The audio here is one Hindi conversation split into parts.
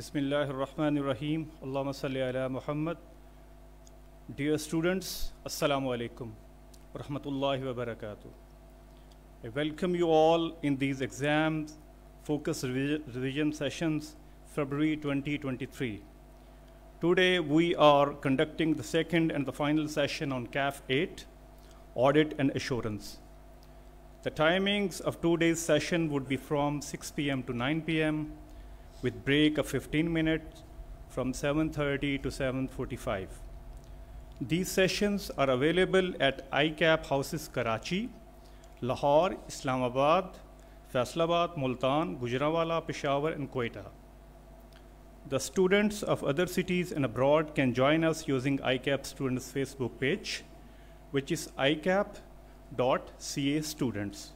Bismillahir Rahmanir Rahim. Allahumma salli ala Muhammad. Dear students, Assalamu alaikum. Rahmatullahi wa barakatuh. I welcome you all in these exams focus revision sessions February 2023. Today we are conducting the second and the final session on CAF 8, Audit and Assurance. The timings of today's session would be from 6 p.m. to 9 p.m with break of 15 minutes from 7.30 to 7.45. These sessions are available at ICAP houses Karachi, Lahore, Islamabad, Faisalabad, Multan, Gujranwala, Peshawar, and Quetta. The students of other cities and abroad can join us using ICAP Students Facebook page, which is icap.ca students.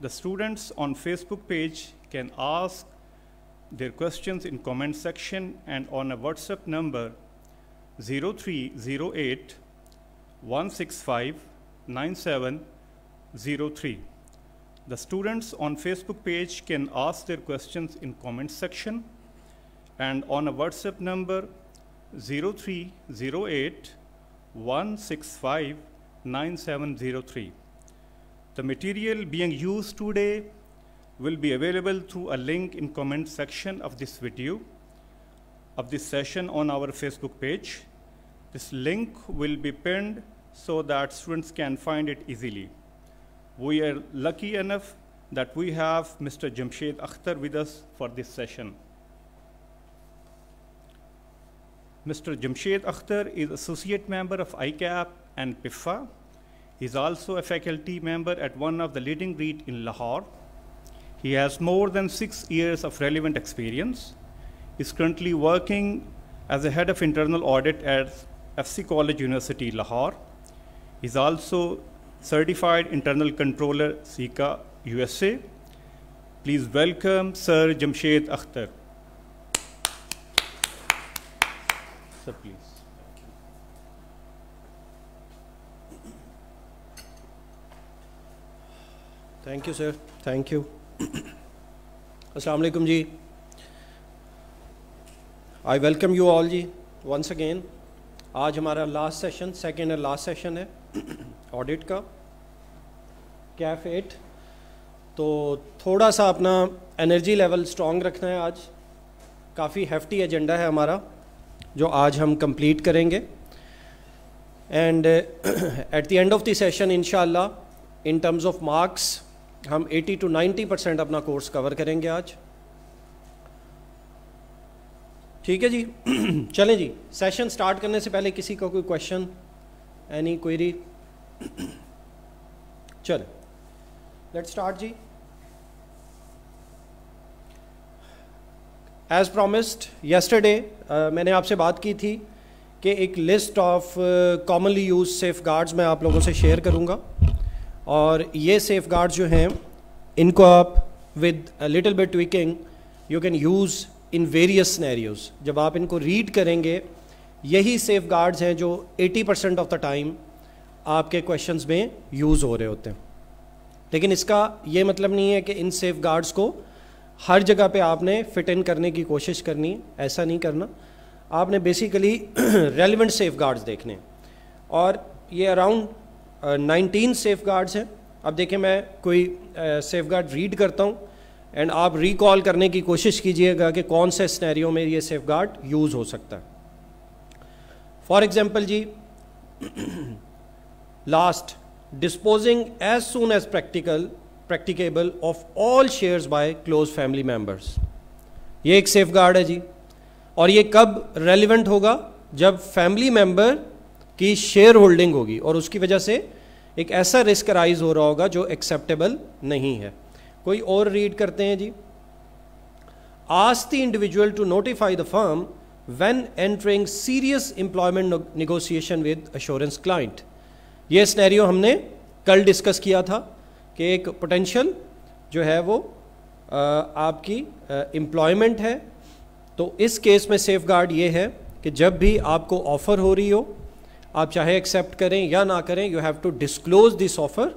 The students on Facebook page can ask their questions in comment section and on a WhatsApp number 0308 165 9703. The students on Facebook page can ask their questions in comment section and on a WhatsApp number 0308 165 9703. The material being used today will be available through a link in comment section of this video, of this session on our Facebook page. This link will be pinned so that students can find it easily. We are lucky enough that we have Mr. Jamshed Akhtar with us for this session. Mr. Jamshed Akhtar is associate member of ICAP and PIFA. He is also a faculty member at one of the leading REIT in Lahore. He has more than six years of relevant experience, is currently working as a head of internal audit at FC College University, Lahore. He's also certified internal controller, SICA USA. Please welcome Sir Jamshed Akhtar. Sir, please. Thank you, sir. Thank you. अस्सलाम वालेकुम जी आई वेलकम यू ऑल जी वंस अगेन आज हमारा last session second and last session है ऑडिट का कैफ एट तो थोड़ा सा अपना एनर्जी लेवल स्ट्रॉन्ग रखना है आज काफ़ी हेफ्टी एजेंडा है हमारा जो आज हम कंप्लीट करेंगे and at the end of the session in in terms of marks हम 80 टू 90 परसेंट अपना कोर्स कवर करेंगे आज ठीक है जी चलें जी सेशन स्टार्ट करने से पहले किसी का कोई क्वेश्चन एनी क्वेरी चल लेट स्टार्ट जी एज प्रोमिस्ड येस्टरडे मैंने आपसे बात की थी कि एक list of commonly use safeguards मैं आप लोगों से शेयर करूंगा और ये सेफ जो हैं इनको आप with little bit tweaking you can use in various scenarios जब आप इनको रीड करेंगे यही सेफ गार्ड्स हैं जो 80 परसेंट ऑफ द टाइम आपके क्वेश्चंस में यूज़ हो रहे होते हैं लेकिन इसका ये मतलब नहीं है कि इन सेफ गार्ड्स को हर जगह पे आपने फिट इन करने की कोशिश करनी ऐसा नहीं करना आपने बेसिकली रेलिवेंट सेफ गार्ड्स देखने और ये अराउंड नाइनटीन सेफ गार्ड्स हैं अब देखें मैं कोई सेफ गार्ड रीड करता हूँ एंड आप रिकॉल करने की कोशिश कीजिएगा कि कौन से स्नैरियो में ये सेफ गार्ड यूज़ हो सकता है फॉर एग्ज़ाम्पल जी last disposing as soon as practical practicable of all shares by close family members ये एक सेफ गार्ड है जी और ये कब रेलिवेंट होगा जब फैमिली मेम्बर की शेयर होल्डिंग होगी और उसकी वजह से एक ऐसा रिस्क राइज हो रहा होगा जो एक्सेप्टेबल नहीं है कोई और रीड करते हैं जी आज the individual to notify the firm when entering serious employment negotiation with assurance client ये स्नैरियो हमने कल डिस्कस किया था कि एक पोटेंशियल जो है वो आ, आपकी एम्प्लॉयमेंट है तो इस केस में सेफ गार्ड ये है कि जब भी आपको ऑफ़र हो रही हो आप चाहे एक्सेप्ट करें या ना करें you have to disclose this offer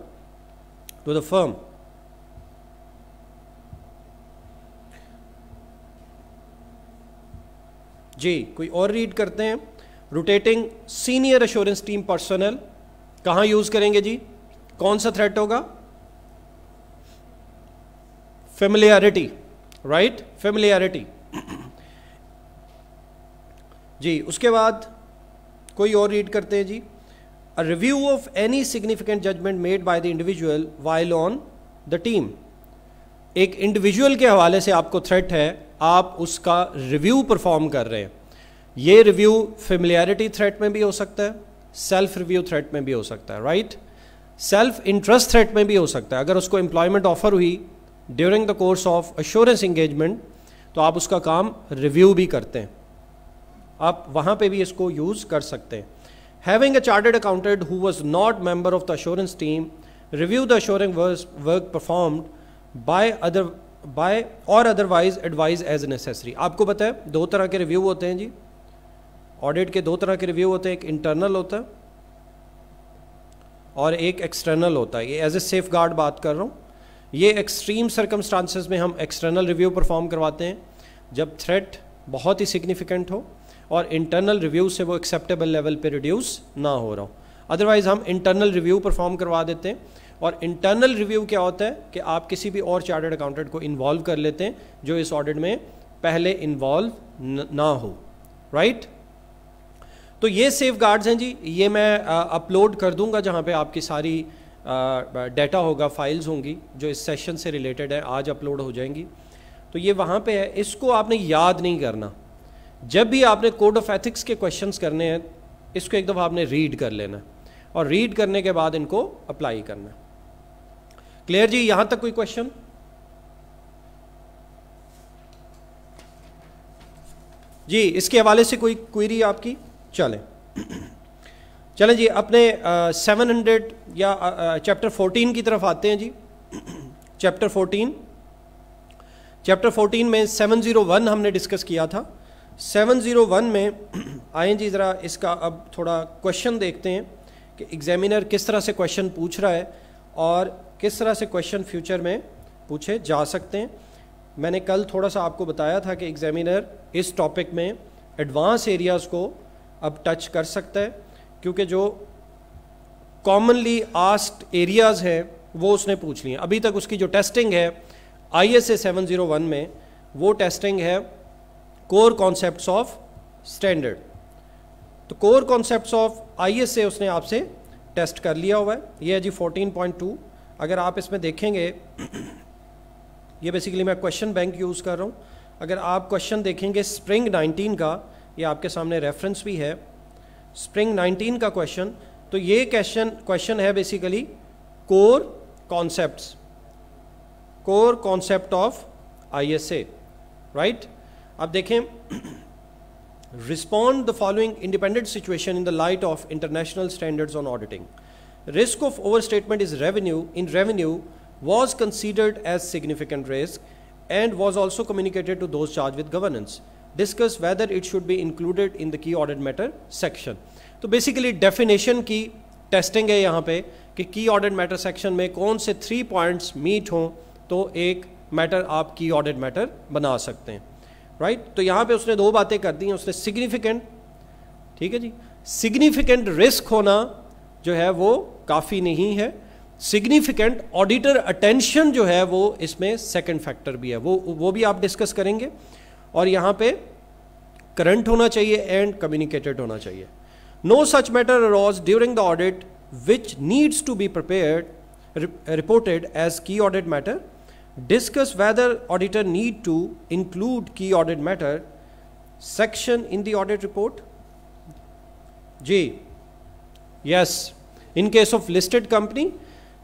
to the firm जी कोई और रीड करते हैं rotating senior assurance team personnel कहां यूज करेंगे जी कौन सा थ्रेट होगा फेमिलियरिटी राइट फेमिलियरिटी जी उसके बाद कोई और रीड करते हैं जी a review of any significant judgement made by the individual while on the team एक इंडिविजुअल के हवाले से आपको थ्रेट है आप उसका रिव्यू परफॉर्म कर रहे हैं ये रिव्यू फेमिलियरिटी थ्रेट में भी हो सकता है सेल्फ रिव्यू थ्रेट में भी हो सकता है राइट सेल्फ इंटरेस्ट थ्रेट में भी हो सकता है अगर उसको एम्प्लॉयमेंट ऑफर हुई during the course of assurance engagement तो आप उसका काम रिव्यू भी करते हैं आप वहां पे भी इसको यूज़ कर सकते हैं having a chartered accountant who was not member of the assurance team review the assuring work performed by other by और अदरवाइज एडवाइज एज नेसेसरी आपको बताए दो तरह के रिव्यू होते हैं जी ऑडिट के दो तरह के रिव्यू होते हैं एक इंटरनल होता है और एक एक्सटर्नल होता है ये एज ए सेफ गार्ड बात कर रहा हूँ ये एक्सट्रीम सर्कमस्टांसेस में हम एक्सटर्नल रिव्यू परफॉर्म करवाते हैं जब थ्रेट बहुत ही सिग्निफिकेंट हो और इंटरनल रिव्यू से वो एक्सेप्टेबल लेवल पे रिड्यूस ना हो रहा हो अदरवाइज हम इंटरनल रिव्यू परफॉर्म करवा देते हैं और इंटरनल रिव्यू क्या होता है कि आप किसी भी और चार्टर्ड अकाउंटेंट को इन्वॉल्व कर लेते हैं जो इस ऑडिट में पहले इन्वॉल्व ना हो राइट right? तो ये सेफ गार्ड्स हैं जी ये मैं अपलोड कर दूंगा जहाँ पे आपकी सारी डाटा होगा फाइल्स होंगी जो इस सेशन से रिलेटेड है आज अपलोड हो जाएंगी तो ये वहाँ पे है इसको आपने याद नहीं करना जब भी आपने कोड ऑफ एथिक्स के क्वेश्चंस करने हैं इसको एक दफ़ा आपने रीड कर लेना और रीड करने के बाद इनको अप्लाई करना क्लियर जी यहां तक कोई क्वेश्चन जी इसके हवाले से कोई क्वेरी आपकी चलें चलें जी अपने सेवन हंड्रेड या चैप्टर फोर्टीन की तरफ आते हैं जी चैप्टर फोर्टीन चैप्टर फोर्टीन में सेवन जीरो वन हमने डिस्कस किया था 701 में आए जी ज़रा इसका अब थोड़ा क्वेश्चन देखते हैं कि एग्जामिनर किस तरह से क्वेश्चन पूछ रहा है और किस तरह से क्वेश्चन फ्यूचर में पूछे जा सकते हैं मैंने कल थोड़ा सा आपको बताया था कि एग्जामिनर इस टॉपिक में एडवांस एरियाज़ को अब टच कर सकता है क्योंकि जो कॉमनली आस्ट एरियाज़ हैं वो उसने पूछ लिए अभी तक उसकी जो टेस्टिंग है I S A seven zero one में वो टेस्टिंग है कोर कॉन्सेप्ट्स ऑफ स्टैंडर्ड तो कोर कॉन्सेप्ट्स ऑफ आई से उसने आपसे टेस्ट कर लिया हुआ है ये है जी 14.2 अगर आप इसमें देखेंगे ये बेसिकली मैं क्वेश्चन बैंक यूज़ कर रहा हूँ अगर आप क्वेश्चन देखेंगे स्प्रिंग 19 का ये आपके सामने रेफरेंस भी है स्प्रिंग 19 का क्वेश्चन तो ये क्वेश्चन क्वेश्चन है basically core concepts core concept of ISA right अब देखें respond the following independent situation in the light of international standards on auditing risk of overstatement is revenue in revenue was considered as significant risk and was also communicated to those charge with governance discuss whether it should be included in the key audit matter section तो बेसिकली डेफिनेशन की टेस्टिंग है यहाँ पे कि की ऑडिट मैटर सेक्शन में कौन से थ्री पॉइंट्स मीट हों तो एक मैटर आप की ऑडिट मैटर बना सकते हैं राइट तो यहां पे उसने दो बातें कर दी उसने सिग्निफिकेंट ठीक है जी सिग्निफिकेंट रिस्क होना जो है वो काफ़ी नहीं है सिग्निफिकेंट ऑडिटर अटेंशन जो है वो इसमें सेकंड फैक्टर भी है वो वो भी आप डिस्कस करेंगे और यहां पे करंट होना चाहिए एंड कम्युनिकेटेड होना चाहिए no such matter arose during the audit which needs to be prepare reported as key audit matter discuss whether auditor need to include key audit matter section in the audit report जी yes in case of listed company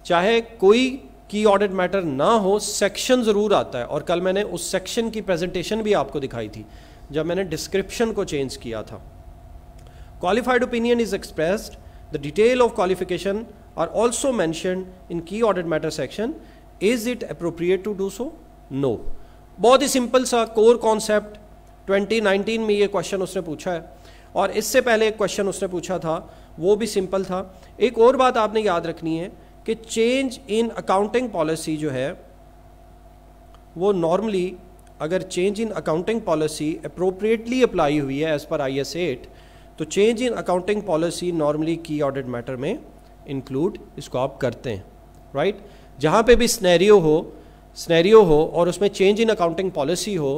चाहे कोई की ऑडिट मैटर ना हो सेक्शन ज़रूर आता है और कल मैंने उस सेक्शन की प्रेजेंटेशन भी आपको दिखाई थी जब मैंने डिस्क्रिप्शन को चेंज किया था qualified opinion is expressed the detail of qualification are also mention in key audit matter section is it appropriate to do so no बहुत ही सिंपल सा कोर कॉन्सेप्ट 2019 में ये क्वेश्चन उसने पूछा है और इससे पहले एक क्वेश्चन उसने पूछा था वो भी सिंपल था एक और बात आपने याद रखनी है कि चेंज इन अकाउंटिंग पॉलिसी जो है वो नॉर्मली अगर change in accounting policy appropriately apply हुई है as per I S eight तो change in accounting policy normally key audit matter में इंक्लूड इसको आप करते हैं राइट right? जहाँ पे भी स्नैरियो हो स्नैरियो हो और उसमें चेंज इन अकाउंटिंग पॉलिसी हो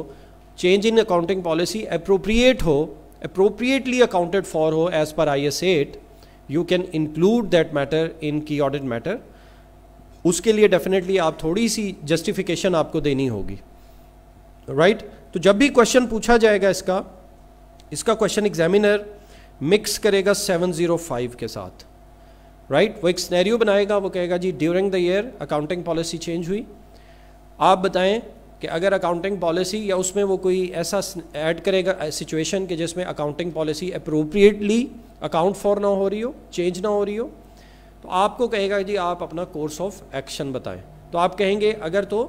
change in accounting policy appropriate हो अप्रोप्रिएटली अकाउंटेड फॉर हो as per I S eight you can include that matter in key audit matter उसके लिए डेफिनेटली आप थोड़ी सी जस्टिफिकेशन आपको देनी होगी राइट right? तो जब भी क्वेश्चन पूछा जाएगा इसका इसका क्वेश्चन एग्जामिनर मिक्स करेगा 705 के साथ राइट right? वो एक स्नैरियो बनाएगा वो कहेगा जी during the year accounting policy change हुई आप बताएं कि अगर अकाउंटिंग पॉलिसी या उसमें वो कोई ऐसा ऐड करेगा सिचुएशन के जिसमें accounting policy appropriately account for ना हो रही हो चेंज ना हो रही हो तो आपको कहेगा जी आप अपना कोर्स ऑफ एक्शन बताएं तो आप कहेंगे अगर तो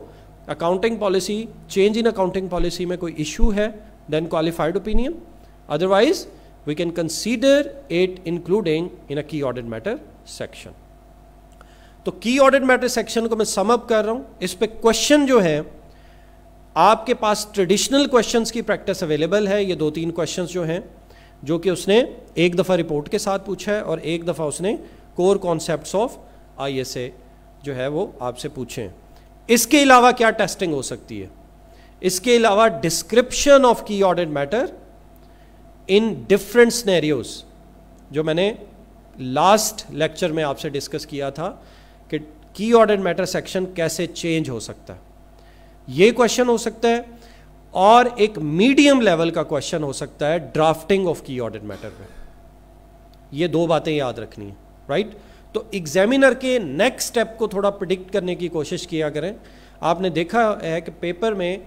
accounting policy change in accounting policy में कोई इशू है then qualified opinion otherwise we can consider it including in a key ऑर्डर मैटर सेक्शन तो की ऑडिट मैटर सेक्शन को मैं समअप कर रहा हूं इस पे क्वेश्चन जो है आपके पास ट्रेडिशनल क्वेश्चंस की प्रैक्टिस अवेलेबल है ये दो तीन क्वेश्चंस जो हैं जो कि उसने एक दफ़ा रिपोर्ट के साथ पूछा है और एक दफ़ा उसने कोर कॉन्सेप्ट्स ऑफ आईएसए जो है वो आपसे पूछे इसके अलावा क्या टेस्टिंग हो सकती है इसके अलावा description of key audit matter in different scenarios जो मैंने लास्ट लेक्चर में आपसे डिस्कस किया था कि की ऑर्डर मैटर सेक्शन कैसे चेंज हो सकता है ये क्वेश्चन हो सकता है और एक मीडियम लेवल का क्वेश्चन हो सकता है ड्राफ्टिंग ऑफ की ऑर्डर मैटर में ये दो बातें याद रखनी है राइट तो एग्जामिनर के नेक्स्ट स्टेप को थोड़ा प्रिडिक्ट करने की कोशिश किया करें आपने देखा है कि पेपर में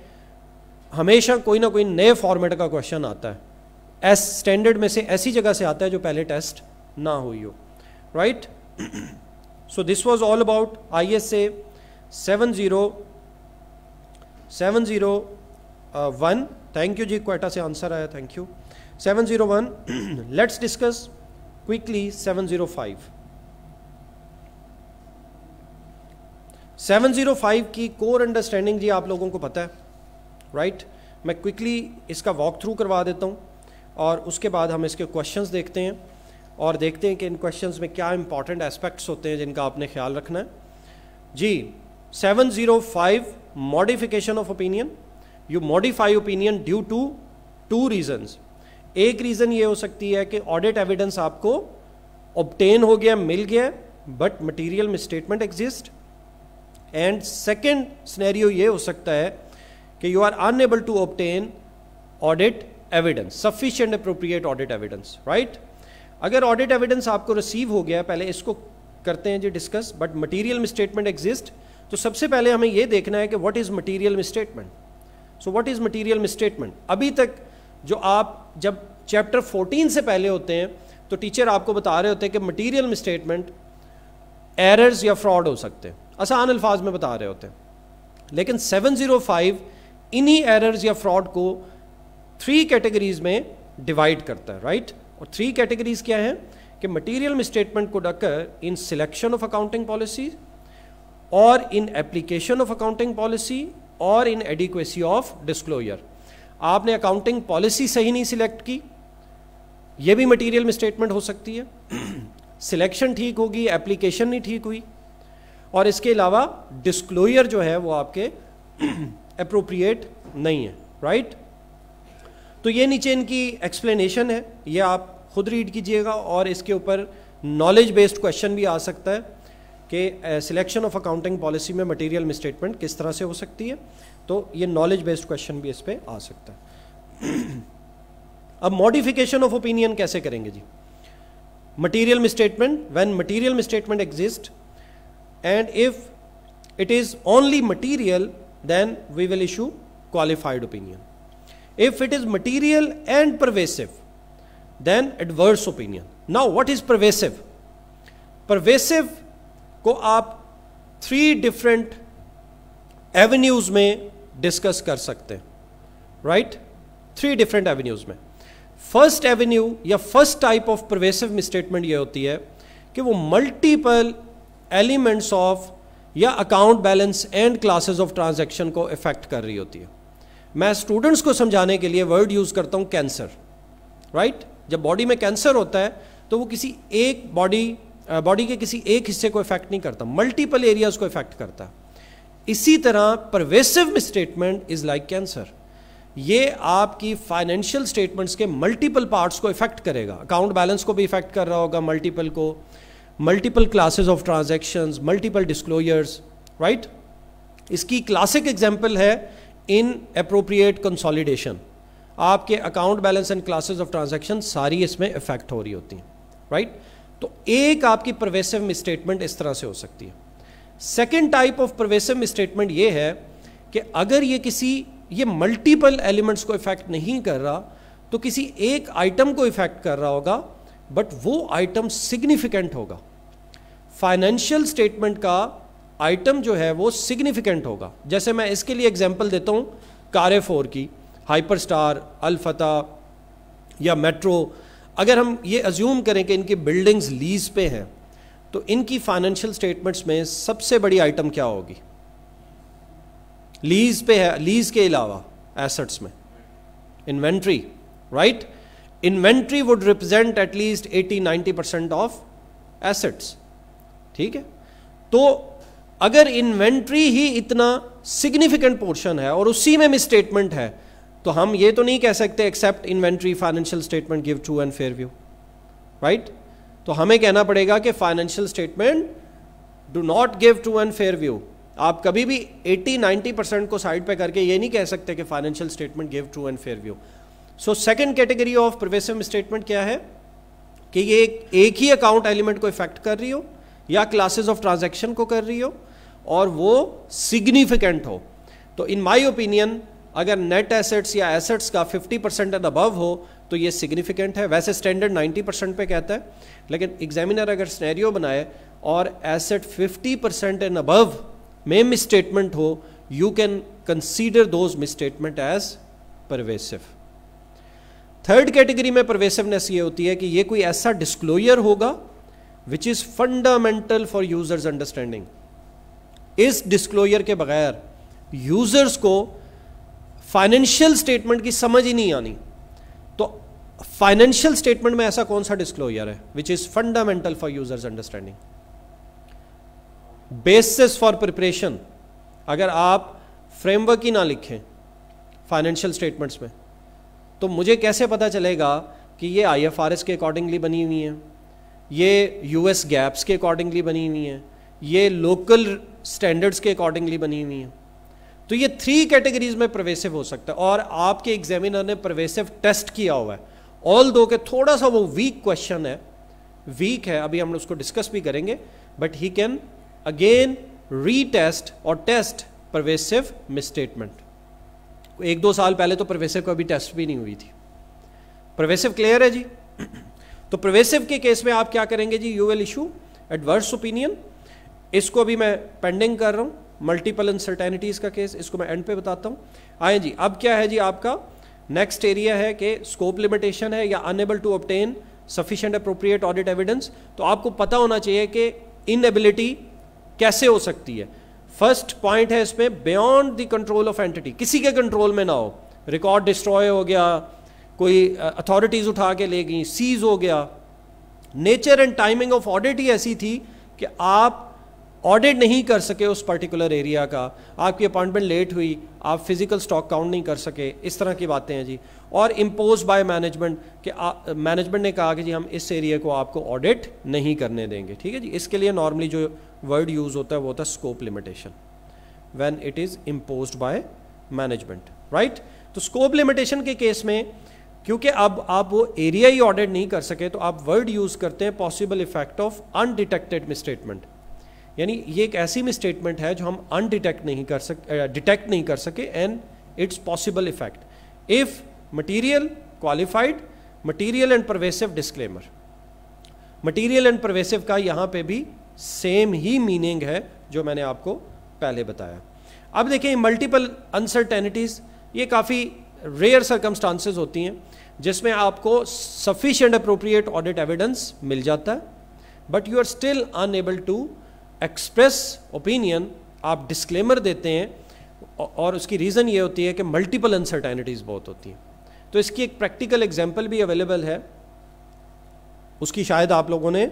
हमेशा कोई ना कोई नए फॉर्मेट का क्वेश्चन आता है एस स्टैंडर्ड में से ऐसी जगह से आता है जो पहले टेस्ट ना हुई हो right so this was all about I S A seven zero seven zero one thank you जी क्वेटा से आंसर आया thank you seven zero one let's discuss quickly seven zero five seven zero five की कोर अंडरस्टैंडिंग जी आप लोगों को पता है राइट right? मैं क्विकली इसका वॉक थ्रू करवा देता हूँ और उसके बाद हम इसके क्वेश्चंस देखते हैं और देखते हैं कि इन क्वेश्चंस में क्या इंपॉर्टेंट एस्पेक्ट्स होते हैं जिनका आपने ख्याल रखना है जी 705 modification of opinion you modify opinion due to two reasons एक रीज़न ये हो सकती है कि ऑडिट एविडेंस आपको ऑप्टेन हो गया मिल गया but material statement exist and second scenario ये हो सकता है कि you are unable to obtain audit evidence sufficient appropriate audit evidence right अगर ऑडिट एविडेंस आपको रिसीव हो गया पहले इसको करते हैं जी discuss but material statement exist तो सबसे पहले हमें यह देखना है कि what is material statement so what is material statement अभी तक जो आप जब चैप्टर 14 से पहले होते हैं तो टीचर आपको बता रहे होते हैं कि मटीरियल स्टेटमेंट एरर्स या फ्रॉड हो सकते हैं आसान अल्फाज में बता रहे होते हैं लेकिन 705 इन्हीं एरर्स या फ्रॉड को थ्री कैटेगरीज में डिवाइड करता है राइट right? और थ्री कैटेगरीज क्या है कि मटेरियल स्टेटमेंट को डकर in selection of accounting policy और in application of accounting policy और इन एडिक्वेसी ऑफ डिस्क्लोजर आपने अकाउंटिंग पॉलिसी सही नहीं सिलेक्ट की यह भी मटेरियल स्टेटमेंट हो सकती है सिलेक्शन ठीक होगी एप्लीकेशन नहीं ठीक हुई और इसके अलावा डिस्क्लोजर जो है वो आपके अप्रोप्रिएट नहीं है राइट right? तो ये नीचे इनकी एक्सप्लेनेशन है ये आप खुद रीड कीजिएगा और इसके ऊपर नॉलेज बेस्ड क्वेश्चन भी आ सकता है कि सिलेक्शन ऑफ अकाउंटिंग पॉलिसी में मटेरियल स्टेटमेंट किस तरह से हो सकती है तो ये नॉलेज बेस्ड क्वेश्चन भी इस पर आ सकता है अब मॉडिफिकेशन ऑफ ओपिनियन कैसे करेंगे जी material statement when material misstatement exist and if it is only material then we will issue qualified opinion If it is material and pervasive, then adverse opinion. Now, what is pervasive? Pervasive को आप थ्री डिफरेंट एवेन्यूज में डिस्कस कर सकते हैं राइट थ्री डिफरेंट एवेन्यूज में फर्स्ट एवेन्यू या first type of pervasive statement ये होती है कि वो मल्टीपल एलिमेंट्स ऑफ या account balance and classes of transaction को इफेक्ट कर रही होती है मैं स्टूडेंट्स को समझाने के लिए वर्ड यूज़ करता हूँ कैंसर राइट जब बॉडी में कैंसर होता है तो वो किसी एक बॉडी बॉडी के किसी एक हिस्से को इफेक्ट नहीं करता मल्टीपल एरियाज को इफेक्ट करता इसी तरह pervasive statement is like cancer ये आपकी फाइनेंशियल स्टेटमेंट्स के मल्टीपल पार्ट्स को इफेक्ट करेगा अकाउंट बैलेंस को भी इफेक्ट कर रहा होगा मल्टीपल को multiple classes of transaction multiple disclosures right इसकी क्लासिक एग्जाम्पल है इन अप्रोप्रिएट कंसोलिडेशन आपके account balance and classes of transaction सारी इसमें इफेक्ट हो रही होती हैं राइट तो एक आपकी प्रवेसिव मिसस्टेटमेंट इस तरह से हो सकती है second type of pervasive misstatement ये है कि अगर ये किसी ये मल्टीपल एलिमेंट्स को इफेक्ट नहीं कर रहा तो किसी एक आइटम को इफेक्ट कर रहा होगा बट वो आइटम सिग्निफिकेंट होगा फाइनेंशियल स्टेटमेंट का आइटम जो है वो सिग्निफिकेंट होगा जैसे मैं इसके लिए एग्जांपल देता हूँ कारे फोर की हाइपर स्टार अलफता या मेट्रो अगर हम ये अज्यूम करें कि इनकी बिल्डिंग्स लीज पे हैं तो इनकी फाइनेंशियल स्टेटमेंट्स में सबसे बड़ी आइटम क्या होगी लीज पे है लीज के अलावा एसेट्स में inventory right inventory would represent at least 80 90 percent of assets ठीक है तो अगर इन्वेंट्री ही इतना सिग्निफिकेंट पोर्शन है और उसी में मिसस्टेटमेंट है तो हम ये तो नहीं कह सकते except inventory financial statement give true and fair view right तो हमें कहना पड़ेगा कि financial statement do not give true and fair view आप कभी भी 80-90 परसेंट को साइड पे करके ये नहीं कह सकते कि financial statement give true and fair view so second category of pervasive statement क्या है कि ये एक, एक ही अकाउंट एलिमेंट को इफेक्ट कर रही हो या क्लासेस ऑफ ट्रांजेक्शन को कर रही हो और वो सिग्निफिकेंट हो तो इन माई ओपिनियन अगर नेट एसेट्स या एसेट्स का 50 परसेंट एंड अबव हो तो ये सिग्निफिकेंट है वैसे स्टैंडर्ड 90 परसेंट पे कहता है लेकिन एग्जामिनर अगर स्नैरियो बनाए और एसेट 50 परसेंट एंड अबव में मिसस्टेटमेंट हो you can consider those misstatement as pervasive third category में परवेसिवनेस ये होती है कि ये कोई ऐसा डिस्क्लोजर होगा which is fundamental for users understanding इस डिस्क्लोजर के बगैर यूज़र्स को फाइनेंशियल स्टेटमेंट की समझ ही नहीं आनी तो फाइनेंशियल स्टेटमेंट में ऐसा कौन सा डिस्क्लोजर है which is fundamental for users understanding basis for preparation अगर आप फ्रेमवर्क ही ना लिखें फाइनेंशियल स्टेटमेंट्स में तो मुझे कैसे पता चलेगा कि ये आईएफआरएस के अकॉर्डिंगली बनी हुई हैं ये यूएस गैप्स के अकॉर्डिंगली बनी हुई हैं ये लोकल स्टैंडर्ड्स के अकॉर्डिंगली बनी हुई हैं तो ये थ्री कैटेगरीज में प्रवेसिव हो सकता है और आपके एग्जामिनर ने प्रवेसिव टेस्ट किया हुआ है ऑल दो के थोड़ा सा वो वीक क्वेश्चन है वीक है अभी हम उसको डिस्कस भी करेंगे but he can again retest और टेस्ट प्रवेसिव मिसस्टेटमेंट एक दो साल पहले तो प्रवेसिव का अभी टेस्ट भी नहीं हुई थी प्रवेसिव क्लियर है जी तो प्रवेसिव के केस में आप क्या करेंगे जी you will issue adverse opinion इसको भी मैं पेंडिंग कर रहा हूँ मल्टीपल अनसर्टेनिटीज का केस इसको मैं एंड पे बताता हूँ आए हाँ जी अब क्या है जी आपका नेक्स्ट एरिया है कि स्कोप लिमिटेशन है या unable to obtain sufficient appropriate audit evidence तो आपको पता होना चाहिए कि इनएबिलिटी कैसे हो सकती है फर्स्ट पॉइंट है इसमें beyond the control of entity किसी के कंट्रोल में ना हो रिकॉर्ड डिस्ट्रॉय हो गया कोई अथॉरिटीज उठा के ले गई सीज हो गया nature and timing of audit ही ऐसी थी कि आप ऑडिट नहीं कर सके उस पर्टिकुलर एरिया का आपकी अपॉइंटमेंट लेट हुई आप फिजिकल स्टॉक काउंट नहीं कर सके इस तरह की बातें हैं जी और इम्पोज बाय मैनेजमेंट के मैनेजमेंट ने कहा कि जी हम इस एरिया को आपको ऑडिट नहीं करने देंगे ठीक है जी इसके लिए नॉर्मली जो वर्ड यूज़ होता है वो होता है scope limitation when it is impose by management right तो स्कोप लिमिटेशन के केस में क्योंकि अब आप वो एरिया ही ऑडिट नहीं कर सके तो आप वर्ड यूज़ करते हैं possible effect of undetected misstatement यानी ये एक ऐसी भी स्टेटमेंट है जो हम अनडिटेक्ट नहीं कर सक डिटेक्ट नहीं कर सके and its possible effect if material qualified material and pervasive disclaimer material and pervasive का यहाँ पे भी सेम ही मीनिंग है जो मैंने आपको पहले बताया अब देखिए मल्टीपल अनसर्टेनिटीज़ ये काफ़ी रेयर सर्कमस्टांसेस होती हैं जिसमें आपको सफिशियंट अप्रोप्रिएट ऑडिट एविडेंस मिल जाता है but you are still unable to express opinion आप डिस्क्लेमर देते हैं और उसकी रीज़न ये होती है कि मल्टीपल अनसर्टेनिटीज़ बहुत होती हैं तो इसकी एक प्रैक्टिकल एग्जाम्पल भी अवेलेबल है उसकी शायद आप लोगों ने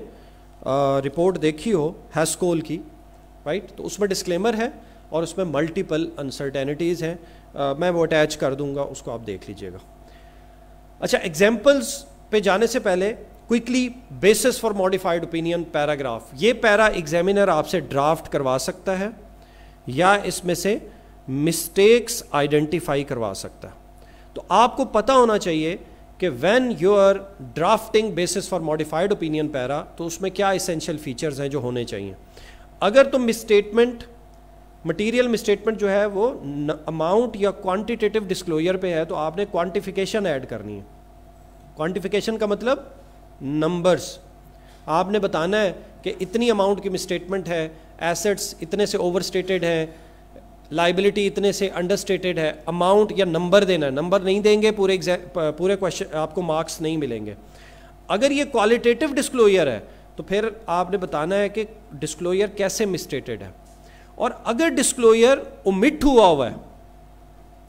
रिपोर्ट देखी हो हैस्कोल की राइट तो उसमें डिस्क्लेमर है और उसमें मल्टीपल अनसर्टेनिटीज़ हैं मैं वो अटैच कर दूंगा उसको आप देख लीजिएगा अच्छा एग्जाम्पल्स पे जाने से पहले quickly basis for modified opinion paragraph ये पैरा एग्जामिनर आपसे ड्राफ्ट करवा सकता है या इसमें से मिस्टेक्स आइडेंटिफाई करवा सकता है तो आपको पता होना चाहिए कि when you are drafting basis for modified opinion para तो उसमें क्या इसेंशियल फीचर्स हैं जो होने चाहिए अगर तुम मिसस्टेटमेंट मटेरियल मिसस्टेटमेंट जो है वो अमाउंट या क्वांटिटेटिव डिस्क्लोजर पे है तो आपने क्वांटिफिकेशन ऐड करनी है क्वांटिफिकेशन का मतलब नंबर्स आपने बताना है कि इतनी अमाउंट की मिसस्टेटमेंट है एसेट्स इतने से ओवर स्टेटेड है लाइबिलिटी इतने से अंडर स्टेटेड है अमाउंट या नंबर देना है नंबर नहीं देंगे पूरे पूरे क्वेश्चन आपको मार्क्स नहीं मिलेंगे अगर ये क्वालिटेटिव डिस्क्लोजर है तो फिर आपने बताना है कि डिस्क्लोजर कैसे मिसस्टेटेड है और अगर डिस्क्लोजर ओमिट हुआ हुआ है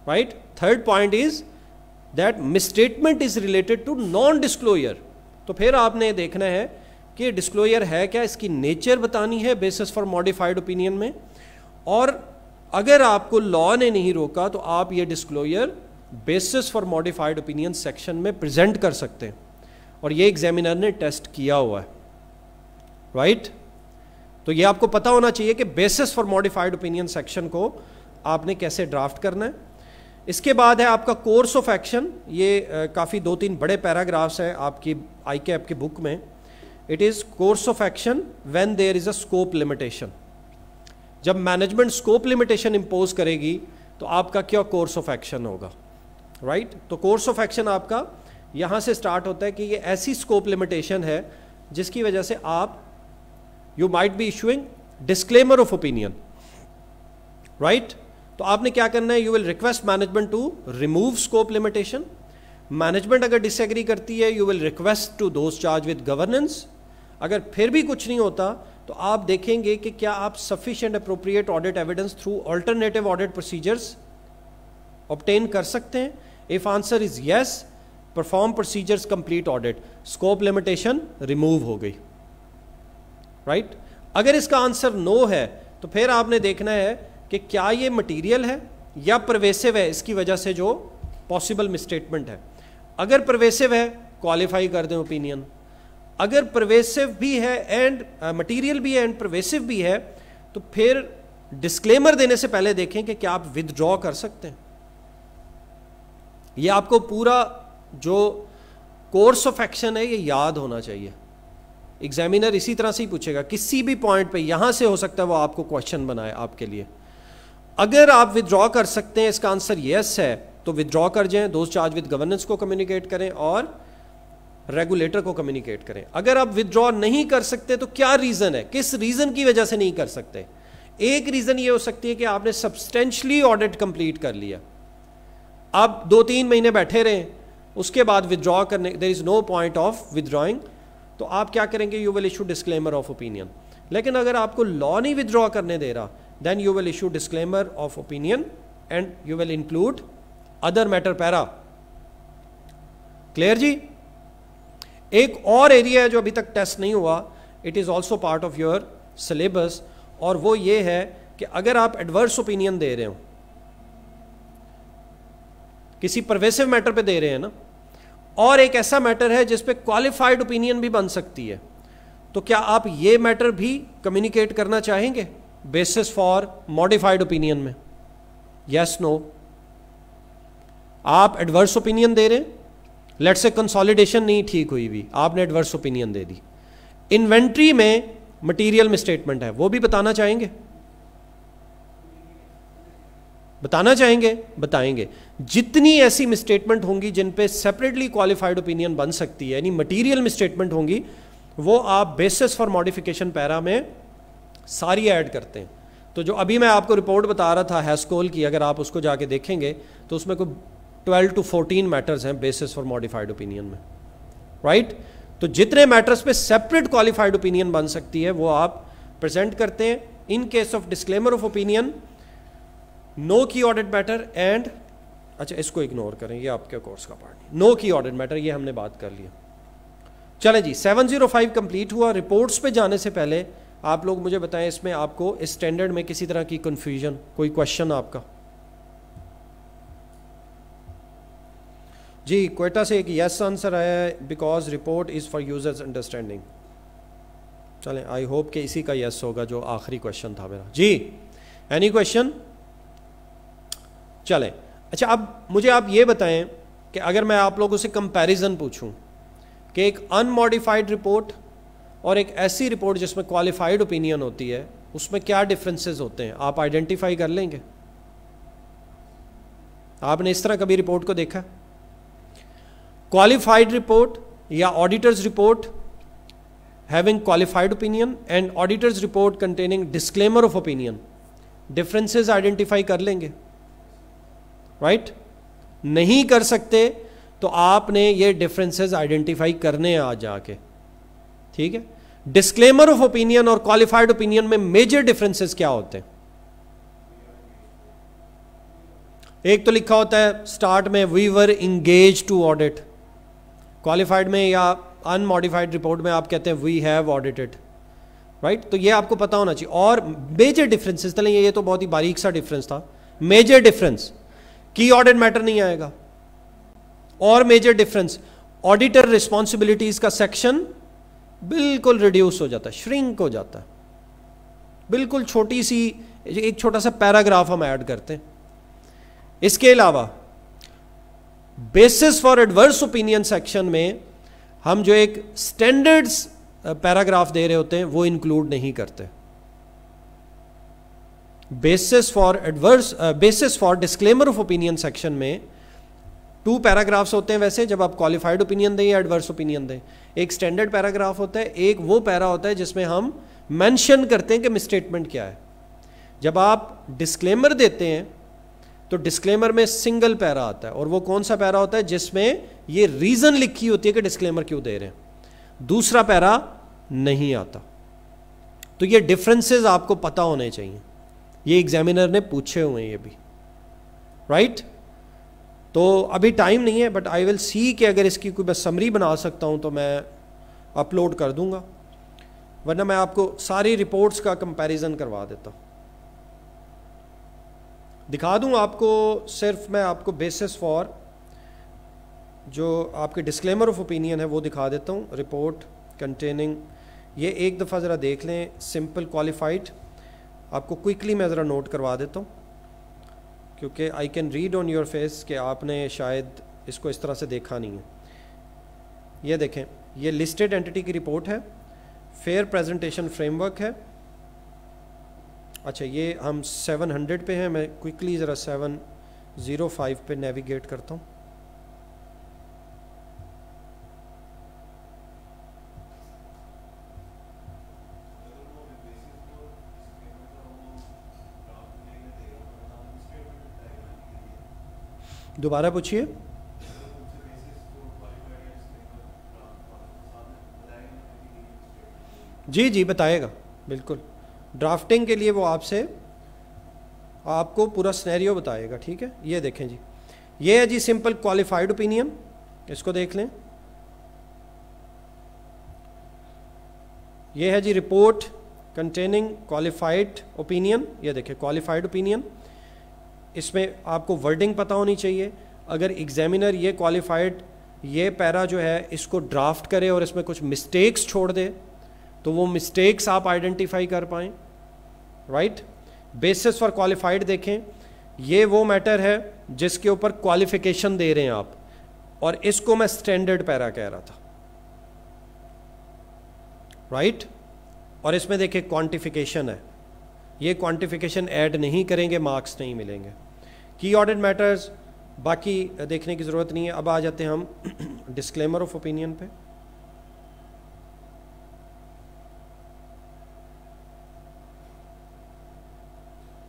right third point is that misstatement is related to non disclosure तो फिर आपने देखना है कि डिस्क्लोजर है क्या इसकी नेचर बतानी है बेसिस फॉर मॉडिफाइड ओपिनियन में और अगर आपको लॉ ने नहीं रोका तो आप ये disclosure basis for modified opinion section में प्रेजेंट कर सकते हैं और ये एग्जामिनर ने टेस्ट किया हुआ है राइट right? तो ये आपको पता होना चाहिए कि basis for modified opinion section को आपने कैसे ड्राफ्ट करना है इसके बाद है आपका कोर्स ऑफ एक्शन ये काफ़ी दो तीन बड़े पैराग्राफ्स हैं आपकी आई के आपकी बुक में it is course of action when there is a scope limitation जब मैनेजमेंट स्कोप लिमिटेशन इम्पोज करेगी तो आपका क्या कोर्स ऑफ एक्शन होगा राइट right? तो कोर्स ऑफ एक्शन आपका यहाँ से स्टार्ट होता है कि ये ऐसी स्कोप लिमिटेशन है जिसकी वजह से आप you might be issuing disclaimer of opinion right तो आपने क्या करना है you will request management to remove scope limitation management अगर डिसएग्री करती है you will request to those charge with governance अगर फिर भी कुछ नहीं होता तो आप देखेंगे कि क्या आप sufficient appropriate audit evidence through alternative audit procedures obtain कर सकते हैं if answer is yes perform procedures complete audit scope limitation remove हो गई राइट right? अगर इसका आंसर नो है तो फिर आपने देखना है कि क्या ये मटेरियल है या प्रवेसिव है इसकी वजह से जो पॉसिबल मिस्टेटमेंट है अगर प्रवेसिव है क्वालिफाई कर दें ओपिनियन अगर प्रवेसिव भी है एंड मटेरियल uh, भी है एंड प्रवेसिव भी है तो फिर डिस्क्लेमर देने से पहले देखें कि क्या आप विदड्रॉ कर सकते हैं यह आपको पूरा जो कोर्स ऑफ एक्शन है ये याद होना चाहिए एग्जामिनर इसी तरह से ही पूछेगा किसी भी पॉइंट पे यहां से हो सकता है वो आपको क्वेश्चन बनाए आपके लिए अगर आप विदड्रॉ कर सकते हैं इसका आंसर येस है तो विदड्रॉ कर जाए दोज चार्ज विद गवर्नेंस को कम्युनिकेट करें और रेगुलेटर को कम्युनिकेट करें अगर आप विदड्रॉ नहीं कर सकते तो क्या रीजन है किस रीजन की वजह से नहीं कर सकते एक रीजन ये हो सकती है कि आपने सब्सटेंशली ऑडिट कंप्लीट कर लिया आप दो तीन महीने बैठे रहे उसके बाद विदड्रॉ करने there is no point of withdrawing तो आप क्या करेंगे you will issue disclaimer of opinion लेकिन अगर आपको लॉ नहीं विदड्रॉ करने दे रहा then you will issue disclaimer of opinion and you will include other matter para clear ji ek aur area hai jo abhi tak test nahi hua it is also part of your syllabus aur wo ye hai कि अगर आप एडवर्स ओपिनियन दे रहे हो किसी परवेसिव मैटर पे दे रहे हैं ना और एक ऐसा मैटर है जिसपे क्वालिफाइड ओपिनियन भी बन सकती है तो क्या आप ये मैटर भी कम्युनिकेट करना चाहेंगे बेसिस फॉर मॉडिफाइड ओपिनियन में यस नो आप एडवर्स ओपिनियन दे रहे हैं लेट से कंसोलिडेशन नहीं ठीक हुई भी आपने एडवर्स ओपिनियन दे दी इन्वेंट्री में मटेरियल में स्टेटमेंट है वो भी बताना चाहेंगे बताना चाहेंगे बताएंगे जितनी ऐसी मिस्टेटमेंट होंगी जिन पे सेपरेटली क्वालिफाइड ओपिनियन बन सकती है यानी मटेरियल मिस्टेटमेंट होंगी वो आप बेसिस फॉर मॉडिफिकेशन पैरा में सारी ऐड करते हैं तो जो अभी मैं आपको रिपोर्ट बता रहा था हैस्कोल की अगर आप उसको जाके देखेंगे तो उसमें कोई ट्वेल्व टू फोर्टीन मैटर्स हैं बेसिस फॉर मॉडिफाइड ओपिनियन में राइट right? तो जितने मैटर्स पे सेपरेट क्वालिफाइड ओपिनियन बन सकती है वो आप प्रेजेंट करते हैं in case of disclaimer of opinion no key audit matter and अच्छा इसको इग्नोर करें ये आपके कोर्स का part no key audit matter ये हमने बात कर लिया चले जी 705 कंप्लीट हुआ रिपोर्ट्स पे जाने से पहले आप लोग मुझे बताएं इसमें आपको स्टैंडर्ड इस में किसी तरह की कंफ्यूजन कोई क्वेश्चन आपका जी कोयटा से एक यस आंसर आया है because report is for users understanding चलें आई होप कि इसी का यस होगा जो आखिरी क्वेश्चन था मेरा जी एनी क्वेश्चन चलें अच्छा अब मुझे आप ये बताएं कि अगर मैं आप लोगों से कंपैरिजन पूछूं कि एक अनमॉडिफाइड रिपोर्ट और एक ऐसी रिपोर्ट जिसमें क्वालिफाइड ओपिनियन होती है उसमें क्या डिफरेंसेस होते हैं आप आइडेंटिफाई कर लेंगे आपने इस तरह कभी रिपोर्ट को देखा क्वालिफाइड रिपोर्ट या auditor's report having qualified opinion and auditor's report containing disclaimer of opinion differences identify कर लेंगे राइट right? नहीं कर सकते तो आपने ये डिफरेंसेस आइडेंटिफाई करने आज जाके ठीक है डिस्क्लेमर ऑफ ओपिनियन और क्वालिफाइड ओपिनियन में मेजर डिफरेंसेस क्या होते हैं एक तो लिखा होता है स्टार्ट में we were engage to audit qualified में या अनमॉडिफाइड रिपोर्ट में आप कहते हैं वी हैव ऑडिटेड राइट तो ये आपको पता होना चाहिए और मेजर डिफरेंसेस चले ये तो बहुत ही बारीक सा डिफरेंस था major difference key audit matter नहीं आएगा और मेजर डिफरेंस ऑडिटर रिस्पॉन्सिबिलिटीज का सेक्शन बिल्कुल रिड्यूस हो जाता है श्रिंक हो जाता है बिल्कुल छोटी सी एक छोटा सा पैराग्राफ हम ऐड करते हैं इसके अलावा basis for adverse opinion section में हम जो एक स्टैंडर्ड्स पैराग्राफ दे रहे होते हैं वो इंक्लूड नहीं करते basis for adverse basis for disclaimer of opinion section में टू पैराग्राफ्स होते हैं वैसे जब आप क्वालिफाइड ओपिनियन दें या एडवर्स ओपिनियन दें एक स्टैंडर्ड पैराग्राफ होता है एक वो पैरा होता है जिसमें हम मेंशन करते हैं कि मिसस्टेटमेंट क्या है जब आप डिस्क्लेमर देते हैं तो डिस्क्लेमर में सिंगल पैरा आता है और वो कौन सा पैरा होता है जिसमें ये रीज़न लिखी होती है कि डिस्क्लेमर क्यों दे रहे हैं दूसरा पैरा नहीं आता तो ये डिफरेंसेस आपको पता होने चाहिए ये एग्जामिनर ने पूछे हुए हैं ये भी राइट right? तो अभी टाइम नहीं है बट आई विल सी कि अगर इसकी कोई मैं समरी बना सकता हूँ तो मैं अपलोड कर दूँगा वरना मैं आपको सारी रिपोर्ट्स का कंपैरिजन करवा देता हूँ दिखा दूँ आपको सिर्फ मैं आपको बेसिस फॉर जो आपके डिस्क्लेमर ऑफ ओपिनियन है वो दिखा देता हूँ रिपोर्ट कंटेनिंग ये एक दफ़ा ज़रा देख लें सिंपल क्वालिफाइड आपको क्विकली मैं ज़रा नोट करवा देता हूँ क्योंकि I can read on your face कि आपने शायद इसको इस तरह से देखा नहीं है ये देखें ये लिस्टेड एंटिटी की रिपोर्ट है फेयर प्रेजेंटेशन फ्रेमवर्क है अच्छा ये हम 700 पे हैं मैं क्विकली ज़रा 705 पे नेविगेट करता हूँ दोबारा पूछिए जी जी बताएगा बिल्कुल ड्राफ्टिंग के लिए वो आपसे आपको पूरा स्नैरियो बताएगा ठीक है ये देखें जी ये है जी सिंपल क्वालिफाइड ओपिनियन इसको देख लें ये है जी रिपोर्ट कंटेनिंग क्वालिफाइड ओपिनियन ये देखें क्वालिफाइड ओपिनियन इसमें आपको वर्डिंग पता होनी चाहिए अगर एग्जामिनर ये क्वालिफाइड ये पैरा जो है इसको ड्राफ्ट करे और इसमें कुछ मिस्टेक्स छोड़ दे तो वो मिस्टेक्स आप आइडेंटिफाई कर पाए राइट बेसिस फॉर क्वालिफाइड देखें ये वो मैटर है जिसके ऊपर क्वालिफिकेशन दे रहे हैं आप और इसको मैं स्टैंडर्ड पैरा कह रहा था राइट right? और इसमें देखिए क्वांटिफिकेशन है ये क्वांटिफिकेशन ऐड नहीं करेंगे मार्क्स नहीं मिलेंगे की ऑडिट मैटर्स बाकी देखने की ज़रूरत नहीं है अब आ जाते हैं हम डिस्क्लेमर ऑफ ओपिनियन पे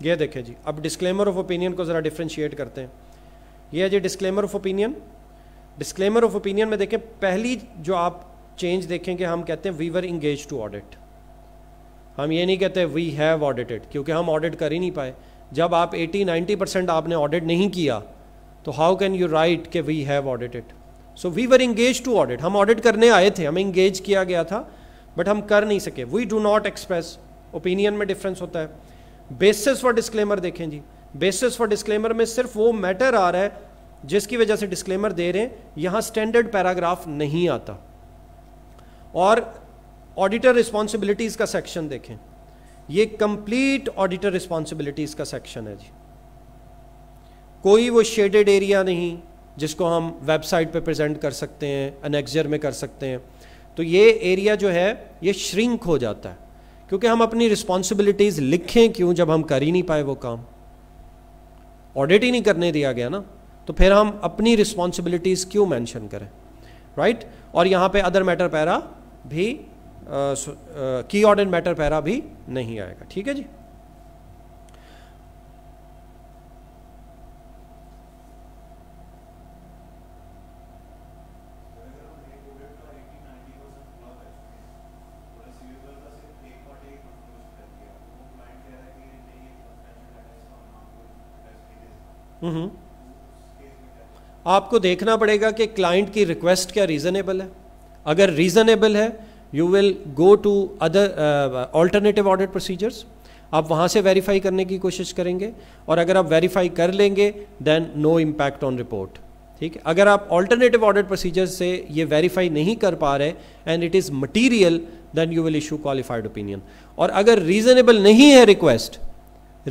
ये देखे जी अब डिस्क्लेमर ऑफ ओपिनियन को ज़रा डिफ्रेंशिएट करते हैं ये है जी disclaimer of opinion disclaimer of opinion में देखें पहली जो आप चेंज देखेंगे हम कहते हैं we were engage to audit हम ये नहीं कहते वी हैव ऑडिटेड क्योंकि हम ऑडिट कर ही नहीं पाए जब आप 80 90 परसेंट आपने ऑडिट नहीं किया तो हाउ कैन यू राइट कि we have audited so we were engage to audit हम ऑडिट करने आए थे हमें इंगेज किया गया था बट हम कर नहीं सके we do not express opinion में डिफरेंस होता है बेसिस फॉर डिस्क्लेमर देखें जी बेसिस फॉर डिस्क्लेमर में सिर्फ वो मैटर आ रहा है जिसकी वजह से डिस्क्लेमर दे रहे हैं यहां स्टैंडर्ड पैराग्राफ नहीं आता और ऑडिटर रिस्पॉन्सिबिलिटीज का सेक्शन देखें ये कंप्लीट ऑडिटर रिस्पॉन्सिबिलिटीज का सेक्शन है जी कोई वो शेडेड एरिया नहीं जिसको हम वेबसाइट पे प्रेजेंट कर सकते हैं अनेक्जर में कर सकते हैं तो ये एरिया जो है ये श्रिंक हो जाता है क्योंकि हम अपनी रिस्पॉन्सिबिलिटीज लिखें क्यों जब हम कर ही नहीं पाए वो काम ऑडिट ही नहीं करने दिया गया ना तो फिर हम अपनी रिस्पॉन्सिबिलिटीज क्यों मैंशन करें राइट right? और यहां पे अदर मैटर पैरा भी की ऑर्डर मैटर पैरा भी नहीं आएगा ठीक है जी हम्म, हम्म। आपको देखना पड़ेगा कि क्लाइंट की रिक्वेस्ट क्या रीज़नेबल है अगर रीज़नेबल है you will go to other alternative audit procedures आप वहाँ से वेरीफाई करने की कोशिश करेंगे और अगर आप वेरीफाई कर लेंगे then no impact on report ठीक है अगर आप ऑल्टरनेटिव ऑडिट प्रोसीजर से ये वेरीफाई नहीं कर पा रहे and it is material then you will issue qualified opinion और अगर रीजनेबल नहीं है रिक्वेस्ट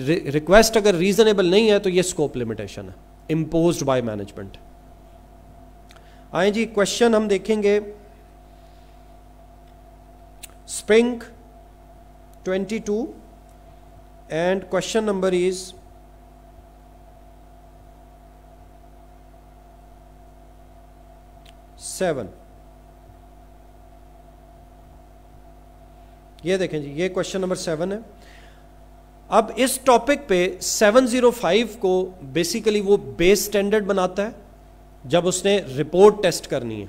रिक्वेस्ट अगर रीजनेबल नहीं है तो ये स्कोप लिमिटेशन है इम्पोज बाय मैनेजमेंट आए जी क्वेश्चन हम देखेंगे spring 22 and question number is seven ये देखें जी ये क्वेश्चन नंबर सेवन है अब इस टॉपिक पे 705 को बेसिकली वो बेस स्टैंडर्ड बनाता है जब उसने रिपोर्ट टेस्ट करनी है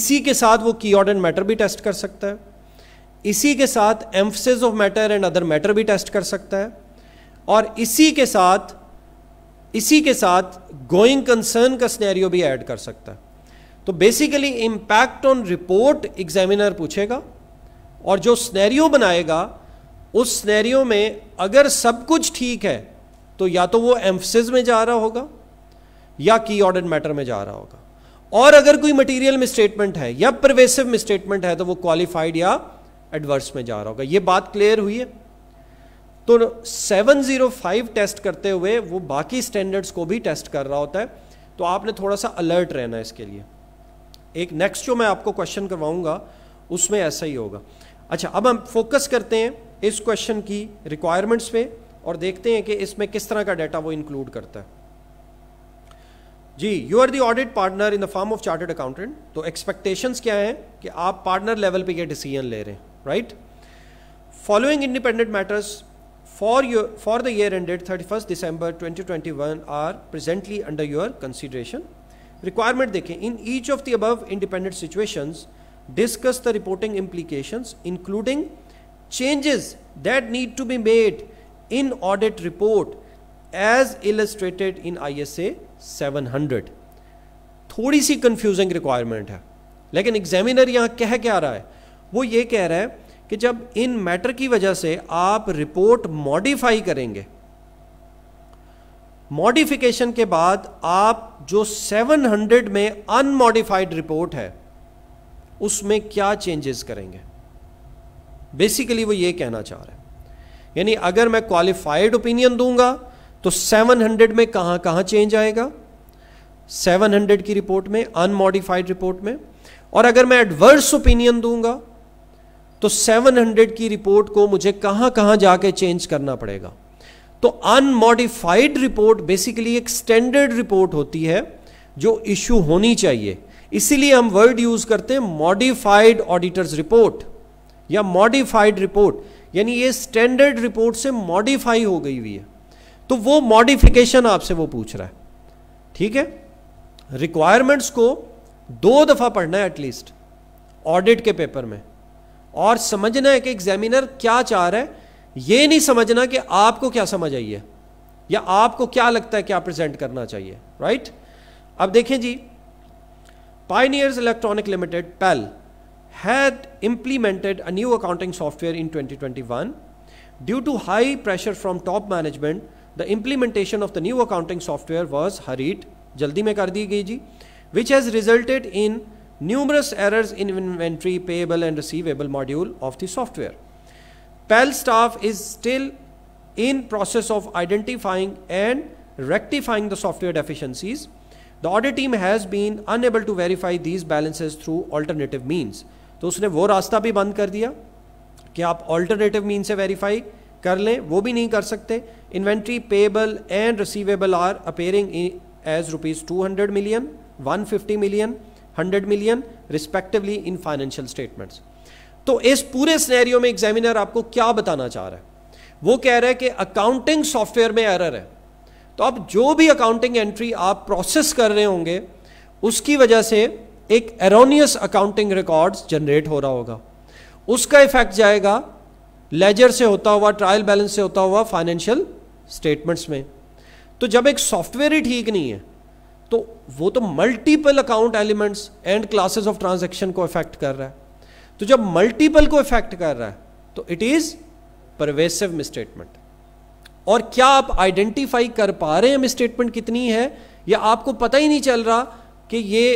इसी के साथ वो की ऑर्डर मैटर भी टेस्ट कर सकता है इसी के साथ emphasis of matter and other matter भी टेस्ट कर सकता है और इसी के साथ इसी के साथ गोइंग कंसर्न का स्नैरियो भी ऐड कर सकता है तो basically impact on report examiner पूछेगा और जो स्नैरियो बनाएगा उस स्नैरियो में अगर सब कुछ ठीक है तो या तो वो एम्फसिस में जा रहा होगा या की ऑर्डर मैटर में जा रहा होगा और अगर कोई मटेरियल मिसस्टेटमेंट है या प्रवेसिव मिसस्टेटमेंट है तो वो क्वालिफाइड या एडवर्स में जा रहा होगा ये बात क्लियर हुई है तो 705 टेस्ट करते हुए वो बाकी स्टैंडर्ड्स को भी टेस्ट कर रहा होता है तो आपने थोड़ा सा अलर्ट रहना है इसके लिए एक नेक्स्ट जो मैं आपको क्वेश्चन करवाऊंगा उसमें ऐसा ही होगा अच्छा अब हम फोकस करते हैं इस क्वेश्चन की रिक्वायरमेंट्स पे और देखते हैं कि इसमें किस तरह का डाटा वो इंक्लूड करता है जी you are the audit partner in the form of chartered accountant तो एक्सपेक्टेशंस क्या है कि आप पार्टनर लेवल पे ये डिसीजन ले रहे हैं right following independent matters for your for the year ended 31st december 2021 are presently under your consideration requirement dekhe in each of the above independent situations discuss the reporting implications including changes that need to be made in audit report as illustrated in ISA 700 थोड़ी सी confusing requirement है लेकिन examiner यहां कह क्या रहा है वो ये कह रहा है कि जब इन मैटर की वजह से आप रिपोर्ट मॉडिफाई करेंगे मॉडिफिकेशन के बाद आप जो 700 में अनमॉडिफाइड रिपोर्ट है उसमें क्या चेंजेस करेंगे बेसिकली वो ये कहना चाह रहे हैं यानी अगर मैं क्वालिफाइड ओपिनियन दूंगा तो 700 में कहां कहां चेंज आएगा 700 की रिपोर्ट में अनमॉडिफाइड रिपोर्ट में और अगर मैं एडवर्स ओपिनियन दूंगा तो 700 की रिपोर्ट को मुझे कहां कहां जाके चेंज करना पड़ेगा तो अनमॉडिफाइड रिपोर्ट बेसिकली एक स्टैंडर्ड रिपोर्ट होती है जो इश्यू होनी चाहिए इसीलिए हम वर्ड यूज करते हैं मॉडिफाइड ऑडिटर्स रिपोर्ट या मॉडिफाइड रिपोर्ट यानी ये स्टैंडर्ड रिपोर्ट से मॉडिफाई हो गई हुई है तो वो मॉडिफिकेशन आपसे वो पूछ रहा है ठीक है रिक्वायरमेंट्स को दो दफा पढ़ना है एटलीस्ट ऑडिट के पेपर में और समझना है कि एग्जामिनर क्या चाह रहा है ये नहीं समझना कि आपको क्या समझ आई है या आपको क्या लगता है क्या प्रेजेंट करना चाहिए राइट अब देखें जी pioneers electronic limited PEL had implemented a new accounting software in 2021 due to high pressure from top management the implementation of the new accounting software was hurried जल्दी में कर दी गई जी which has resulted in numerous errors in inventory, payable, and receivable module of the software. PAL staff is still in process of identifying and rectifying the software deficiencies. The audit team has been unable to verify these balances through alternative means. तो उसने वो रास्ता भी बंद कर दिया कि आप ऑल्टरनेटिव मीन से वेरीफाई कर लें वो भी नहीं कर सकते inventory payable and receivable are appearing as rupees two hundred million one fifty million hundred million respectively in financial statements तो इस पूरे स्नैरियो में एग्जामिनर आपको क्या बताना चाह रहा है वो कह रहा है कि अकाउंटिंग सॉफ्टवेयर में एरर है तो अब जो भी अकाउंटिंग एंट्री आप प्रोसेस कर रहे होंगे उसकी वजह से एक एरोनियस अकाउंटिंग रिकॉर्ड्स जनरेट हो रहा होगा उसका इफेक्ट जाएगा लेजर से होता हुआ ट्रायल बैलेंस से होता हुआ फाइनेंशियल स्टेटमेंट्स में तो जब एक सॉफ्टवेयर ही ठीक नहीं है तो वो तो multiple account elements and classes of transaction को इफेक्ट कर रहा है तो जब मल्टीपल को इफेक्ट कर रहा है तो इट इज परवेसिव मिसस्टेटमेंट और क्या आप आइडेंटिफाई कर पा रहे हैं मिसस्टेटमेंट कितनी है या आपको पता ही नहीं चल रहा कि ये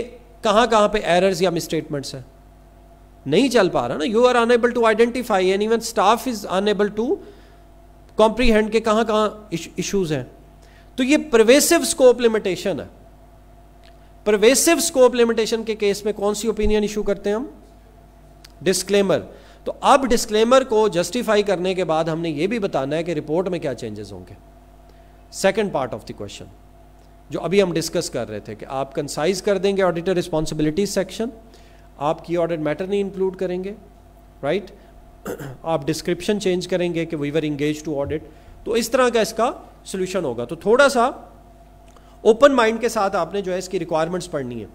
कहां कहां पे एरर्स या मिसस्टेटमेंट्स हैं नहीं चल पा रहा ना you are unable to identify and even staff is unable to comprehend के कहां कहां इश्यूज हैं तो ये प्रवेसिव स्कोप लिमिटेशन है प्रवेसिव स्कोप लिमिटेशन के केस में कौन सी ओपिनियन इशू करते हैं हम डिस्क्लेमर तो अब डिस्क्लेमर को जस्टिफाई करने के बाद हमने यह भी बताना है कि रिपोर्ट में क्या चेंजेस होंगे second part of the question जो अभी हम डिस्कस कर रहे थे कि आप कंसाइज कर देंगे ऑडिटर रिस्पॉन्सिबिलिटी सेक्शन आप की ऑडिट मैटर नहीं इंक्लूड करेंगे राइट right? आप डिस्क्रिप्शन चेंज करेंगे कि we were engage to audit तो इस तरह का इसका सोल्यूशन होगा तो थोड़ा सा ओपन माइंड के साथ आपने जो है इसकी रिक्वायरमेंट्स पढ़नी है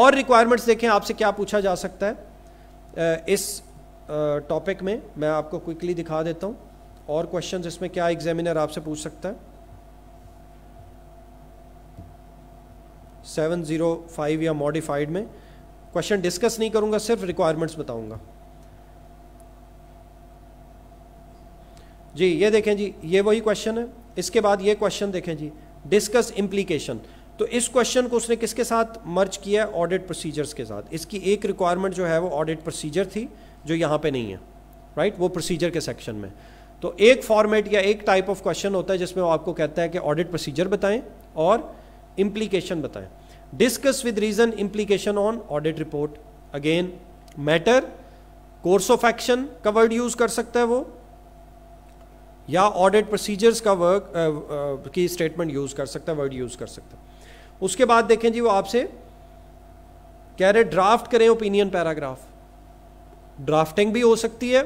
और रिक्वायरमेंट्स देखें आपसे क्या पूछा जा सकता है इस टॉपिक में मैं आपको क्विकली दिखा देता हूँ और क्वेश्चंस इसमें क्या एग्जामिनर आपसे पूछ सकता है सेवन ज़ीरो फाइव या मॉडिफाइड में क्वेश्चन डिस्कस नहीं करूंगा सिर्फ रिक्वायरमेंट्स बताऊंगा जी ये देखें जी ये वही क्वेश्चन है इसके बाद ये क्वेश्चन देखें जी डिस्कस इम्प्लीकेशन तो इस क्वेश्चन को उसने किसके साथ मर्ज किया है ऑडिट प्रोसीजर्स के साथ इसकी एक रिक्वायरमेंट जो है वो ऑडिट प्रोसीजर थी जो यहाँ पे नहीं है राइट right? वो प्रोसीजर के सेक्शन में तो एक फॉर्मेट या एक टाइप ऑफ क्वेश्चन होता है जिसमें वो आपको कहता है कि ऑडिट प्रोसीजर बताएं और इम्प्लीकेशन बताएं discuss with reason implication on audit report again matter course of action का वर्ड यूज कर सकता है वो या ऑडिट प्रोसीजर्स का वर्क आ, आ, की स्टेटमेंट यूज़ कर सकता है वर्ड यूज़ कर सकता है उसके बाद देखें जी वो आपसे कह रहे ड्राफ्ट करें ओपिनियन पैराग्राफ ड्राफ्टिंग भी हो सकती है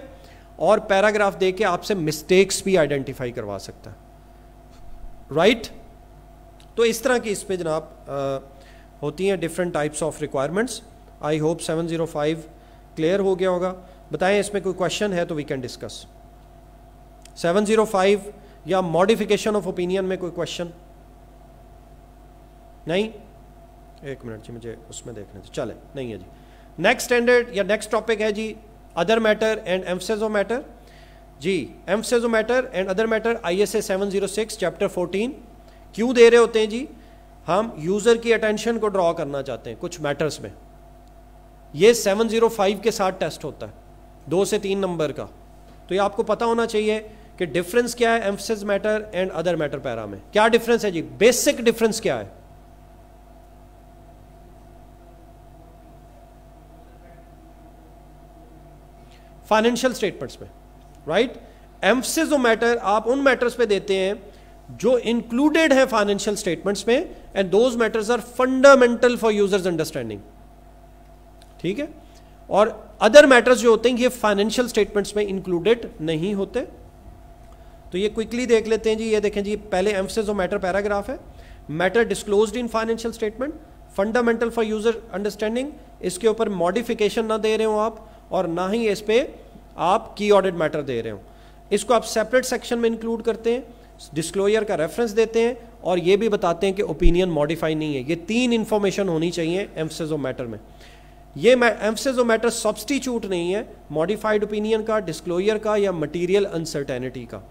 और पैराग्राफ दे के आपसे मिस्टेक्स भी आइडेंटिफाई करवा सकता है राइट तो इस तरह की इस पर जनाब uh, होती हैं different types of requirements I hope 705 clear हो गया होगा बताएं इसमें कोई क्वेश्चन है तो वी कैन डिस्कस 705 या मॉडिफिकेशन ऑफ ओपिनियन में कोई क्वेश्चन नहीं एक मिनट जी मुझे उसमें देखने थे चले नहीं है जी नेक्स्ट स्टैंडर्ड या नेक्स्ट टॉपिक है जी other matter and emphasis of matter जी emphasis of matter and other matter I S A seven zero six chapter fourteen क्यों दे रहे होते हैं जी हम यूजर की अटेंशन को ड्रॉ करना चाहते हैं कुछ मैटर्स में ये 705 के साथ टेस्ट होता है दो से तीन नंबर का तो ये आपको पता होना चाहिए कि डिफरेंस क्या है emphasis matter and other matter para में क्या डिफरेंस है जी बेसिक डिफरेंस क्या है फाइनेंशियल स्टेटमेंट्स में राइट एम्फसिस जो मैटर आप उन मैटर्स पे देते हैं जो इंक्लूडेड है फाइनेंशियल स्टेटमेंट्स में and those matters are fundamental for users understanding ठीक है और अदर मैटर्स जो होते हैं ये फाइनेंशियल स्टेटमेंट्स में इंक्लूडेड नहीं होते तो ये क्विकली देख लेते हैं जी ये देखें जी पहले एम्फसिस ऑफ मैटर पैराग्राफ है matter disclose in financial statement fundamental for user understanding इसके ऊपर मॉडिफिकेशन ना दे रहे हो आप और ना ही इस पर आप की ऑडिट मैटर दे रहे हो इसको आप सेपरेट सेक्शन में इंक्लूड करते हैं डिस्क्लोजर का रेफरेंस देते हैं और ये भी बताते हैं कि ओपिनियन मॉडिफाई नहीं है ये तीन इन्फॉर्मेशन होनी चाहिए एम्फसिस ऑफ मैटर में ये एम्फसिस ऑफ मैटर सब्सटीट्यूट नहीं है मॉडिफाइड ओपिनियन का डिस्क्लोजर का या मटीरियल अनसर्टेनिटी का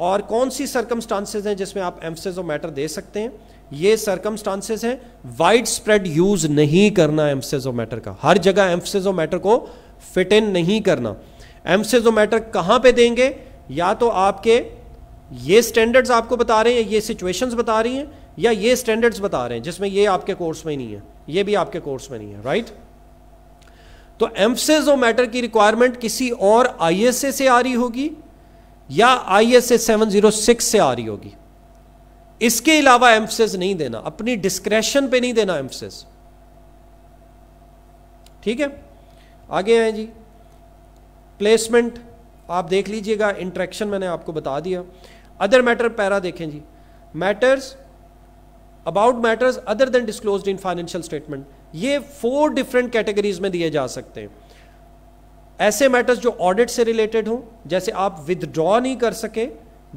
और कौन सी सर्कमस्टांसेज हैं जिसमें आप एम्फसिस ऑफ मैटर दे सकते हैं ये सर्कमस्टांसेज हैं वाइड स्प्रेड यूज नहीं करना एम्फसिस ऑफ मैटर का हर जगह एम्फसिस ऑफ मैटर को फिट इन नहीं करना एम्फसिस ऑफ मैटर कहां पे देंगे या तो आपके ये स्टैंडर्ड्स आपको बता रहे हैं ये सिचुएशंस बता रही हैं या ये स्टैंडर्ड्स बता रहे हैं जिसमें ये आपके कोर्स में नहीं है ये भी आपके कोर्स में नहीं है राइट तो एम्फसिस ऑफ मैटर की रिक्वायरमेंट किसी और आईएसए से आ रही होगी या I S A seven zero six से आ रही होगी इसके अलावा एम्फसिस नहीं देना अपनी डिस्क्रेशन पे नहीं देना एम्फसिस ठीक है आगे आए जी प्लेसमेंट आप देख लीजिएगा इंट्रैक्शन मैंने आपको बता दिया अदर मैटर पैरा देखें जी matters about matters other than disclosed in financial statement ये फोर डिफरेंट कैटेगरीज में दिए जा सकते हैं ऐसे मैटर्स जो ऑडिट से रिलेटेड हों जैसे आप विदड्रॉ नहीं कर सके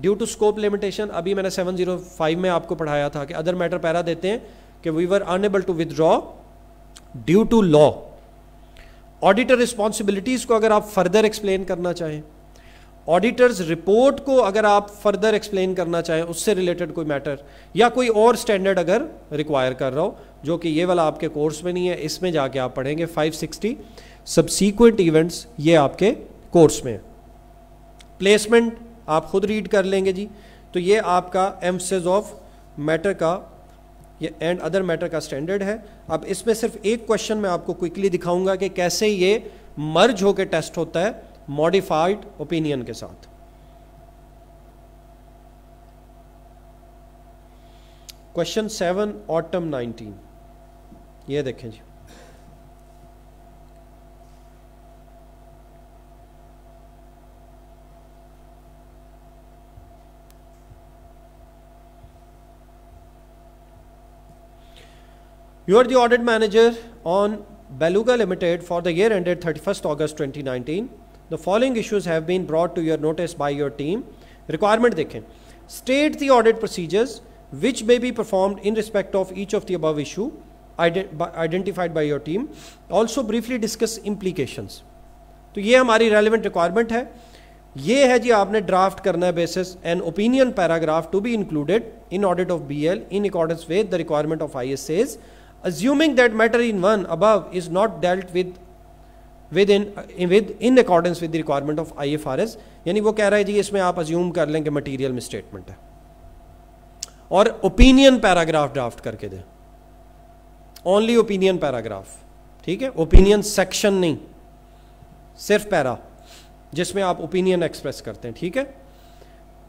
ड्यू टू स्कोप लिमिटेशन अभी मैंने 705 में आपको पढ़ाया था कि अदर मैटर पैरा देते हैं कि we were unable to withdraw due to law auditor responsibilities को अगर आप फर्दर एक्सप्लेन करना चाहें ऑडिटर्स रिपोर्ट को अगर आप फर्दर एक्सप्लेन करना चाहें उससे रिलेटेड कोई मैटर या कोई और स्टैंडर्ड अगर रिक्वायर कर रहा हो जो कि ये वाला आपके कोर्स में नहीं है इसमें जाके आप पढ़ेंगे 560 सबसीक्वेंट इवेंट्स ये आपके कोर्स में प्लेसमेंट आप खुद रीड कर लेंगे जी तो ये आपका एम्फसिस ऑफ मैटर का ये एंड अदर मैटर का स्टैंडर्ड है अब इसमें सिर्फ एक क्वेश्चन मैं आपको क्विकली दिखाऊंगा कि कैसे ये मर्ज होकर टेस्ट होता है मॉडिफाइड ओपिनियन के साथ क्वेश्चन सेवन ऑटम नाइनटीन ये देखें जी You are the audit manager on Beluga Limited for the year ended 31st August 2019. The following issues have been brought to your notice by your team. Requirement dekhe. State the audit procedures which may be performed in respect of each of the above issue identified by your team. Also briefly discuss implications. तो ये हमारी relevant requirement ये है जी आपने draft करना है basis an opinion paragraph to be included in audit of BL in accordance with the requirement of of assuming that matter in one above is not dealt with within with in accordance with the requirement of IFRS यानी वो कह रहा है जी इसमें आप अज्यूम कर लें कि में स्टेटमेंट है और ओपिनियन पैराग्राफ ड्राफ्ट करके दें ओनली ओपिनियन पैराग्राफ ठीक है ओपिनियन सेक्शन नहीं सिर्फ पैरा जिसमें आप ओपिनियन एक्सप्रेस करते हैं ठीक है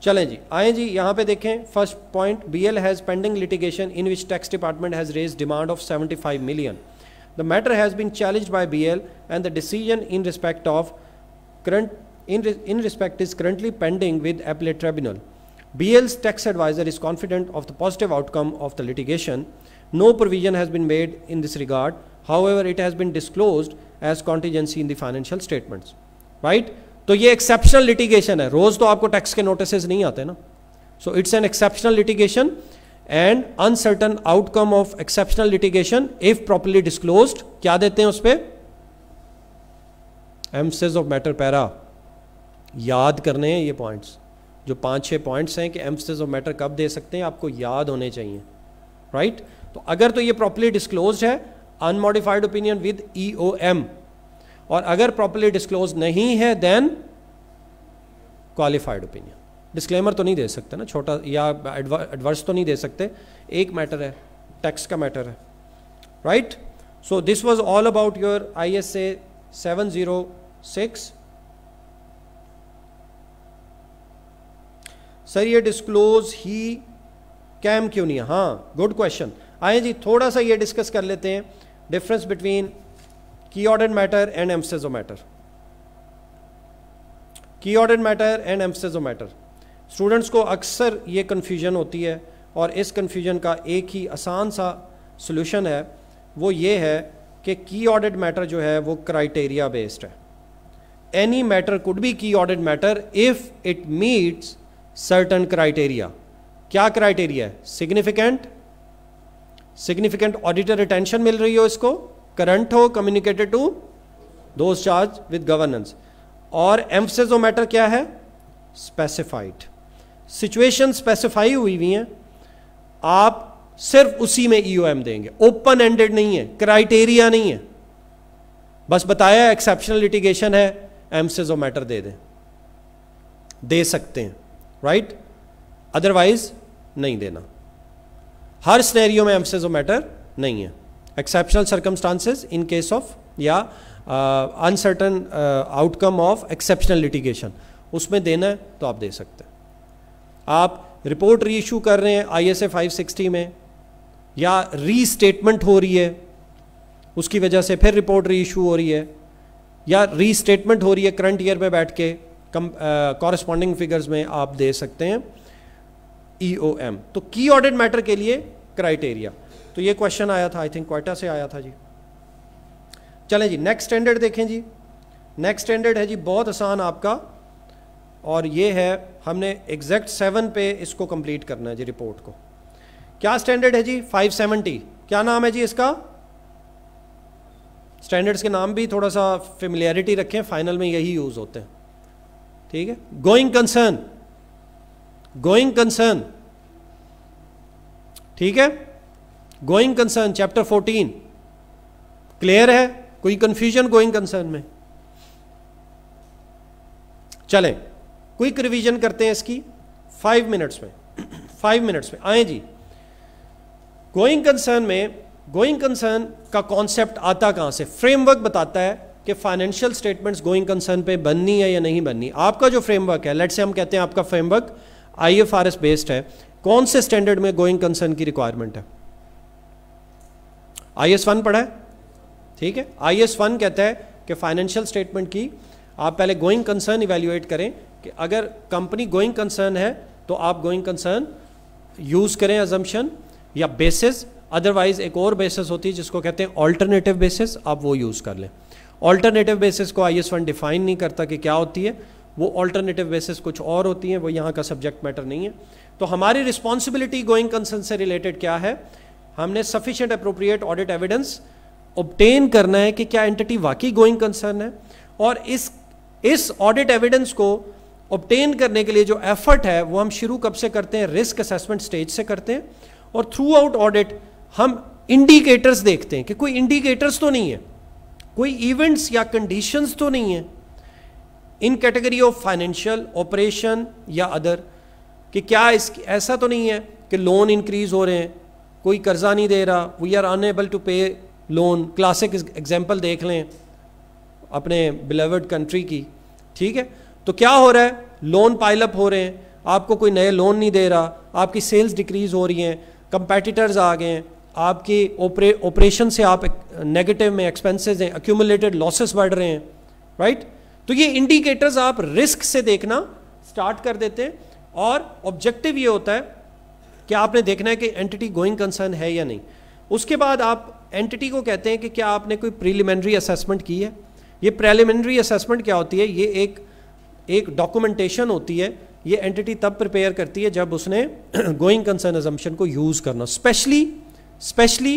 चलें जी आए जी यहाँ पे देखें first point BL has pending litigation in which tax department has raise demand of seventy five million the matter has been challenged by L and the decision in respect of current in respect is currently pending with appellate tribunal B BL's tax advisor is confident of the positive outcome of the litigation no provision has been made in this regard however it has been disclose as contingency in the financial statements right तो ये एक्सेप्शनल लिटिगेशन है रोज तो आपको टैक्स के नोटिस नहीं आते ना so it's an exceptional litigation and uncertain outcome of exceptional litigation if properly disclose क्या देते हैं उस पर एम्सेज ऑफ मैटर पैरा याद करने हैं ये पॉइंट्स जो पांच छह पॉइंट्स हैं कि एम्सेज ऑफ मैटर कब दे सकते हैं आपको याद होने चाहिए राइट right? तो अगर तो ये प्रॉपरली डिस्कलोज है unmodified opinion with E O M और अगर प्रॉपरली डिस्क्लोज नहीं है देन क्वालिफाइड ओपिनियन डिस्क्लेमर तो नहीं दे सकते ना छोटा या एडवर्स तो नहीं दे सकते एक मैटर है टैक्स का मैटर है right so this was all about your I S A seven zero six sir ये डिस्क्लोज ही कैम क्यों नहीं हाँ गुड क्वेश्चन आए जी थोड़ा सा ये डिस्कस कर लेते हैं difference between matter Chiodin matter and amstesomatter. Matter and and matter students को अक्सर ये कन्फ्यूजन होती है और इस कन्फ्यूजन का एक ही आसान सा सोल्यूशन है वो ये है कि की ऑडिट मैटर जो है वो क्राइटेरिया बेस्ड है any matter could be key audit matter if it meets certain criteria क्या क्राइटेरिया है सिग्निफिकेंट सिग्निफिकेंट ऑडिटर अटेंशन मिल रही हो इसको करंट हो communicated to those charge with governance और emphasis of मैटर क्या है स्पेसिफाइड सिचुएशन स्पेसिफाई हुई हुई हैं आप सिर्फ उसी में ईओएम e देंगे ओपन एंडेड नहीं है क्राइटेरिया नहीं है बस बताया एक्सेप्शनल लिटिगेशन है से ऑफ मैटर दे दें दे सकते हैं राइट right? अदरवाइज नहीं देना हर स्नेरियो में से ऑफ मैटर नहीं है exceptional circumstances in case of या uncertain outcome of exceptional litigation उसमें देना है तो आप दे सकते हैं आप रिपोर्ट रीइशू कर रहे हैं I S A five sixty में या रीस्टेटमेंट हो रही है उसकी वजह से फिर रिपोर्ट रीइशू हो रही है या रीस्टेटमेंट हो रही है करंट ईयर में बैठ के कम कॉरस्पॉन्डिंग uh, फिगर्स में आप दे सकते हैं ई ओ एम तो की ऑडिट मैटर के लिए क्राइटेरिया तो ये क्वेश्चन आया था आई थिंक क्वाटा से आया था जी चलें जी नेक्स्ट स्टैंडर्ड देखें जी नेक्स्ट स्टैंडर्ड है जी बहुत आसान आपका और ये है हमने एग्जैक्ट सेवन पे इसको कंप्लीट करना है जी रिपोर्ट को क्या स्टैंडर्ड है जी 570 क्या नाम है जी इसका स्टैंडर्ड्स के नाम भी थोड़ा सा फेमिलियरिटी रखें फाइनल में यही यूज होते हैं ठीक है गोइंग कंसर्न गोइंग कंसर्न ठीक है गोइंग कंसर्न चैप्टर 14 क्लियर है कोई कंफ्यूजन गोइंग कंसर्न में चलें क्विक रिवीजन करते हैं इसकी फाइव मिनट्स में फाइव मिनट्स में आए जी गोइंग कंसर्न में गोइंग कंसर्न का कॉन्सेप्ट आता कहां से फ्रेमवर्क बताता है कि फाइनेंशियल स्टेटमेंट्स गोइंग कंसर्न पे बननी है या नहीं बननी आपका जो फ्रेमवर्क है लेट से हम कहते हैं आपका फ्रेमवर्क आई बेस्ड है कौन से स्टैंडर्ड में गोइंग कंसर्न की रिक्वायरमेंट है आई एस वन पढ़ा है ठीक है आई एस वन कहता है कि फाइनेंशियल स्टेटमेंट की आप पहले गोइंग कंसर्न इवेल्यूएट करें कि अगर कंपनी गोइंग कंसर्न है तो आप गोइंग कंसर्न यूज़ करें एजम्पन या बेसिस अदरवाइज एक और बेसिस होती है जिसको कहते हैं ऑल्टरनेटिव बेसिस आप वो यूज़ कर लें ऑल्टरनेटिव बेसिस को आई एस वन डिफाइन नहीं करता कि क्या होती है वो ऑल्टरनेटिव बेसिस कुछ और होती हैं वो यहाँ का सब्जेक्ट मैटर नहीं है तो हमारी रिस्पॉन्सिबिलिटी गोइंग कंसर्न से रिलेटेड क्या है हमने sufficient appropriate audit evidence obtain करना है कि क्या एंटिटी वाकई गोइंग कंसर्न है और इस इस ऑडिट एविडेंस को ऑब्टेन करने के लिए जो एफर्ट है वो हम शुरू कब से करते हैं रिस्क असेसमेंट स्टेज से करते हैं और थ्रू आउट ऑडिट हम इंडिकेटर्स देखते हैं कि कोई इंडिकेटर्स तो नहीं है कोई इवेंट्स या कंडीशंस तो नहीं है in category of financial operation या अदर कि क्या इस ऐसा तो नहीं है कि लोन इंक्रीज हो रहे हैं कोई कर्जा नहीं दे रहा we are unable to pay loan classic example देख लें अपने बिलेवर्ड कंट्री की ठीक है तो क्या हो रहा है लोन पाइलअप हो रहे हैं आपको कोई नए लोन नहीं दे रहा आपकी सेल्स डिक्रीज हो रही हैं कंपेटिटर्स आ गए हैं आपकी ऑपरे ऑपरेशन से आप नेगेटिव में एक्सपेंसेस हैं अक्यूमुलेटेड लॉसेस बढ़ रहे हैं राइट तो ये इंडिकेटर्स आप रिस्क से देखना स्टार्ट कर देते हैं और ऑब्जेक्टिव ये होता है क्या आपने देखना है कि एंटिटी गोइंग कंसर्न है या नहीं उसके बाद आप एंटिटी को कहते हैं कि क्या आपने कोई प्रीलिमिनरी असेसमेंट की है ये प्रेलिमिनरी असेसमेंट क्या होती है ये एक एक डॉक्यूमेंटेशन होती है ये एंटिटी तब प्रिपेयर करती है जब उसने गोइंग कंसर्न एजम्पन को यूज़ करना स्पेशली स्पेशली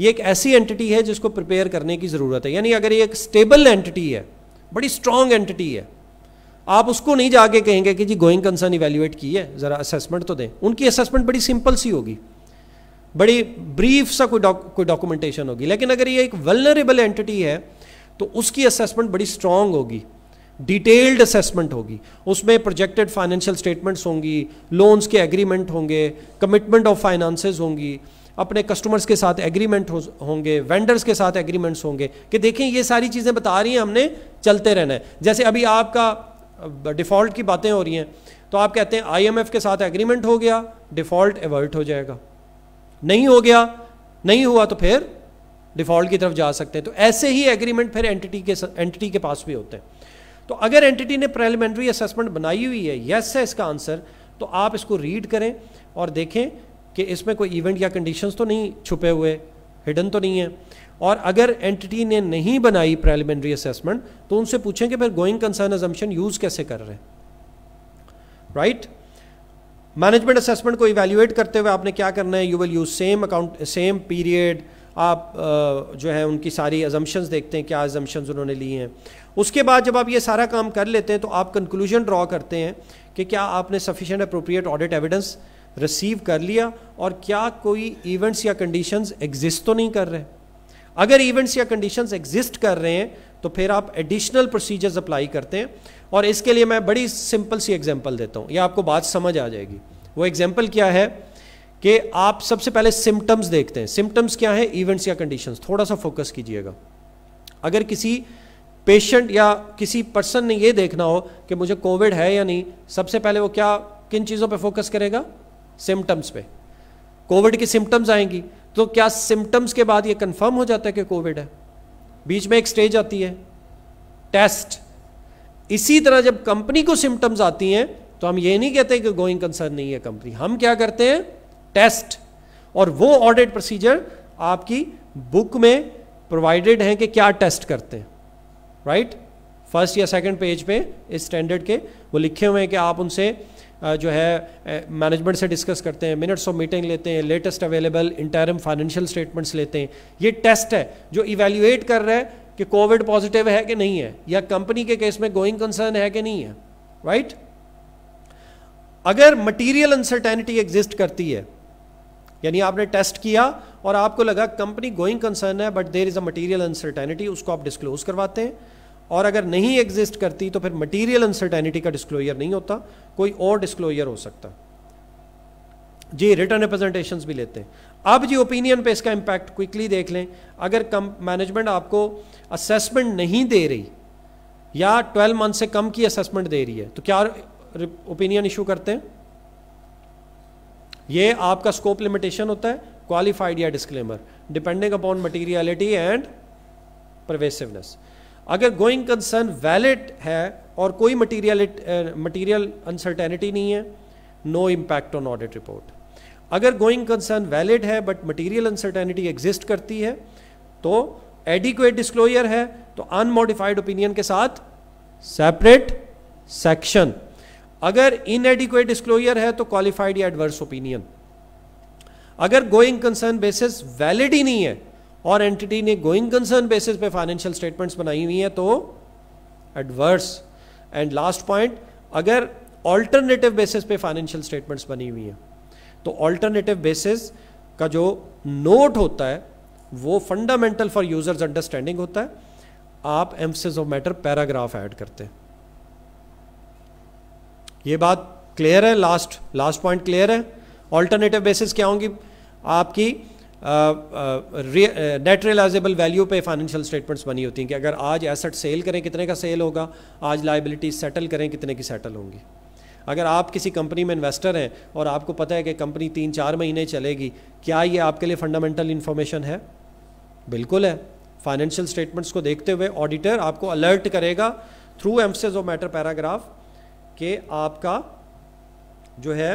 ये एक ऐसी एंटिटी है जिसको प्रिपेयर करने की ज़रूरत है यानी अगर ये एक स्टेबल एंटिटी है बड़ी स्ट्रांग एंटिटी है आप उसको नहीं जाके कहेंगे कि जी गोइंग कंसर्न इवेल्युएट की है ज़रा असेसमेंट तो दें उनकी असेसमेंट बड़ी सिंपल सी होगी बड़ी ब्रीफ सा कोई डॉक, कोई डॉक्यूमेंटेशन होगी लेकिन अगर ये एक वेलनरेबल एंटिटी है तो उसकी असेसमेंट बड़ी स्ट्रांग होगी डिटेल्ड असेसमेंट होगी उसमें प्रोजेक्टेड फाइनेंशियल स्टेटमेंट्स होंगी लोन्स के एग्रीमेंट होंगे कमिटमेंट ऑफ फाइनेंसेस होंगी अपने कस्टमर्स के साथ एग्रीमेंट होंगे वेंडर्स के साथ एग्रीमेंट्स होंगे कि देखें ये सारी चीज़ें बता रही हैं हमने चलते रहना है जैसे अभी आपका डिफ़ॉल्ट की बातें हो रही हैं तो आप कहते हैं आईएमएफ के साथ एग्रीमेंट हो गया डिफ़ॉल्ट एवर्ट हो जाएगा नहीं हो गया नहीं हुआ तो फिर डिफ़ॉल्ट की तरफ जा सकते हैं तो ऐसे ही एग्रीमेंट फिर एंटिटी के एंटिटी के पास भी होते हैं तो अगर एंटिटी ने प्रेलिमेंट्री असेसमेंट बनाई हुई है यस है इसका आंसर तो आप इसको रीड करें और देखें कि इसमें कोई इवेंट या कंडीशंस तो नहीं छुपे हुए हिडन तो नहीं है और अगर एंटिटी ने नहीं बनाई प्रेलिमिनरी असेसमेंट तो उनसे पूछें कि फिर गोइंग कंसर्न एजम्पन यूज़ कैसे कर रहे हैं राइट मैनेजमेंट असेसमेंट को इवेल्यूएट करते हुए आपने क्या करना है you will use same account same period आप जो है उनकी सारी एजम्पन्स देखते हैं क्या एजम्पन्स उन्होंने लिए हैं उसके बाद जब आप ये सारा काम कर लेते हैं तो आप कंक्लूजन ड्रॉ करते हैं कि क्या आपने sufficient appropriate audit evidence receive कर लिया और क्या कोई इवेंट्स या कंडीशंस एग्जिस्ट तो नहीं कर रहे अगर इवेंट्स या कंडीशंस एग्जिस्ट कर रहे हैं तो फिर आप एडिशनल प्रोसीजर्स अप्लाई करते हैं और इसके लिए मैं बड़ी सिंपल सी एग्जांपल देता हूँ या आपको बात समझ आ जाएगी वो एग्जांपल क्या है कि आप सबसे पहले सिम्टम्स देखते हैं सिम्टम्स क्या है इवेंट्स या कंडीशंस थोड़ा सा फोकस कीजिएगा अगर किसी पेशेंट या किसी पर्सन ने ये देखना हो कि मुझे कोविड है या नहीं सबसे पहले वो क्या किन चीज़ों पे फोकस करेगा सिम्टम्स पे कोविड की सिम्टम्स आएंगी तो क्या सिम्टम्स के बाद ये कंफर्म हो जाता है कि कोविड है बीच में एक स्टेज आती है टेस्ट इसी तरह जब कंपनी को सिम्टम्स आती हैं तो हम ये नहीं कहते कि गोइंग कंसर्न नहीं है कंपनी हम क्या करते हैं टेस्ट और वो ऑडिट प्रोसीजर आपकी बुक में प्रोवाइडेड हैं कि क्या टेस्ट करते हैं राइट right? फर्स्ट या सेकंड पेज पे इस स्टैंडर्ड के वो लिखे हुए हैं कि आप उनसे जो है मैनेजमेंट से डिस्कस करते हैं मिनट्स ऑफ मीटिंग लेते हैं latest available interim financial statements लेते हैं ये टेस्ट है जो इवेल्यूएट कर रहा है कि कोविड पॉजिटिव है कि नहीं है या कंपनी के केस में गोइंग कंसर्न है कि नहीं है राइट right? अगर मटेरियल अनसर्टेनिटी एग्जिस्ट करती है यानी आपने टेस्ट किया और आपको लगा कंपनी गोइंग कंसर्न है but there is a material uncertainty उसको आप डिस्क्लोज करवाते हैं और अगर नहीं एग्जिस्ट करती तो फिर मटेरियल अनसर्टेनिटी का डिस्क्लोजर नहीं होता कोई और डिस्क्लोजर हो सकता जी रिटर्न रिप्रेजेंटेशन भी लेते हैं अब जी ओपिनियन पे इसका इंपैक्ट क्विकली देख लें अगर कम मैनेजमेंट आपको असेसमेंट नहीं दे रही या 12 मंथ से कम की असेसमेंट दे रही है तो क्या ओपिनियन इशू करते हैं ये आपका स्कोप लिमिटेशन होता है क्वालिफाइड या disclaimer depending upon materiality and pervasiveness अगर गोइंग कंसर्न वैलिड है और कोई मटीरियल मटीरियल अनसर्टेनिटी नहीं है no impact on audit report अगर गोइंग कंसर्न वैलिड है बट मटीरियल अनसर्टेनिटी एग्जिस्ट करती है तो एडिक्वेट डिस्क्लोजर है तो अनमोडिफाइड ओपिनियन के साथ सेपरेट सेक्शन अगर एडिक्वेट डिस्क्लोजर है तो क्वालिफाइड या एडवर्स ओपिनियन अगर गोइंग कंसर्न बेसिस वैलिड ही नहीं है और एंटिटी ने गोइंग कंसर्न बेसिस पे फाइनेंशियल स्टेटमेंट्स बनाई हुई हैं तो एडवर्स एंड लास्ट पॉइंट अगर ऑल्टरनेटिव बेसिस पे फाइनेंशियल स्टेटमेंट्स बनी हुई हैं तो ऑल्टरनेटिव बेसिस का जो नोट होता है वो फंडामेंटल फॉर यूजर्स अंडरस्टैंडिंग होता है आप emphasis of matter paragraph add करते हैं ये बात क्लियर है लास्ट लास्ट पॉइंट क्लियर है ऑल्टरनेटिव बेसिस क्या होंगी आपकी नेट रियलाइजेबल वैल्यू पे फाइनेंशियल स्टेटमेंट्स बनी होती हैं कि अगर आज एसेट सेल करें कितने का सेल होगा आज लाइबिलिटी सेटल करें कितने की सेटल होंगी अगर आप किसी कंपनी में इन्वेस्टर हैं और आपको पता है कि कंपनी तीन चार महीने चलेगी क्या ये आपके लिए फंडामेंटल इन्फॉर्मेशन है बिल्कुल है फाइनेंशियल स्टेटमेंट्स को देखते हुए ऑडिटर आपको अलर्ट करेगा through emphasis of matter paragraph के आपका जो है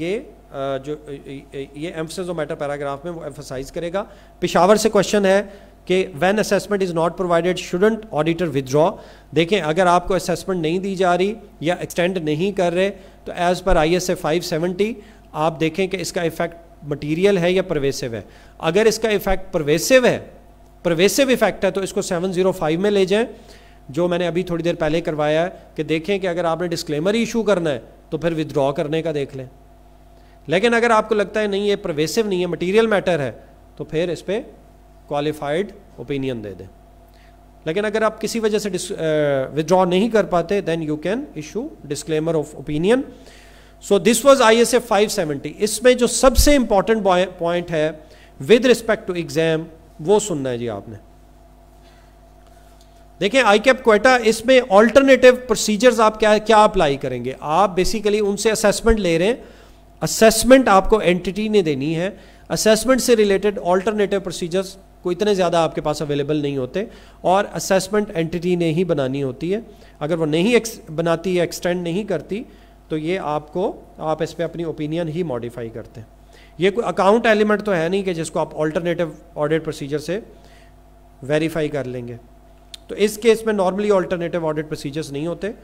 ये जो ये एम्फोसिस ऑफ मैटर पैराग्राफ में वो एम्फोसाइज करेगा पिशावर से क्वेश्चन है कि when assessment is not provided shouldn't auditor withdraw देखें अगर आपको असेसमेंट नहीं दी जा रही या एक्सटेंड नहीं कर रहे तो as per I S five seventy आप देखें कि इसका इफेक्ट मटीरियल है या प्रवेसिव है अगर इसका इफेक्ट प्रवेसिव है प्रवेसिव इफेक्ट है तो इसको सेवन जीरो फाइव में ले जाएं जो मैंने अभी थोड़ी देर पहले करवाया है कि देखें कि अगर आपने डिस्क्लेमर इशू करना है तो फिर विदड्रॉ करने का देख लें लेकिन अगर आपको लगता है नहीं ये प्रवेसिव नहीं है मटीरियल मैटर है तो फिर इस पर क्वालिफाइड ओपिनियन दे दें लेकिन अगर आप किसी वजह से विदड्रॉ नहीं कर पाते then you can issue disclaimer of opinion so this was I S A five seventy इसमें जो सबसे इंपॉर्टेंट पॉइंट है विद रिस्पेक्ट टू एग्जाम वो सुनना है जी आपने देखें आई कैप क्वेटा इसमें ऑल्टरनेटिव प्रोसीजर्स आप क्या क्या अप्लाई करेंगे आप बेसिकली उनसे असेसमेंट ले रहे हैं असेसमेंट आपको एंटिटी ने देनी है असेसमेंट से रिलेटेड ऑल्टरनेटिव प्रोसीजर्स को इतने ज़्यादा आपके पास अवेलेबल नहीं होते और असेसमेंट एंटिटी ने ही बनानी होती है अगर वो नहीं बनाती है एक्सटेंड नहीं करती तो ये आपको आप इस पर अपनी ओपिनियन ही मॉडिफाई करते हैं ये कोई अकाउंट एलिमेंट तो है नहीं कि जिसको आप ऑल्टरनेटिव ऑडिट प्रोसीजर से वेरीफाई कर लेंगे तो इस केस में नॉर्मली ऑल्टरनेटिव ऑडिट प्रोसीजर्स नहीं होते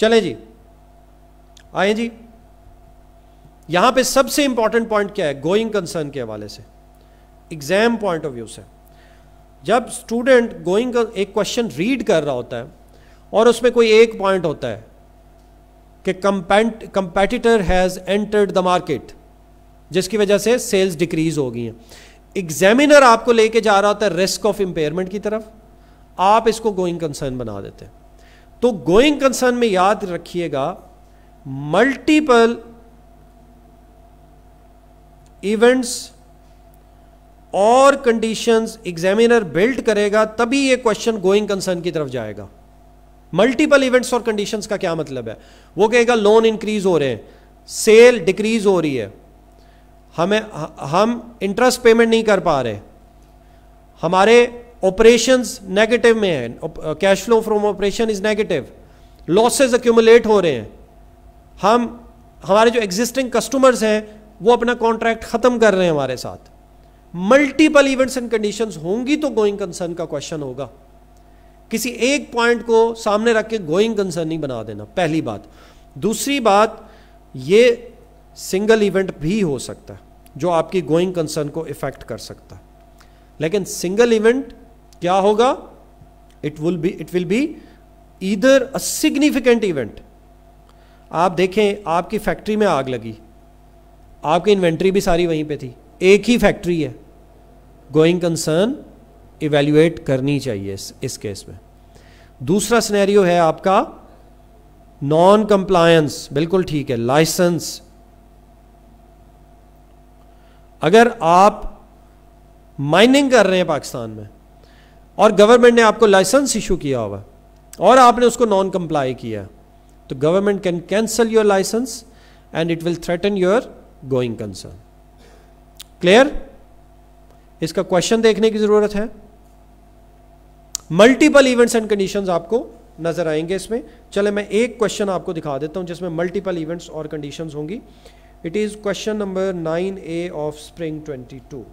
चले जी आए जी यहां पे सबसे इंपॉर्टेंट पॉइंट क्या है गोइंग कंसर्न के हवाले से एग्जाम पॉइंट ऑफ व्यू से जब स्टूडेंट गोइंग एक क्वेश्चन रीड कर रहा होता है और उसमें कोई एक पॉइंट होता है कि competitor has entered the market जिसकी वजह से सेल्स डिक्रीज हो गई हैं एग्जामिनर आपको लेके जा रहा होता है रिस्क ऑफ इंपेयरमेंट की तरफ आप इसको गोइंग कंसर्न बना देते हैं तो गोइंग कंसर्न में याद रखिएगा मल्टीपल इवेंट्स और कंडीशंस एग्जामिनर बिल्ड करेगा तभी ये क्वेश्चन गोइंग कंसर्न की तरफ जाएगा मल्टीपल इवेंट्स और कंडीशंस का क्या मतलब है वो कहेगा लोन इंक्रीज हो रहे हैं सेल डिक्रीज हो रही है हमें हम इंटरेस्ट पेमेंट नहीं कर पा रहे हमारे ऑपरेशंस नेगेटिव में है cash flow from operation is negative losses accumulate हो रहे हैं हम हमारे जो एग्जिस्टिंग कस्टमर्स हैं वो अपना कॉन्ट्रैक्ट खत्म कर रहे हैं हमारे साथ मल्टीपल इवेंट्स एंड कंडीशंस होंगी तो गोइंग कंसर्न का क्वेश्चन होगा किसी एक पॉइंट को सामने रख के गोइंग कंसर्न नहीं बना देना पहली बात दूसरी बात ये सिंगल इवेंट भी हो सकता है जो आपकी गोइंग कंसर्न को इफेक्ट कर सकता है लेकिन सिंगल इवेंट क्या होगा it will be it will be either a significant event आप देखें आपकी फैक्ट्री में आग लगी आपकी इन्वेंट्री भी सारी वहीं पे थी एक ही फैक्ट्री है गोइंग कंसर्न इवेल्युएट करनी चाहिए इस, इस केस में दूसरा सिनेरियो है आपका नॉन कंप्लायंस बिल्कुल ठीक है लाइसेंस अगर आप माइनिंग कर रहे हैं पाकिस्तान में और गवर्नमेंट ने आपको लाइसेंस इशू किया हुआ और आपने उसको नॉन कंप्लाई किया तो government can cancel your licence and it will threaten your going concern clear इसका क्वेश्चन देखने की जरूरत है मल्टीपल इवेंट्स एंड कंडीशंस आपको नजर आएंगे इसमें चले मैं एक क्वेश्चन आपको दिखा देता हूं जिसमें मल्टीपल इवेंट्स और कंडीशंस होंगी it is question number nine A of spring twenty two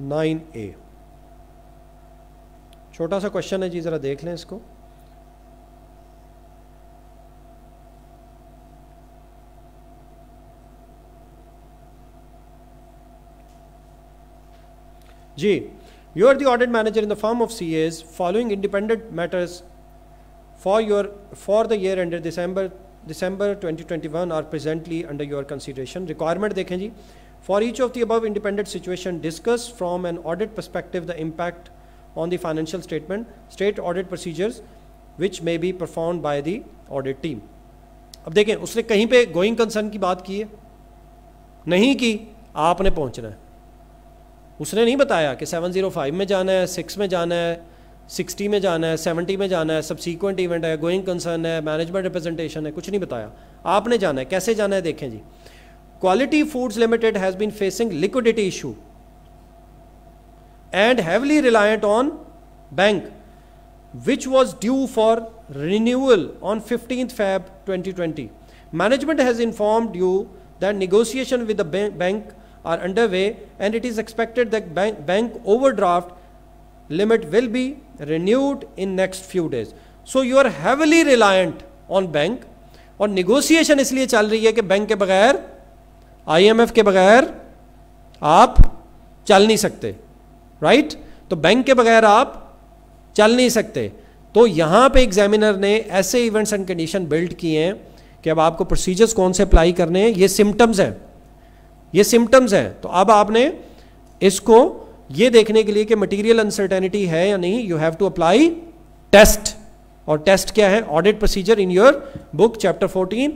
nine A छोटा सा क्वेश्चन है जी जरा देख लें इसको जी you are the manager in the form of C as following independent matters for your for the year ended December December 2021 twenty one are presently under your consideration requirement देखें जी for each of the above independent situation discuss from an audit perspective the impact on the financial statement, state audit procedures which may be performed by the audit team. अब देखें उसने कहीं पे गोइंग कंसर्न की बात की है नहीं की आपने पहुंचना है उसने नहीं बताया कि 705 में जाना है 6 में जाना है 60 में जाना है 70 में जाना है सबसीक्वेंट इवेंट है गोइंग कंसर्न है मैनेजमेंट रिप्रेजेंटेशन है कुछ नहीं बताया आपने जाना है कैसे जाना है देखें जी quality foods limited has been facing liquidity issue and heavily reliant on bank which was due for renewal on 15th Feb 2020. Management has informed you that negotiation with the bank are underway and it is expected that bank, bank overdraft limit will be renewed in next few days. So you are heavily reliant on bank और निगोसिएशन इसलिए चल रही है कि बैंक के बगैर आईएमएफ के बगैर आप चल नहीं सकते राइट तो बैंक के बगैर आप चल नहीं सकते तो यहां पे एग्जामिनर ने ऐसे इवेंट्स एंड कंडीशन बिल्ड किए हैं कि अब आपको प्रोसीजर्स कौन से अप्लाई करने हैं ये सिम्टम्स हैं ये सिम्टम्स हैं तो अब आपने इसको ये देखने के लिए कि मटेरियल अनसर्टेनिटी है या नहीं you have to apply test और टेस्ट क्या है audit procedure in your book chapter 14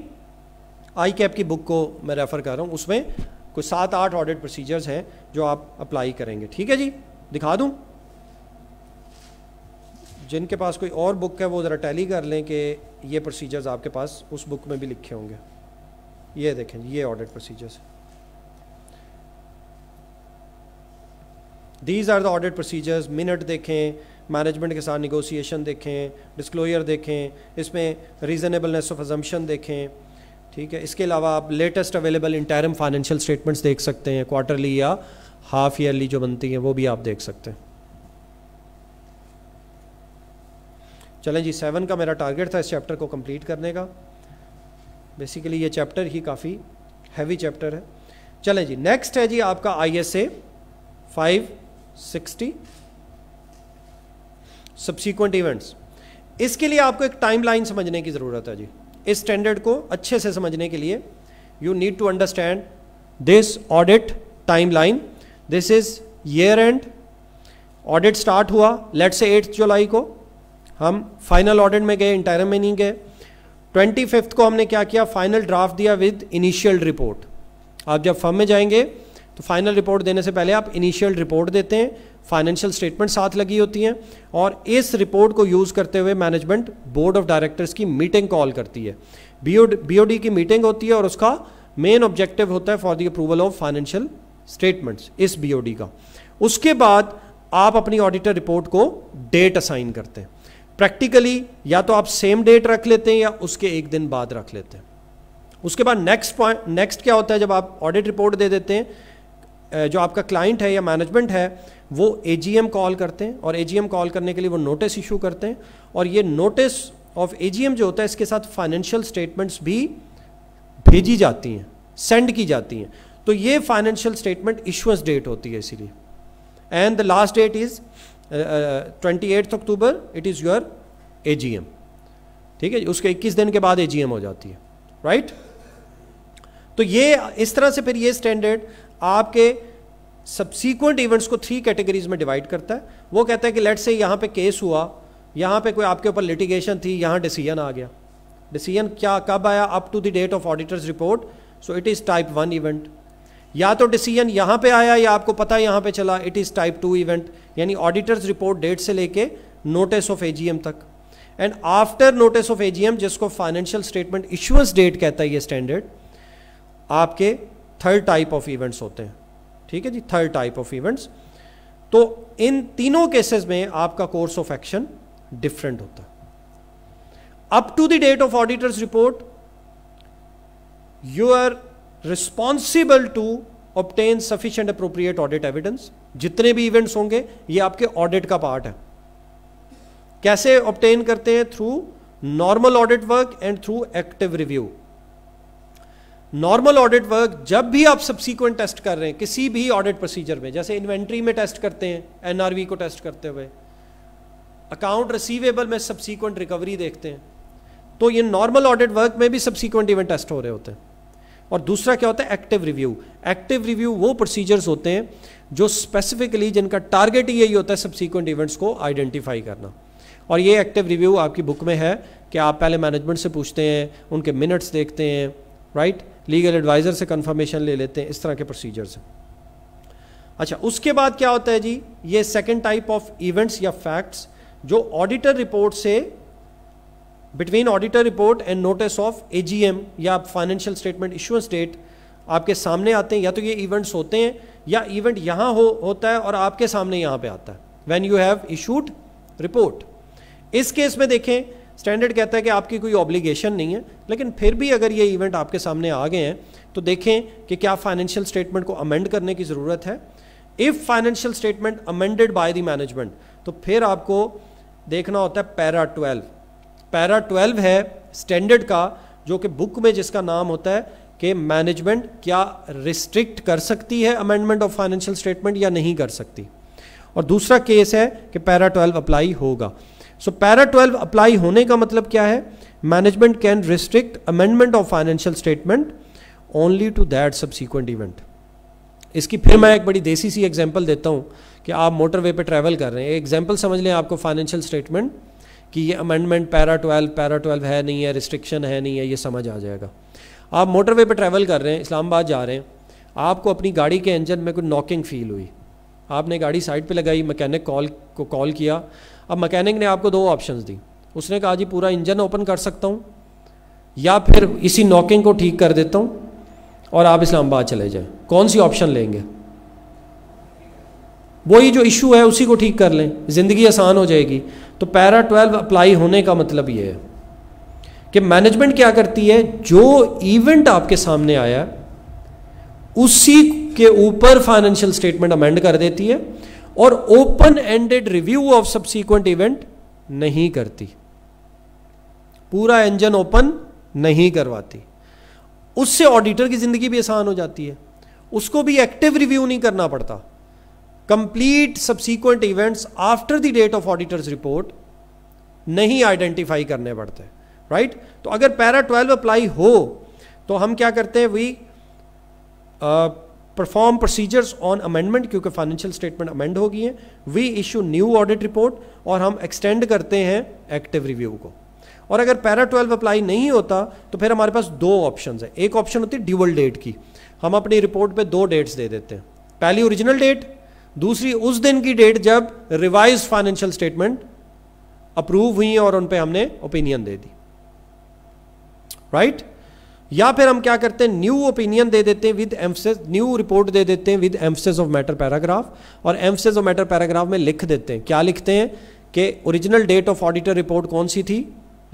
ICAP की बुक को मैं रेफर कर रहा हूं उसमें कुछ सात आठ ऑडिट प्रोसीजर्स हैं जो आप अप्लाई करेंगे ठीक है जी दिखा दूँ जिनके पास कोई और बुक है वो ज़रा टैली कर लें कि ये प्रोसीजर्स आपके पास उस बुक में भी लिखे होंगे ये देखें ये audit procedures these are the audit procedures minute देखें मैनेजमेंट के साथ निगोसिएशन देखें डिस्क्लोजर देखें इसमें रीज़नेबलनेस ऑफ अजम्पन देखें ठीक है इसके अलावा आप latest available interim financial statements देख सकते हैं क्वार्टरली या हाफ ईयरली जो बनती हैं वो भी आप देख सकते हैं चलें जी सेवन का मेरा टारगेट था इस चैप्टर को कंप्लीट करने का बेसिकली ये चैप्टर ही काफ़ी हैवी चैप्टर है चलें जी नेक्स्ट है जी आपका I S A five sixty subsequent events इसके लिए आपको एक टाइम लाइन समझने की ज़रूरत है जी इस स्टैंडर्ड को अच्छे से समझने के लिए you need to understand this audit timeline this is year end audit start हुआ लेट से एट्थ जुलाई को हम फाइनल ऑडिट में गए इंटायर में नहीं गए ट्वेंटी फिफ्थ को हमने क्या किया फाइनल ड्राफ्ट दिया विद इनिशियल रिपोर्ट आप जब फर्म में जाएंगे तो फाइनल रिपोर्ट देने से पहले आप इनिशियल रिपोर्ट देते हैं फाइनेंशियल स्टेटमेंट साथ लगी होती हैं और इस रिपोर्ट को यूज़ करते हुए मैनेजमेंट बोर्ड ऑफ डायरेक्टर्स की मीटिंग कॉल करती है बीओ बीओडी की मीटिंग होती है और उसका मेन ऑब्जेक्टिव होता है for the approval of financial statements इस बीओडी का उसके बाद आप अपनी ऑडिटर रिपोर्ट को डेट असाइन करते हैं प्रैक्टिकली या तो आप सेम डेट रख लेते हैं या उसके एक दिन बाद रख लेते हैं उसके बाद नेक्स्ट पॉइंट नेक्स्ट क्या होता है जब आप ऑडिट रिपोर्ट दे देते हैं जो आपका क्लाइंट है या मैनेजमेंट है वो एजीएम कॉल करते हैं और एजीएम कॉल करने के लिए वो नोटिस इशू करते हैं और ये नोटिस ऑफ एजीएम जो होता है इसके साथ फाइनेंशियल स्टेटमेंट्स भी भेजी जाती हैं सेंड की जाती हैं तो ये फाइनेंशियल स्टेटमेंट इशुअस डेट होती है इसीलिए and the last date is twenty eighth October it is your A G M ठीक है उसके 21 दिन के बाद ए जी एम हो जाती है राइट तो ये इस तरह से फिर ये स्टैंडर्ड आपके सब्सिक्वेंट इवेंट्स को थ्री कैटेगरीज में डिवाइड करता है वो कहता है कि लेट से यहां पे केस हुआ यहां पे कोई आपके ऊपर लिटिगेशन थी यहां डिसीजन आ गया डिसीजन क्या कब आया up to the date of auditor's report so it is type one event या तो डिसीजन यहां पे आया या आपको पता है यहां पे चला it is type two event यानी ऑडिटर्स रिपोर्ट डेट से लेके नोटिस ऑफ एजीएम तक and after notice of AGM जिसको फाइनेंशियल स्टेटमेंट इशुअंस डेट कहता है ये स्टैंडर्ड आपके थर्ड टाइप ऑफ इवेंट्स होते हैं ठीक है जी थर्ड टाइप ऑफ इवेंट्स तो इन तीनों केसेस में आपका कोर्स ऑफ एक्शन डिफरेंट होता है up to the date of auditor's report you are responsible to obtain sufficient appropriate audit evidence जितने भी इवेंट्स होंगे ये आपके ऑडिट का पार्ट है कैसे ऑप्टेन करते हैं through normal audit work and through active review normal audit work जब भी आप सब्सिक्वेंट टेस्ट कर रहे हैं किसी भी ऑडिट प्रोसीजर में जैसे इन्वेंट्री में टेस्ट करते हैं एनआरवी को टेस्ट करते हुए अकाउंट रिसीवेबल में सब्सिक्वेंट रिकवरी देखते हैं तो ये नॉर्मल ऑडिट वर्क में भी सब्सिक्वेंट इवेंट टेस्ट हो रहे होते हैं और दूसरा क्या होता है एक्टिव रिव्यू एक्टिव रिव्यू वो प्रोसीजर्स होते हैं जो स्पेसिफिकली जिनका टारगेट यही होता है सबसिक्वेंट इवेंट्स को आइडेंटिफाई करना और ये एक्टिव रिव्यू आपकी बुक में है कि आप पहले मैनेजमेंट से पूछते हैं उनके मिनट्स देखते हैं राइट लीगल एडवाइज़र से कंफर्मेशन ले लेते हैं इस तरह के प्रोसीजर्स अच्छा उसके बाद क्या होता है जी ये सेकेंड टाइप ऑफ इवेंट्स या फैक्ट्स जो ऑडिटर रिपोर्ट से between auditor report and notice of AGM या फाइनेंशियल स्टेटमेंट इशुएंस डेट आपके सामने आते हैं या तो ये इवेंट्स होते हैं या इवेंट यहाँ हो होता है और आपके सामने यहाँ पे आता है when you have issued report इस केस में देखें स्टैंडर्ड कहता है कि आपकी कोई ऑब्लिगेशन नहीं है लेकिन फिर भी अगर ये इवेंट आपके सामने आ गए हैं तो देखें कि क्या फाइनेंशियल स्टेटमेंट को अमेंड करने की ज़रूरत है if financial statement amended by the management तो फिर आपको देखना होता है पैरा ट्वेल्व पैरा ट्वेल्व है स्टैंडर्ड का जो कि बुक में जिसका नाम होता है कि मैनेजमेंट क्या रिस्ट्रिक्ट कर सकती है अमेंडमेंट ऑफ फाइनेंशियल स्टेटमेंट या नहीं कर सकती और दूसरा केस है कि पैरा ट्वेल्व अप्लाई होगा सो पैरा ट्वेल्व अप्लाई होने का मतलब क्या है management can restrict amendment of financial statement only to that subsequent event इसकी फिर मैं एक बड़ी देसी सी एग्जाम्पल देता हूँ कि आप मोटरवे पे ट्रैवल कर रहे हैं एग्जाम्पल समझ लें आपको फाइनेंशियल स्टेटमेंट कि ये amendment para twelve para twelve है नहीं है रिस्ट्रिक्शन है नहीं है ये समझ आ जाएगा आप मोटरवे पर ट्रैवल कर रहे हैं इस्लामाबाद जा रहे हैं आपको अपनी गाड़ी के इंजन में कुछ नॉकिंग फील हुई आपने गाड़ी साइड पे लगाई मैकेनिक कॉल को कॉल किया अब मैकेनिक ने आपको दो ऑप्शंस दी उसने कहा जी पूरा इंजन ओपन कर सकता हूँ या फिर इसी नॉकिंग को ठीक कर देता हूँ और आप इस्लामाबाद चले जाएँ कौन सी ऑप्शन लेंगे वही जो इशू है उसी को ठीक कर लें ज़िंदगी आसान हो जाएगी तो पैरा ट्वेल्व अप्लाई होने का मतलब ये है कि मैनेजमेंट क्या करती है जो इवेंट आपके सामने आया उसी के ऊपर फाइनेंशियल स्टेटमेंट अमेंड कर देती है और open ended review of subsequent event नहीं करती पूरा इंजन ओपन नहीं करवाती उससे ऑडिटर की जिंदगी भी आसान हो जाती है उसको भी एक्टिव रिव्यू नहीं करना पड़ता complete subsequent events after the date of auditor's report नहीं आइडेंटिफाई करने पड़ते राइट right? तो अगर पैरा ट्वेल्व अप्लाई हो तो हम क्या करते हैं we perform procedures on amendment क्योंकि फाइनेंशियल स्टेटमेंट अमेंड हो गई है we issue new audit report और हम एक्सटेंड करते हैं एक्टिव रिव्यू को और अगर पैरा ट्वेल्व अप्लाई नहीं होता तो फिर हमारे पास दो ऑप्शन है एक ऑप्शन होती है ड्यूअल डेट की हम अपनी रिपोर्ट पे दो डेट्स दे देते हैं पहली ओरिजिनल डेट दूसरी उस दिन की डेट जब रिवाइज फाइनेंशियल स्टेटमेंट अप्रूव हुई और उन पर हमने ओपिनियन दे दी राइट right? या फिर हम क्या करते हैं न्यू ओपिनियन दे देते हैं विद एम्फसिस न्यू रिपोर्ट दे देते हैं with emphasis of matter paragraph और एम्फसिस ऑफ मैटर पैराग्राफ में लिख देते हैं क्या लिखते हैं कि original date of auditor report कौन सी थी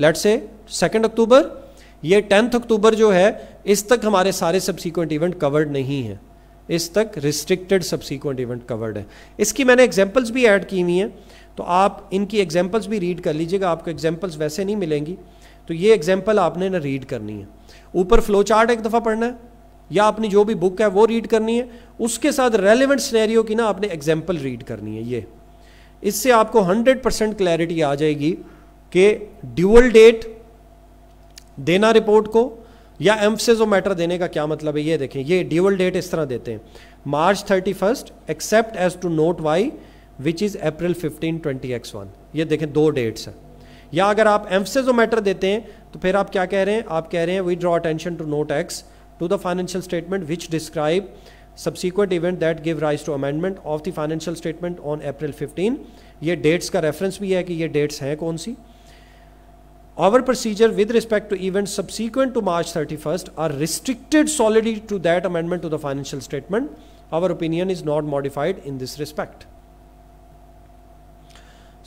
लेट से सेकेंड अक्टूबर ये टेंथ अक्टूबर जो है इस तक हमारे सारे सब्सिक्वेंट इवेंट कवर्ड नहीं है इस तक रिस्ट्रिक्टेड सब्सिक्वेंट इवेंट कवर्ड है इसकी मैंने एग्जाम्पल्स भी ऐड की हुई हैं तो आप इनकी एग्जाम्पल्स भी रीड कर लीजिएगा आपको एग्जाम्पल्स वैसे नहीं मिलेंगी तो ये एग्जाम्पल आपने ना रीड करनी है ऊपर फ्लो चार्ट एक दफ़ा पढ़ना है या अपनी जो भी बुक है वो रीड करनी है उसके साथ रेलिवेंट स्नैरियो की ना आपने एग्जाम्पल रीड करनी है ये इससे आपको 100 परसेंट क्लैरिटी आ जाएगी कि ड्यूअल डेट देना रिपोर्ट को या एम्फसिस ऑफ मैटर देने का क्या मतलब है ये देखें ये ड्यूअल डेट इस तरह देते हैं March thirty first except as to note Y which is April fifteen twenty X one ये देखें दो डेट्स हैं या अगर आप एम्फसिस ऑफ मैटर देते हैं तो फिर आप क्या कह रहे हैं आप कह रहे हैं we draw attention to note X to the financial statement which describe subsequent event that give rise to amendment of the financial statement on April fifteen ये डेट्स का रेफरेंस भी है कि ये डेट्स हैं कौन सी Our procedure with respect to events subsequent to March 31st are restricted solely to that amendment to the financial statement. Our opinion is not modified in this respect.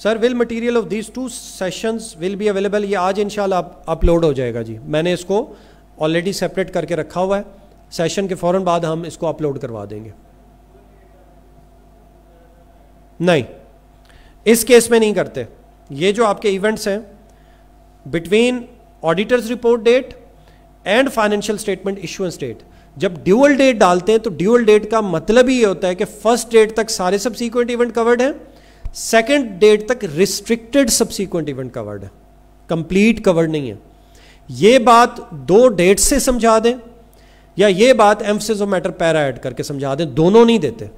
Sir will material of these two sessions will be available ये आज इंशाल्लाह अपलोड हो जाएगा जी मैंने इसको ऑलरेडी सेपरेट करके रखा हुआ है सेशन के फ़ौरन बाद हम इसको अपलोड करवा देंगे नहीं इस केस में नहीं करते ये जो आपके इवेंट्स हैं between auditor's report date and financial statement issuance date जब ड्यूअल डेट डालते हैं तो ड्यूअल डेट का मतलब ही ये होता है कि फर्स्ट डेट तक सारे सब्सिक्वेंट इवेंट कवर्ड हैं सेकेंड डेट तक रिस्ट्रिक्टेड सब्सिक्वेंट इवेंट कवर्ड है कंप्लीट कवर्ड नहीं है ये बात दो डेट से समझा दें या ये बात emphasis of matter para add करके समझा दें दोनों नहीं देते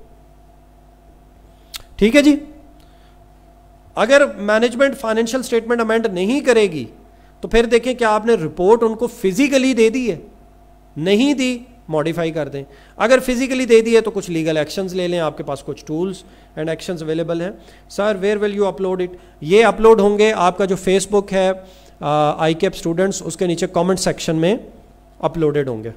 ठीक है जी अगर मैनेजमेंट फाइनेंशियल स्टेटमेंट अमेंड नहीं करेगी तो फिर देखें क्या आपने रिपोर्ट उनको फिजिकली दे दी है नहीं दी मॉडिफाई कर दें अगर फिजिकली दे दी है तो कुछ लीगल एक्शंस ले लें आपके पास कुछ टूल्स एंड एक्शंस अवेलेबल हैं sir where will you upload it ये अपलोड होंगे आपका जो फेसबुक है आई कैप स्टूडेंट्स उसके नीचे कमेंट सेक्शन में अपलोडेड होंगे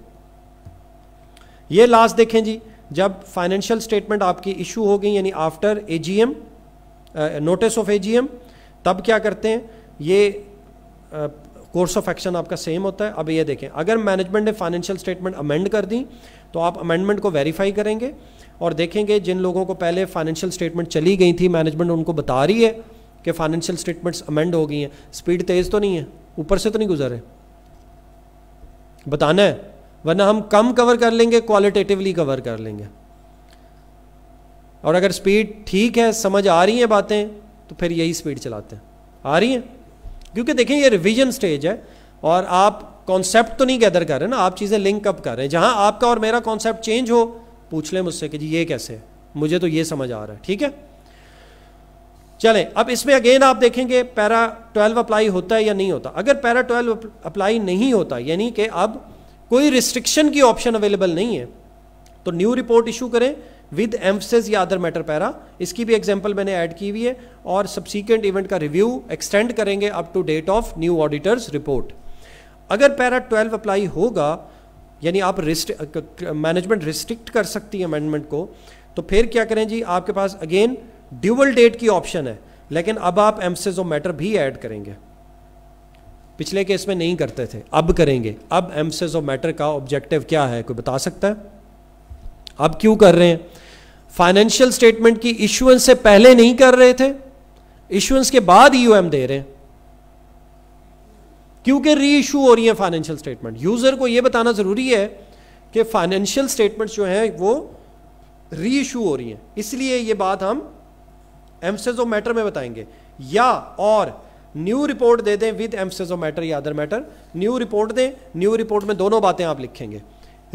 ये लास्ट देखें जी जब फाइनेंशियल स्टेटमेंट आपकी इशू हो गई यानी after AGM notice of AGM तब क्या करते हैं ये कोर्स ऑफ एक्शन आपका सेम होता है अब ये देखें अगर मैनेजमेंट ने फाइनेंशियल स्टेटमेंट अमेंड कर दी तो आप अमेंडमेंट को वेरीफाई करेंगे और देखेंगे जिन लोगों को पहले फाइनेंशियल स्टेटमेंट चली गई थी मैनेजमेंट उनको बता रही है कि फाइनेंशियल स्टेटमेंट्स अमेंड हो गई हैं स्पीड तेज़ तो नहीं है ऊपर से तो नहीं गुजर है बताना है वरना हम कम कवर कर लेंगे क्वालिटेटिवली कवर कर लेंगे और अगर स्पीड ठीक है समझ आ रही हैं बातें तो फिर यही स्पीड चलाते हैं आ रही हैं क्योंकि देखें ये रिविजन स्टेज है और आप कॉन्सेप्ट तो नहीं गैदर कर रहे ना आप चीज़ें लिंक अप कर रहे हैं जहाँ आपका और मेरा कॉन्सेप्ट चेंज हो पूछ लें मुझसे कि जी ये कैसे है मुझे तो ये समझ आ रहा है ठीक है चलें अब इसमें अगेन आप देखेंगे पैरा ट्वेल्व अप्लाई होता है या नहीं होता अगर पैरा ट्वेल्व अप्लाई नहीं होता यानी कि अब कोई रिस्ट्रिक्शन की ऑप्शन अवेलेबल नहीं है तो न्यू रिपोर्ट इशू करें विद एम्फसिस या अदर मैटर पैरा इसकी भी एग्जाम्पल मैंने ऐड की हुई है और सब्सिक्वेंट इवेंट का रिव्यू एक्सटेंड करेंगे up to date of new auditor's report अगर पैरा ट्वेल्व अप्लाई होगा यानी आप रिस्ट मैनेजमेंट रिस्ट्रिक्ट कर सकती है अमेंडमेंट को तो फिर क्या करें जी आपके पास अगेन ड्यूअल डेट की ऑप्शन है लेकिन अब आप एम्फसिस ऑफ मैटर भी ऐड करेंगे पिछले केस में नहीं करते थे अब करेंगे अब एम्फसिस ऑफ मैटर का ऑब्जेक्टिव क्या है कोई बता सकता है अब क्यों कर रहे हैं फाइनेंशियल स्टेटमेंट की इश्यूएंस से पहले नहीं कर रहे थे इशुएंस के बाद ईयूएम e दे रहे क्योंकि री इशू हो रही है फाइनेंशियल स्टेटमेंट यूजर को यह बताना जरूरी है कि फाइनेंशियल स्टेटमेंट जो है वो री इशू हो रही है इसलिए यह बात हम एमसेज ऑफ मैटर में बताएंगे या और न्यू रिपोर्ट दे दें विद एमसेज ऑफ मैटर या अदर मैटर न्यू रिपोर्ट दें न्यू रिपोर्ट में दोनों बातें आप लिखेंगे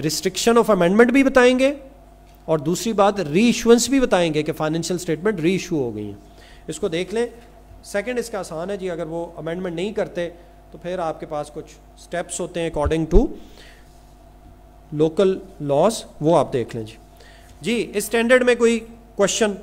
रिस्ट्रिक्शन ऑफ अमेंडमेंट भी बताएंगे और दूसरी बात रीइशुएंस भी बताएंगे कि फाइनेंशियल स्टेटमेंट री इशू हो गई हैं इसको देख लें सेकंड इसका आसान है जी अगर वो अमेंडमेंट नहीं करते तो फिर आपके पास कुछ स्टेप्स होते हैं अकॉर्डिंग टू लोकल लॉस वो आप देख लें जी जी इस स्टैंडर्ड में कोई क्वेश्चन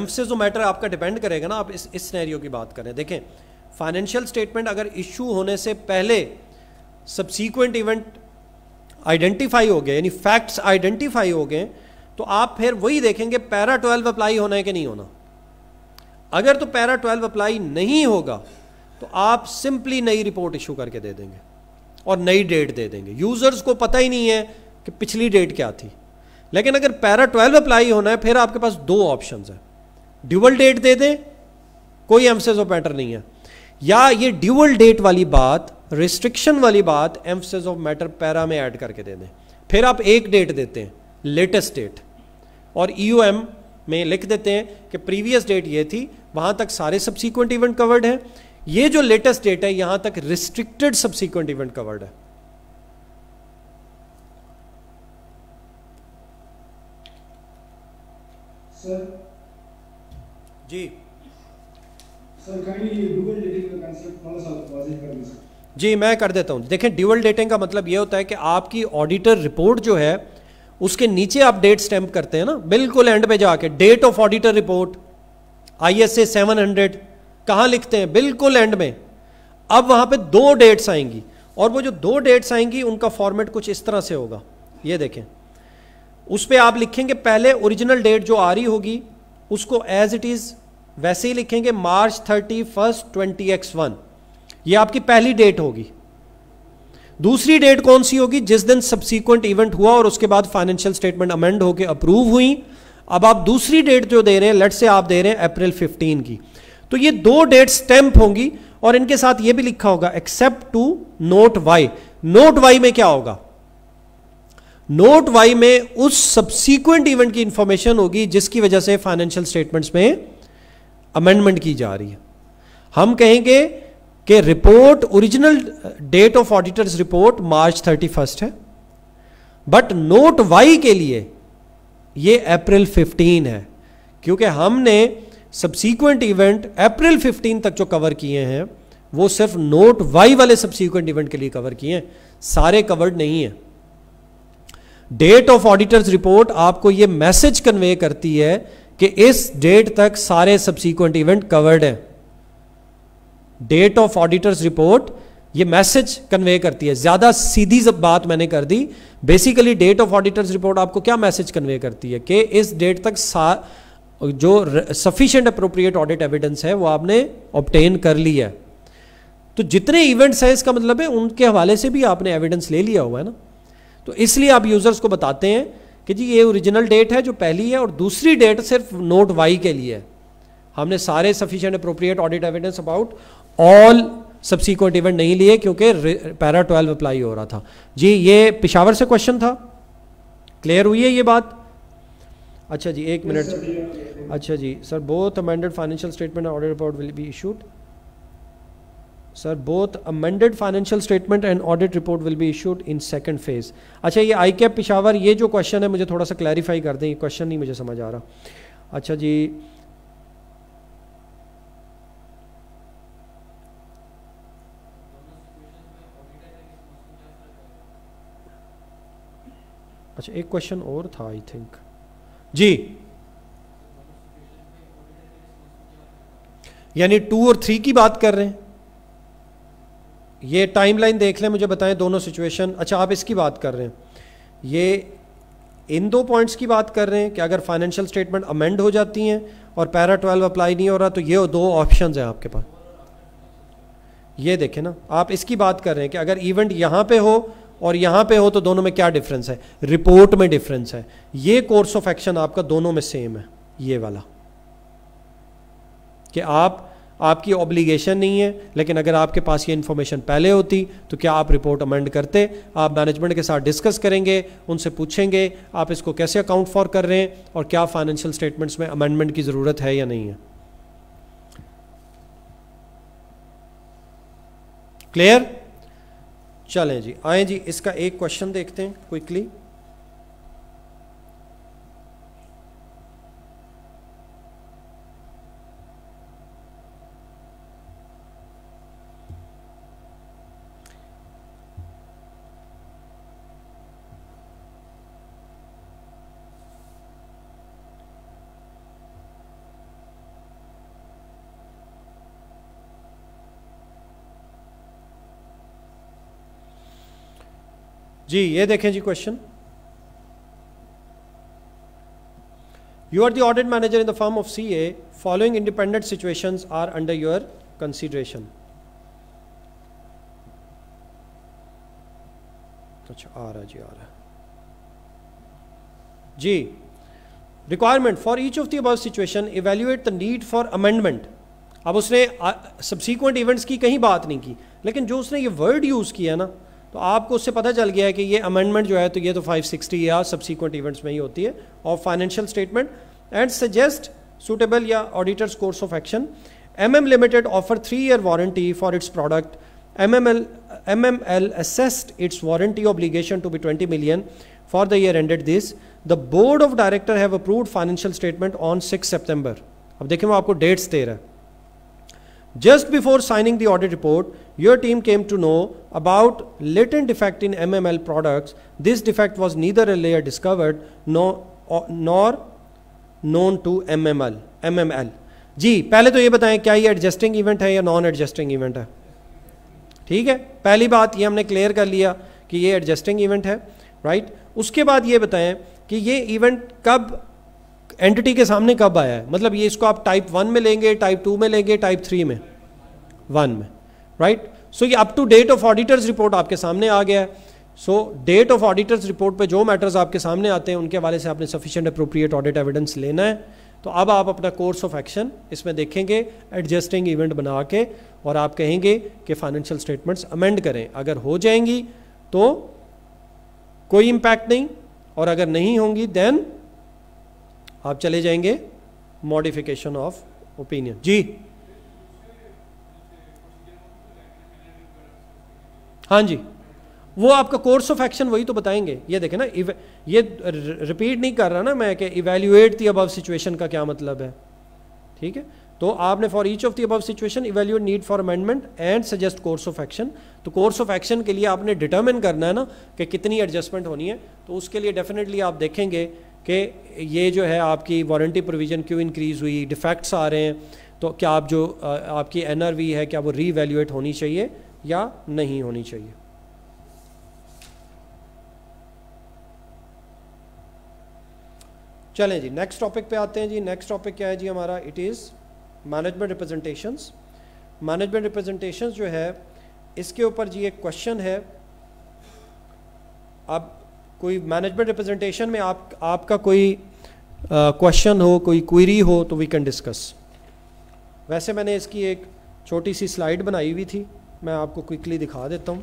जो मैटर आपका डिपेंड करेगा ना आप इस इस सिनेरियो की बात करें देखें फाइनेंशियल स्टेटमेंट अगर इशू होने से पहले सब्सिक्वेंट इवेंट आइडेंटिफाई हो गए यानी फैक्ट्स आइडेंटिफाई हो गए तो आप फिर वही देखेंगे पैरा ट्वेल्व अप्लाई होना है कि नहीं होना अगर तो पैरा ट्वेल्व अप्लाई नहीं होगा तो आप सिंपली नई रिपोर्ट इशू करके दे देंगे और नई डेट दे देंगे यूजर्स को पता ही नहीं है कि पिछली डेट क्या थी लेकिन अगर पैरा ट्वेल्व अप्लाई होना है फिर आपके पास दो ऑप्शंस हैं ड्यूअल डेट दे दे कोई एम्फसिस ऑफ मैटर नहीं है या ये ड्यूअल डेट वाली बात रिस्ट्रिक्शन वाली बात एम्फसिस ऑफ मैटर पैरा में ऐड करके दे दें फिर आप एक डेट देते हैं लेटेस्ट डेट और ईयूएम e में लिख देते हैं कि प्रीवियस डेट ये थी वहां तक सारे सब्सिक्वेंट इवेंट कवर्ड है ये जो लेटेस्ट डेट है यहां तक रिस्ट्रिक्टेड सब्सिक्वेंट इवेंट कवर्ड है Sir, जी जी मैं कर देता हूँ देखें ड्यूअल डेटिंग का मतलब ये होता है कि आपकी ऑडिटर रिपोर्ट जो है उसके नीचे आप डेट स्टैम्प करते हैं ना बिल्कुल एंड पे जाके date of auditor report I S A seven hundred कहाँ लिखते हैं बिल्कुल एंड में अब वहाँ पे दो डेट्स आएंगी और वो जो दो डेट्स आएंगी उनका फॉर्मेट कुछ इस तरह से होगा ये देखें उस पर आप लिखेंगे पहले ओरिजिनल डेट जो आ रही होगी उसको एज इट इज़ वैसे ही लिखेंगे March thirty first twenty X one ये आपकी पहली डेट होगी दूसरी डेट कौन सी होगी जिस दिन सब्सिक्वेंट इवेंट हुआ और उसके बाद फाइनेंशियल स्टेटमेंट अमेंड होकर अप्रूव हुई अब आप दूसरी डेट जो दे रहे हैं लेट से आप दे रहे हैं अप्रैल फिफ्टीन की तो ये दो डेट स्टैंप होंगी और इनके साथ ये भी लिखा होगा except to note Y note Y में क्या होगा नोट वाई में उस सब्सिक्वेंट इवेंट की इंफॉर्मेशन होगी जिसकी वजह से फाइनेंशियल स्टेटमेंट्स में अमेंडमेंट की जा रही है हम कहेंगे कि report original date of auditor's report March thirty first है बट नोट वाई के लिए ये अप्रैल फिफ्टीन है क्योंकि हमने सब्सिक्वेंट इवेंट अप्रैल फिफ्टीन तक जो कवर किए हैं वो सिर्फ नोट वाई वाले सब्सिक्वेंट इवेंट के लिए कवर किए हैं सारे कवर्ड नहीं है डेट ऑफ ऑडिटर्स रिपोर्ट आपको ये मैसेज कन्वे करती है कि इस डेट तक सारे सब्सिक्वेंट इवेंट कवर्ड हैं डेट ऑफ ऑडिटर्स रिपोर्ट ये मैसेज कन्वे करती है ज्यादा सीधी जब बात मैंने कर दी basically date of auditor's report आपको क्या मैसेज कन्वे करती है कि इस डेट तक सा जो सफिशियंट अप्रोप्रिएट ऑडिट एविडेंस है वो आपने ऑप्टेन कर लिया है तो जितने इवेंट्स हैं इसका मतलब है उनके हवाले से भी आपने एविडेंस ले लिया हुआ है ना तो इसलिए आप यूजर्स को बताते हैं कि जी ये ओरिजिनल डेट है जो पहली है और दूसरी डेट सिर्फ नोट वाई के लिए है हमने सारे sufficient appropriate audit evidence about all subsequent event नहीं लिए क्योंकि पैरा ट्वेल्व अप्लाई हो रहा था जी ये पिशावर से क्वेश्चन था क्लियर हुई है ये बात अच्छा जी एक मिनट अच्छा जी sir both amended financial statement audit report will be issued sir both amended financial statement and audit report will be issued in second phase अच्छा ये आई कैप पिशावर ये जो क्वेश्चन है मुझे थोड़ा सा क्लैरिफाई कर दें ये क्वेश्चन नहीं मुझे समझ आ रहा अच्छा जी अच्छा एक क्वेश्चन और था आई थिंक जी यानी टू और थ्री की बात कर रहे हैं ये टाइमलाइन देख लें मुझे बताएं दोनों सिचुएशन अच्छा आप इसकी बात कर रहे हैं ये इन दो पॉइंट्स की बात कर रहे हैं कि अगर फाइनेंशियल स्टेटमेंट अमेंड हो जाती हैं और पैरा ट्वेल्व अप्लाई नहीं हो रहा तो ये दो ऑप्शन हैं आपके पास ये देखें ना आप इसकी बात कर रहे हैं कि अगर इवेंट यहाँ पे हो और यहाँ पे हो तो दोनों में क्या डिफरेंस है रिपोर्ट में डिफरेंस है ये कोर्स ऑफ एक्शन आपका दोनों में सेम है ये वाला कि आप आपकी ऑब्लिगेशन नहीं है लेकिन अगर आपके पास ये इन्फॉर्मेशन पहले होती तो क्या आप रिपोर्ट अमेंड करते आप मैनेजमेंट के साथ डिस्कस करेंगे उनसे पूछेंगे आप इसको कैसे अकाउंट फॉर कर रहे हैं और क्या फाइनेंशियल स्टेटमेंट्स में अमेंडमेंट की ज़रूरत है या नहीं है क्लियर चलें जी आए जी इसका एक क्वेश्चन देखते हैं क्विकली जी ये देखें जी question you are the audit manager in the form of C A following independent situation are under your consideration अच्छा आ रहा जी आ रहा जी requirement for each of the situation evaluate the need for amendment अब उसने सब्सिक्वेंट इवेंट्स की कहीं बात नहीं की लेकिन जो उसने ये वर्ड यूज़ किया ना तो आपको उससे पता चल गया है कि ये अमेंडमेंट जो है तो ये तो 560 या सबसिक्वेंट इवेंट्स में ही होती है of financial statement and suggest suitable या auditor's course of action M M limited offer three year warranty for its product M M L M M L assessed its warranty obligation to be twenty million for the year ended this the board of director have approved financial statement on six September अब देखें वो आपको डेट्स दे रहा है just before signing the audit report your team came to know about latent defect in MML products. This defect was neither earlier discovered nor, nor known to MML. MML. जी पहले तो ये बताएं क्या ये एडजस्टिंग इवेंट है या नॉन एडजस्टिंग इवेंट है ठीक है पहली बात ये हमने क्लियर कर लिया कि ये एडजस्टिंग इवेंट है राइट उसके बाद ये बताएं कि ये इवेंट कब एंटिटी के सामने कब आया है मतलब ये इसको आप टाइप वन में लेंगे टाइप टू में लेंगे टाइप थ्री में वन में राइट सो ये up to date of auditor's report आपके सामने आ गया है so date of auditor's report पे जो मैटर्स आपके सामने आते हैं उनके हवाले से आपने सफिशियंट अप्रोप्रिएट ऑडिट एविडेंस लेना है तो अब आप अपना कोर्स ऑफ एक्शन इसमें देखेंगे एडजस्टिंग इवेंट बना के और आप कहेंगे कि फाइनेंशियल स्टेटमेंट्स अमेंड करें अगर हो जाएंगी तो कोई इम्पैक्ट नहीं और अगर नहीं होंगी देन आप चले जाएंगे मॉडिफिकेशन ऑफ ओपिनियन जी हाँ जी वो आपका कोर्स ऑफ एक्शन वही तो बताएंगे ये देखें ना ये रिपीट नहीं कर रहा ना मैं कि इवेल्यूएट दी अबव सिचुएशन का क्या मतलब है ठीक है तो आपने for each of the above situation evaluate need for amendment and suggest course of action तो कोर्स ऑफ एक्शन के लिए आपने डिटर्मिन करना है ना कि कितनी एडजस्टमेंट होनी है तो उसके लिए डेफिनेटली आप देखेंगे कि ये जो है आपकी वारंटी प्रोविज़न क्यों इंक्रीज़ हुई डिफेक्ट्स आ रहे हैं तो क्या आप जो आपकी एनआरवी है क्या वो रीवैल्यूएट होनी चाहिए या नहीं होनी चाहिए चलें जी नेक्स्ट टॉपिक पे आते हैं जी नेक्स्ट टॉपिक क्या है जी हमारा it is management representations management representation जो है इसके ऊपर जी एक क्वेश्चन है अब कोई मैनेजमेंट रिप्रेजेंटेशन में आप आपका कोई क्वेश्चन uh, हो कोई क्वेरी हो तो वी कैन डिस्कस वैसे मैंने इसकी एक छोटी सी स्लाइड बनाई हुई थी मैं आपको क्विकली दिखा देता हूँ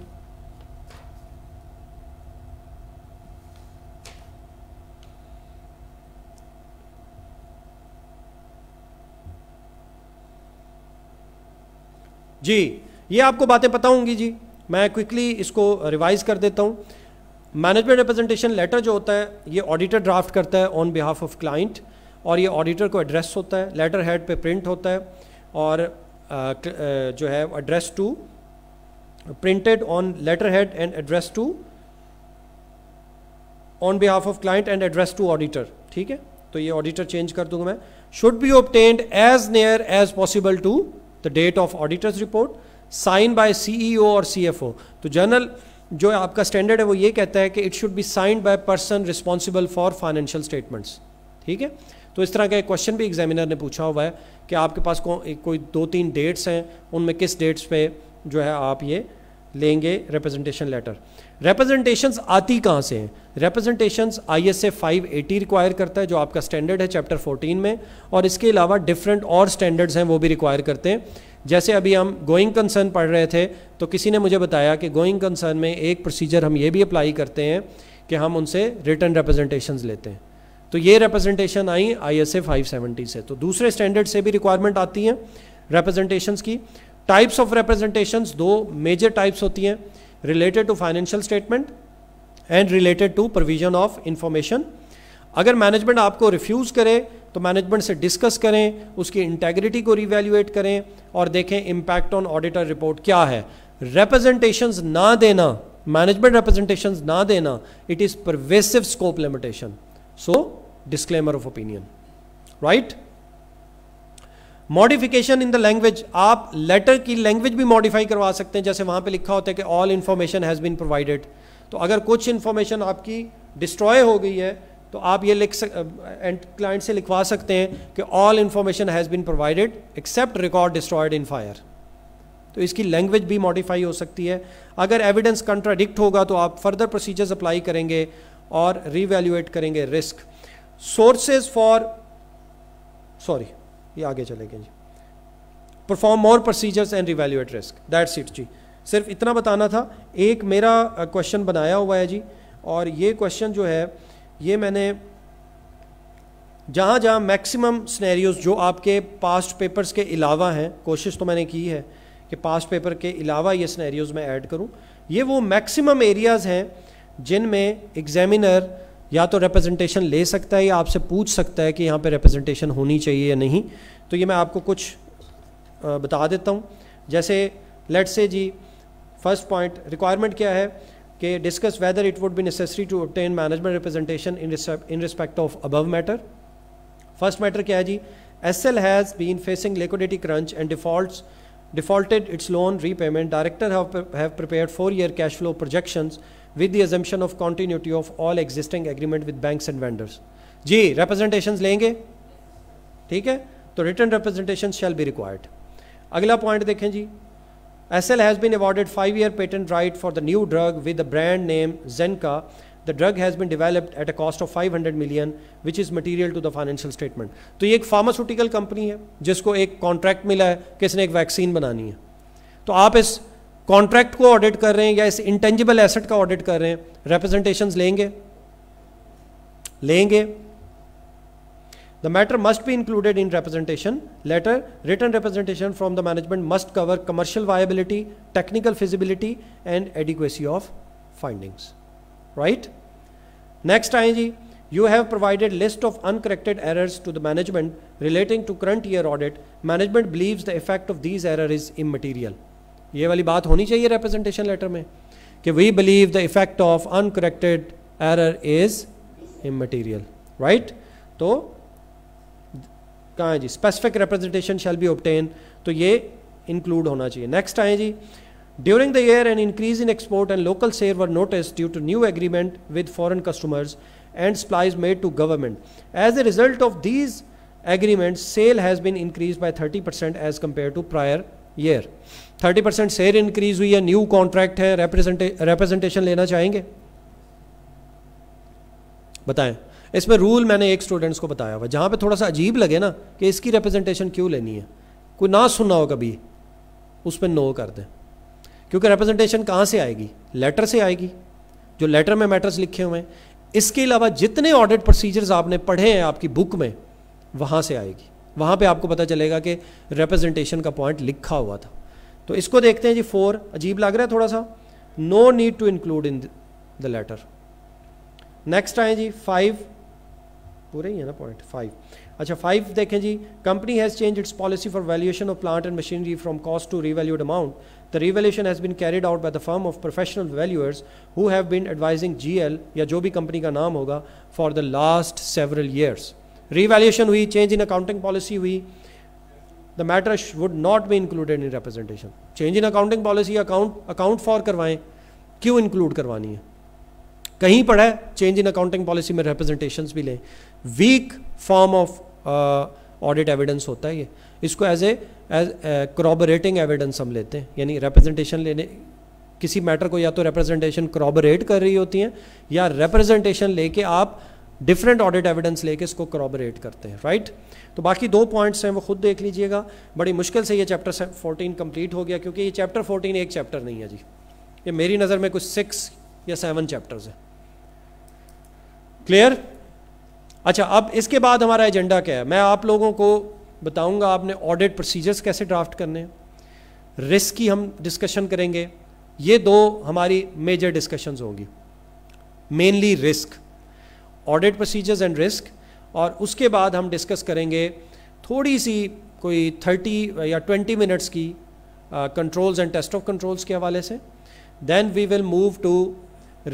जी ये आपको बातें पता होंगी जी मैं क्विकली इसको रिवाइज कर देता हूँ मैनेजमेंट रिप्रेजेंटेशन लेटर जो होता है ये ऑडिटर ड्राफ्ट करता है ऑन बिहाफ ऑफ क्लाइंट और ये ऑडिटर को एड्रेस होता है लेटर हेड पे प्रिंट होता है और आ, जो है address to printed on letterhead and addressed to on behalf of client and addressed to auditor ठीक है तो ये auditor change कर दूंगा मैं should be obtained as near as possible to the date of auditor's report signed by CEO or CFO तो जनरल जो आपका standard है वो ये कहता है कि it should be signed by person responsible for financial statements ठीक है तो इस तरह का एक क्वेश्चन भी एग्जामिनर ने पूछा हुआ है कि आपके पास को, कोई दो तीन डेट्स हैं उनमें किस डेट्स पे जो है आप ये लेंगे रिप्रेजेंटेशन लेटर रिप्रेजेंटेशंस आती कहाँ से हैं representations I S A five eighty require करता है जो आपका स्टैंडर्ड है चैप्टर 14 में और इसके अलावा डिफरेंट और स्टैंडर्ड्स हैं वो भी रिक्वायर करते हैं जैसे अभी हम गोइंग कंसर्न पढ़ रहे थे तो किसी ने मुझे बताया कि गोइंग कंसर्न में एक प्रोसीजर हम ये भी अप्लाई करते हैं कि हम उनसे रिटर्न रिप्रेजेंटेशन लेते हैं तो ये representation I I S A five seventy से तो दूसरे स्टैंडर्ड से भी रिक्वायरमेंट आती है रिप्रेजेंटेशंस की टाइप्स ऑफ रिप्रेजेंटेशन दो मेजर टाइप्स होती हैं related to financial statement and related to provision of information अगर मैनेजमेंट आपको रिफ्यूज़ करे तो मैनेजमेंट से डिस्कस करें उसकी इंटेग्रिटी को रिवेल्यूएट करें और देखें इम्पैक्ट ऑन ऑडिटर रिपोर्ट क्या है रिप्रेजेंटेशन ना देना मैनेजमेंट रिप्रेजेंटेशन ना देना it is pervasive scope limitation so disclaimer of opinion right modification in the language आप लेटर की लैंग्वेज भी मॉडिफाई करवा सकते हैं जैसे वहां पे लिखा होता है कि all information has been provided तो अगर कुछ इन्फॉर्मेशन आपकी डिस्ट्रॉय हो गई है तो आप ये लिख एंड क्लाइंट uh, से लिखवा सकते हैं कि all information has been provided except record destroyed in fire तो इसकी लैंग्वेज भी मॉडिफाई हो सकती है अगर एविडेंस कंट्राडिक्ट होगा तो आप फर्दर प्रोसीजर्स अप्लाई करेंगे और रिवेल्यूएट करेंगे रिस्क सोर्सेज फॉर सॉरी ये आगे चलेंगे जी perform more procedures and reevaluate risk that's it जी सिर्फ इतना बताना था एक मेरा क्वेश्चन बनाया हुआ है जी और ये क्वेश्चन जो है ये मैंने जहाँ जहाँ मैक्सिमम स्नैरियोज जो आपके पास्ट पेपर्स के अलावा हैं कोशिश तो मैंने की है कि पास्ट पेपर के अलावा ये स्नैरियोज मैं ऐड करूँ ये वो मैक्सिमम एरियाज़ हैं जिनमें एग्जामिनर या तो रिप्रेजेंटेशन ले सकता है या आपसे पूछ सकता है कि यहाँ पे रिप्रेजेंटेशन होनी चाहिए या नहीं तो ये मैं आपको कुछ बता देता हूँ जैसे लेट से जी फर्स्ट पॉइंट रिक्वायरमेंट क्या है कि discuss whether it would be necessary to obtain management representation in respect of above matter first matter क्या है G S L has been facing liquidity crunch and default defaulted its loan repayment director have prepare four year cash flow flow with the assumption of continuity of all existing agreement with banks and vendors जी रिप्रेजेंटेशन लेंगे ठीक है तो written representation shall be required अगला पॉइंट देखें G S L has been awarded five year patent right for the new drug with the brand name जेनका the drug has been developed at a cost of five hundred million which is material to the financial statement तो ये एक फार्मास्यूटिकल कंपनी है जिसको एक कॉन्ट्रैक्ट मिला है किसने एक वैक्सीन बनानी है तो आप इस कॉन्ट्रैक्ट को ऑडिट कर रहे हैं या इस इंटेंजिबल एसेट का ऑडिट कर रहे हैं रिप्रेजेंटेशन लेंगे लेंगे the matter must be included in representation letter written representation from the management must cover commercial viability technical feasibility and adequacy of findings right next आए जी have provided list of uncorrected errors to the management relating to current year audit management believe the effect of these error is immaterial ये वाली बात होनी चाहिए रिप्रेजेंटेशन लेटर में कि we believe the effect of uncorrected error is immaterial right तो कहाँ जी specific representation shall be obtained तो ये इंक्लूड होना चाहिए नेक्स्ट आए जी during the year and increase in export and local sales were noticed due to new agreement with foreign customers and supplies made to government as a result of these agreement sale has been increase by thirty percent as compare to prior year thirty percent share increase हुई है न्यू कॉन्ट्रैक्ट है रिप्रेजेंटेशन लेना चाहेंगे बताएं इसमें रूल मैंने एक स्टूडेंट्स को बताया हुआ जहाँ पे थोड़ा सा अजीब लगे ना कि इसकी रिप्रेजेंटेशन क्यों लेनी है कोई ना सुनना हो कभी उस पर नो कर दें क्योंकि रिप्रेजेंटेशन कहाँ से आएगी लेटर से आएगी जो लेटर में मैटर्स लिखे हुए हैं इसके अलावा जितने ऑडिट प्रोसीजर्स आपने पढ़े हैं आपकी बुक में वहाँ से आएगी वहाँ पे आपको पता चलेगा कि रिप्रेजेंटेशन का पॉइंट लिखा हुआ था तो इसको देखते हैं जी फोर अजीब लग रहा है थोड़ा सा no need to include in the letter next आए जी फाइव पूरे ही है ना पॉइंट फाइव अच्छा फाइव देखें जी company has change its policy for valuation of plant and machinery from cost to revalued amount the revaluation has been carried out by the firm of professional valuers who have been advising GL या जो भी कंपनी का नाम होगा for the last several years revaluation हुई चेंज इन अकाउंटिंग पॉलिसी हुई the matter would not be included in representation change in accounting policy account account for करवाएं क्यों इंक्लूड करवानी है कहीं पर है चेंज इन अकाउंटिंग पॉलिसी में रिप्रेजेंटेशन भी लें weak form of audit evidence होता है ये इसको as a as corroborating evidence हम लेते हैं यानी रिप्रेजेंटेशन लेने किसी मैटर को या तो रिप्रेजेंटेशन क्रॉबरेट कर रही होती हैं या रिप्रेजेंटेशन लेके आप डिफरेंट ऑडिट एविडेंस लेके इसको क्रॉबरेट करते हैं राइट तो बाकी दो पॉइंट्स हैं वो खुद देख लीजिएगा बड़ी मुश्किल से ये चैप्टर फोर्टीन कंप्लीट हो गया क्योंकि ये चैप्टर फोर्टीन एक चैप्टर नहीं है जी ये मेरी नज़र में कुछ सिक्स या सेवन चैप्टर्स हैं क्लियर अच्छा अब इसके बाद हमारा एजेंडा क्या है मैं आप लोगों को बताऊंगा आपने ऑडिट प्रोसीजर्स कैसे ड्राफ्ट करने हैं रिस्क की हम डिस्कशन करेंगे ये दो हमारी मेजर डिस्कशंस होंगी mainly risk audit procedures and risk और उसके बाद हम डिस्कस करेंगे थोड़ी सी कोई थर्टी या ट्वेंटी मिनट्स की controls and test of controls के हवाले से then we will move to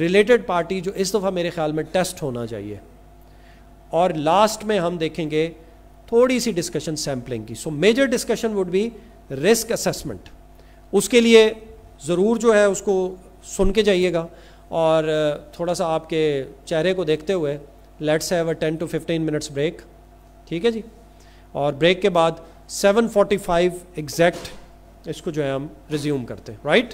related party जो इस दफ़ा मेरे ख्याल में टेस्ट होना चाहिए और लास्ट में हम देखेंगे थोड़ी सी डिस्कशन सैम्पलिंग की so major discussion would be risk assessment उसके लिए ज़रूर जो है उसको सुन के जाइएगा और थोड़ा सा आपके चेहरे को देखते हुए let's have a ten to fifteen minutes break ठीक है जी और ब्रेक के बाद सेवन फोर्टी फाइव एग्जैक्ट इसको जो है हम रिज्यूम करते हैं राइट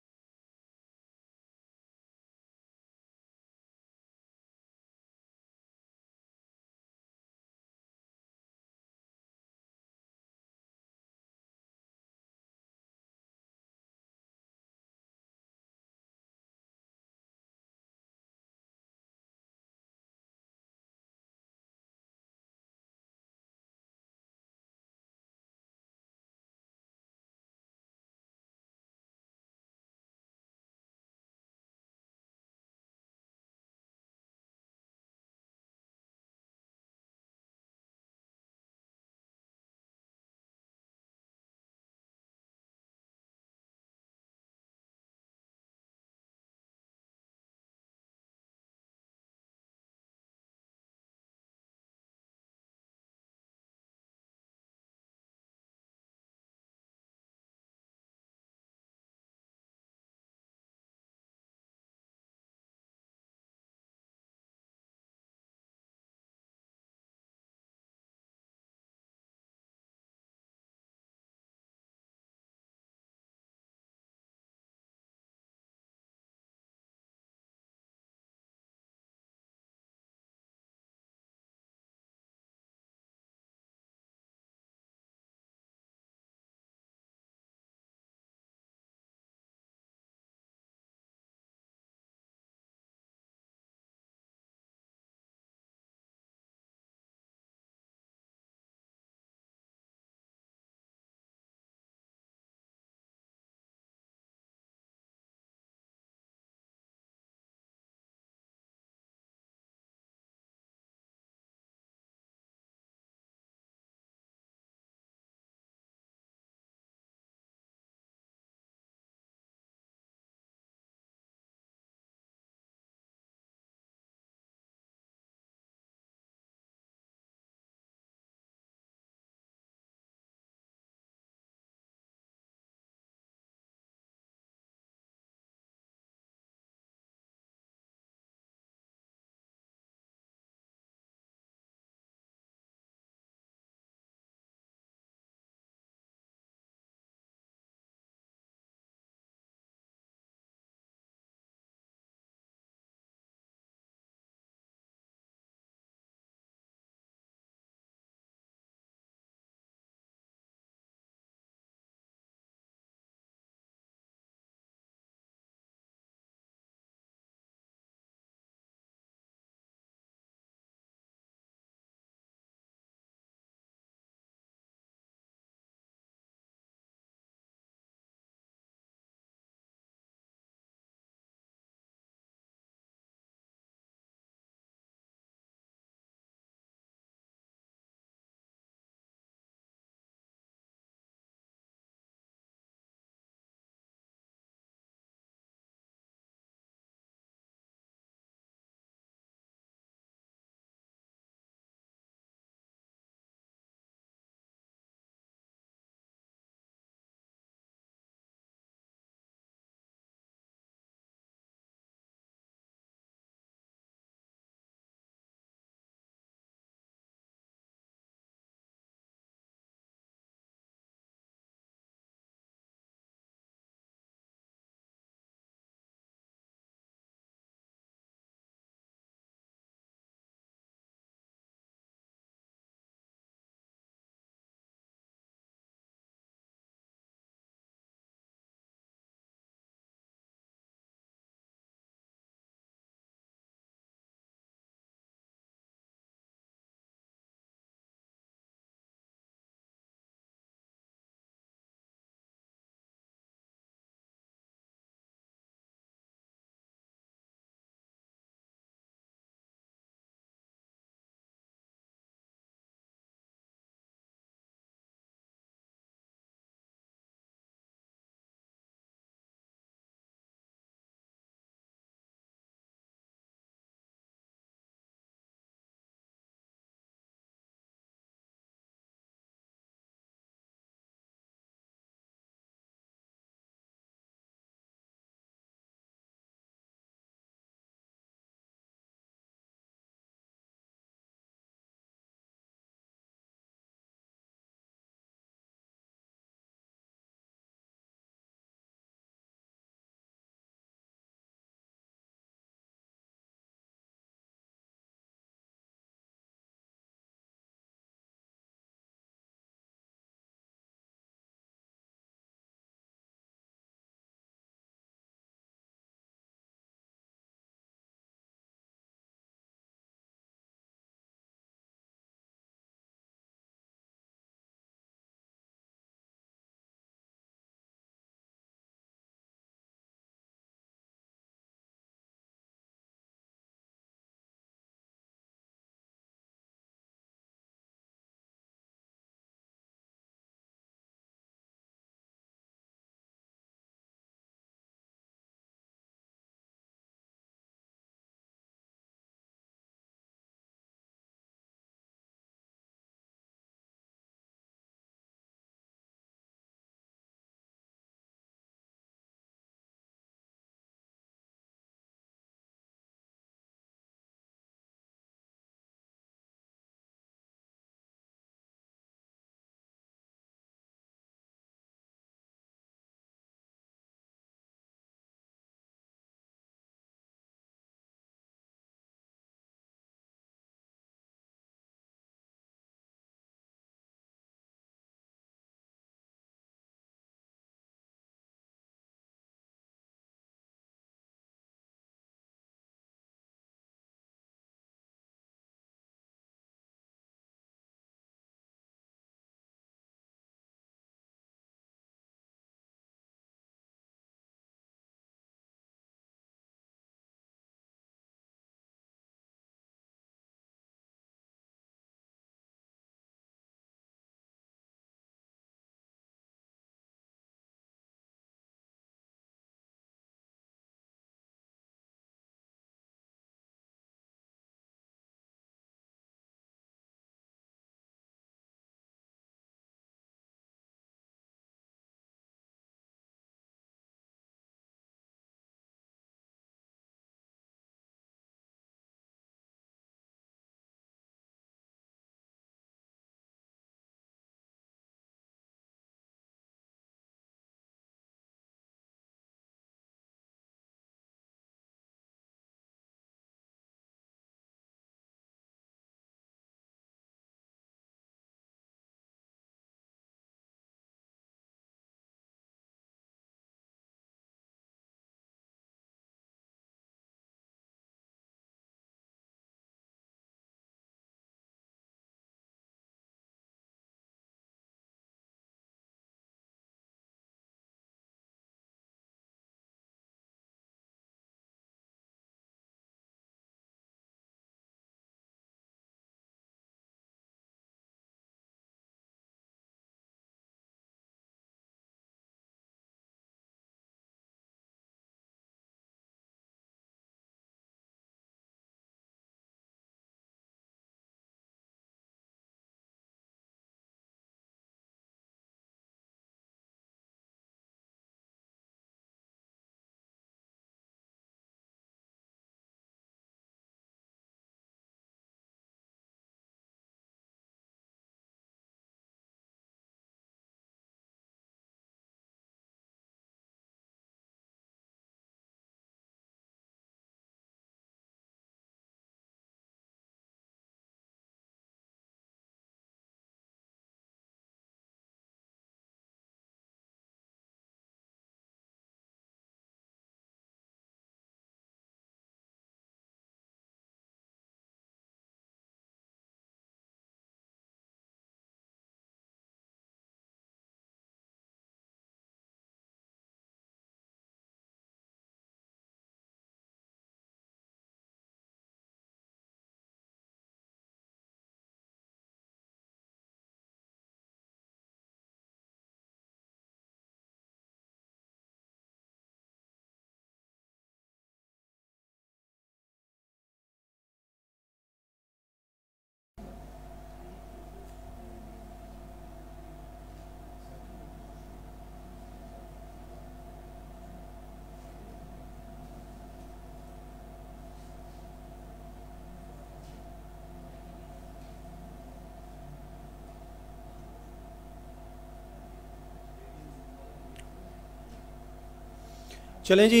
चलें जी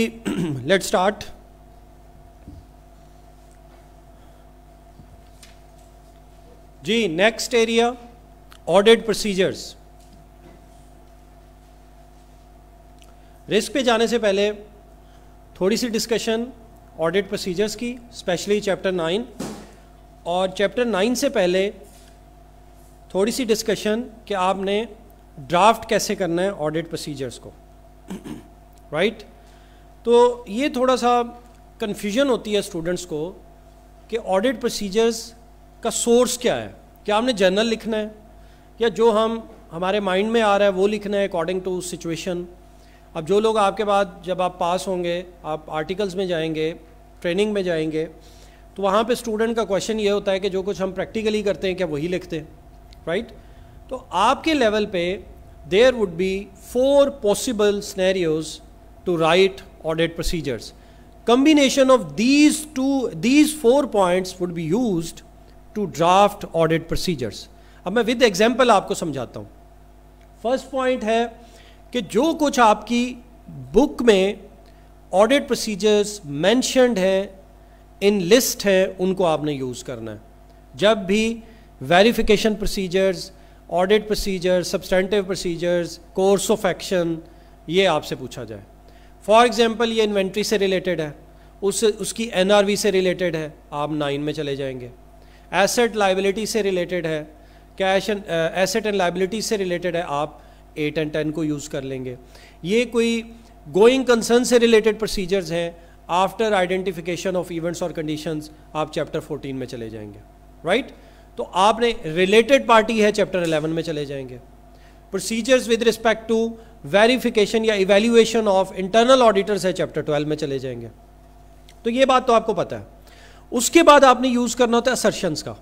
लेट स्टार्ट जी next area audit procedures risk पे जाने से पहले थोड़ी सी डिस्कशन ऑडिट प्रोसीजर्स की स्पेशली चैप्टर नाइन और चैप्टर नाइन से पहले थोड़ी सी डिस्कशन कि आपने ड्राफ्ट कैसे करना है ऑडिट प्रोसीजर्स को राइट right? तो ये थोड़ा सा कन्फ्यूजन होती है स्टूडेंट्स को कि ऑडिट प्रोसीजर्स का सोर्स क्या है क्या हमने जर्नल लिखना है या जो हम हमारे माइंड में आ रहा है वो लिखना है अकॉर्डिंग टू सिचुएशन अब जो लोग आपके बाद जब आप पास होंगे आप आर्टिकल्स में जाएंगे ट्रेनिंग में जाएंगे तो वहाँ पे स्टूडेंट का क्वेश्चन ये होता है कि जो कुछ हम प्रैक्टिकली करते हैं क्या वही लिखते हैं राइट right? तो आपके लेवल पे there would be four possible scenarios to write audit procedures. Combination of these two, these four points would be used to draft audit procedures. अब मैं विद एग्जाम्पल आपको समझाता हूँ फर्स्ट पॉइंट है कि जो कुछ आपकी बुक में ऑडिट प्रोसीजर्स मैंशनड हैं इन लिस्ट हैं उनको आपने यूज़ करना है जब भी verification procedures audit procedures substantive procedures course of action ये आपसे पूछा जाए फॉर एग्जाम्पल ये इन्वेंट्री से रिलेटेड है उस उसकी एन से रिलेटेड है आप नाइन में चले जाएंगे एसेट लाइबिलिटी से रिलेटेड है cash and asset and liability से रिलेटेड है आप एट एंड टेन को यूज़ कर लेंगे ये कोई गोइंग कंसर्न से रिलेटेड प्रोसीजर्स हैं आफ्टर आइडेंटिफिकेशन ऑफ इवेंट्स और कंडीशंस आप चैप्टर 14 में चले जाएंगे राइट right? तो आपने रिलेटेड पार्टी है चैप्टर 11 में चले जाएंगे procedures with respect to verification या इवेल्यूएशन ऑफ इंटरनल ऑडिटर्स है चैप्टर ट्वेल्व में चले जाएंगे तो ये बात तो आपको पता है उसके बाद आपने यूज करना होता है असर्शंस का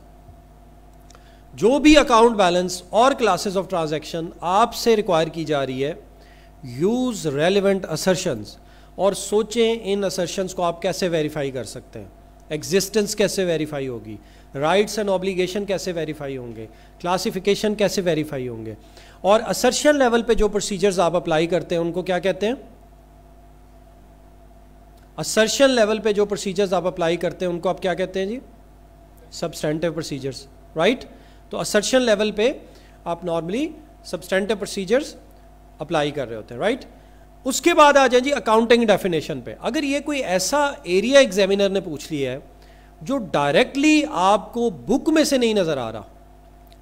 जो भी अकाउंट बैलेंस और क्लासेस ऑफ ट्रांजैक्शन आपसे रिक्वायर की जा रही है यूज रेलिवेंट असर्शंस और सोचें इन असर्शंस को आप कैसे वेरीफाई कर सकते हैं एग्जिस्टेंस कैसे वेरीफाई होगी राइट्स एंड ऑब्लिगेशन कैसे वेरीफाई होंगे क्लासिफिकेशन कैसे वेरीफाई होंगे और असर्शन लेवल पे जो प्रोसीजर्स आप अप्लाई करते हैं उनको क्या कहते हैं असर्शियल लेवल पे जो प्रोसीजर्स आप अप्लाई करते हैं उनको आप क्या कहते हैं जी सब्सटेंटिव प्रोसीजर्स राइट तो असर्शियल लेवल पे आप नॉर्मली सब्सटेंटिव प्रोसीजर्स अप्लाई कर रहे होते हैं राइट उसके बाद आ जाए जी अकाउंटिंग डेफिनेशन पे अगर ये कोई ऐसा एरिया एग्जामिनर ने पूछ लिया है जो डायरेक्टली आपको बुक में से नहीं नज़र आ रहा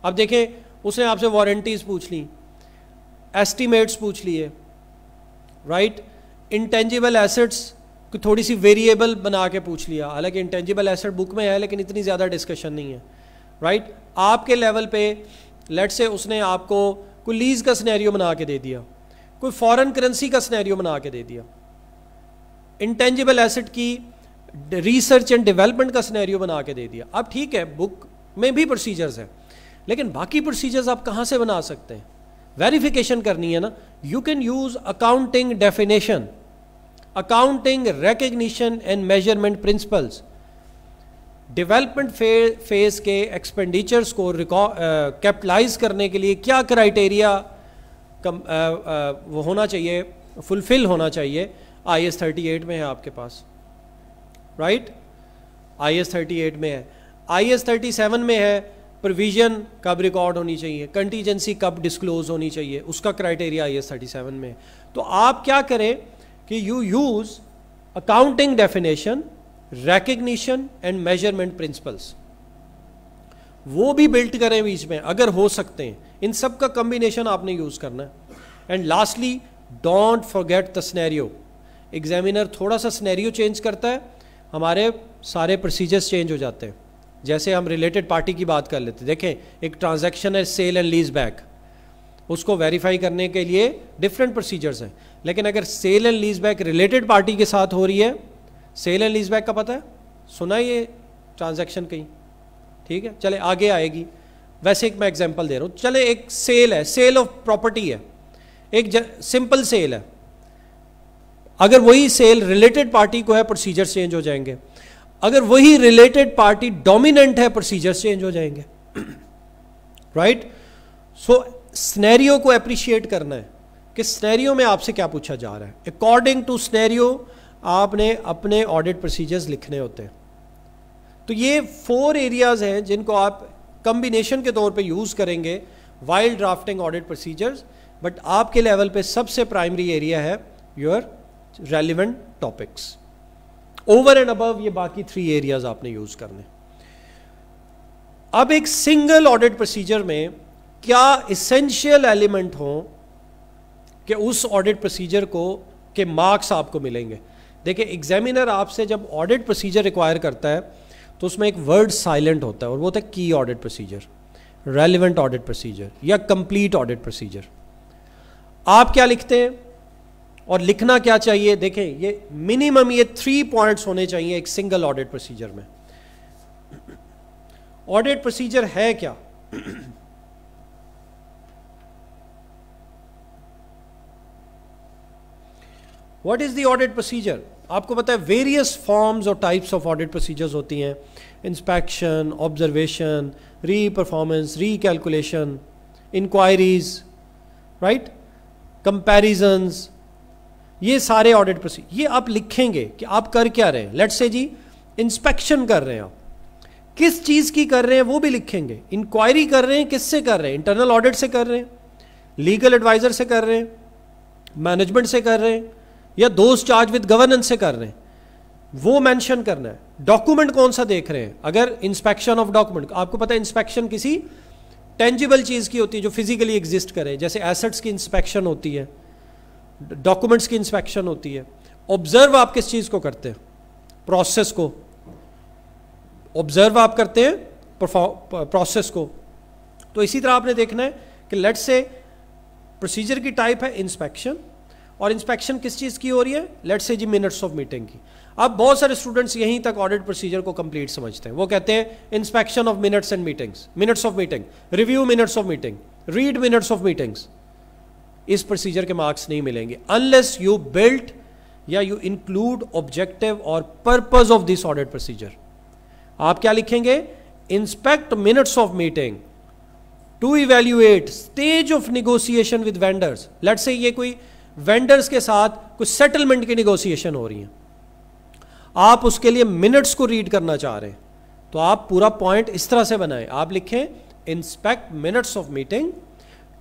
अब देखें उसने आपसे वारंटीज़ पूछ ली एस्टिमेट्स पूछ लिए राइट इंटेंजिबल एसेट्स को थोड़ी सी वेरिएबल बना के पूछ लिया हालांकि इंटेंजिबल एसेट बुक में है लेकिन इतनी ज़्यादा डिस्कशन नहीं है राइट right? आपके लेवल पे लेट से उसने आपको कोई लीज का स्नैरियो बना के दे दिया कोई फॉरेन करेंसी का स्नैरियो बना के दे दिया इंटेंजिबल एसेट की रिसर्च एंड डेवलपमेंट का स्नैरियो बना के दे दिया अब ठीक है बुक में भी प्रोसीजर्स हैं लेकिन बाकी प्रोसीजर्स आप कहाँ से बना सकते हैं वेरिफिकेशन करनी है ना you can use accounting definition accounting recognition and measurement principles development phase के एक्सपेंडिचर्स को कैपिटलाइज uh, करने के लिए क्या क्राइटेरिया कम वो होना चाहिए फुलफिल होना चाहिए आई एस थर्टी एट में है आपके पास right I S thirty eight में है आई एस थर्टी सेवन में है प्रोविजन कब रिकॉर्ड होनी चाहिए कंटीजेंसी कब डिस्क्लोज होनी चाहिए उसका criteria I S thirty seven में तो आप क्या करें कि you use accounting definition recognition and measurement principles वो भी बिल्ट करें बीच में अगर हो सकते हैं इन सब का कॉम्बिनेशन आपने यूज करना है and lastly don't forget the scenario examiner थोड़ा सा स्नैरियो चेंज करता है हमारे सारे प्रोसीजर्स चेंज हो जाते हैं जैसे हम रिलेटेड पार्टी की बात कर लेते देखें एक ट्रांजैक्शन है सेल एंड लीज बैक उसको वेरीफाई करने के लिए डिफरेंट प्रोसीजर्स हैं लेकिन अगर sale and lease back related party के साथ हो रही है सेल एंड लीज बैक का पता है सुना ये ट्रांजैक्शन कहीं ठीक है चले आगे आएगी वैसे एक मैं एग्जाम्पल दे रहा हूँ चले एक सेल है सेल ऑफ प्रॉपर्टी है एक सिंपल सेल है अगर वही सेल रिलेटेड पार्टी को है प्रोसीजर चेंज हो जाएंगे अगर वही रिलेटेड पार्टी डोमिनेंट है प्रोसीजर्स चेंज हो जाएंगे राइट सो स्नैरियो को अप्रिशिएट करना है कि स्नैरियो में आपसे क्या पूछा जा रहा है अकॉर्डिंग टू स्नैरियो आपने अपने ऑडिट प्रोसीजर्स लिखने होते हैं तो ये फोर एरियाज हैं जिनको आप कम्बिनेशन के तौर पे यूज़ करेंगे while drafting audit procedures but आपके लेवल पे सबसे प्राइमरी एरिया है your relevant topics over and above ये बाकी थ्री एरियाज आपने यूज करने अब एक सिंगल ऑडिट प्रोसीजर में क्या इसेंशियल एलिमेंट हो कि उस ऑडिट प्रोसीजर को के मार्क्स आपको मिलेंगे देखिए एग्जामिनर आपसे जब ऑडिट प्रोसीजर रिक्वायर करता है तो उसमें एक वर्ड साइलेंट होता है और वो होता है की audit procedure relevant audit procedure या कंप्लीट ऑडिट प्रोसीजर आप क्या लिखते हैं और लिखना क्या चाहिए देखें ये मिनिमम ये थ्री पॉइंट्स होने चाहिए एक सिंगल ऑडिट प्रोसीजर में ऑडिट प्रोसीजर है क्या what is the audit procedure आपको पता है वेरियस फॉर्म्स और टाइप्स ऑफ ऑडिट प्रोसीजर्स होती हैं inspection observation reperformance recalculation inquiries right comparisons ये सारे ऑडिट प्रोसीजर ये आप लिखेंगे कि आप कर क्या रहे हैं लेट से जी इंस्पेक्शन कर रहे हैं आप किस चीज़ की कर रहे हैं वो भी लिखेंगे इंक्वायरी कर रहे हैं किससे कर रहे हैं इंटरनल ऑडिट से कर रहे हैं लीगल एडवाइज़र से कर रहे हैं मैनेजमेंट से कर रहे हैं या दोस्त चार्ज विद गवर्नेंस से कर रहे हैं वो मेंशन करना है डॉक्यूमेंट कौन सा देख रहे हैं अगर इंस्पेक्शन ऑफ डॉक्यूमेंट आपको पता है इंस्पेक्शन किसी टेंजिबल चीज़ की होती है जो फिजिकली एग्जिस्ट करे जैसे एसेट्स की इंस्पेक्शन होती है डॉक्यूमेंट्स की इंस्पेक्शन होती है ऑब्जर्व आप किस चीज़ को करते हैं प्रोसेस को ऑब्जर्व आप करते हैं प्रोसेस को तो इसी तरह आपने देखना है कि लेट से प्रोसीजर की टाइप है इंस्पेक्शन और इंस्पेक्शन किस चीज़ की हो रही है लेट से जी मिनट्स ऑफ मीटिंग की अब बहुत सारे स्टूडेंट्स यहीं तक ऑडिट प्रोसीजर को कंप्लीट समझते हैं वो कहते हैं inspection of minutes and meetings minutes of meeting review minutes of meeting read minutes of meetings इस प्रोसीजर के मार्क्स नहीं मिलेंगे अनलेस यू बिल्ट या यू इंक्लूड ऑब्जेक्टिव और purpose of this audit procedure आप क्या लिखेंगे inspect minutes of meeting to evaluate stage of negotiation with vendors let say ये कोई वेंडर्स के साथ कुछ सेटलमेंट की निगोसिएशन हो रही है आप उसके लिए मिनट्स को रीड करना चाह रहे हैं तो आप पूरा पॉइंट इस तरह से बनाएं आप लिखें inspect minutes of meeting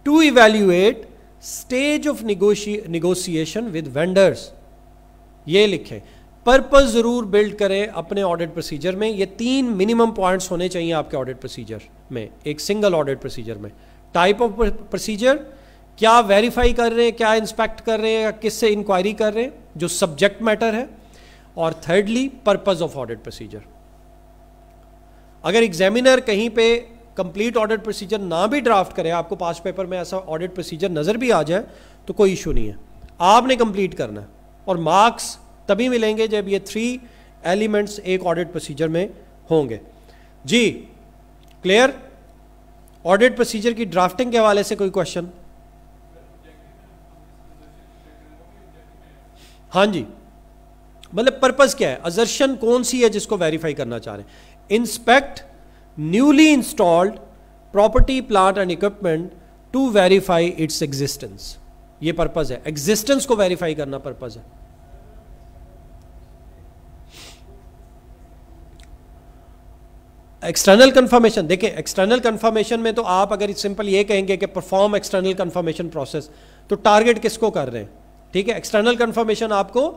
to evaluate stage of negotiation with vendors ये लिखें पर्पज जरूर बिल्ड करें अपने ऑडिट प्रोसीजर में ये तीन मिनिमम पॉइंट्स होने चाहिए आपके ऑडिट प्रोसीजर में एक सिंगल ऑडिट प्रोसीजर में टाइप ऑफ प्रोसीजर क्या वेरीफाई कर रहे हैं क्या इंस्पेक्ट कर रहे हैं या किससे इंक्वायरी कर रहे हैं जो सब्जेक्ट मैटर है और thirdly purpose of audit procedure अगर एग्जामिनर कहीं पे कंप्लीट ऑडिट प्रोसीजर ना भी ड्राफ्ट करें आपको पास पेपर में ऐसा ऑडिट प्रोसीजर नज़र भी आ जाए तो कोई इशू नहीं है आपने कंप्लीट करना है और मार्क्स तभी मिलेंगे जब ये थ्री एलिमेंट्स एक ऑडिट प्रोसीजर में होंगे जी क्लियर ऑडिट प्रोसीजर की ड्राफ्टिंग के हवाले से कोई क्वेश्चन हाँ जी मतलब पर्पज़ क्या है अजर्शन कौन सी है जिसको वेरीफाई करना चाह रहे हैं inspect newly installed property plant and equipment to verify its existence ये पर्पज है एग्जिस्टेंस को वेरीफाई करना पर्पज है एक्सटर्नल कंफर्मेशन देखिए एक्सटर्नल कंफर्मेशन में तो आप अगर सिंपल ये कहेंगे कि परफॉर्म एक्सटर्नल कंफर्मेशन प्रोसेस तो टारगेट किसको कर रहे हैं ठीक है एक्सटर्नल कंफर्मेशन आपको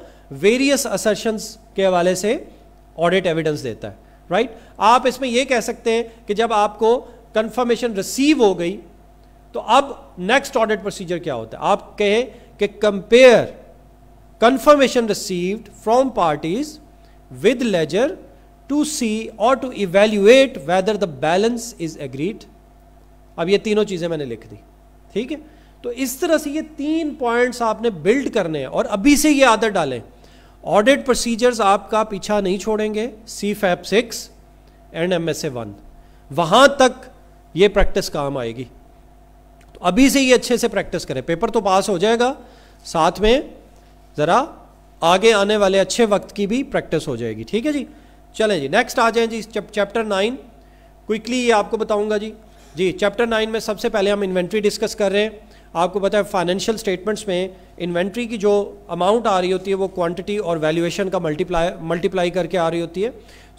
वेरियस असर्शंस के हवाले से ऑडिट एविडेंस देता है राइट right? आप इसमें यह कह सकते हैं कि जब आपको कंफर्मेशन रिसीव हो गई तो अब नेक्स्ट ऑडिट प्रोसीजर क्या होता है आप कहें कि compare confirmation received from parties with ledger to see और to evaluate whether the balance is agreed अब ये तीनों चीजें मैंने लिख दी ठीक है तो इस तरह से ये तीन पॉइंट्स आपने बिल्ड करने हैं और अभी से ये आदत डालें ऑडिट प्रोसीजर्स आपका पीछा नहीं छोड़ेंगे C FAP six and M S A one वहां तक ये प्रैक्टिस काम आएगी तो अभी से ये अच्छे से प्रैक्टिस करें पेपर तो पास हो जाएगा साथ में ज़रा आगे आने वाले अच्छे वक्त की भी प्रैक्टिस हो जाएगी ठीक है जी चलें जी नेक्स्ट आ जाए जी चैप्टर नाइन क्विकली ये आपको बताऊंगा जी जी चैप्टर नाइन में सबसे पहले हम इन्वेंट्री डिस्कस कर रहे हैं आपको पता है फाइनेंशियल स्टेटमेंट्स में इन्वेंट्री की जो अमाउंट आ रही होती है वो क्वांटिटी और वैल्यूएशन का मल्टीप्लाई मल्टीप्लाई करके आ रही होती है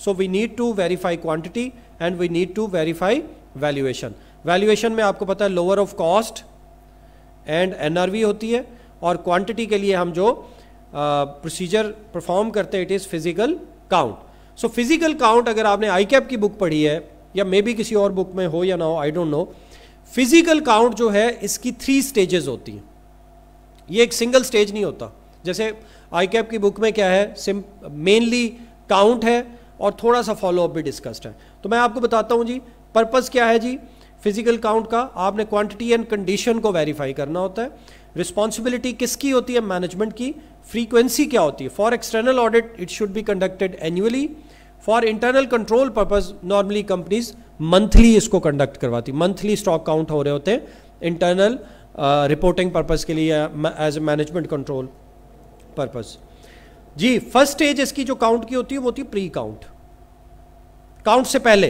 so we need to verify quantity and we need to verify valuation valuation में आपको पता है lower of cost and N होती है और क्वांटिटी के लिए हम जो प्रोसीजर परफॉर्म करते हैं it is physical count so physical count अगर आपने आई की बुक पढ़ी है या मे बी किसी और बुक में हो या ना हो I don't know physical count जो है इसकी थ्री स्टेजेस होती हैं ये एक सिंगल स्टेज नहीं होता जैसे आई कैप की बुक में क्या है सिम मेनली काउंट है और थोड़ा सा फॉलोअप भी डिस्कस्ड है तो मैं आपको बताता हूँ जी पर्पज़ क्या है जी फिजिकल काउंट का आपने क्वांटिटी एंड कंडीशन को वेरीफाई करना होता है रिस्पॉन्सिबिलिटी किसकी होती है मैनेजमेंट की फ्रीक्वेंसी क्या होती है for external audit it should be conducted annually for internal control purpose normally companies monthly इसको कंडक्ट करवाती मंथली स्टॉक काउंट हो रहे होते हैं इंटरनल रिपोर्टिंग पर्पज के लिए as a management control purpose जी फर्स्ट स्टेज इसकी जो काउंट की होती है वो होती है प्री काउंट काउंट से पहले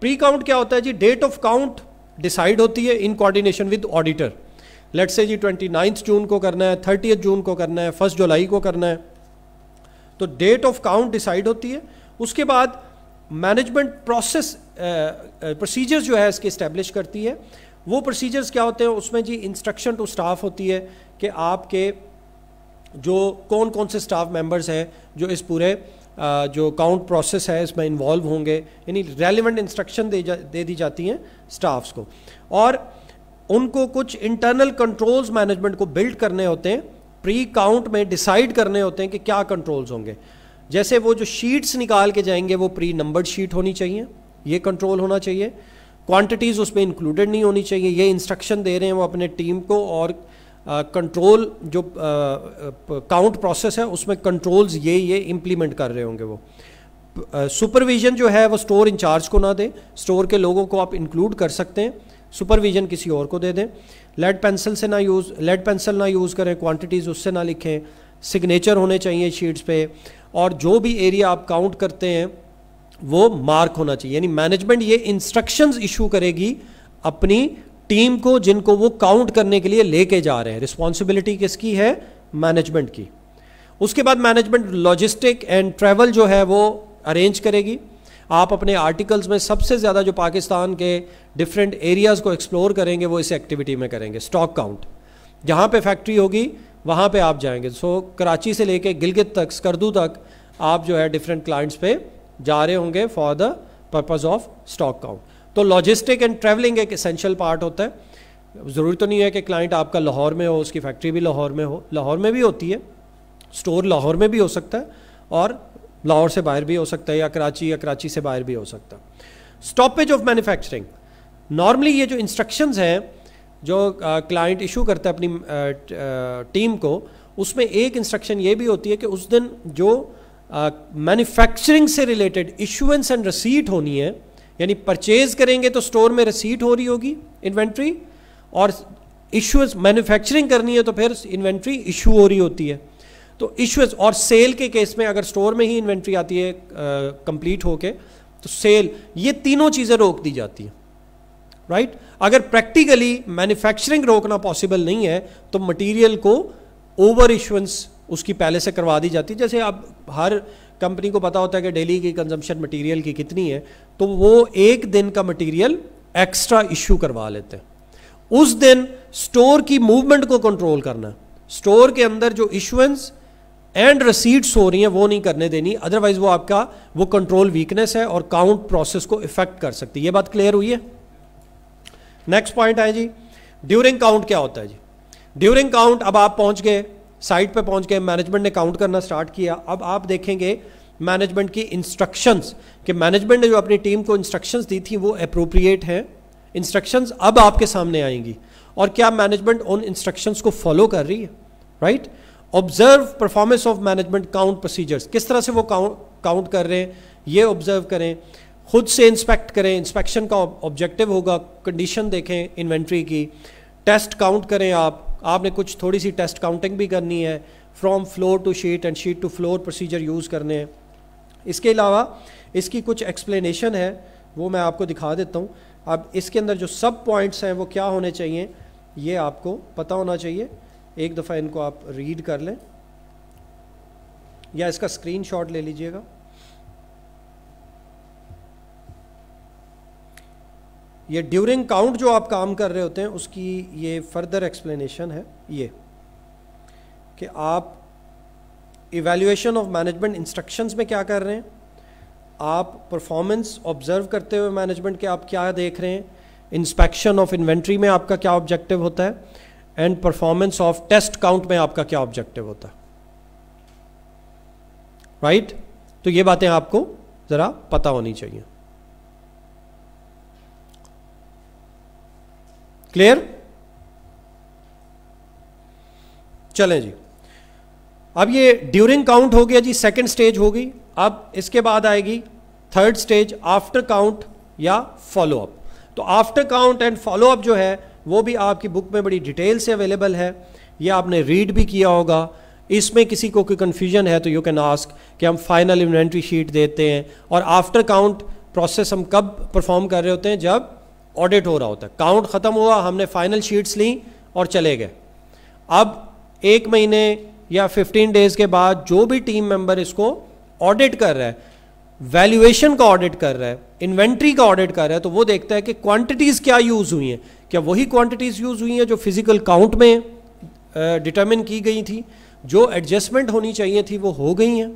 प्री काउंट क्या होता है जी डेट ऑफ काउंट डिसाइड होती है in coordination with auditor let's say जी ट्वेंटी जून को करना है थर्टी जून को करना है फर्स्ट जुलाई को करना है तो डेट ऑफ काउंट डिसाइड होती है उसके बाद मैनेजमेंट प्रोसेस प्रोसीजर्स जो है इसके इस्टेब्लिश करती है वो प्रोसीजर्स क्या होते हैं उसमें जी इंस्ट्रक्शन टू स्टाफ होती है कि आपके जो कौन कौन से स्टाफ मेंबर्स हैं जो इस पूरे आ, जो काउंट प्रोसेस है इसमें इन्वॉल्व होंगे यानी रेलिवेंट इंस्ट्रक्शन दे जा दे दी जाती हैं स्टाफ्स को और उनको कुछ इंटरनल कंट्रोल्स मैनेजमेंट को बिल्ड करने होते हैं प्री काउंट में डिसाइड करने होते हैं कि क्या कंट्रोल्स होंगे जैसे वो जो शीट्स निकाल के जाएंगे वो प्री नंबर्ड शीट होनी चाहिए ये कंट्रोल होना चाहिए क्वांटिटीज़ उसमें इंक्लूडेड नहीं होनी चाहिए ये इंस्ट्रक्शन दे रहे हैं वो अपने टीम को और कंट्रोल जो काउंट प्रोसेस है उसमें कंट्रोल्स ये ये इम्प्लीमेंट कर रहे होंगे वो सुपरविजन uh, जो है वो स्टोर इंचार्ज को ना दें स्टोर के लोगों को आप इंक्लूड कर सकते हैं सुपरविजन किसी और को दे दें लेड पेंसिल से ना यूज़ लेड पेंसिल ना यूज़ करें क्वांटिटीज़ उससे ना लिखें सिग्नेचर होने चाहिए शीट्स पे और जो भी एरिया आप काउंट करते हैं वो मार्क होना चाहिए यानी मैनेजमेंट ये इंस्ट्रक्शंस इशू करेगी अपनी टीम को जिनको वो काउंट करने के लिए लेके जा रहे हैं रिस्पॉन्सिबिलिटी किसकी है मैनेजमेंट की उसके बाद मैनेजमेंट लॉजिस्टिक एंड ट्रैवल जो है वो अरेंज करेगी आप अपने आर्टिकल्स में सबसे ज़्यादा जो पाकिस्तान के डिफरेंट एरियाज़ को एक्सप्लोर करेंगे वो इस एक्टिविटी में करेंगे स्टॉक काउंट जहाँ पे फैक्ट्री होगी वहाँ पे आप जाएंगे सो कराची से लेके गिलगित तक स्कर्दू तक आप जो है डिफरेंट क्लाइंट्स पे जा रहे होंगे for the purpose of stock count तो लॉजिस्टिक एंड ट्रैवलिंग एक इसेंशियल पार्ट होता है ज़रूरी तो नहीं है कि क्लाइंट आपका लाहौर में हो उसकी फैक्ट्री भी लाहौर में हो लाहौर में भी होती है स्टोर लाहौर में भी हो सकता है और लाहौर से बाहर भी हो सकता है या कराची या कराची से बाहर भी हो सकता स्टॉपेज ऑफ मैन्युफैक्चरिंग नॉर्मली ये जो इंस्ट्रक्शंस हैं जो क्लाइंट इशू करता है अपनी टीम को उसमें एक इंस्ट्रक्शन ये भी होती है कि उस दिन जो मैन्युफैक्चरिंग से रिलेटेड इशुएंस एंड रसीट होनी है यानी परचेज करेंगे तो स्टोर में रसीट हो रही होगी इन्वेंट्री और इशूज मैन्युफैक्चरिंग करनी है तो फिर इन्वेंट्री इशू हो रही होती है तो इश्यूज और सेल के केस में अगर स्टोर में ही इन्वेंट्री आती है कंप्लीट होके तो सेल ये तीनों चीज़ें रोक दी जाती हैं राइट right? अगर प्रैक्टिकली मैन्युफैक्चरिंग रोकना पॉसिबल नहीं है तो मटेरियल को ओवर इशुएंस उसकी पहले से करवा दी जाती है जैसे आप हर कंपनी को पता होता है कि डेली की कंजम्पशन मटेरियल की कितनी है तो वो एक दिन का मटेरियल एक्स्ट्रा इशू करवा लेते हैं उस दिन स्टोर की मूवमेंट को कंट्रोल करना स्टोर के अंदर जो इशुएंस एंड रसीड्स हो रही हैं वो नहीं करने देनी अदरवाइज वो आपका वो कंट्रोल वीकनेस है और काउंट प्रोसेस को इफेक्ट कर सकती है ये बात क्लियर हुई है नेक्स्ट पॉइंट है जी ड्यूरिंग काउंट क्या होता है जी ड्यूरिंग काउंट अब आप पहुंच गए साइट पे पहुंच गए मैनेजमेंट ने काउंट करना स्टार्ट किया अब आप देखेंगे मैनेजमेंट की इंस्ट्रक्शंस कि मैनेजमेंट ने जो अपनी टीम को इंस्ट्रक्शंस दी थी वो अप्रोप्रिएट हैं इंस्ट्रक्शंस अब आपके सामने आएंगी और क्या मैनेजमेंट उन इंस्ट्रक्शंस को फॉलो कर रही है right right? Observe performance of management count procedures किस तरह से वो काउंट काउंट कर रहे हैं ये ऑब्जर्व करें खुद से इंस्पेक्ट करें इंस्पेक्शन का ऑब्जेक्टिव होगा कंडीशन देखें इन्वेंट्री की टेस्ट काउंट करें आप आपने कुछ थोड़ी सी टेस्ट काउंटिंग भी करनी है from floor to sheet and sheet to floor procedure use करने हैं इसके अलावा इसकी कुछ एक्सप्लेनेशन है वो मैं आपको दिखा देता हूँ अब इसके अंदर जो सब पॉइंट्स हैं वो क्या होने चाहिए ये आपको पता होना चाहिए एक दफ़ा इनको आप रीड कर लें या इसका शॉट ले लीजिएगा ये ड्यूरिंग काउंट जो आप काम कर रहे होते हैं उसकी ये फर्दर एक्सप्लेनेशन है ये कि आप इवेल्यूएशन ऑफ मैनेजमेंट इंस्ट्रक्शंस में क्या कर रहे हैं आप परफॉर्मेंस ऑब्जर्व करते हुए मैनेजमेंट के आप क्या देख रहे हैं इंस्पेक्शन ऑफ इन्वेंट्री में आपका क्या ऑब्जेक्टिव होता है and performance of test count में आपका क्या ऑब्जेक्टिव होता है राइट right? तो ये बातें आपको ज़रा पता होनी चाहिए क्लियर चलें जी अब ये ड्यूरिंग काउंट हो गया जी सेकंड स्टेज हो गई अब इसके बाद आएगी थर्ड स्टेज आफ्टर काउंट या फॉलोअप तो आफ्टर काउंट एंड फॉलोअप जो है वो भी आपकी बुक में बड़ी डिटेल से अवेलेबल है ये आपने रीड भी किया होगा इसमें किसी को कोई कन्फ्यूजन है तो यू कैन आस्क कि हम फाइनल इन्वेंट्री शीट देते हैं और आफ्टर काउंट प्रोसेस हम कब परफॉर्म कर रहे होते हैं जब ऑडिट हो रहा होता है काउंट ख़त्म हुआ हमने फाइनल शीट्स ली और चले गए अब एक महीने या 15 डेज़ के बाद जो भी टीम मेंबर इसको ऑडिट कर रहा है वैल्यूएशन का ऑडिट कर रहा है इन्वेंट्री का ऑडिट कर रहा है तो वो देखता है कि क्वांटिटीज़ क्या यूज़ हुई हैं क्या वही क्वांटिटीज़ यूज़ हुई हैं जो फिज़िकल काउंट में डिटर्मिन की गई थी जो एडजस्टमेंट होनी चाहिए थी वो हो गई हैं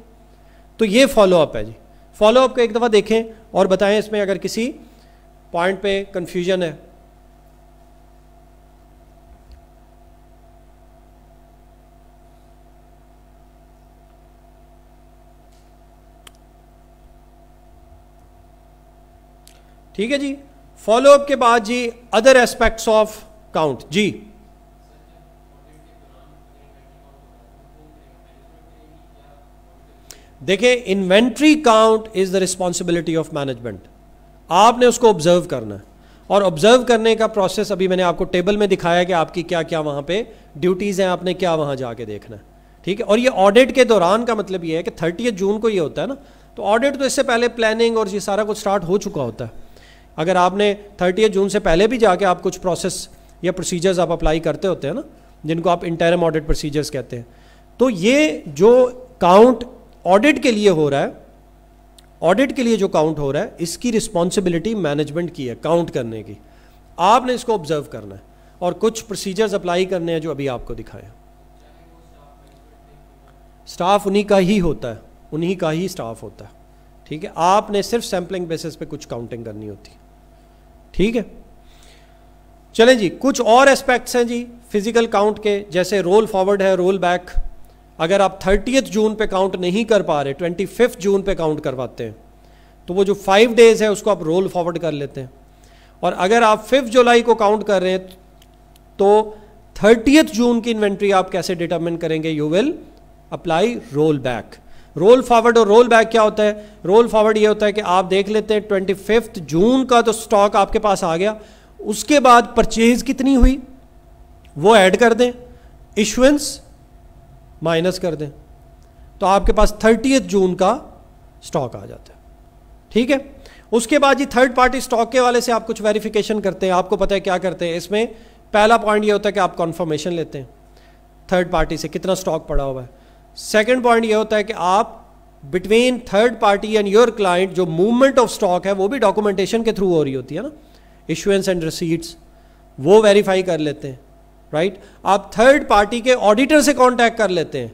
तो ये फॉलोअप है जी फॉलोअप को एक दफ़ा देखें और बताएं इसमें अगर किसी पॉइंट पे कंफ्यूजन है ठीक है जी फॉलोअप के बाद जी अदर एस्पेक्ट्स ऑफ काउंट जी देखिए inventory count is the responsibility of management आपने उसको ऑब्जर्व करना है और ऑब्जर्व करने का प्रोसेस अभी मैंने आपको टेबल में दिखाया कि आपकी क्या क्या वहां पे ड्यूटीज़ हैं आपने क्या वहां जाके देखना है ठीक है और ये ऑडिट के दौरान का मतलब ये है कि थर्टी जून को ये होता है ना तो ऑडिट तो इससे पहले प्लानिंग और ये सारा कुछ स्टार्ट हो चुका होता है अगर आपने थर्टी जून से पहले भी जाके आप कुछ प्रोसेस या प्रोसीजर्स आप अप्लाई करते होते हैं ना जिनको आप इंटरम ऑडिट प्रोसीजर्स कहते हैं तो ये जो काउंट ऑडिट के लिए हो रहा है ऑडिट के लिए जो काउंट हो रहा है इसकी रिस्पॉन्सिबिलिटी मैनेजमेंट की है काउंट करने की आपने इसको ऑब्जर्व करना है और कुछ प्रोसीजर्स अप्लाई करने हैं जो अभी आपको दिखाया स्टाफ उन्हीं का ही होता है उन्हीं का ही स्टाफ होता है ठीक है आपने सिर्फ सैम्पलिंग बेसिस पे कुछ काउंटिंग करनी होती है ठीक है चलें जी कुछ और एस्पेक्ट्स हैं जी फिजिकल काउंट के जैसे रोल फॉरवर्ड है रोल बैक अगर आप थर्टी जून पे काउंट नहीं कर पा रहे ट्वेंटी फिफ्थ जून पे काउंट करवाते हैं तो वो जो फाइव डेज है उसको आप रोल फॉरवर्ड कर लेते हैं और अगर आप फिफ्थ जुलाई को काउंट कर रहे हैं तो थर्टीथ जून की इन्वेंट्री आप कैसे डिटर्मिन करेंगे you will apply roll back roll forward और रोल बैक क्या होता है रोल फॉरवर्ड ये होता है कि आप देख लेते हैं ट्वेंटी फिफ्थ जून का तो स्टॉक आपके पास आ गया उसके बाद परचेज कितनी हुई वो ऐड कर दें इशुएंस माइनस कर दें तो आपके पास थर्टी जून का स्टॉक आ जाता है ठीक है उसके बाद जी थर्ड पार्टी स्टॉक के वाले से आप कुछ वेरिफिकेशन करते हैं आपको पता है क्या करते हैं इसमें पहला पॉइंट ये होता है कि आप कॉन्फर्मेशन लेते हैं थर्ड पार्टी से कितना स्टॉक पड़ा हुआ है सेकेंड पॉइंट यह होता है कि आप between third party and your client जो मूवमेंट ऑफ स्टॉक है वो भी डॉक्यूमेंटेशन के थ्रू हो रही होती है ना इशुएंस एंड रिसीट्स वो वेरीफाई कर लेते हैं राइट right? आप थर्ड पार्टी के ऑडिटर से कांटेक्ट कर लेते हैं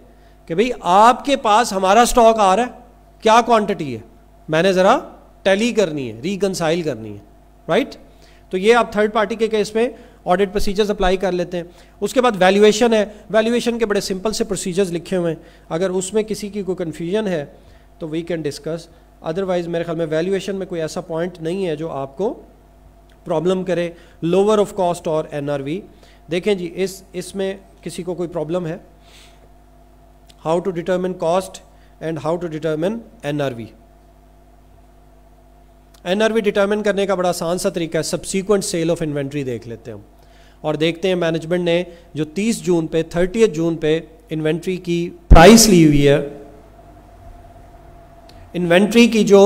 कि भाई आपके पास हमारा स्टॉक आ रहा है क्या क्वांटिटी है मैंने ज़रा टैली करनी है रिकनसाइल करनी है राइट right? तो ये आप थर्ड पार्टी के केस में ऑडिट प्रोसीजर्स अप्लाई कर लेते हैं उसके बाद वैल्यूएशन है वैल्यूएशन के बड़े सिंपल से प्रोसीजर्स लिखे हुए हैं अगर उसमें किसी की कोई कन्फ्यूजन है तो वी कैन डिस्कस अदरवाइज़ मेरे ख्याल में वैल्यूएशन में कोई ऐसा पॉइंट नहीं है जो आपको प्रॉब्लम करे लोअर ऑफ कॉस्ट और वी देखें जी इस इसमें किसी को कोई प्रॉब्लम है how to determine cost and how to determine or NRV determine करने का बड़ा आसान सा तरीका है सब्सिक्वेंट सेल ऑफ इन्वेंट्री देख लेते हैं हम और देखते हैं मैनेजमेंट ने जो 30 जून पे 30 जून पे इन्वेंट्री की प्राइस ली हुई है इन्वेंट्री की जो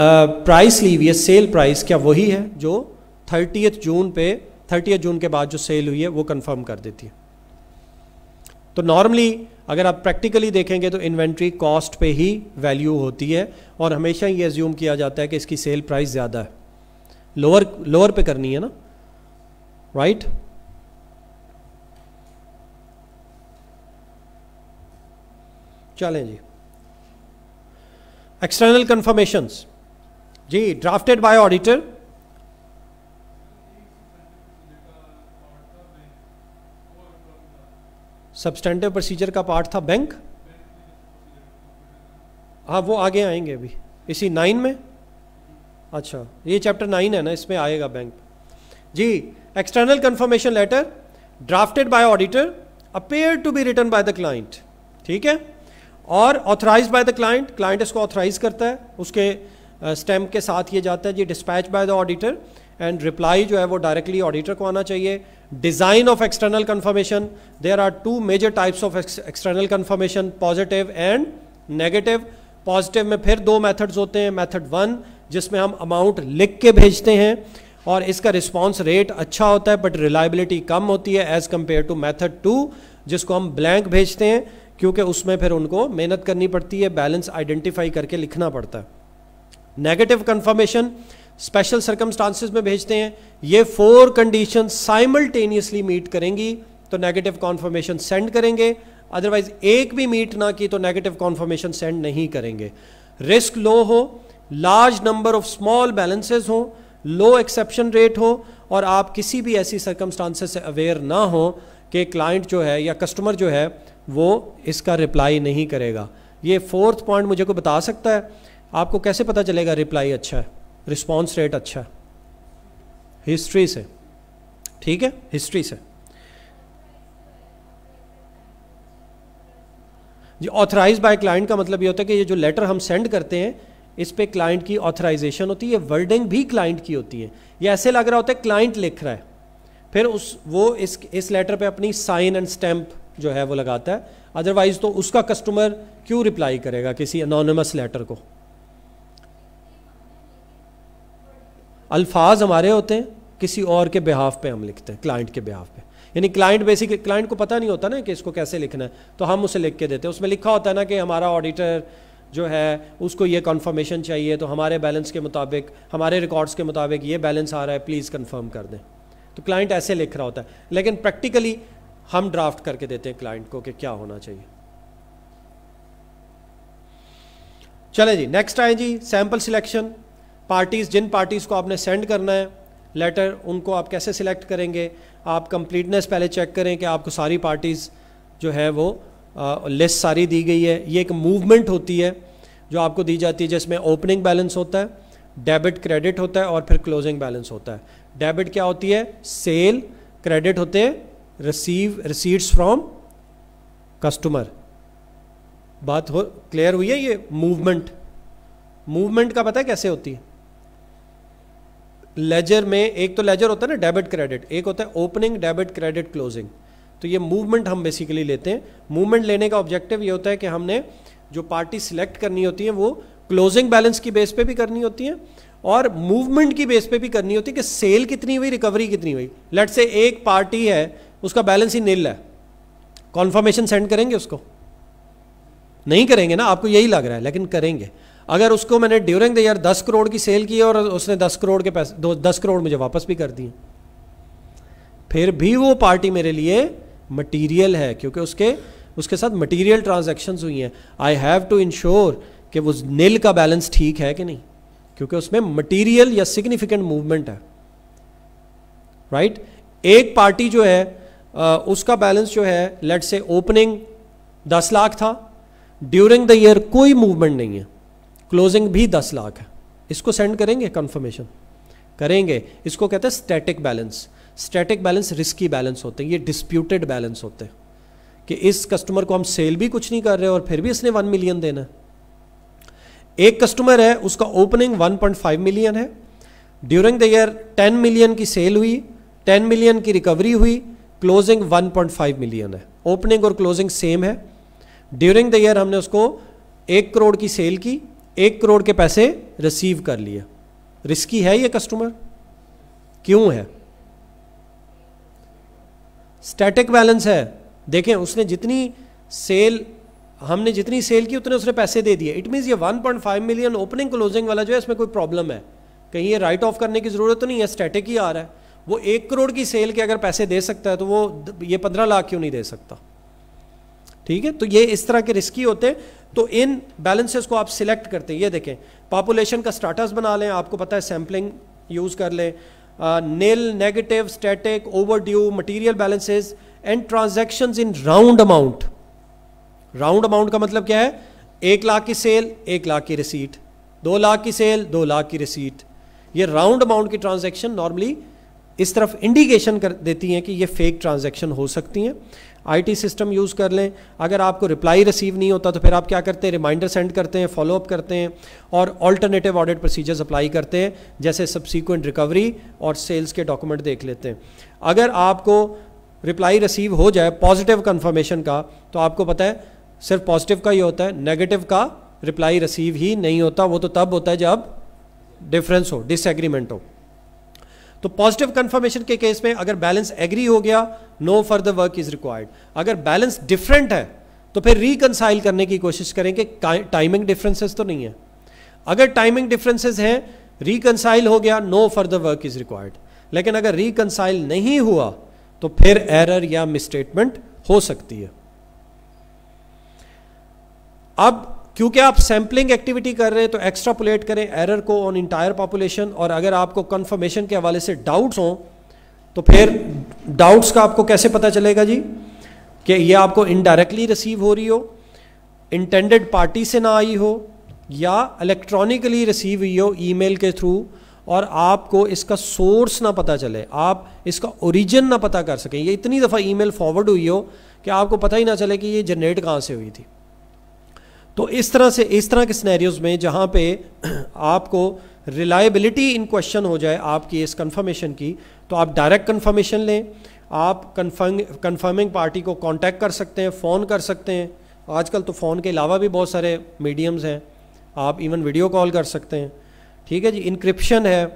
प्राइस ली हुई है सेल प्राइस क्या वही है जो 30 जून पे 30 जून के बाद जो सेल हुई है वो कंफर्म कर देती है तो नॉर्मली अगर आप प्रैक्टिकली देखेंगे तो इन्वेंट्री कॉस्ट पे ही वैल्यू होती है और हमेशा ये एज्यूम किया जाता है कि इसकी सेल प्राइस ज़्यादा है लोअर लोअर पे करनी है ना right? चलें जी एक्सटर्नल कंफर्मेशन जी drafted by auditor substantive procedure का पार्ट था बैंक हाँ वो आगे आएंगे अभी इसी नाइन में अच्छा ये चैप्टर नाइन है ना इसमें आएगा बैंक जी external confirmation letter drafted by auditor appear to be written by the client ठीक है और authorise by the client client इसको ऑथराइज करता है उसके स्टैम्प uh, के साथ ये जाता है जी dispatch by the auditor and reply जो है वो डायरेक्टली ऑडिटर को आना चाहिए design of external confirmation there are two major types of external confirmation positive and negative positive में फिर दो मेथड्स होते हैं मेथड वन जिसमें हम अमाउंट लिख के भेजते हैं और इसका रिस्पॉन्स रेट अच्छा होता है बट रिलायबिलिटी कम होती है as compare to method two जिसको हम ब्लैंक भेजते हैं क्योंकि उसमें फिर उनको मेहनत करनी पड़ती है बैलेंस आइडेंटिफाई करके लिखना पड़ता है नेगेटिव कन्फर्मेशन स्पेशल सर्कमस्टांसिस में भेजते हैं ये फोर कंडीशन साइमल्टेनियसली मीट करेंगी तो नेगेटिव कॉन्फर्मेशन सेंड करेंगे अदरवाइज एक भी मीट ना की तो नेगेटिव कॉन्फर्मेशन सेंड नहीं करेंगे रिस्क लो हो large number of small balances हों लो एक्सेप्शन रेट हो और आप किसी भी ऐसी सर्कमस्टांसेस से अवेयर ना हो कि क्लाइंट जो है या कस्टमर जो है वो इसका रिप्लाई नहीं करेगा ये फोर्थ पॉइंट मुझे को बता सकता है आपको कैसे पता चलेगा रिप्लाई अच्छा है रिस्पॉन्स रेट अच्छा है हिस्ट्री से ठीक है हिस्ट्री से जी ऑथराइज बाय क्लाइंट का मतलब ये होता है कि ये जो लेटर हम सेंड करते हैं इस पर क्लाइंट की ऑथराइजेशन होती है वर्डिंग भी क्लाइंट की होती है ये ऐसे लग रहा होता है क्लाइंट लिख रहा है फिर उस वो इस इस लेटर पे अपनी साइन एंड स्टैम्प जो है वो लगाता है अदरवाइज तो उसका कस्टमर क्यों रिप्लाई करेगा किसी अनोनमस लेटर को अल्फाज हमारे होते हैं किसी और के बिहाफ पे हम लिखते हैं क्लाइंट के बिहाफ पे यानी क्लाइंट बेसिक क्लाइंट को पता नहीं होता ना कि इसको कैसे लिखना है तो हम उसे लिख के देते हैं उसमें लिखा होता है ना कि हमारा ऑडिटर जो है उसको ये कन्फर्मेशन चाहिए तो हमारे बैलेंस के मुताबिक हमारे रिकॉर्ड्स के मुताबिक ये बैलेंस आ रहा है प्लीज़ कन्फर्म कर दें तो क्लाइंट ऐसे लिख रहा होता है लेकिन प्रैक्टिकली हम ड्राफ्ट करके देते हैं क्लाइंट को कि क्या होना चाहिए चले जी नेक्स्ट आए जी सैम्पल सिलेक्शन पार्टीज़ जिन पार्टीज़ को आपने सेंड करना है लेटर उनको आप कैसे सिलेक्ट करेंगे आप कंप्लीटनेस पहले चेक करें कि आपको सारी पार्टीज़ जो है वो लिस्ट सारी दी गई है ये एक मूवमेंट होती है जो आपको दी जाती है जिसमें ओपनिंग बैलेंस होता है डेबिट क्रेडिट होता है और फिर क्लोजिंग बैलेंस होता है डेबिट क्या होती है सेल क्रेडिट होते हैं रिसीव रिसीट्स फ्रॉम कस्टमर बात हो क्लियर हुई है ये मूवमेंट मूवमेंट का पता है कैसे होती है लेजर में एक तो लेजर होता है ना डेबिट क्रेडिट एक होता है ओपनिंग डेबिट क्रेडिट क्लोजिंग तो ये मूवमेंट हम बेसिकली लेते हैं मूवमेंट लेने का ऑब्जेक्टिव ये होता है कि हमने जो पार्टी सिलेक्ट करनी होती है वो क्लोजिंग बैलेंस की बेस पे भी करनी होती है और मूवमेंट की बेस पे भी करनी होती है कि सेल कितनी हुई रिकवरी कितनी हुई लेट से एक पार्टी है उसका बैलेंस ही नील है कॉन्फर्मेशन सेंड करेंगे उसको नहीं करेंगे ना आपको यही लग रहा है लेकिन करेंगे अगर उसको मैंने ड्यूरिंग द ईयर दस करोड़ की सेल की और उसने दस करोड़ के पैसे दो दस करोड़ मुझे वापस भी कर दिए फिर भी वो पार्टी मेरे लिए मटीरियल है क्योंकि उसके उसके साथ मटेरियल ट्रांजेक्शन हुई हैं आई हैव टू इंश्योर कि वो नील का बैलेंस ठीक है कि नहीं क्योंकि उसमें मटेरियल या सिग्निफिकेंट मूवमेंट है राइट right? एक पार्टी जो है आ, उसका बैलेंस जो है लेट से ओपनिंग दस लाख था ड्यूरिंग द ईयर कोई मूवमेंट नहीं है क्लोजिंग भी दस लाख है इसको सेंड करेंगे कंफर्मेशन करेंगे इसको कहते हैं static balance static balance risky balance होते हैं ये डिस्प्यूटेड बैलेंस होते हैं कि इस कस्टमर को हम सेल भी कुछ नहीं कर रहे और फिर भी इसने वन मिलियन देना है एक कस्टमर है उसका ओपनिंग 1.5 मिलियन है ड्यूरिंग द ईयर 10 मिलियन की सेल हुई 10 मिलियन की रिकवरी हुई क्लोजिंग 1.5 मिलियन है ओपनिंग और क्लोजिंग सेम है ड्यूरिंग द ईयर हमने उसको एक करोड़ की सेल की एक करोड़ के पैसे रिसीव कर लिए रिस्की है ये कस्टमर क्यों है स्टैटिक बैलेंस है देखें उसने जितनी सेल हमने जितनी सेल की उतने उसने पैसे दे दिए इट मीन्स ये 1.5 मिलियन ओपनिंग क्लोजिंग वाला जो है इसमें कोई प्रॉब्लम है कहीं ये राइट ऑफ करने की ज़रूरत तो नहीं है स्टैटिक ही आ रहा है वो एक करोड़ की सेल के अगर पैसे दे सकता है तो वो ये पंद्रह लाख क्यों नहीं दे सकता ठीक है तो ये इस तरह के रिस्की होते हैं तो इन बैलेंसेस को आप सिलेक्ट करते हैं ये देखें पॉपुलेशन का स्टाटस बना लें आपको पता है सैम्पलिंग यूज़ कर लें nil negative static overdue material balances and transaction in round amount round amount का मतलब क्या है एक लाख की सेल एक लाख की रिसीट दो लाख की सेल दो लाख की रिसीट ये राउंड अमाउंट की ट्रांजेक्शन नॉर्मली इस तरफ इंडिकेशन कर देती हैं कि ये फेक ट्रांजेक्शन हो सकती हैं आईटी सिस्टम यूज़ कर लें अगर आपको रिप्लाई रिसीव नहीं होता तो फिर आप क्या करते हैं रिमाइंडर सेंड करते हैं फॉलोअप करते हैं और ऑल्टरनेटिव ऑडिट प्रोसीजर्स अप्लाई करते हैं जैसे सब्सिक्वेंट रिकवरी और सेल्स के डॉक्यूमेंट देख लेते हैं अगर आपको रिप्लाई रिसीव हो जाए पॉजिटिव कन्फर्मेशन का तो आपको पता है सिर्फ पॉजिटिव का ही होता है नेगेटिव का रिप्लाई रिसीव ही नहीं होता वो तो तब होता है जब डिफरेंस हो डिसएग्रीमेंट हो तो पॉजिटिव कंफर्मेशन के केस में अगर बैलेंस एग्री हो गया no further work is required अगर बैलेंस डिफरेंट है तो फिर रिकनसाइल करने की कोशिश करें कि टाइमिंग डिफरेंसेस तो नहीं है अगर टाइमिंग डिफरेंसेस हैं रिकनसाइल हो गया no further work is required लेकिन अगर रिकनसाइल नहीं हुआ तो फिर एरर या मिसस्टेटमेंट हो सकती है अब क्योंकि आप सैम्पलिंग एक्टिविटी कर रहे हैं तो एक्स्ट्रापुलेट करें एरर को ऑन इंटायर पॉपुलेशन और अगर आपको कंफर्मेशन के हवाले से डाउट्स हों तो फिर डाउट्स का आपको कैसे पता चलेगा जी कि ये आपको इनडायरेक्टली रिसीव हो रही हो इंटेंडेड पार्टी से ना आई हो या इलेक्ट्रॉनिकली रिसीव हुई हो ईमेल के थ्रू और आपको इसका सोर्स ना पता चले आप इसका ओरिजिन ना पता कर सकें ये इतनी दफ़ा ईमेल फॉरवर्ड हुई हो कि आपको पता ही ना चले कि ये जनरेट कहाँ से हुई थी तो इस तरह से इस तरह के स्नैरियोज़ में जहाँ पे आपको रिलायबिलिटी इन क्वेश्चन हो जाए आपकी इस कंफर्मेशन की तो आप डायरेक्ट कंफर्मेशन लें आप कन्फर्म कन्फर्मिंग पार्टी को कांटेक्ट कर सकते हैं फ़ोन कर सकते हैं आजकल तो फ़ोन के अलावा भी बहुत सारे मीडियम्स हैं आप इवन वीडियो कॉल कर सकते हैं ठीक है जी इंक्रिप्शन है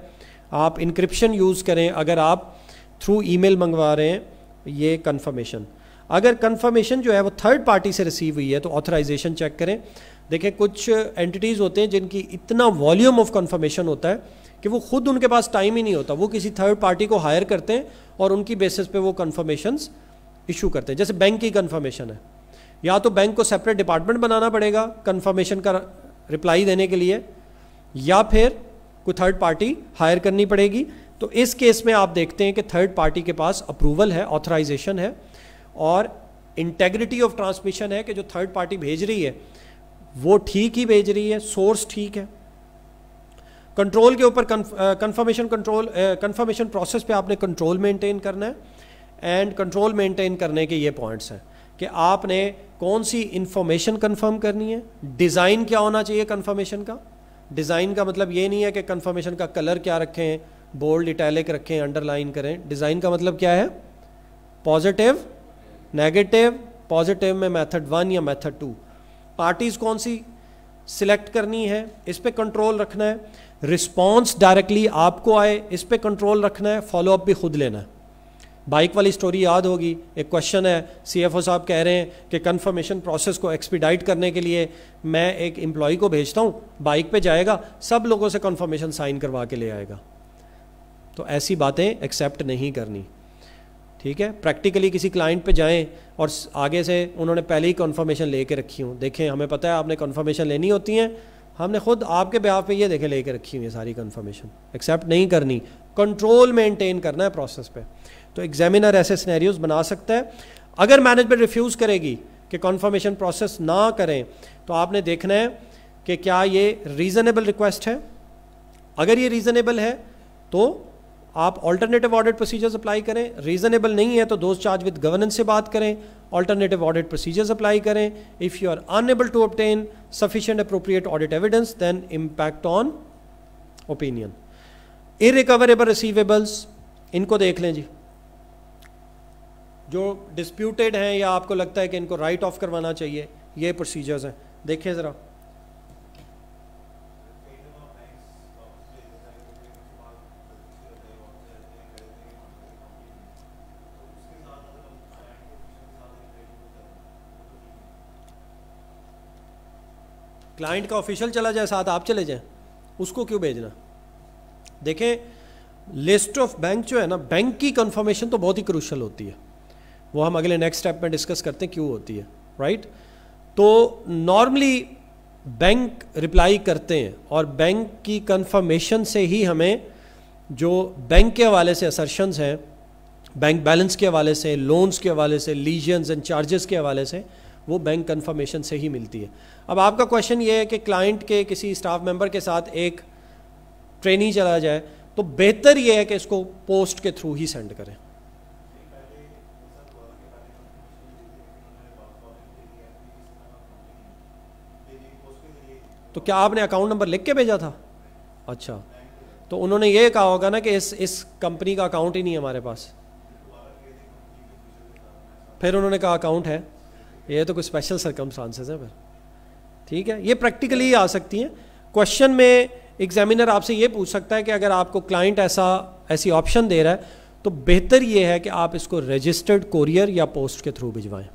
आप इंक्रिप्शन यूज़ करें अगर आप थ्रू ईमेल मंगवा रहे हैं ये कन्फर्मेशन अगर कन्फर्मेशन जो है वो थर्ड पार्टी से रिसीव हुई है तो ऑथराइजेशन चेक करें देखें कुछ एंटिटीज़ होते हैं जिनकी इतना वॉल्यूम ऑफ कन्फर्मेशन होता है कि वो खुद उनके पास टाइम ही नहीं होता वो किसी थर्ड पार्टी को हायर करते हैं और उनकी बेसिस पे वो कन्फर्मेशन इशू करते हैं जैसे बैंक की कन्फर्मेशन है या तो बैंक को सेपरेट डिपार्टमेंट बनाना पड़ेगा कन्फर्मेशन का रिप्लाई देने के लिए या फिर कोई थर्ड पार्टी हायर करनी पड़ेगी तो इस केस में आप देखते हैं कि थर्ड पार्टी के पास अप्रूवल है ऑथराइजेशन है और इंटेग्रिटी ऑफ ट्रांसमिशन है कि जो थर्ड पार्टी भेज रही है वो ठीक ही भेज रही है सोर्स ठीक है कंट्रोल के ऊपर कंफर्मेशन कंट्रोल कंफर्मेशन प्रोसेस पे आपने कंट्रोल मेंटेन करना है एंड कंट्रोल मेंटेन करने के ये पॉइंट्स हैं कि आपने कौन सी इंफॉर्मेशन कंफर्म करनी है डिज़ाइन क्या होना चाहिए कंफर्मेशन का डिज़ाइन का मतलब ये नहीं है कि कन्फर्मेशन का कलर क्या रखें बोल्ड इटैलिक रखें अंडरलाइन करें डिज़ाइन का मतलब क्या है पॉजिटिव नेगेटिव पॉजिटिव में मेथड वन या मेथड टू पार्टीज़ कौन सी सिलेक्ट करनी है इस पर कंट्रोल रखना है रिस्पॉन्स डायरेक्टली आपको आए इस पर कंट्रोल रखना है फॉलोअप भी खुद लेना है बाइक वाली स्टोरी याद होगी एक क्वेश्चन है सीएफओ साहब कह रहे हैं कि कन्फर्मेशन प्रोसेस को एक्सपीडाइट करने के लिए मैं एक एम्प्लॉय को भेजता हूँ बाइक पे जाएगा सब लोगों से कन्फर्मेशन साइन करवा के ले आएगा तो ऐसी बातें एक्सेप्ट नहीं करनी ठीक है प्रैक्टिकली किसी क्लाइंट पे जाएं और आगे से उन्होंने पहले ही ले कर रखी हूँ देखें हमें पता है आपने कन्फर्मेशन लेनी होती हैं हमने खुद आपके ब्याह पे ये देखे कर रखी हुई है सारी कन्फर्मेशन एक्सेप्ट नहीं करनी कंट्रोल मेंटेन करना है प्रोसेस पे तो एग्जामिनर ऐसे स्नैरियोज बना सकता है अगर मैनेजमेंट रिफ्यूज़ करेगी कि कॉन्फर्मेशन प्रोसेस ना करें तो आपने देखना है कि क्या ये रीज़नेबल रिक्वेस्ट है अगर ये रीज़नेबल है तो आप ऑल्टरनेटिव ऑडिट प्रोसीजर्स अप्लाई करें रीज़नेबल नहीं है तो दोज चार्ज विद गवर्नेंस से बात करें ऑल्टरनेटिव ऑडिट प्रोसीजर्स अप्लाई करें if you are unable to obtain sufficient appropriate audit evidence then impact on opinion irrecoverable receivables इनको देख लें जी जो डिस्प्यूटेड हैं या आपको लगता है कि इनको राइट ऑफ करवाना चाहिए ये प्रोसीजर्स हैं देखिए ज़रा क्लाइंट का ऑफिशियल चला जाए साथ आप चले जाएं उसको क्यों भेजना देखें लिस्ट ऑफ बैंक जो है ना बैंक की कंफर्मेशन तो बहुत ही क्रूशल होती है वो हम अगले नेक्स्ट स्टेप में डिस्कस करते हैं क्यों होती है राइट right? तो नॉर्मली बैंक रिप्लाई करते हैं और बैंक की कंफर्मेशन से ही हमें जो बैंक के हवाले से असर्शंस हैं बैंक बैलेंस के हवाले से लोन्स के हवाले से लीजियंस एंड चार्जेस के हवाले से वो बैंक कंफर्मेशन से ही मिलती है अब आपका क्वेश्चन ये है कि क्लाइंट के किसी स्टाफ मेंबर के साथ एक ट्रेनिंग चला जाए तो बेहतर ये है कि इसको पोस्ट के थ्रू ही सेंड करें तो क्या आपने अकाउंट नंबर लिख के भेजा था अच्छा तो उन्होंने ये कहा होगा ना कि इस इस कंपनी का अकाउंट ही नहीं है हमारे पास फिर उन्होंने कहा अकाउंट है ये तो कुछ स्पेशल सर्कमस्टांसेस हैं फिर ठीक है ये प्रैक्टिकली आ सकती हैं क्वेश्चन में एग्जामिनर आपसे ये पूछ सकता है कि अगर आपको क्लाइंट ऐसा ऐसी ऑप्शन दे रहा है तो बेहतर ये है कि आप इसको रजिस्टर्ड कोरियर या पोस्ट के थ्रू भिजवाएं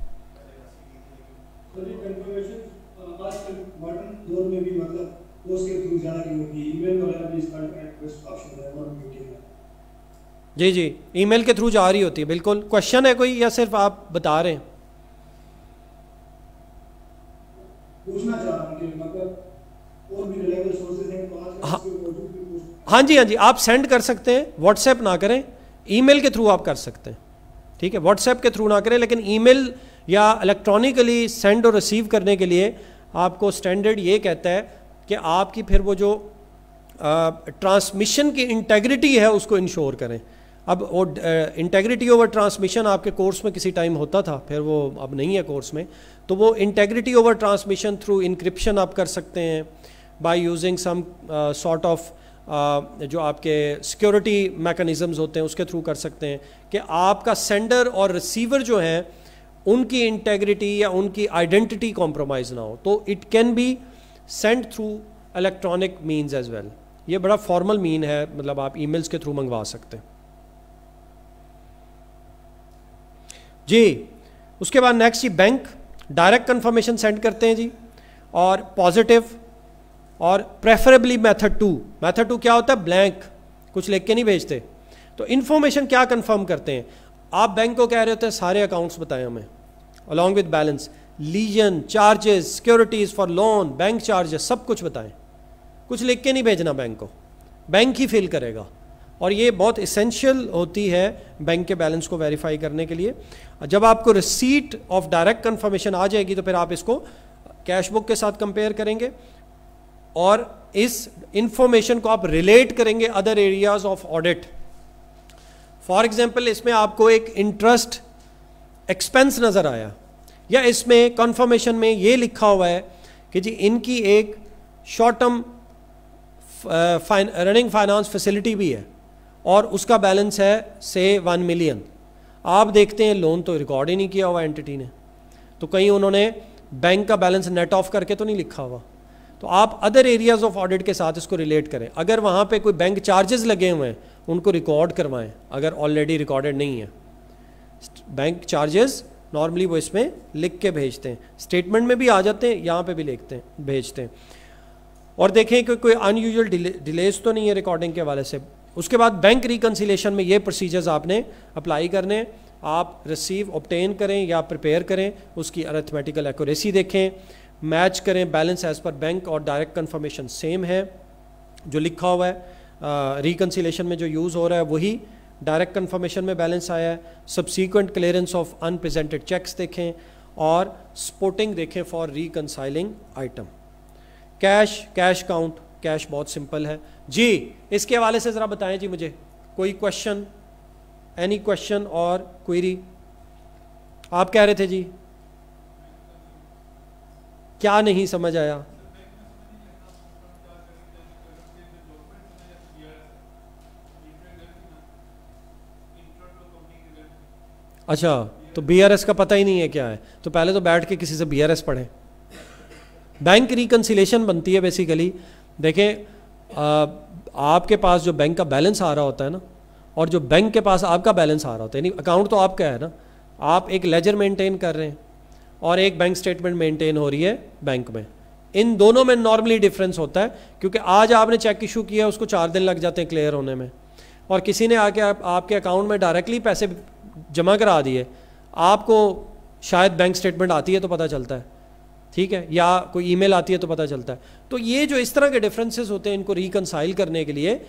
आजकल मॉडर्न दौर में भी मतलब कोर्स के थ्रू ज़्यादा की होती है ईमेल वगैरह भी इसका बेस्ट ऑप्शन है मॉडर्न मीडिया का जी जी ईमेल के थ्रू जा रही होती है बिल्कुल क्वेश्चन है कोई या सिर्फ आप बता रहे हैं पूछना चाह रहा हूँ कि मतलब और भी रिलायबल सोर्सेज हैं तो आज हाँ।, हाँ जी हाँ जी आप सेंड कर सकते हैं व्हाट्सएप ना करें ईमेल के थ्रू आप कर सकते हैं ठीक है व्हाट्सएप के थ्रू ना करें लेकिन ईमेल या इलेक्ट्रॉनिकली सेंड और रिसीव करने के लिए आपको स्टैंडर्ड ये कहता है कि आपकी फिर वो जो ट्रांसमिशन की इंटेग्रिटी है उसको इंश्योर करें अब वो इंटेग्रिटी ओवर ट्रांसमिशन आपके कोर्स में किसी टाइम होता था फिर वो अब नहीं है कोर्स में तो वो integrity over transmission through encryption आप कर सकते हैं by using some sort of जो आपके सिक्योरिटी मैकेनिज़म्स होते हैं उसके थ्रू कर सकते हैं कि आपका सेंडर और रिसीवर जो है उनकी इंटेग्रिटी या उनकी आइडेंटिटी कॉम्प्रोमाइज ना हो तो it can be send through electronic means as well ये बड़ा फॉर्मल मीन है मतलब आप ई के थ्रू मंगवा सकते हैं जी उसके बाद नेक्स्ट जी बैंक डायरेक्ट कंफर्मेशन सेंड करते हैं जी और पॉजिटिव और preferably method two method two क्या होता है ब्लैंक कुछ लिख के नहीं भेजते तो इन्फॉर्मेशन क्या कंफर्म करते हैं आप बैंक को कह रहे होते हैं सारे अकाउंट्स बताएं हमें along with balance lien charges securities for loan bank charges सब कुछ बताएं कुछ लिख के नहीं भेजना बैंक को बैंक ही फिल करेगा और ये बहुत इसेंशियल होती है बैंक के बैलेंस को वेरीफाई करने के लिए जब आपको रिसीट ऑफ डायरेक्ट कन्फर्मेशन आ जाएगी तो फिर आप इसको कैश बुक के साथ कंपेयर करेंगे और इस इंफॉर्मेशन को आप रिलेट करेंगे other areas of audit for example इसमें आपको एक इंटरेस्ट एक्सपेंस नज़र आया या इसमें कन्फर्मेशन में ये लिखा हुआ है कि जी इनकी एक short term running finance facility भी है और उसका बैलेंस है से वन मिलियन आप देखते हैं लोन तो रिकॉर्ड ही नहीं किया हुआ एंटिटी ने तो कहीं उन्होंने बैंक का बैलेंस नेट ऑफ करके तो नहीं लिखा हुआ तो आप अदर एरियाज ऑफ ऑडिट के साथ इसको रिलेट करें अगर वहाँ पे कोई बैंक चार्जेस लगे हुए हैं उनको रिकॉर्ड करवाएं अगर ऑलरेडी रिकॉर्डेड नहीं है बैंक चार्जेस नॉर्मली वो इसमें लिख के भेजते हैं स्टेटमेंट में भी आ जाते हैं यहाँ पे भी लिखते हैं भेजते हैं और देखें कि कोई अनयूजल डिलेज तो नहीं है रिकॉर्डिंग के वाले से उसके बाद बैंक रिकन्सिलेशन में ये प्रोसीजर्स आपने अप्लाई करने आप रिसीव ऑप्टेन करें या प्रिपेयर करें उसकी अरेथमेटिकल एक्यूरेसी देखें मैच करें बैलेंस एज पर बैंक और डायरेक्ट कन्फर्मेशन सेम है जो लिखा हुआ है रिकन्सिलेशन में जो यूज़ हो रहा है वही डायरेक्ट कन्फर्मेशन में बैलेंस आया है subsequent clearance of unpresented cheques देखें और स्पोर्टिंग देखें for reconciling item cash cash count cash बहुत सिंपल है जी इसके हवाले से ज़रा बताएं जी मुझे कोई क्वेश्चन एनी क्वेश्चन और क्वेरी आप कह रहे थे जी क्या नहीं समझ आया अच्छा तो बीआरएस का पता ही नहीं है क्या है तो पहले तो बैठ के किसी से बीआरएस पढ़ें बैंक रिकन्सिलेशन बनती है बेसिकली देखें आपके पास जो बैंक का बैलेंस आ रहा होता है ना और जो बैंक के पास आपका बैलेंस आ रहा होता है यानी अकाउंट तो आपका है ना आप एक लेजर मेंटेन कर रहे हैं और एक बैंक स्टेटमेंट मेंटेन हो रही है बैंक में इन दोनों में नॉर्मली डिफरेंस होता है क्योंकि आज आपने चेक इशू किया उसको चार दिन लग जाते हैं क्लियर होने में और किसी ने आके आप, आपके अकाउंट में डायरेक्टली पैसे जमा करा दिए आपको शायद बैंक स्टेटमेंट आती है तो पता चलता है ठीक है या कोई ईमेल आती है तो पता चलता है तो ये जो इस तरह के डिफरेंसेस होते हैं इनको रिकनसाइल करने के लिए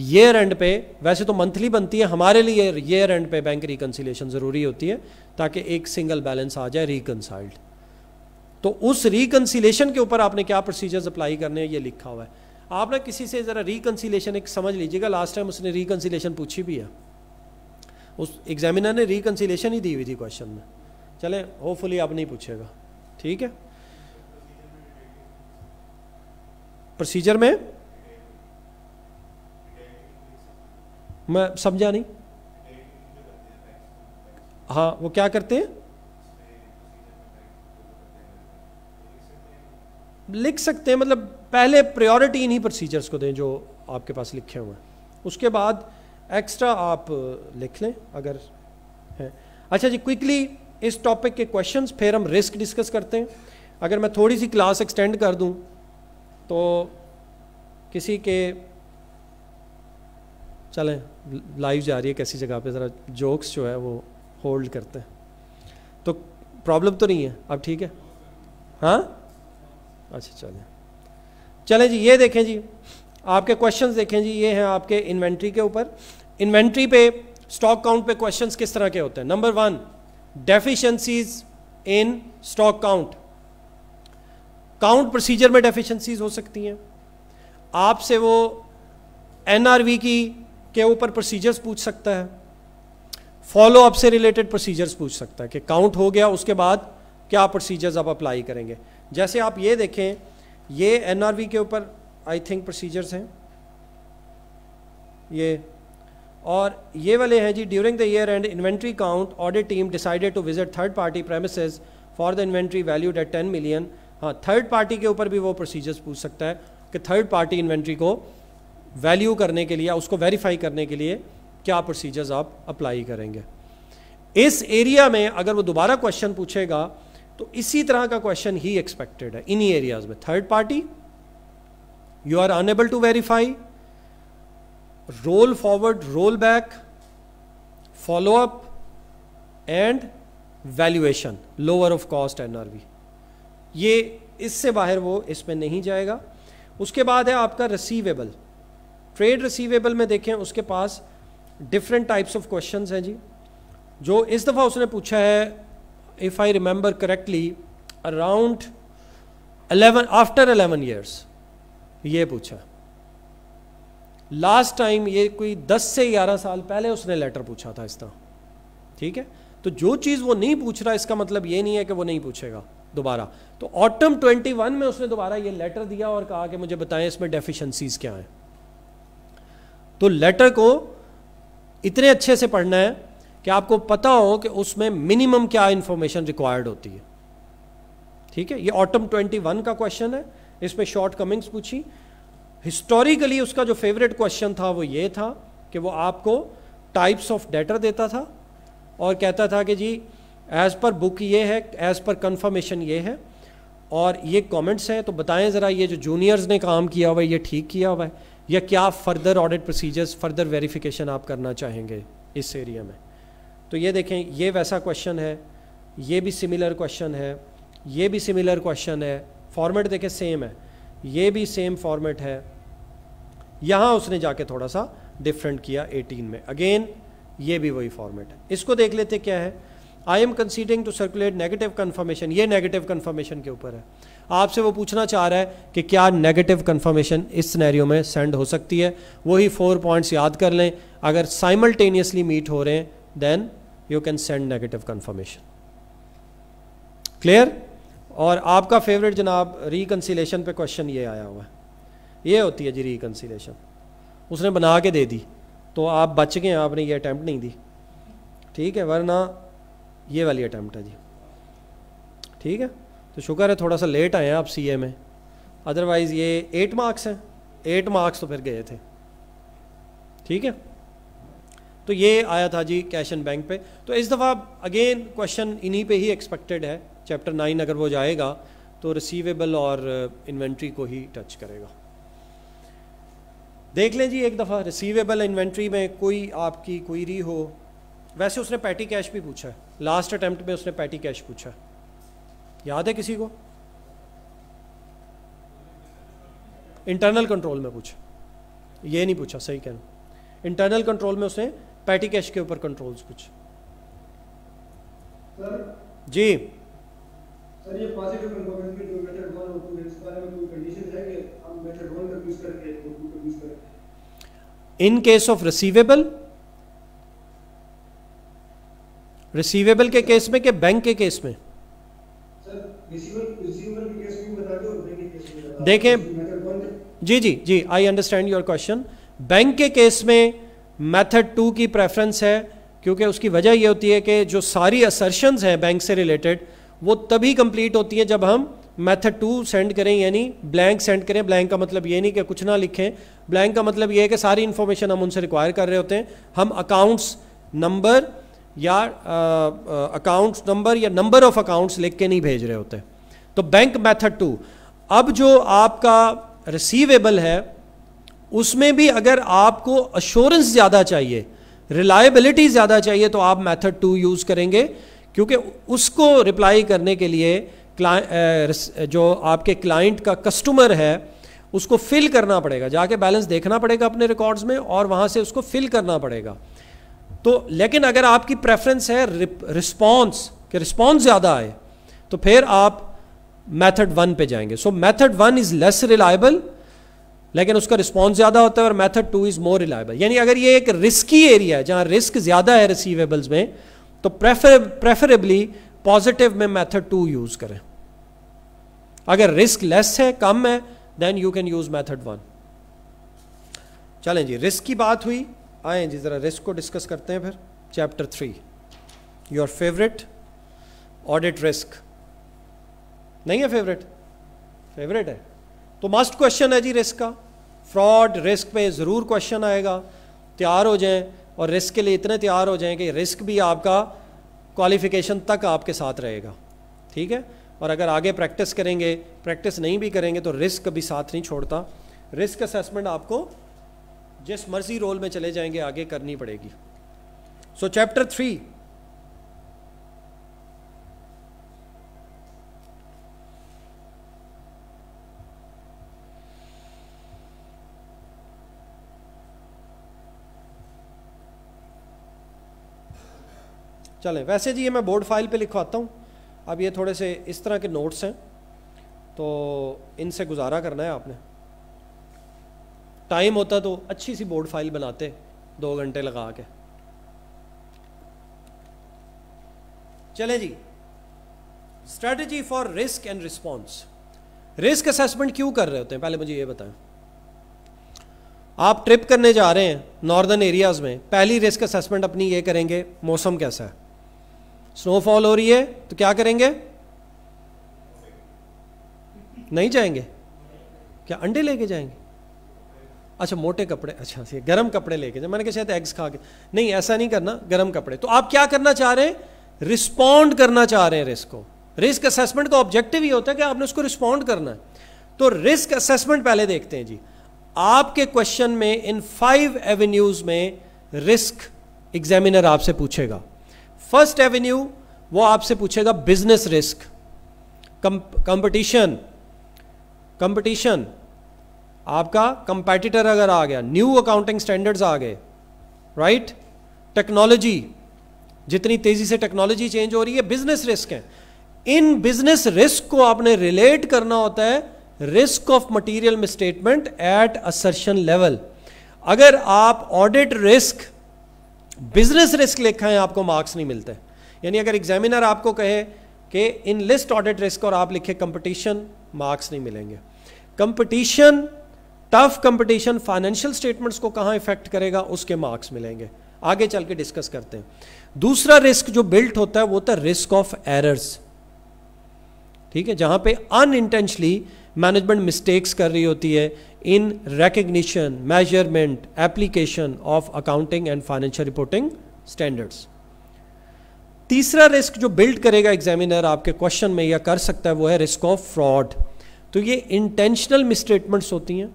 ईयर एंड पे वैसे तो मंथली बनती है हमारे लिए ईयर एंड पे बैंक रिकनसिलेशन ज़रूरी होती है ताकि एक सिंगल बैलेंस आ जाए रिकनसाइल्ड तो उस रिकनसिलेशन के ऊपर आपने क्या प्रोसीजर्स अप्लाई करने हैं ये लिखा हुआ है आप ना किसी से ज़रा रिकनसिलेशन एक समझ लीजिएगा लास्ट टाइम उसने रिकनसिलेशन पूछी भी है उस एग्जामिनर ने रिकनसिलेशन ही दी हुई थी क्वेश्चन में चले होपफुली आप नहीं पूछेगा ठीक है प्रोसीजर में मैं समझा नहीं हाँ वो क्या करते हैं लिख सकते हैं मतलब पहले प्रायोरिटी इन्हीं प्रोसीजर्स को दें जो आपके पास लिखे हुए हैं उसके बाद एक्स्ट्रा आप uh, लिख लें अगर है अच्छा जी क्विकली इस टॉपिक के क्वेश्चंस फिर हम रिस्क डिस्कस करते हैं अगर मैं थोड़ी सी क्लास एक्सटेंड कर दूं तो किसी के चलें लाइव जा रही है कैसी जगह पे ज़रा जोक्स जो है वो होल्ड करते हैं तो प्रॉब्लम तो नहीं है अब ठीक है हाँ अच्छा चलें चलें जी ये देखें जी आपके क्वेश्चंस देखें जी ये हैं आपके इन्वेंट्री के ऊपर इन्वेंट्री पे स्टॉक काउंट पे क्वेश्चंस किस तरह के होते हैं number one deficiencies in stock count count procedure में डेफिशिएंसीज हो सकती हैं आपसे वो एनआरवी की के ऊपर प्रोसीजर्स पूछ सकता है फॉलो अप से रिलेटेड प्रोसीजर्स पूछ सकता है कि काउंट हो गया उसके बाद क्या प्रोसीजर्स आप अप्लाई करेंगे जैसे आप ये देखें ये एनआरवी के ऊपर आई थिंक प्रोसीजर्स हैं ये और ये वाले हैं जी during the year end inventory count audit team decided to visit third party premises for the inventory valued at ten million हाँ थर्ड पार्टी के ऊपर भी वो प्रोसीजर्स पूछ सकता है कि थर्ड पार्टी इन्वेंट्री को वैल्यू करने के लिए उसको वेरीफाई करने के लिए क्या प्रोसीजर्स आप अप्लाई करेंगे इस एरिया में अगर वो दोबारा क्वेश्चन पूछेगा तो इसी तरह का क्वेश्चन ही एक्सपेक्टेड है इन्हीं एरियाज में third party you are unable to verify roll roll back follow up and valuation lower of cost N R V ये इससे बाहर वो इसमें नहीं जाएगा उसके बाद है आपका रिसीवेबल ट्रेड रिसीवेबल में देखें उसके पास डिफरेंट टाइप्स ऑफ क्वेश्चन हैं जी जो इस दफ़ा उसने पूछा है if I remember correctly around eleven after eleven years ये पूछा लास्ट टाइम ये कोई 10 से 11 साल पहले उसने लेटर पूछा था इस तरह ठीक है तो जो चीज़ वो नहीं पूछ रहा इसका मतलब ये नहीं है कि वो नहीं पूछेगा दोबारा तो ऑटम 21 में उसने दोबारा ये लेटर दिया और कहा कि मुझे बताएं इसमें डेफिशंसीज क्या हैं तो लेटर को इतने अच्छे से पढ़ना है कि आपको पता हो कि उसमें मिनिमम क्या इंफॉर्मेशन रिक्वायर्ड होती है ठीक है ये ऑटम 21 का क्वेश्चन है इसमें शॉर्ट कमिंग्स पूछी हिस्टोरिकली उसका जो फेवरेट क्वेश्चन था वो ये था कि वो आपको टाइप्स ऑफ डेटर देता था और कहता था कि जी एज़ पर बुक ये है एज़ पर कंफर्मेशन ये है और ये कमेंट्स हैं तो बताएं ज़रा ये जो जूनियर्स ने काम किया हुआ है ये ठीक किया हुआ है या क्या further audit procedures further verification आप करना चाहेंगे इस एरिया में तो ये देखें ये वैसा क्वेश्चन है ये भी सिमिलर क्वेश्चन है ये भी सिमिलर क्वेश्चन है फॉर्मेट देखें सेम है ये भी सेम फॉर्मेट है यहाँ उसने जाके थोड़ा सा डिफरेंट किया 18 में अगेन ये भी वही फॉर्मेट है इसको देख लेते क्या है I am considering to circulate negative confirmation ये नेगेटिव कन्फर्मेशन के ऊपर है आपसे वो पूछना चाह रहा है कि क्या नेगेटिव कन्फर्मेशन इस सिनेरियो में सेंड हो सकती है वही फोर पॉइंट्स याद कर लें अगर साइमल्टेनियसली मीट हो रहे हैं then you can send negative confirmation clear और आपका फेवरेट जनाब रिकन्सिलेशन पे क्वेश्चन ये आया हुआ है ये होती है जी रिकन्सिलेशन उसने बना के दे दी तो आप बच गए आपने ये अटैम्प्ट नहीं दी ठीक है वरना ये वाली अटैम्प्ट है जी ठीक है तो शुक्र है थोड़ा सा लेट आए हैं आप सी में अदरवाइज़ ये एट मार्क्स हैं एट मार्क्स तो फिर गए थे ठीक है तो ये आया था जी कैश एंड बैंक पे तो इस दफ़ा अगेन क्वेश्चन इन्हीं पे ही एक्सपेक्टेड है चैप्टर नाइन अगर वो जाएगा तो रिसीवेबल और इन्वेंट्री uh, को ही टच करेगा देख लें जी एक दफ़ा रिसीवेबल इन्वेंट्री में कोई आपकी री हो वैसे उसने पैटी कैश भी पूछा है लास्ट अटैम्प्ट में उसने पैटी कैश पूछा याद है किसी को इंटरनल कंट्रोल में पूछा ये नहीं पूछा सही कहना इंटरनल कंट्रोल में उसने पैटी कैश के ऊपर कंट्रोल्स पूछे जी और ये पॉजिटिव कंपोनेंट में जो मेथड 1 और 2 है इस बारे में कोई कंडीशन है कि हम मेथड 1 का यूज करके और 2 का यूज करें in case of receivable receivable के केस में के बैंक के केस में देखें जी जी जी I understand your question bank के केस में मेथड टू की प्रेफरेंस है क्योंकि उसकी वजह यह होती है कि जो सारी असर्शंस हैं बैंक से रिलेटेड वो तभी कंप्लीट होती है जब हम मेथड टू सेंड करें यानी ब्लैंक सेंड करें ब्लैंक का मतलब ये नहीं कि कुछ ना लिखें ब्लैंक का मतलब ये है कि सारी इन्फॉर्मेशन हम उनसे रिक्वायर कर रहे होते हैं हम अकाउंट्स नंबर या अकाउंट्स नंबर या नंबर ऑफ अकाउंट्स लिख के नहीं भेज रहे होते तो बैंक मेथड टू अब जो आपका रिसीवेबल है उसमें भी अगर आपको अश्योरेंस ज़्यादा चाहिए रिलायबिलिटी ज़्यादा चाहिए तो आप मेथड टू यूज़ करेंगे क्योंकि उसको रिप्लाई करने के लिए जो आपके क्लाइंट का कस्टमर है उसको फिल करना पड़ेगा जाके बैलेंस देखना पड़ेगा अपने रिकॉर्ड्स में और वहाँ से उसको फिल करना पड़ेगा तो लेकिन अगर आपकी प्रेफरेंस है रिस्पॉन्स कि रिस्पॉन्स ज़्यादा आए तो फिर आप मैथड वन पे जाएंगे so method one is less reliable लेकिन उसका रिस्पॉन्स ज़्यादा होता है और method two is more reliable यानी अगर ये एक रिस्की एरिया है जहां रिस्क ज़्यादा है रिसीवेबल्स में तो प्रेफर प्रेफरेबली पॉजिटिव में मेथड टू यूज करें अगर रिस्क लेस है कम है then you can use method one चलें जी रिस्क की बात हुई आए जी जरा रिस्क को डिस्कस करते हैं फिर chapter three your favourite audit risk नहीं है फेवरेट फेवरेट है तो मस्ट क्वेश्चन है जी रिस्क का फ्रॉड रिस्क पे ज़रूर क्वेश्चन आएगा तैयार हो जाए और रिस्क के लिए इतने तैयार हो जाएं कि रिस्क भी आपका क्वालिफिकेशन तक आपके साथ रहेगा ठीक है और अगर आगे प्रैक्टिस करेंगे प्रैक्टिस नहीं भी करेंगे तो रिस्क कभी साथ नहीं छोड़ता रिस्क असेसमेंट आपको जिस मर्जी रोल में चले जाएंगे आगे करनी पड़ेगी सो चैप्टर थ्री चलें वैसे जी ये मैं बोर्ड फाइल पे लिखवाता हूँ अब ये थोड़े से इस तरह के नोट्स हैं तो इनसे गुजारा करना है आपने टाइम होता तो अच्छी सी बोर्ड फाइल बनाते दो घंटे लगा के चले जी strategy for risk and response risk assessment क्यों कर रहे होते हैं पहले मुझे ये बताएं आप ट्रिप करने जा रहे हैं नॉर्दर्न एरियाज़ में पहली रिस्क असेसमेंट अपनी ये करेंगे मौसम कैसा है स्नोफॉल हो रही है तो क्या करेंगे नहीं जाएंगे क्या अंडे लेके जाएंगे अच्छा मोटे कपड़े अच्छा सही गर्म कपड़े लेके जाए मैंने कहा शायद एग्स खा के नहीं ऐसा नहीं करना गर्म कपड़े तो आप क्या करना चाह रहे हैं रिस्पॉन्ड करना चाह रहे हैं रिस्क को रिस्क असेसमेंट का ऑब्जेक्टिव ही होता है कि आपने उसको रिस्पॉन्ड करना है तो रिस्क असेसमेंट पहले देखते हैं जी आपके क्वेश्चन में इन फाइव एवेन्यूज में रिस्क एग्जामिनर आपसे पूछेगा फर्स्ट एवेन्यू वो आपसे पूछेगा बिजनेस रिस्क कंपटीशन कंपटीशन आपका कंपेटिटर अगर आ गया न्यू अकाउंटिंग स्टैंडर्ड्स आ गए राइट टेक्नोलॉजी जितनी तेजी से टेक्नोलॉजी चेंज हो रही है बिजनेस रिस्क है इन बिजनेस रिस्क को आपने रिलेट करना होता है risk of material misstatement at assertion level अगर आप ऑडिट रिस्क बिजनेस रिस्क लिखा है आपको मार्क्स नहीं मिलते यानी अगर एग्जामिनर आपको कहे कि इन लिस्ट ऑडिट रिस्क और आप लिखे कंपटीशन मार्क्स नहीं मिलेंगे competition tough competition financial statements को कहाँ इफेक्ट करेगा उसके मार्क्स मिलेंगे आगे चल के डिस्कस करते हैं दूसरा रिस्क जो बिल्ट होता है वो था रिस्क ऑफ एरर्स ठीक है जहां पे अनइंटेंशली मैनेजमेंट मिस्टेक्स कर रही होती है in recognition measurement application of accounting and financial reporting standards तीसरा रिस्क जो बिल्ड करेगा एग्जामिनर आपके क्वेश्चन में या कर सकता है वो है रिस्क ऑफ फ्रॉड तो ये इंटेंशनल मिसस्टेटमेंट्स होती हैं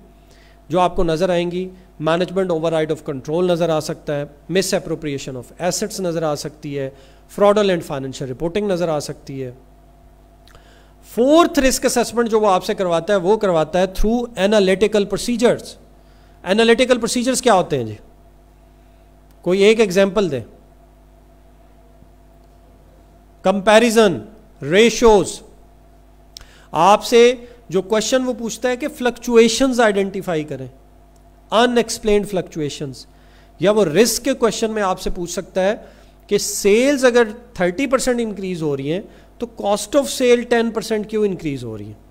जो आपको नज़र आएंगी मैनेजमेंट ओवरराइड ऑफ कंट्रोल नज़र आ सकता है मिस अप्रोप्रिएशन ऑफ एसेट्स नज़र आ सकती है फ्रॉडल एंड फाइनेंशियल रिपोर्टिंग नज़र आ सकती है फोर्थ रिस्क असेसमेंट जो वो आपसे करवाता है वो करवाता है through analytical procedures analytical procedures क्या होते हैं जी कोई एक एग्जाम्पल दें कंपेरिजन रेशोज आपसे जो क्वेश्चन वो पूछता है कि फ्लक्चुएशन आइडेंटिफाई करें अनएक्सप्लेन फ्लक्चुएशन या वो रिस्क के क्वेश्चन में आपसे पूछ सकता है कि सेल्स अगर 30 परसेंट इंक्रीज हो रही हैं तो cost of sale ten percent क्यों इंक्रीज हो रही है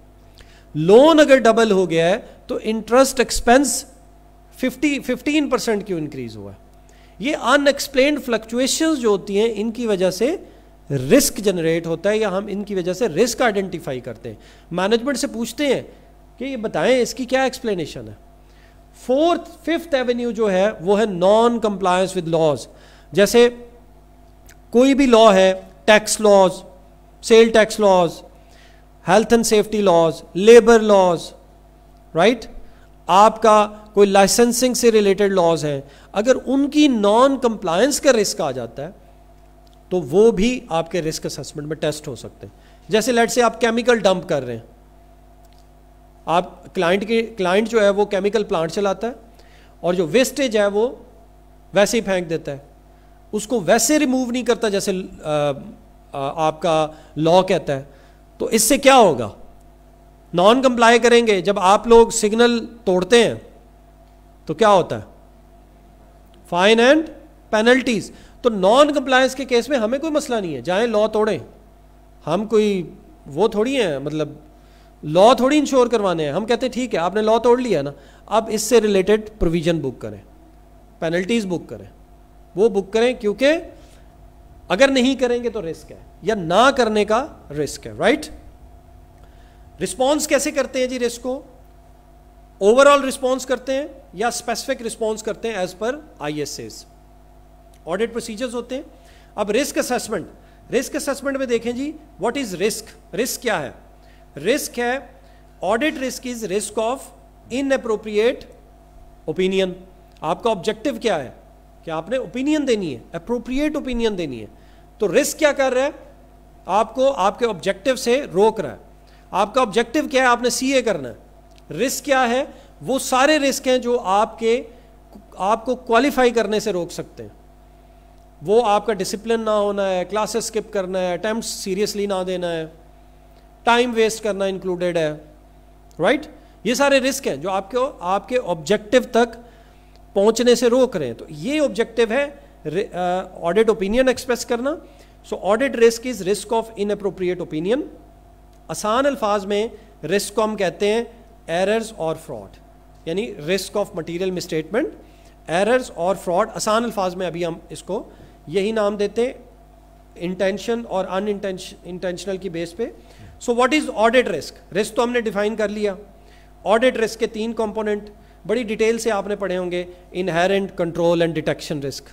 लोन अगर डबल हो गया है तो interest expense fifty fifteen percent क्यों इंक्रीज हुआ है ये अनएक्सप्लेन फ्लक्चुएशंस जो होती हैं इनकी वजह से रिस्क जनरेट होता है या हम इनकी वजह से रिस्क आइडेंटिफाई करते हैं मैनेजमेंट से पूछते हैं कि ये बताएं इसकी क्या एक्सप्लेनेशन है फोर्थ फिफ्थ एवेन्यू जो है वो है नॉन कंप्लायंस विद लॉज जैसे कोई भी लॉ है tax laws sale tax laws, health and safety laws, labor laws, right? आपका कोई लाइसेंसिंग से रिलेटेड लॉज हैं अगर उनकी नॉन कंप्लायंस का रिस्क आ जाता है तो वो भी आपके रिस्क असेसमेंट में टेस्ट हो सकते हैं जैसे लेट से आप केमिकल डंप कर रहे हैं आप क्लाइंट के क्लाइंट जो है वो केमिकल प्लांट चलाता है और जो वेस्टेज है वो वैसे ही फेंक देता है उसको वैसे रिमूव नहीं करता जैसे आपका लॉ कहता है तो इससे क्या होगा नॉन कंप्लाई करेंगे जब आप लोग सिग्नल तोड़ते हैं तो क्या होता है फाइन एंड पेनल्टीज तो नॉन कंप्लायंस के केस में हमें कोई मसला नहीं है जाए लॉ तोड़ें हम कोई वो थोड़ी है मतलब लॉ थोड़ी इंश्योर करवाने हैं हम कहते हैं ठीक है आपने लॉ तोड़ लिया ना अब इससे रिलेटेड प्रोविजन बुक करें पेनल्टीज बुक करें वो बुक करें क्योंकि अगर नहीं करेंगे तो रिस्क है या ना करने का रिस्क है राइट रिस्पॉन्स कैसे करते हैं जी रिस्क को ओवरऑल रिस्पॉन्स करते हैं या स्पेसिफिक रिस्पॉन्स करते हैं as per I S S audit procedures होते हैं अब रिस्क असेसमेंट रिस्क असेसमेंट में देखें जी व्हाट इज रिस्क रिस्क क्या है रिस्क है audit risk is risk of inappropriate opinion आपका ऑब्जेक्टिव क्या है कि आपने ओपिनियन देनी है अप्रोप्रिएट ओपिनियन देनी है तो रिस्क क्या कर रहा है आपको आपके ऑब्जेक्टिव से रोक रहा है आपका ऑब्जेक्टिव क्या है आपने सीए करना है रिस्क क्या है वो सारे रिस्क हैं जो आपके आपको क्वालिफाई करने से रोक सकते हैं वो आपका डिसिप्लिन ना होना है क्लासेस स्किप करना है अटैम्प्ट सीरियसली ना देना है टाइम वेस्ट करना इंक्लूडेड है राइट right? ये सारे रिस्क हैं जो आपको आपके ऑब्जेक्टिव तक पहुंचने से रोक रहे हैं तो ये ऑब्जेक्टिव है ऑडिट ओपिनियन एक्सप्रेस करना so audit risk is risk of inappropriate opinion आसान अल्फाज में रिस्क को हम कहते हैं एरर्स और फ्रॉड यानी risk of material misstatement errors और फ्रॉड आसान अल्फाज में अभी हम इसको यही नाम देते हैं इंटेंशन और अन इंटेंशनल की बेस पे so what is audit risk risk तो हमने डिफाइन कर लिया ऑडिट रिस्क के तीन कंपोनेंट बड़ी डिटेल से आपने पढ़े होंगे inherent control and detection risk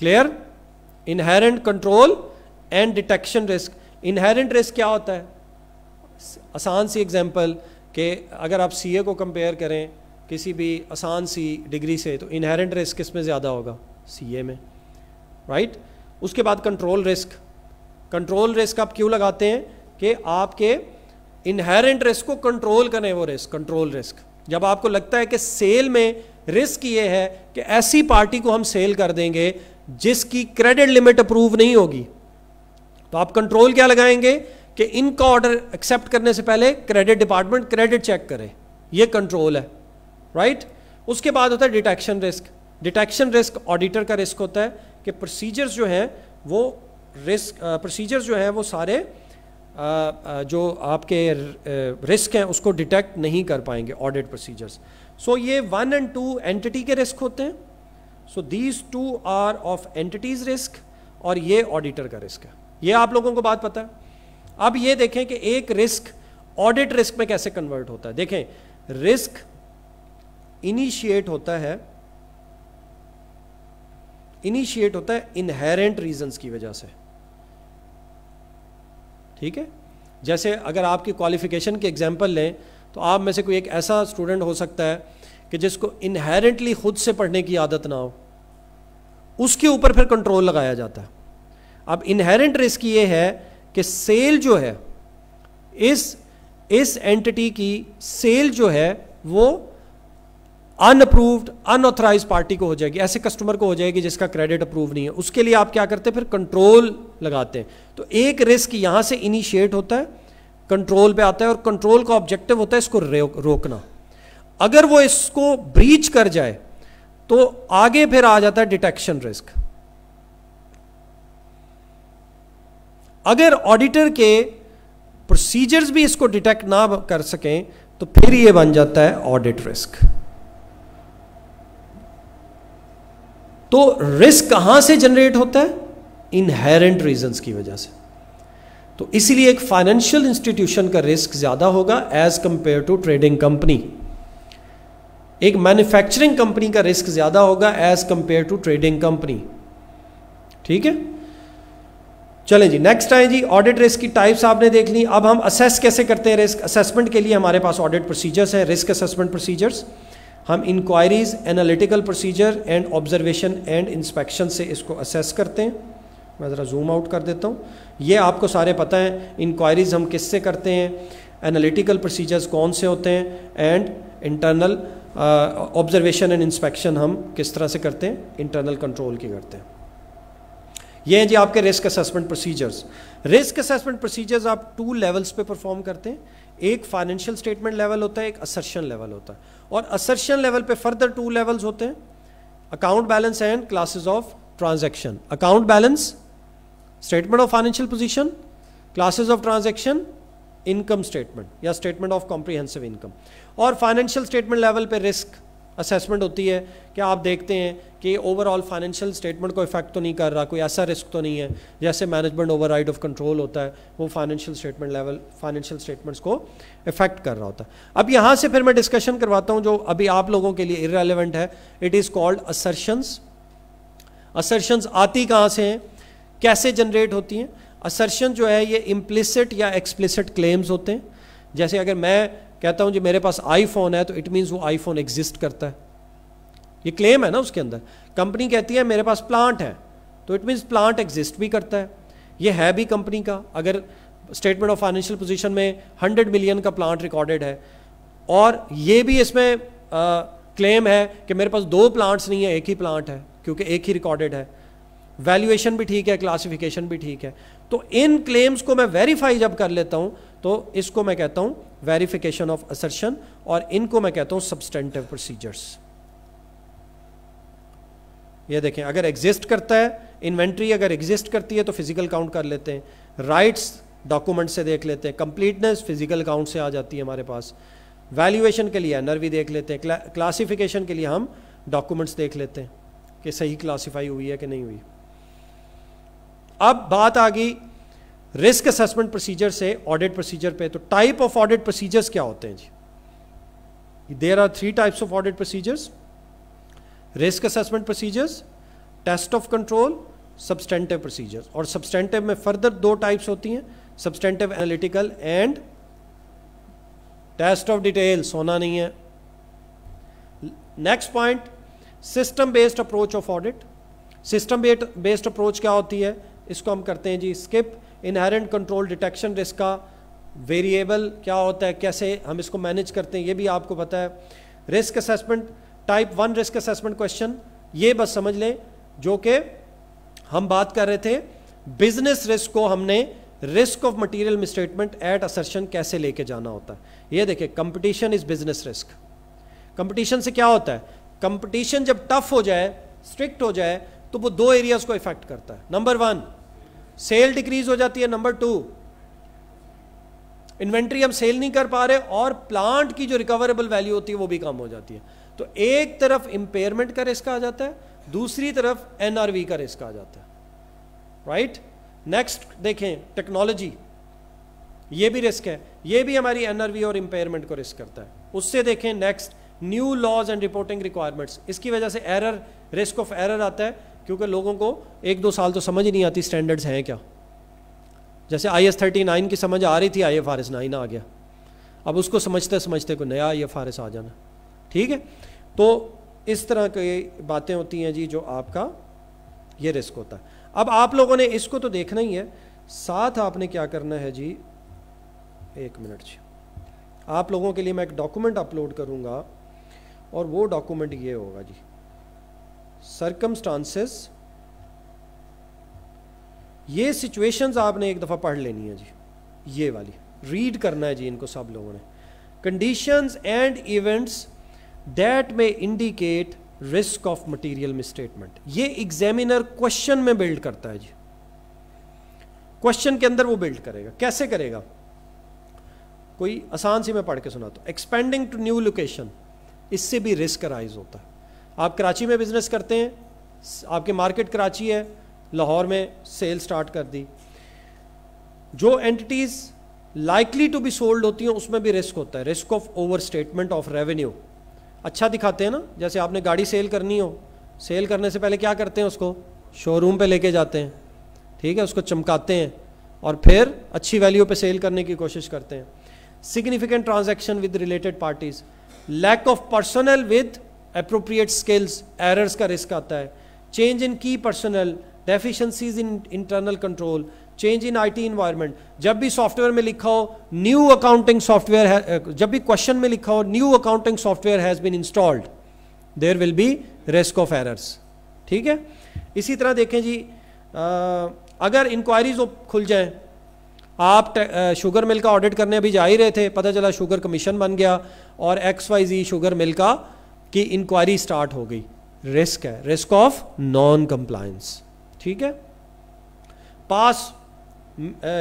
clear inherent control and detection risk inherent risk क्या होता है आसान सी एग्जांपल के अगर आप सीए को कंपेयर करें किसी भी आसान सी डिग्री से तो इनहेरेंट रिस्क किस में ज़्यादा होगा सीए में राइट right? उसके बाद कंट्रोल रिस्क कंट्रोल रिस्क आप क्यों लगाते हैं कि आपके इनहेरेंट रिस्क को कंट्रोल करें वो रिस्क कंट्रोल रिस्क जब आपको लगता है कि सेल में रिस्क ये है कि ऐसी पार्टी को हम सेल कर देंगे जिसकी क्रेडिट लिमिट अप्रूव नहीं होगी तो आप कंट्रोल क्या लगाएंगे कि इनका ऑर्डर एक्सेप्ट करने से पहले क्रेडिट डिपार्टमेंट क्रेडिट चेक करे ये कंट्रोल है राइट right? उसके बाद होता है detection risk detection risk auditor का रिस्क होता है कि प्रोसीजर्स जो हैं वो रिस्क प्रोसीजर्स जो हैं वो सारे जो आपके रिस्क हैं उसको डिटेक्ट नहीं कर पाएंगे ऑडिट प्रोसीजर्स सो ये वन एंड टू एंटिटी के रिस्क होते हैं so these two are of entities risk और ये ऑडिटर का रिस्क है ये आप लोगों को बात पता है अब ये देखें कि एक रिस्क ऑडिट रिस्क में कैसे कन्वर्ट होता है देखें रिस्क इनिशिएट होता है इनिशिएट होता है इनहेरेंट रीजंस की वजह से ठीक है जैसे अगर आपकी क्वालिफिकेशन की एग्जांपल लें तो आप में से कोई एक ऐसा स्टूडेंट हो सकता है कि जिसको इनहेरेंटली खुद से पढ़ने की आदत ना हो उसके ऊपर फिर कंट्रोल लगाया जाता है अब इनहेरेंट रिस्क ये है कि सेल जो है इस इस एंटिटी की सेल जो है वो अनअप्रूव्ड अनऑथराइज पार्टी को हो जाएगी ऐसे कस्टमर को हो जाएगी जिसका क्रेडिट अप्रूव नहीं है उसके लिए आप क्या करते हैं फिर कंट्रोल लगाते हैं तो एक रिस्क यहां से इनिशिएट होता है कंट्रोल पे आता है और कंट्रोल का ऑब्जेक्टिव होता है इसको रोकना अगर वो इसको ब्रीच कर जाए तो आगे फिर आ जाता है डिटेक्शन रिस्क अगर ऑडिटर के प्रोसीजर्स भी इसको डिटेक्ट ना कर सकें तो फिर ये बन जाता है ऑडिट रिस्क तो रिस्क कहां से जनरेट होता है इनहेरेंट रीजंस की वजह से तो इसलिए एक फाइनेंशियल इंस्टीट्यूशन का रिस्क ज्यादा होगा as compare to trading company एक मैन्युफैक्चरिंग कंपनी का रिस्क ज़्यादा होगा as compare to trading company ठीक है चले जी नेक्स्ट आए जी ऑडिट रिस्क की टाइप्स आपने देख ली अब हम असेस कैसे करते हैं रिस्क असेसमेंट के लिए हमारे पास ऑडिट प्रोसीजर्स हैं रिस्क असेसमेंट प्रोसीजर्स हम inquiries analytical procedure and observation and inspection से इसको असेस करते हैं मैं ज़रा जूम आउट कर देता हूँ ये आपको सारे पता है इंक्वायरीज हम किससे करते हैं एनालिटिकल प्रोसीजर्स कौन से होते हैं and internal observation and inspection हम किस तरह से करते हैं इंटरनल कंट्रोल की करते हैं ये हैं जी आपके risk assessment procedures risk assessment procedures आप टू लेवल्स पे परफॉर्म करते हैं एक फाइनेंशियल स्टेटमेंट लेवल होता है एक असर्शन लेवल होता है और असर्शन लेवल पे फर्दर टू लेवल्स होते हैं account balance and classes of transaction account balance statement of financial position classes of transaction income statement या स्टेटमेंट ऑफ कॉम्प्रीहेंसिव इनकम और फाइनेंशियल स्टेटमेंट लेवल पे रिस्क असेसमेंट होती है कि आप देखते हैं कि ओवरऑल फाइनेंशियल स्टेटमेंट को इफेक्ट तो नहीं कर रहा कोई ऐसा रिस्क तो नहीं है जैसे मैनेजमेंट ओवर ऑफ कंट्रोल होता है वो financial statement level financial statements को इफेक्ट कर रहा होता है अब यहाँ से फिर मैं डिस्कशन करवाता हूँ जो अभी आप लोगों के लिए इरेलीवेंट है it is called assertions assertions आती कहाँ से हैं कैसे जनरेट होती हैं असर्शन जो है ये इम्प्लिसिट या एक्सप्लिसिट क्लेम्स होते हैं जैसे अगर मैं कहता हूँ जी मेरे पास आईफोन है तो इट मीन्स वो आईफोन एग्जिस्ट करता है ये क्लेम है ना उसके अंदर कंपनी कहती है मेरे पास प्लांट है तो इट मीन्स प्लांट एग्जिस्ट भी करता है ये है भी कंपनी का अगर स्टेटमेंट ऑफ फाइनेंशियल पोजिशन में हंड्रेड मिलियन का प्लांट रिकॉर्डेड है और ये भी इसमें आ, क्लेम है कि मेरे पास दो प्लांट्स नहीं है एक ही प्लांट है क्योंकि एक ही रिकॉर्डेड है वैल्यूएशन भी ठीक है क्लासिफिकेशन भी ठीक है तो इन क्लेम्स को मैं वेरीफाई जब कर लेता हूं तो इसको मैं कहता हूं वेरिफिकेशन ऑफ असर्शन और इनको मैं कहता हूं सब्सटेंटिव प्रोसीजर्स ये देखें अगर एग्जिस्ट करता है इन्वेंट्री अगर एग्जिस्ट करती है तो फिजिकल काउंट कर लेते हैं राइट्स डॉक्यूमेंट से देख लेते हैं कंप्लीटनेस फिजिकल काउंट से आ जाती है हमारे पास वैल्यूएशन के लिए भी देख लेते हैं क्लासिफिकेशन के लिए हम डॉक्यूमेंट्स देख लेते हैं कि सही क्लासीफाई हुई है कि नहीं हुई अब बात आ गई रिस्क असेसमेंट प्रोसीजर से ऑडिट प्रोसीजर पे तो टाइप ऑफ ऑडिट प्रोसीजर्स क्या होते हैं जी there are three types of audit procedures risk assessment procedures test of control substantive procedures और सब्सटेंटिव में फर्दर दो टाइप्स होती हैं substantive analytical and test of detail सोना नहीं है next point system based approach of audit system based approach क्या होती है इसको हम करते हैं जी skip inherent control detection risk का वेरिएबल क्या होता है कैसे हम इसको मैनेज करते हैं ये भी आपको पता है risk assessment type one risk assessment question ये बस समझ लें जो कि हम बात कर रहे थे बिजनेस रिस्क को हमने risk of material misstatement at assertion कैसे लेके जाना होता है ये देखिए competition is business risk competition से क्या होता है कंपटीशन जब टफ हो जाए स्ट्रिक्ट हो जाए तो वो दो एरियाज को इफेक्ट करता है नंबर वन सेल डिक्रीज हो जाती है नंबर टू इन्वेंट्री हम सेल नहीं कर पा रहे और प्लांट की जो रिकवरेबल वैल्यू होती है वो भी कम हो जाती है तो एक तरफ इंपेयरमेंट का रिस्क आ जाता है दूसरी तरफ एनआरवी का रिस्क आ जाता है राइट right? नेक्स्ट देखें टेक्नोलॉजी ये भी रिस्क है ये भी हमारी एनआरवी और इंपेयरमेंट को रिस्क करता है उससे देखें next new laws and reporting requirements इसकी वजह से एरर रिस्क ऑफ एरर आता है क्योंकि लोगों को एक दो साल तो समझ नहीं आती स्टैंडर्ड्स हैं क्या जैसे आई एस थर्टी नाइन की समझ आ रही थी I F R S nine आ गया अब उसको समझते समझते कोई नया आई एफ आर एस आ जाना ठीक है तो इस तरह की बातें होती हैं जी जो आपका ये रिस्क होता है अब आप लोगों ने इसको तो देखना ही है साथ आपने क्या करना है जी एक मिनट जी आप लोगों के लिए मैं एक डॉक्यूमेंट अपलोड करूँगा और वो डॉक्यूमेंट ये होगा जी सरकमस्टांसेस ये सिचुएशंस आपने एक दफ़ा पढ़ लेनी है जी ये वाली रीड करना है जी इनको सब लोगों ने कंडीशंस एंड इवेंट्स दैट में indicate risk of material misstatement ये एग्जामिनर क्वेश्चन में बिल्ड करता है जी क्वेश्चन के अंदर वो बिल्ड करेगा कैसे करेगा कोई आसान सी मैं पढ़ के सुनाता हूँ एक्सपेंडिंग टू न्यू लोकेशन इससे भी रिस्क राइज होता है आप कराची में बिज़नेस करते हैं आपकी मार्केट कराची है लाहौर में सेल स्टार्ट कर दी जो entities likely to be sold होती हैं उसमें भी रिस्क होता है risk of overstatement of revenue अच्छा दिखाते हैं ना जैसे आपने गाड़ी सेल करनी हो सेल करने से पहले क्या करते हैं उसको शोरूम पे लेके जाते हैं ठीक है उसको चमकाते हैं और फिर अच्छी वैल्यू पे सेल करने की कोशिश करते हैं significant transaction with related parties lack of personnel with appropriate skills errors का रिस्क आता है change in key personnel deficiencies in internal control change in IT environment जब भी सॉफ्टवेयर में लिखा हो न्यू अकाउंटिंग सॉफ्टवेयर जब भी क्वेश्चन में लिखा हो new accounting software has been installed there will be risk of errors ठीक है इसी तरह देखें जी आ, अगर इंक्वायरीज खुल जाएं आप शुगर मिल का ऑडिट करने अभी जा ही रहे थे पता चला शुगर कमीशन बन गया और X Y Z sugar mill का कि इंक्वायरी स्टार्ट हो गई रिस्क है रिस्क ऑफ नॉन कंप्लायंस ठीक है पास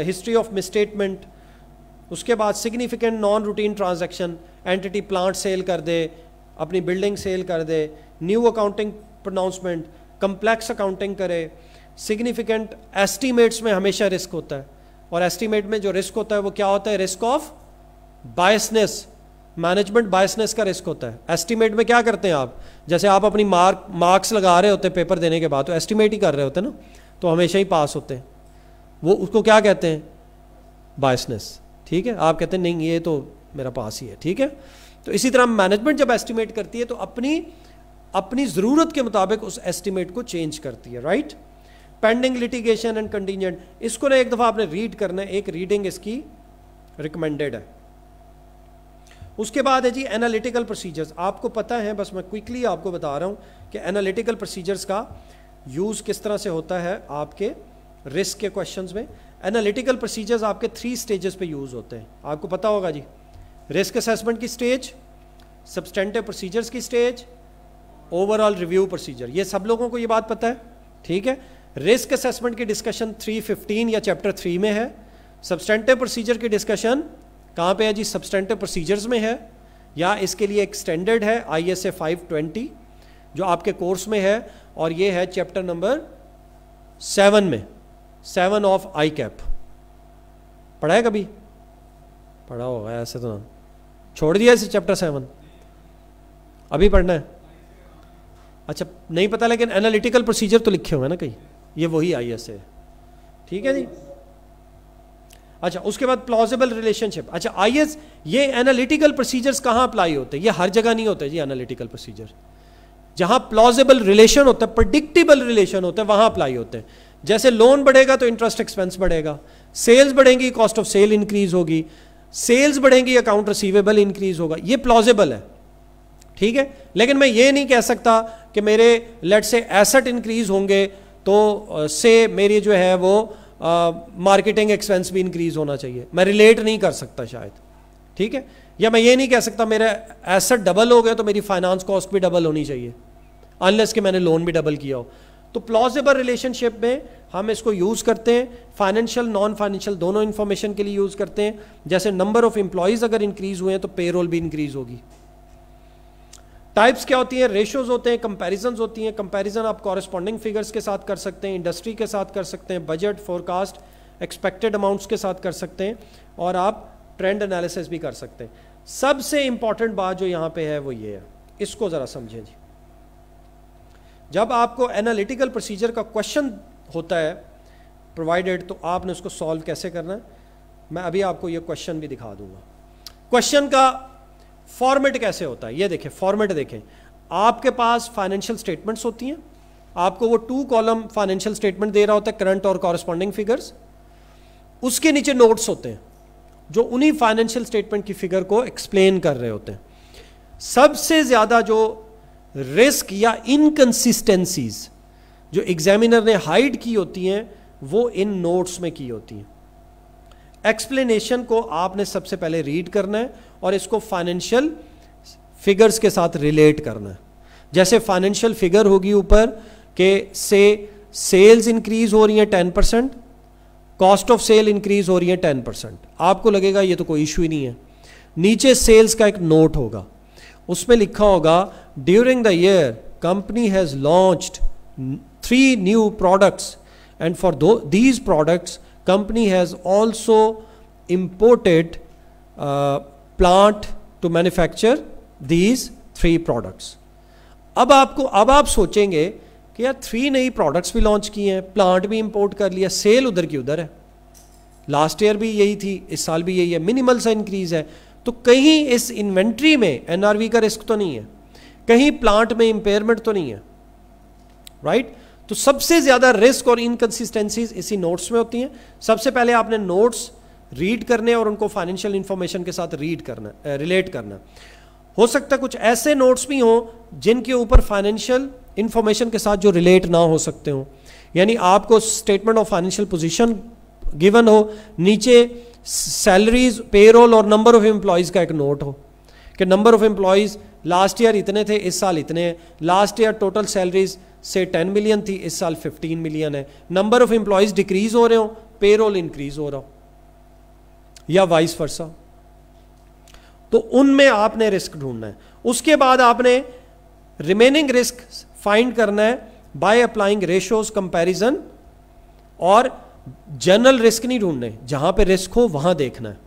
हिस्ट्री ऑफ मिसस्टेटमेंट उसके बाद significant non routine transaction entity plant sale कर दे अपनी बिल्डिंग सेल कर दे new accounting pronouncement complex accounting करे सिग्निफिकेंट एस्टिमेट्स में हमेशा रिस्क होता है और एस्टिमेट में जो रिस्क होता है वो क्या होता है risk of biasness management biasness का रिस्क होता है एस्टिमेट में क्या करते हैं आप जैसे आप अपनी मार्क मार्क्स लगा रहे होते पेपर देने के बाद तो एस्टिमेट ही कर रहे होते हैं ना तो हमेशा ही पास होते हैं वो उसको क्या कहते हैं बायसनेस ठीक है आप कहते हैं नहीं ये तो मेरा पास ही है ठीक है तो इसी तरह मैनेजमेंट जब एस्टिमेट करती है तो अपनी अपनी ज़रूरत के मुताबिक उस एस्टिमेट को चेंज करती है right pending litigation and contingent इसको ना एक दफ़ा आपने रीड करना है एक रीडिंग इसकी रिकमेंडेड है उसके बाद है जी एनालिटिकल प्रोसीजर्स आपको पता है बस मैं क्विकली आपको बता रहा हूँ कि एनालिटिकल प्रोसीजर्स का यूज़ किस तरह से होता है आपके रिस्क के क्वेश्चन में एनालिटिकल प्रोसीजर्स आपके थ्री स्टेजेस पे यूज़ होते हैं आपको पता होगा जी रिस्क असेसमेंट की स्टेज सब्सटेंटिव प्रोसीजर्स की स्टेज ओवरऑल रिव्यू प्रोसीजर ये सब लोगों को ये बात पता है ठीक है रिस्क असेसमेंट की डिस्कशन 315 या चैप्टर 3 में है सब्सटेंटिव प्रोसीजर की डिस्कशन कहाँ पे है जी सब्सटेंटिव प्रोसीजर्स में है या इसके लिए एक स्टैंडर्ड है I S A five twenty जो आपके कोर्स में है और ये है चैप्टर नंबर सेवन में सेवन ऑफ आई कैप पढ़ा है कभी पढ़ा होगा ऐसे तो ना छोड़ दिया इसे चैप्टर सेवन अभी पढ़ना है अच्छा नहीं पता लेकिन एनालिटिकल प्रोसीजर तो लिखे हुए हैं ना कहीं ये वही आई एस ए ठीक है जी अच्छा उसके बाद प्लॉजिबल रिलेशनशिप अच्छा आई एस ये एनालिटिकल प्रोसीजर्स कहाँ अप्लाई होते हैं ये हर जगह नहीं होते जी एनालिटिकल प्रोसीजर जहाँ प्लॉजिबल रिलेशन होता है प्रडिक्टेबल रिलेशन होता है वहाँ अप्लाई होते हैं जैसे लोन बढ़ेगा तो इंटरेस्ट एक्सपेंस बढ़ेगा सेल्स बढ़ेंगी कॉस्ट ऑफ सेल इंक्रीज होगी सेल्स बढ़ेंगी अकाउंट रिसीवेबल इंक्रीज होगा ये प्लॉजिबल है ठीक है लेकिन मैं ये नहीं कह सकता कि मेरे लेट से एसेट इंक्रीज होंगे तो से मेरी जो है वो मार्केटिंग एक्सपेंस भी इंक्रीज होना चाहिए मैं रिलेट नहीं कर सकता शायद ठीक है या मैं ये नहीं कह सकता मेरा एसेट डबल हो गया तो मेरी फाइनेंस कॉस्ट भी डबल होनी चाहिए अनलेस कि मैंने लोन भी डबल किया हो तो प्लॉजिबल रिलेशनशिप में हम इसको यूज़ करते हैं फाइनेंशियल नॉन फाइनेंशियल दोनों इन्फॉर्मेशन के लिए यूज़ करते हैं जैसे नंबर ऑफ एम्प्लॉयज़ अगर इंक्रीज़ हुए हैं तो पेरोल भी इंक्रीज़ होगी टाइप्स क्या होती हैं रेशियोज होते हैं कंपैरिजन होती हैं कंपैरिजन आप कॉरेस्पॉन्डिंग फिगर्स के साथ कर सकते हैं इंडस्ट्री के साथ कर सकते हैं बजट फोरकास्ट एक्सपेक्टेड अमाउंट्स के साथ कर सकते हैं और आप ट्रेंड एनालिसिस भी कर सकते हैं सबसे इंपॉर्टेंट बात जो यहां पे है वो ये है इसको ज़रा समझें जी जब आपको एनालिटिकल प्रोसीजर का क्वेश्चन होता है प्रोवाइडेड तो आपने उसको सॉल्व कैसे करना है मैं अभी आपको ये क्वेश्चन भी दिखा दूंगा क्वेश्चन का फॉर्मेट कैसे होता है ये देखें फॉर्मेट देखें आपके पास फाइनेंशियल स्टेटमेंट्स होती हैं आपको वो टू कॉलम फाइनेंशियल स्टेटमेंट दे रहा होता है करंट और कॉरस्पॉन्डिंग फिगर्स उसके नीचे नोट्स होते हैं जो उन्हीं फाइनेंशियल स्टेटमेंट की फिगर को एक्सप्लेन कर रहे होते हैं सबसे ज़्यादा जो रिस्क या इनकन्सिस्टेंसीज जो एग्जामिनर ने हाइड की होती हैं वो इन नोट्स में की होती हैं एक्सप्लेनेशन को आपने सबसे पहले रीड करना है और इसको फाइनेंशियल फिगर्स के साथ रिलेट करना है जैसे फाइनेंशियल फिगर होगी ऊपर के से सेल्स इंक्रीज हो रही है ten percent cost of sale increase हो रही है टेन परसेंट आपको लगेगा ये तो कोई इशू ही नहीं है नीचे सेल्स का एक नोट होगा उसमें लिखा होगा during the year company has launched three new products and for दो these products company has also imported uh, plant to manufacture these three products अब आपको अब आप सोचेंगे कि यार थ्री नई प्रोडक्ट्स भी लॉन्च किए हैं प्लांट भी इंपोर्ट कर लिया सेल उधर की उधर है लास्ट ईयर भी यही थी इस साल भी यही है मिनिमल सा इंक्रीज है तो कहीं इस इन्वेंट्री में एनआरवी का रिस्क तो नहीं है कहीं प्लांट में इंपेयरमेंट तो नहीं है राइट right? तो सबसे ज़्यादा रिस्क और इनकन्सिस्टेंसीज इसी नोट्स में होती हैं सबसे पहले आपने नोट्स रीड करने और उनको फाइनेंशियल इंफॉर्मेशन के साथ रीड करना रिलेट करना हो सकता है कुछ ऐसे नोट्स भी हों जिनके ऊपर फाइनेंशियल इंफॉर्मेशन के साथ जो रिलेट ना हो सकते हो यानी आपको statement of financial position given हो नीचे सैलरीज पेरोल और नंबर ऑफ एम्प्लॉयज़ का एक नोट हो कि number of employees last year इतने थे इस साल इतने हैं लास्ट ईयर टोटल सैलरीज से 10 मिलियन थी इस साल 15 मिलियन है नंबर ऑफ एम्प्लॉयज डिक्रीज हो रहे हो पेरोल इंक्रीज हो रहा हो या वाइस वर्सा तो उनमें आपने रिस्क ढूंढना है उसके बाद आपने रिमेनिंग रिस्क फाइंड करना है बाय अप्लाइंग रेशोज कंपैरिजन और जनरल रिस्क नहीं ढूंढने जहां पे रिस्क हो वहां देखना है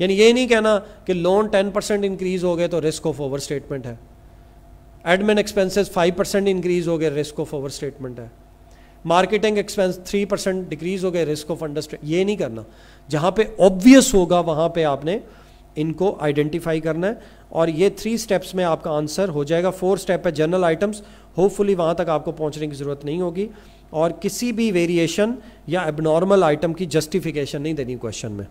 यानी ये नहीं कहना कि लोन 10 परसेंट इंक्रीज हो गए तो रिस्क ऑफ ओवर स्टेटमेंट है admin expenses five percent increase हो गए रिस्क ऑफ ओवर स्टेटमेंट है marketing expense three percent decrease हो गए रिस्क ऑफ अंडर ये नहीं करना जहाँ पे ऑब्वियस होगा वहाँ पे आपने इनको आइडेंटिफाई करना है और ये थ्री स्टेप्स में आपका आंसर हो जाएगा फोर स्टेप है जनरल आइटम्स होपफुली वहाँ तक आपको पहुँचने की ज़रूरत नहीं होगी और किसी भी वेरिएशन या एबनॉर्मल आइटम की जस्टिफिकेशन नहीं देनी क्वेश्चन में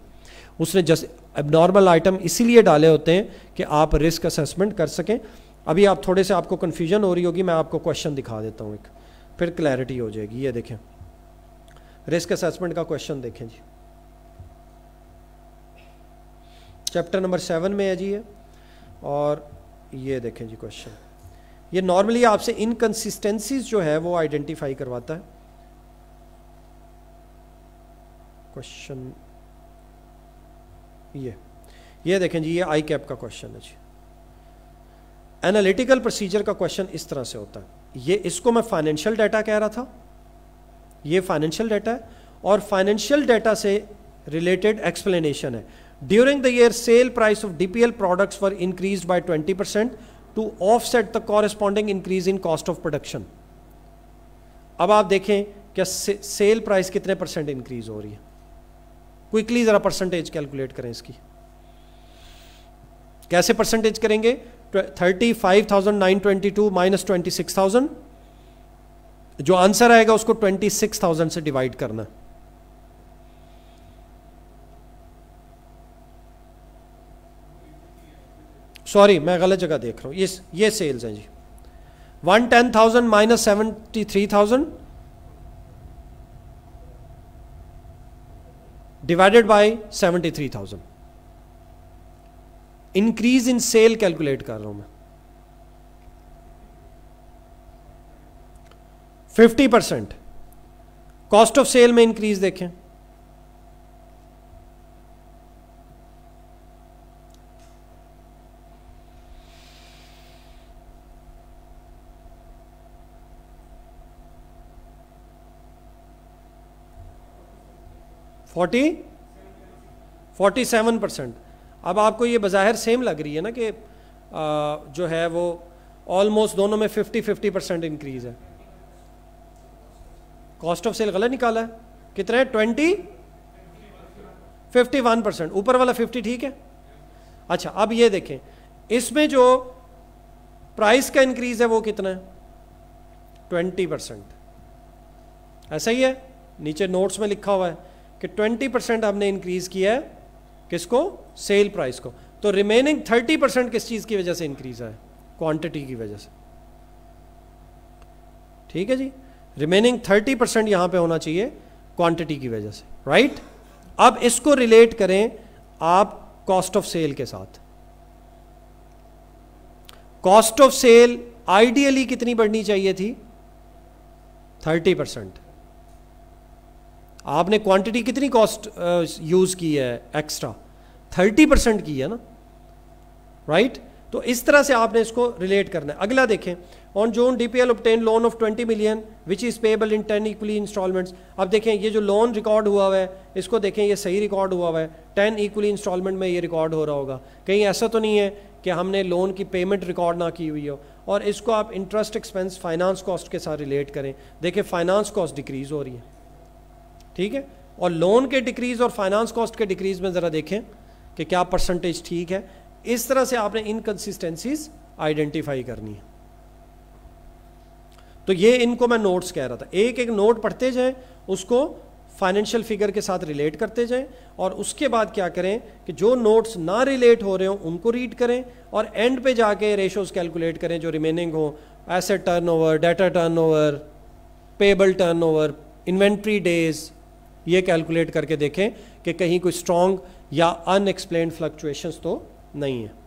उसने जस्ट एबनॉर्मल आइटम इसीलिए डाले होते हैं कि आप रिस्क असेसमेंट कर सकें अभी आप थोड़े से आपको कन्फ्यूजन हो रही होगी मैं आपको क्वेश्चन दिखा देता हूँ एक फिर क्लैरिटी हो जाएगी ये देखें रिस्क असेसमेंट का क्वेश्चन देखें जी चैप्टर नंबर सेवन में है जी ये और ये देखें जी क्वेश्चन ये नॉर्मली आपसे इनकन्सिस्टेंसीज जो है वो आइडेंटिफाई करवाता है क्वेश्चन ये ये देखें जी ये आई कैप का क्वेश्चन है जी एनालिटिकल प्रोसीजर का क्वेश्चन इस तरह से होता है ये इसको मैं फाइनेंशियल डाटा कह रहा था ये फाइनेंशियल डाटा है और फाइनेंशियल डाटा से रिलेटेड एक्सप्लेनेशन है during the year sale price of DPL products were increase by 20 percent to offset the corresponding increase in cost of production अब आप देखें क्या सेल प्राइस कितने परसेंट इंक्रीज हो रही है क्विकली जरा परसेंटेज कैलकुलेट करें इसकी कैसे परसेंटेज करेंगे thirty five thousand nine twenty two minus twenty six thousand जो आंसर आएगा उसको ट्वेंटी सिक्स थाउजेंड से डिवाइड करना सॉरी मैं गलत जगह देख रहा हूं ये ये सेल्स हैं जी one ten thousand minus seventy three thousand divided by seventy three thousand increase in sale calculate कर रहा हूं मैं 50 परसेंट कॉस्ट ऑफ सेल में इंक्रीज देखें फोर्टी फोर्टी सेवन परसेंट अब आपको ये बाहिर सेम लग रही है ना कि जो है वो ऑलमोस्ट दोनों में 50 50 परसेंट इंक्रीज है कॉस्ट ऑफ सेल गलत निकाला है कितना है ट्वेंटी फिफ्टी वन परसेंट ऊपर वाला फिफ्टी ठीक है अच्छा अब ये देखें इसमें जो प्राइस का इंक्रीज है वो कितना है ट्वेंटी परसेंट ऐसा ही है नीचे नोट्स में लिखा हुआ है कि ट्वेंटी परसेंट हमने इंक्रीज किया है किसको सेल प्राइस को तो रिमेनिंग थर्टी परसेंट किस चीज की वजह से इंक्रीज है क्वांटिटी की वजह से ठीक है जी रिमेनिंग थर्टी परसेंट यहां पर होना चाहिए क्वांटिटी की वजह से राइट अब इसको रिलेट करें आप कॉस्ट ऑफ सेल के साथ कॉस्ट ऑफ सेल आइडियली कितनी बढ़नी चाहिए थी थर्टी परसेंट आपने क्वांटिटी कितनी कॉस्ट यूज़ uh, की है एक्स्ट्रा थर्टी परसेंट की है ना राइट right? तो इस तरह से आपने इसको रिलेट करना है अगला देखें on June D P L obtain loan of twenty million which is payable in ten equally installments अब देखें ये जो लोन रिकॉर्ड हुआ हुआ है इसको देखें ये सही रिकॉर्ड हुआ हुआ है टेन इक्वली इंस्टॉलमेंट में ये रिकॉर्ड हो रहा होगा कहीं ऐसा तो नहीं है कि हमने लोन की पेमेंट रिकॉर्ड ना की हुई हो और इसको आप इंटरेस्ट एक्सपेंस फाइनेंस कॉस्ट के साथ रिलेट करें देखें फाइनेंस कॉस्ट डिक्रीज़ हो रही है ठीक है और लोन के डिक्रीज और फाइनेंस कॉस्ट के डिक्रीज में ज़रा देखें कि क्या परसेंटेज ठीक है इस तरह से आपने इनकन्सिस्टेंसीज आइडेंटिफाई करनी है तो ये इनको मैं नोट्स कह रहा था एक एक नोट पढ़ते जाएं उसको फाइनेंशियल फिगर के साथ रिलेट करते जाएं और उसके बाद क्या करें कि जो नोट्स ना रिलेट हो रहे हो उनको रीड करें और एंड पे जाके रेशोज कैलकुलेट करें जो रिमेनिंग हो asset turnover debtor turnover payable turnover inventory days ये कैलकुलेट करके देखें कि कहीं कोई स्ट्रॉन्ग या अनएक्सप्लेन फ्लक्चुएशंस तो नहीं है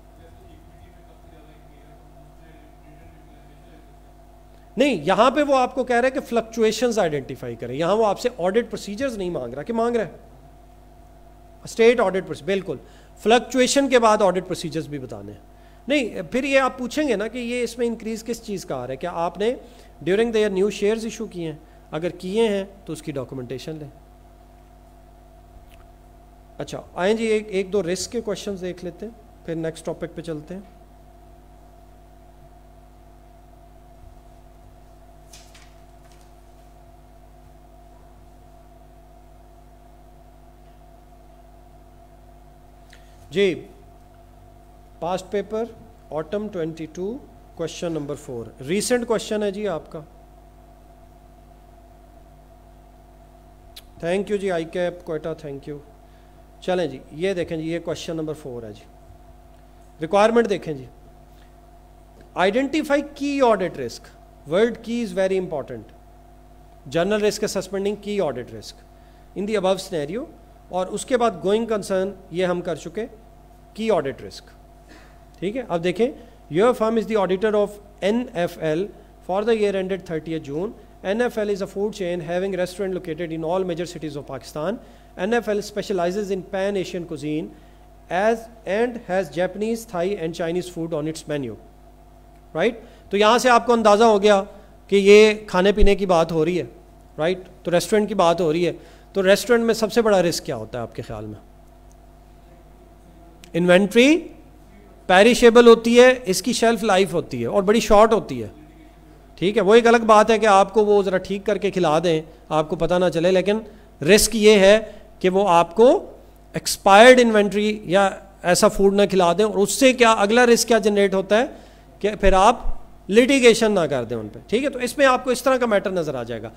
नहीं यहां पे वो आपको कह रहा है कि फ्लक्चुएशंस आइडेंटिफाई करें यहां वो आपसे ऑडिट प्रोसीजर्स नहीं मांग रहा कि मांग रहा है स्टेट ऑडिट बिल्कुल फ्लक्चुएशन के बाद ऑडिट प्रोसीजर्स भी बताने नहीं फिर ये आप पूछेंगे ना कि ये इसमें इंक्रीज किस चीज़ का आ रहा है क्या आपने during the year new shares issue किए हैं अगर किए हैं तो उसकी डॉक्यूमेंटेशन लें अच्छा आए जी एक एक दो रिस्क के क्वेश्चंस देख लेते हैं फिर नेक्स्ट टॉपिक पे चलते हैं जी past paper autumn 22 question number four recent question है जी आपका थैंक यू जी आई कैप कोटा थैंक यू चलें जी ये देखें जी ये क्वेश्चन नंबर फोर है जी रिक्वायरमेंट देखें जी identify key audit risk world key is very important general risk suspending key audit risk in the above scenario और उसके बाद गोइंग कंसर्न ये हम कर चुके की ऑडिट रिस्क ठीक है अब देखें your firm is the auditor of N F L for the year ended thirty June N F L is a food chain having restaurant located in all major cities of Pakistan NFL specializes in pan Asian cuisine as and has Japanese, Thai and Chinese food on its menu. Right? तो यहाँ से आपको अंदाज़ा हो गया कि ये खाने पीने की बात हो रही है राइट right? तो रेस्टोरेंट की बात हो रही है तो रेस्टोरेंट में सबसे बड़ा रिस्क क्या होता है आपके ख्याल में इन्वेंट्री पैरिशेबल होती है इसकी शेल्फ लाइफ होती है और बड़ी शॉर्ट होती है ठीक है वो एक अलग बात है कि आपको वो ज़रा ठीक करके खिला दें आपको पता ना चले लेकिन रिस्क ये है कि वो आपको एक्सपायर्ड इन्वेंट्री या ऐसा फूड ना खिला दें और उससे क्या अगला रिस्क क्या जनरेट होता है कि फिर आप लिटिगेशन ना कर दें उन पर ठीक है तो इसमें आपको इस तरह का मैटर नजर आ जाएगा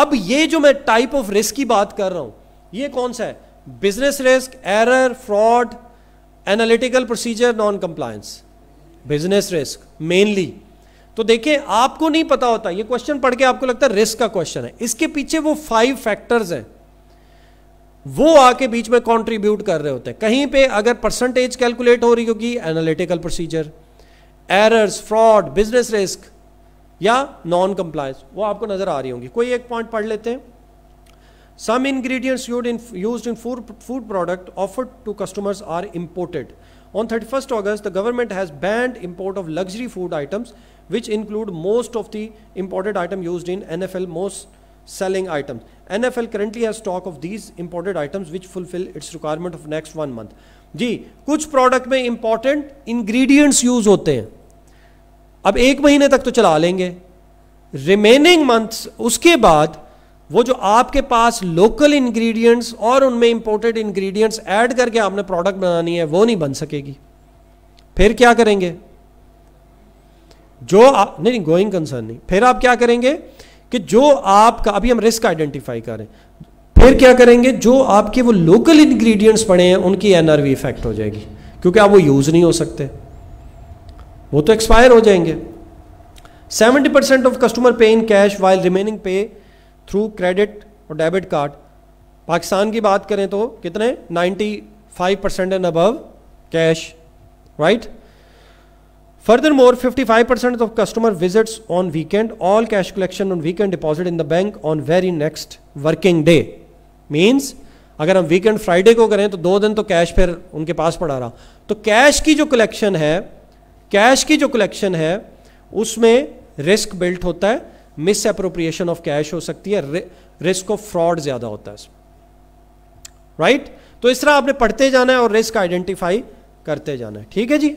अब ये जो मैं टाइप ऑफ रिस्क की बात कर रहा हूं ये कौन सा है business risk error fraud analytical procedure non compliance business risk mainly तो देखिए आपको नहीं पता होता ये क्वेश्चन पढ़ के आपको लगता है रिस्क का क्वेश्चन है इसके पीछे वो फाइव फैक्टर्स हैं वो आके बीच में कंट्रीब्यूट कर रहे होते हैं कहीं पे अगर परसेंटेज कैलकुलेट हो रही होगी analytical procedure errors fraud business risk या नॉन कंप्लायंस वो आपको नजर आ रही होंगी कोई एक पॉइंट पढ़ लेते हैं some ingredients used in use in food product offered to customers are imported August the government has banned import of luxury food items which include most of the imported item use in N F L most selling items. NFL currently has stock of these imported items which fulfill its requirement of next one month. जी कुछ प्रोडक्ट में इंपॉर्टेंट इंग्रेडिएंट्स यूज होते हैं अब एक महीने तक तो चला लेंगे रिमेनिंग मंथ्स उसके बाद वो जो आपके पास लोकल इंग्रेडिएंट्स और उनमें इंपोर्टेड इंग्रेडिएंट्स ऐड करके आपने प्रोडक्ट बनानी है वो नहीं बन सकेगी फिर क्या करेंगे जो आप नहीं गोइंग कंसर्न नहीं फिर आप क्या करेंगे कि जो आपका अभी हम रिस्क आइडेंटिफाई करें फिर क्या करेंगे जो आपके वो लोकल इंग्रेडिएंट्स पड़े हैं उनकी एनआरवी इफेक्ट हो जाएगी क्योंकि आप वो यूज़ नहीं हो सकते वो तो एक्सपायर हो जाएंगे 70% percent of customer pay in cash while remaining pay through credit और डेबिट कार्ड पाकिस्तान की बात करें तो कितने 95% five percent and above cash right furthermore fifty five percent of customer visits on weekend all cash collection on weekend deposit in the bank on very next working day means अगर हम वीकेंड फ्राइडे को करें तो दो दिन तो कैश फिर उनके पास पड़ा रहा तो कैश की जो कलेक्शन है कैश की जो कलेक्शन है उसमें रिस्क बिल्ट होता है मिस अप्रोप्रिएशन ऑफ कैश हो सकती है रिस्क ऑफ फ्रॉड ज्यादा होता है राइट right? तो इस तरह आपने पढ़ते जाना है और रिस्क आइडेंटिफाई करते जाना है ठीक है जी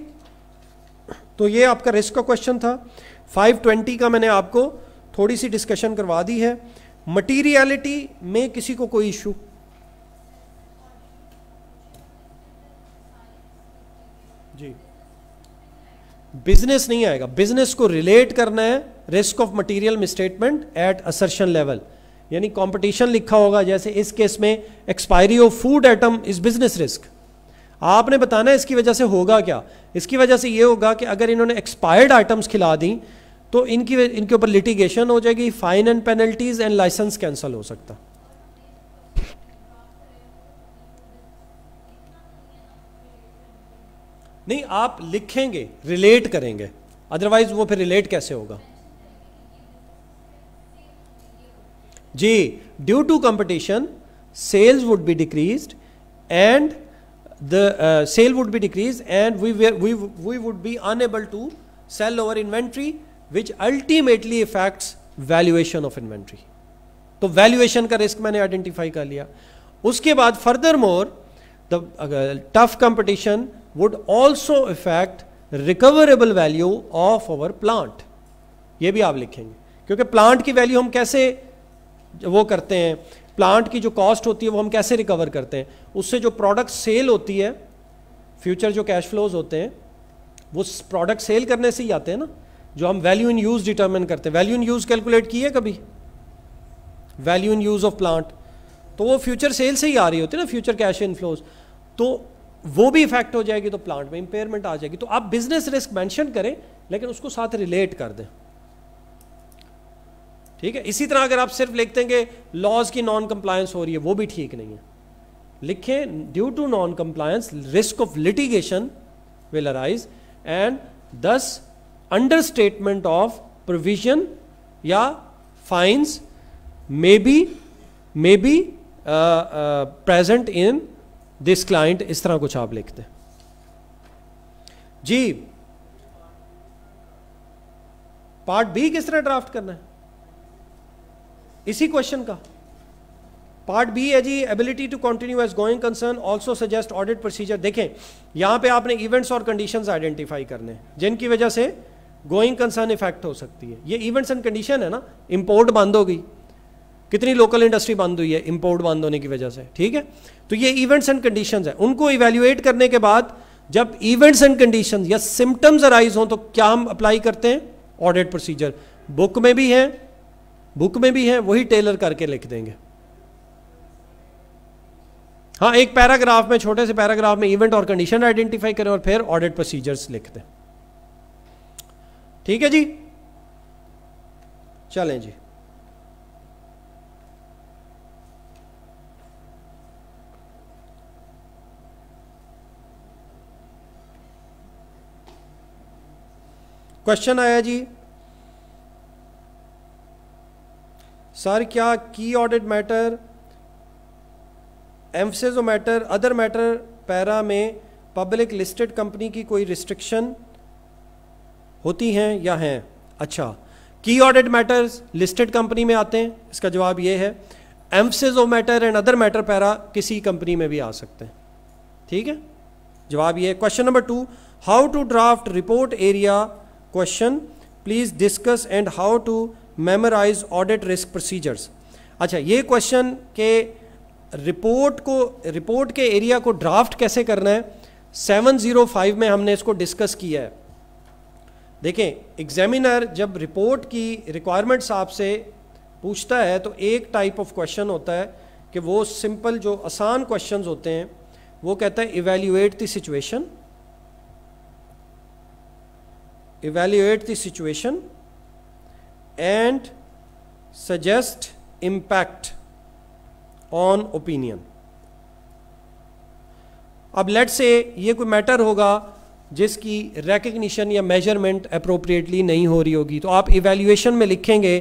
तो ये आपका रिस्क का क्वेश्चन था 520 का मैंने आपको थोड़ी सी डिस्कशन करवा दी है मटीरियलिटी में किसी को कोई इशू जी बिजनेस नहीं आएगा बिजनेस को रिलेट करना है risk of material misstatement at assertion level यानी कंपटीशन लिखा होगा जैसे इस केस में expiry of food item is business risk आपने बताना है इसकी वजह से होगा क्या इसकी वजह से ये होगा कि अगर इन्होंने एक्सपायर्ड आइटम्स खिला दी तो इनकी इनके ऊपर लिटिगेशन हो जाएगी fine and penalties and license cancel हो सकता नहीं आप लिखेंगे रिलेट करेंगे अदरवाइज वो फिर रिलेट कैसे होगा जी due to competition sales would be decreased and the uh, sale would be decreased and we, were, we, we would be unable to sell our inventory which ultimately affects valuation of inventory. तो valuation का risk मैंने identify कर लिया उसके बाद furthermore the uh, tough competition would also affect recoverable value of our plant. ये भी आप लिखेंगे क्योंकि plant की value हम कैसे वो करते हैं प्लांट की जो कॉस्ट होती है वो हम कैसे रिकवर करते हैं उससे जो प्रोडक्ट सेल होती है फ्यूचर जो कैश फ्लोज होते हैं वो प्रोडक्ट सेल करने से ही आते हैं ना जो हम वैल्यू इन यूज डिटर्मिन करते हैं वैल्यू इन यूज कैलकुलेट किए कभी value in use of plant तो वो फ्यूचर सेल से ही आ रही होती है ना फ्यूचर कैश इनफ्लोज तो वो भी इफेक्ट हो जाएगी तो प्लांट में इंपेयरमेंट आ जाएगी तो आप बिजनेस रिस्क मैंशन करें लेकिन उसको साथ रिलेट कर दें ठीक है इसी तरह अगर आप सिर्फ हैं कि लॉज की नॉन कंप्लायंस हो रही है वो भी ठीक नहीं है लिखें due to non compliance risk of litigation will arise and thus understatement of provision या fines may be may be present in this client इस तरह कुछ आप लिखते हैं जी पार्ट बी किस तरह ड्राफ्ट करना है इसी क्वेश्चन का पार्ट बी है जी ability to continue as going concern also suggest audit procedure देखें यहां पे आपने इवेंट्स और कंडीशन आइडेंटिफाई करने जिनकी वजह से गोइंग कंसर्न इफेक्ट हो सकती है ये इवेंट्स एंड कंडीशन है ना इंपोर्ट बंद हो गई कितनी लोकल इंडस्ट्री बंद हुई है इंपोर्ट बंद होने की वजह से ठीक है तो ये इवेंट्स एंड कंडीशन है उनको इवेल्युएट करने के बाद जब इवेंट्स एंड कंडीशन या सिम्टम्स अराइज हों तो क्या हम अप्लाई करते हैं ऑडिट प्रोसीजर बुक में भी है बुक में भी है वही टेलर करके लिख देंगे हाँ एक पैराग्राफ में छोटे से पैराग्राफ में इवेंट और कंडीशन आइडेंटिफाई करें और फिर ऑडिट प्रोसीजर्स लिख दें ठीक है जी चलें जी क्वेश्चन आया जी सर क्या की audit matter emphasis matter other matter para में पब्लिक लिस्टेड कंपनी की कोई रिस्ट्रिक्शन होती हैं या हैं अच्छा की ऑडिट मैटर्स लिस्टेड कंपनी में आते हैं इसका जवाब यह है emphasis of matter and other matter para किसी कंपनी में भी आ सकते हैं ठीक है जवाब यह question number two how to draft report area question please discuss and how to memorise audit risk procedures अच्छा ये क्वेश्चन के रिपोर्ट को रिपोर्ट के एरिया को ड्राफ्ट कैसे करना है 705 में हमने इसको डिस्कस किया है देखें एग्जामिनर जब रिपोर्ट की रिक्वायरमेंट्स आपसे पूछता है तो एक टाइप ऑफ क्वेश्चन होता है कि वो सिंपल जो आसान क्वेश्चंस होते हैं वो कहता है evaluate the situation evaluate the situation and suggest impact on opinion अब लेट से ये कोई मैटर होगा जिसकी रिकग्निशन या मेजरमेंट अप्रोप्रिएटली नहीं हो रही होगी तो आप इवेल्यूएशन में लिखेंगे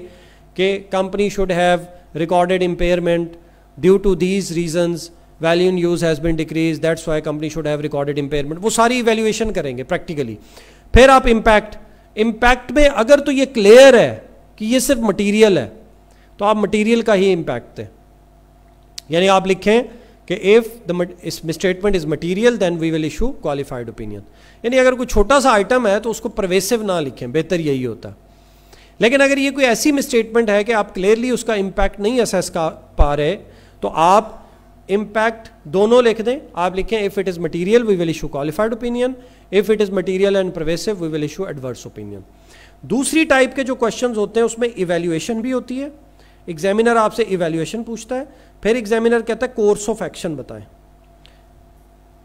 कि company should have recorded impairment due to these reason value in use has been decrease that's why company should have recorded impairment वो सारी इवेल्यूएशन करेंगे प्रैक्टिकली फिर आप इम्पैक्ट इम्पैक्ट में अगर तो ये क्लियर है कि ये सिर्फ मटेरियल है तो आप मटेरियल का ही इम्पैक्ट दें यानी आप लिखें कि if the statement is material then we will issue qualified opinion यानी अगर कोई छोटा सा आइटम है तो उसको प्रवेसिव ना लिखें बेहतर यही होता है लेकिन अगर ये कोई ऐसी स्टेटमेंट है कि आप क्लियरली उसका इम्पैक्ट नहीं असेस कर पा रहे तो आप इम्पैक्ट दोनों लिख दें आप लिखें if it is material we will issue qualified opinion if it is material and pervasive we will issue adverse opinion दूसरी टाइप के जो क्वेश्चन होते हैं उसमें इवेल्यूएशन भी होती है एग्जामिनर आपसे इवेल्यूएशन पूछता है फिर एग्जामिनर कहता है कोर्स ऑफ एक्शन बताएं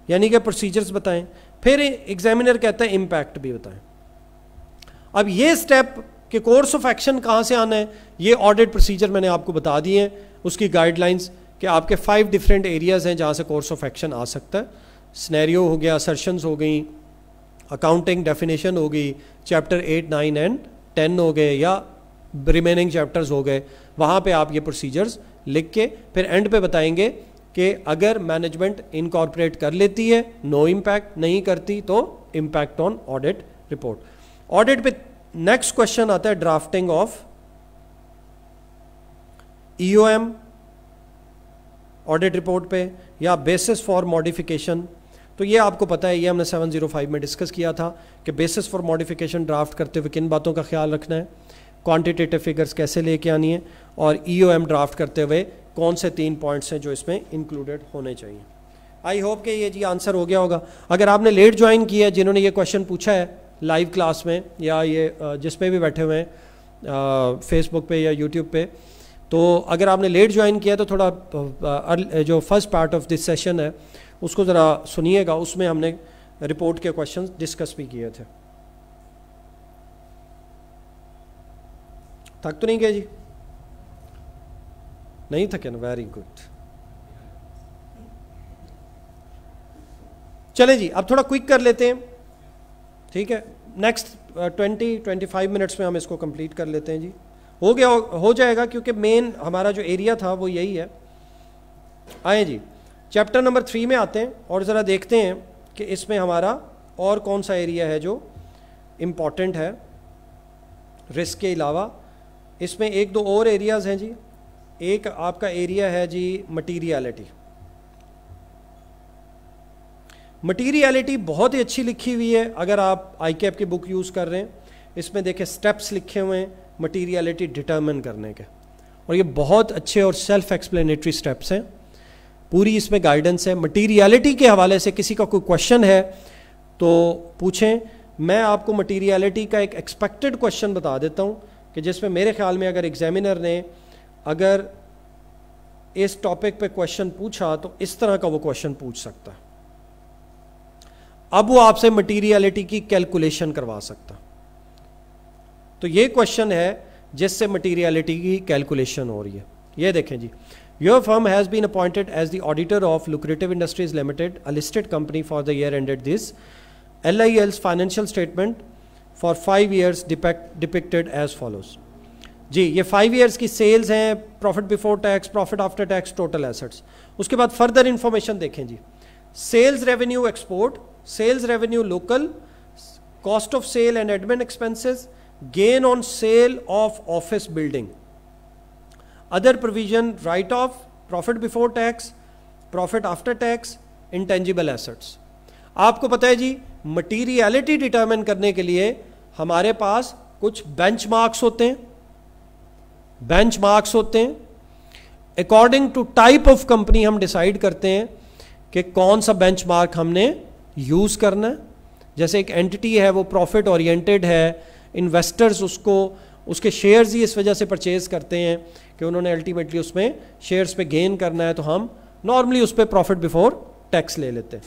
यानी कि प्रोसीजर्स बताएं फिर एग्जामिनर कहता है इम्पैक्ट भी बताएं अब ये स्टेप कि कोर्स ऑफ एक्शन कहाँ से आना है ये ऑडिट प्रोसीजर मैंने आपको बता दिए हैं उसकी गाइडलाइंस कि आपके फाइव डिफरेंट एरियाज़ हैं जहाँ से कोर्स ऑफ एक्शन आ सकता है स्नैरियो हो गया असर्शंस हो गई अकाउंटिंग डेफिनेशन होगी chapter eight nine and ten हो गए या रिमेनिंग चैप्टर्स हो गए वहाँ पे आप ये प्रोसीजर्स लिख के फिर एंड पे बताएंगे कि अगर मैनेजमेंट इनकॉर्पोरेट कर लेती है नो इम्पैक्ट नहीं करती तो impact on audit report audit पे नेक्स्ट क्वेश्चन आता है drafting of EOM audit report पे या बेसिस फॉर मॉडिफिकेशन तो ये आपको पता है ये हमने 705 में डिस्कस किया था कि बेसिस फॉर मॉडिफिकेशन ड्राफ्ट करते हुए किन बातों का ख्याल रखना है क्वांटिटेटिव फिगर्स कैसे लेके आनी है और ई e ड्राफ्ट करते हुए कौन से तीन पॉइंट्स हैं जो इसमें इंक्लूडेड होने चाहिए आई होप कि ये जी आंसर हो गया होगा अगर आपने लेट ज्वाइन किया है जिन्होंने ये क्वेश्चन पूछा है लाइव क्लास में या ये जिसमें भी बैठे हुए हैं फेसबुक पे या यूट्यूब पे तो अगर आपने लेट ज्वाइन किया तो थोड़ा जो first part of this session है उसको ज़रा सुनिएगा उसमें हमने रिपोर्ट के क्वेश्चन डिस्कस भी किए थे थक तो नहीं गए जी नहीं थके ना वेरी गुड चले जी अब थोड़ा क्विक कर लेते हैं ठीक है next twenty twenty five minutes में हम इसको कंप्लीट कर लेते हैं जी हो गया हो, हो जाएगा क्योंकि मेन हमारा जो एरिया था वो यही है आए जी चैप्टर नंबर थ्री में आते हैं और ज़रा देखते हैं कि इसमें हमारा और कौन सा एरिया है जो इम्पॉर्टेंट है रिस्क के अलावा इसमें एक दो और एरियाज़ हैं जी एक आपका एरिया है जी मटीरियालिटी मटीरियालिटी बहुत ही अच्छी लिखी हुई है अगर आप आई कैप की बुक यूज़ कर रहे हैं इसमें देखें स्टेप्स लिखे हुए हैं मटीरियालिटी डिटर्मिन करने के और ये बहुत अच्छे और सेल्फ एक्सप्लेनेटरी स्टेप्स हैं पूरी इसमें गाइडेंस है मटीरियलिटी के हवाले से किसी का कोई क्वेश्चन है तो पूछें मैं आपको मटीरियलिटी का एक एक्सपेक्टेड क्वेश्चन बता देता हूँ कि जिसमें मेरे ख्याल में अगर एग्जामिनर ने अगर इस टॉपिक पे क्वेश्चन पूछा तो इस तरह का वो क्वेश्चन पूछ सकता है अब वो आपसे मटीरियलिटी की कैलकुलेशन करवा सकता तो ये क्वेश्चन है जिससे मटीरियलिटी की कैलकुलेशन हो रही है ये देखें जी Your firm has been appointed as the auditor of Lucrative Industries Limited, a listed company for the year ended this. LIL's financial statement for five years depict, depicted as follows. जी ये फाइव ईयर्स की सेल्स हैं profit before tax profit after tax total assets उसके बाद फर्दर इन्फॉर्मेशन देखें जी sales revenue export sales revenue local cost of sale and admin expenses gain on sale of office building other provision write off profit before tax profit after tax intangible assets आपको पता है जी मटीरियलिटी डिटर्मिन करने के लिए हमारे पास कुछ बेंच मार्क्स होते हैं बेंच मार्क्स होते हैं according to type of company हम डिसाइड करते हैं कि कौन सा बेंच मार्क हमने यूज करना है जैसे एक एंटिटी है वो प्रॉफिट ओरिएंटेड है इन्वेस्टर्स उसको उसके शेयर्स ही इस वजह से परचेज करते हैं कि उन्होंने अल्टीमेटली उसमें शेयर्स पे गेन करना है तो हम नॉर्मली उस पर प्रॉफिट बिफोर टैक्स ले लेते हैं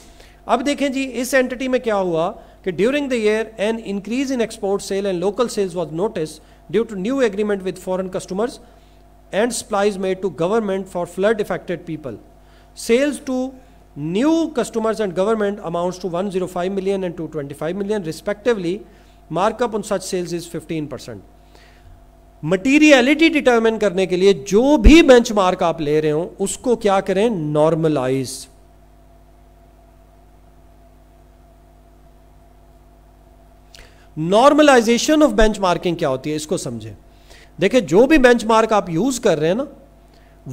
अब देखें जी इस एंटिटी में क्या हुआ कि during the year an increase in export sale and local sales was notice due to new agreement with foreign customers and supplies made to government for flood affected people sales to new customers and government amount to 105 million and 225 million respectively markup on such sales is 15 percent materiality determine करने के लिए जो भी बेंचमार्क आप ले रहे हो उसको क्या करें नॉर्मलाइज नॉर्मलाइजेशन ऑफ बेंचमार्किंग क्या होती है इसको समझें देखिए जो भी बेंचमार्क आप यूज कर रहे हैं ना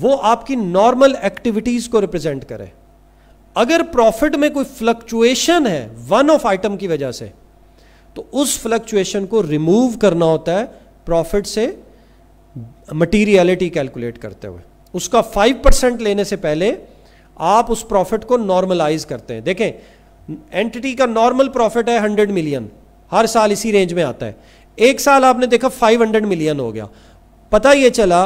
वो आपकी नॉर्मल एक्टिविटीज को रिप्रेजेंट करे अगर प्रॉफिट में कोई फ्लक्चुएशन है वन ऑफ आइटम की वजह से तो उस फ्लक्चुएशन को रिमूव करना होता है प्रॉफिट से मटीरियलिटी कैलकुलेट करते हुए उसका फाइव परसेंट लेने से पहले आप उस प्रॉफिट को नॉर्मलाइज करते हैं देखें एंटिटी का नॉर्मल प्रॉफिट है हंड्रेड मिलियन हर साल इसी रेंज में आता है एक साल आपने देखा फाइव हंड्रेड मिलियन हो गया पता यह चला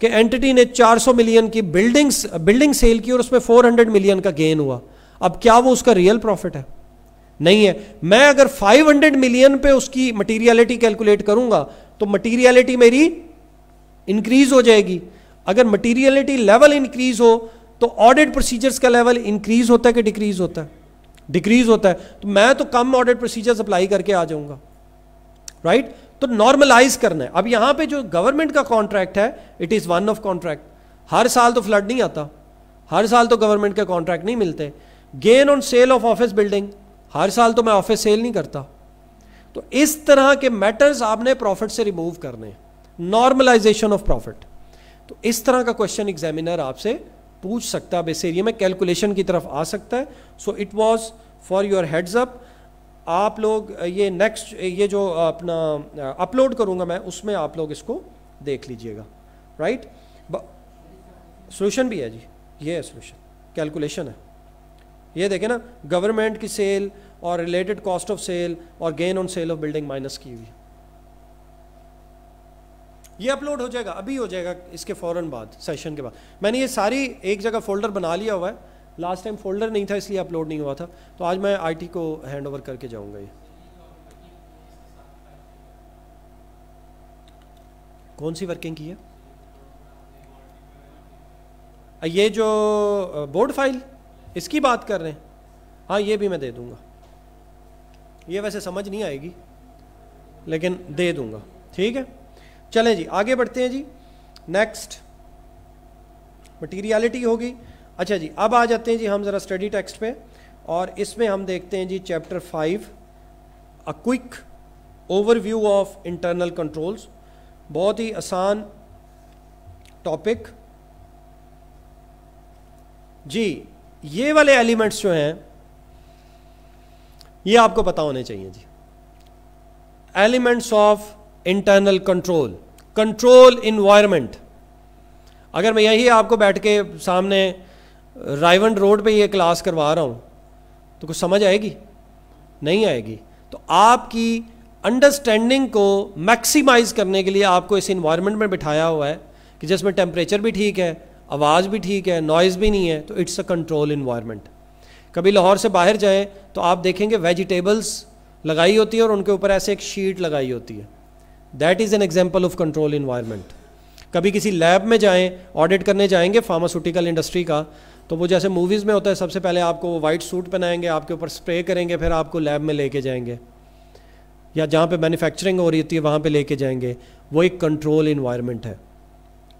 कि एंटिटी ने 400 मिलियन की बिल्डिंग्स बिल्डिंग सेल की और उसमें 400 मिलियन का गेन हुआ अब क्या वो उसका रियल प्रॉफिट है नहीं है मैं अगर 500 मिलियन पे उसकी मटीरियलिटी कैलकुलेट करूंगा तो मटीरियलिटी मेरी इंक्रीज हो जाएगी अगर मटीरियलिटी लेवल इंक्रीज हो तो ऑडिट प्रोसीजर्स का लेवल इंक्रीज होता है कि डिक्रीज होता है डिक्रीज होता है तो मैं तो कम ऑडिट प्रोसीजर्स अप्लाई करके आ जाऊंगा राइट right? तो नॉर्मलाइज करना है अब यहां पे जो गवर्नमेंट का कॉन्ट्रैक्ट है it is one of contract हर साल तो फ्लड नहीं आता हर साल तो गवर्नमेंट के कॉन्ट्रैक्ट नहीं मिलते gain on sale of office building हर साल तो मैं ऑफिस सेल नहीं करता तो इस तरह के मैटर्स आपने प्रॉफिट से रिमूव करने नॉर्मलाइजेशन ऑफ प्रॉफिट तो इस तरह का क्वेश्चन एग्जामिनर आपसे पूछ सकता है इस एरिया में कैलकुलेशन की तरफ आ सकता है so it was for your heads up आप लोग ये नेक्स्ट ये जो अपना अपलोड करूंगा मैं उसमें आप लोग इसको देख लीजिएगा राइट सोल्यूशन भी है जी ये है सोल्यूशन कैलकुलेशन है ये देखें ना गवर्नमेंट की सेल और रिलेटेड कॉस्ट ऑफ सेल और gain on sale of building minus की हुई ये अपलोड हो जाएगा अभी हो जाएगा इसके फ़ौरन बाद सेशन के बाद मैंने ये सारी एक जगह फोल्डर बना लिया हुआ है लास्ट टाइम फोल्डर नहीं था इसलिए अपलोड नहीं हुआ था तो आज मैं आईटी को हैंड ओवर करके जाऊँगा ये कौन सी वर्किंग की है ये जो बोर्ड फाइल इसकी बात कर रहे हैं हाँ ये भी मैं दे दूंगा ये वैसे समझ नहीं आएगी लेकिन दे दूंगा ठीक है चलें जी आगे बढ़ते हैं जी नेक्स्ट मटीरियालिटी होगी अच्छा जी अब आ जाते हैं जी हम ज़रा स्टडी टेक्स्ट पे और इसमें हम देखते हैं जी chapter five a quick overview of internal controls बहुत ही आसान टॉपिक जी ये वाले एलिमेंट्स जो हैं ये आपको पता होने चाहिए जी elements of internal control control environment अगर मैं यही आपको बैठ के सामने रायवन रोड पे ये क्लास करवा रहा हूँ तो कुछ समझ आएगी नहीं आएगी तो आपकी अंडरस्टैंडिंग को मैक्सिमाइज करने के लिए आपको इस इन्वायरमेंट में बिठाया हुआ है कि जिसमें टेम्परेचर भी ठीक है आवाज़ भी ठीक है नॉइज़ भी नहीं है तो इट्स अ कंट्रोल इन्वायरमेंट कभी लाहौर से बाहर जाएं तो आप देखेंगे वेजिटेबल्स लगाई होती है और उनके ऊपर ऐसे एक शीट लगाई होती है that is an example of control environment कभी किसी लैब में जाएं ऑडिट करने जाएंगे फार्मास्यूटिकल इंडस्ट्री का तो वो जैसे मूवीज़ में होता है सबसे पहले आपको वो वाइट सूट पहनाएंगे आपके ऊपर स्प्रे करेंगे फिर आपको लैब में लेके जाएंगे या जहाँ पे मैन्युफैक्चरिंग हो रही होती है वहाँ पे लेके जाएंगे वो एक कंट्रोल इन्वायरमेंट है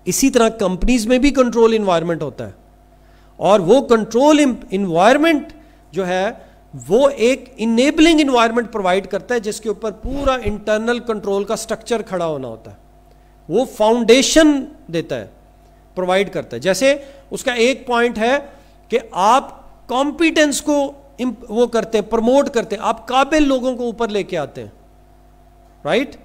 इसी तरह कंपनीज में भी कंट्रोल इन्वायरमेंट होता है और वो कंट्रोल इन्वायरमेंट जो है वो एक इनेबलिंग इन्वायरमेंट प्रोवाइड करता है जिसके ऊपर पूरा इंटरनल कंट्रोल का स्ट्रक्चर खड़ा होना होता है वो फाउंडेशन देता है प्रोवाइड करता है जैसे उसका एक पॉइंट है कि आप कॉम्पिटेंस को वो करते हैं प्रमोट करते हैं आप काबिल लोगों को ऊपर लेके आते हैं राइट right?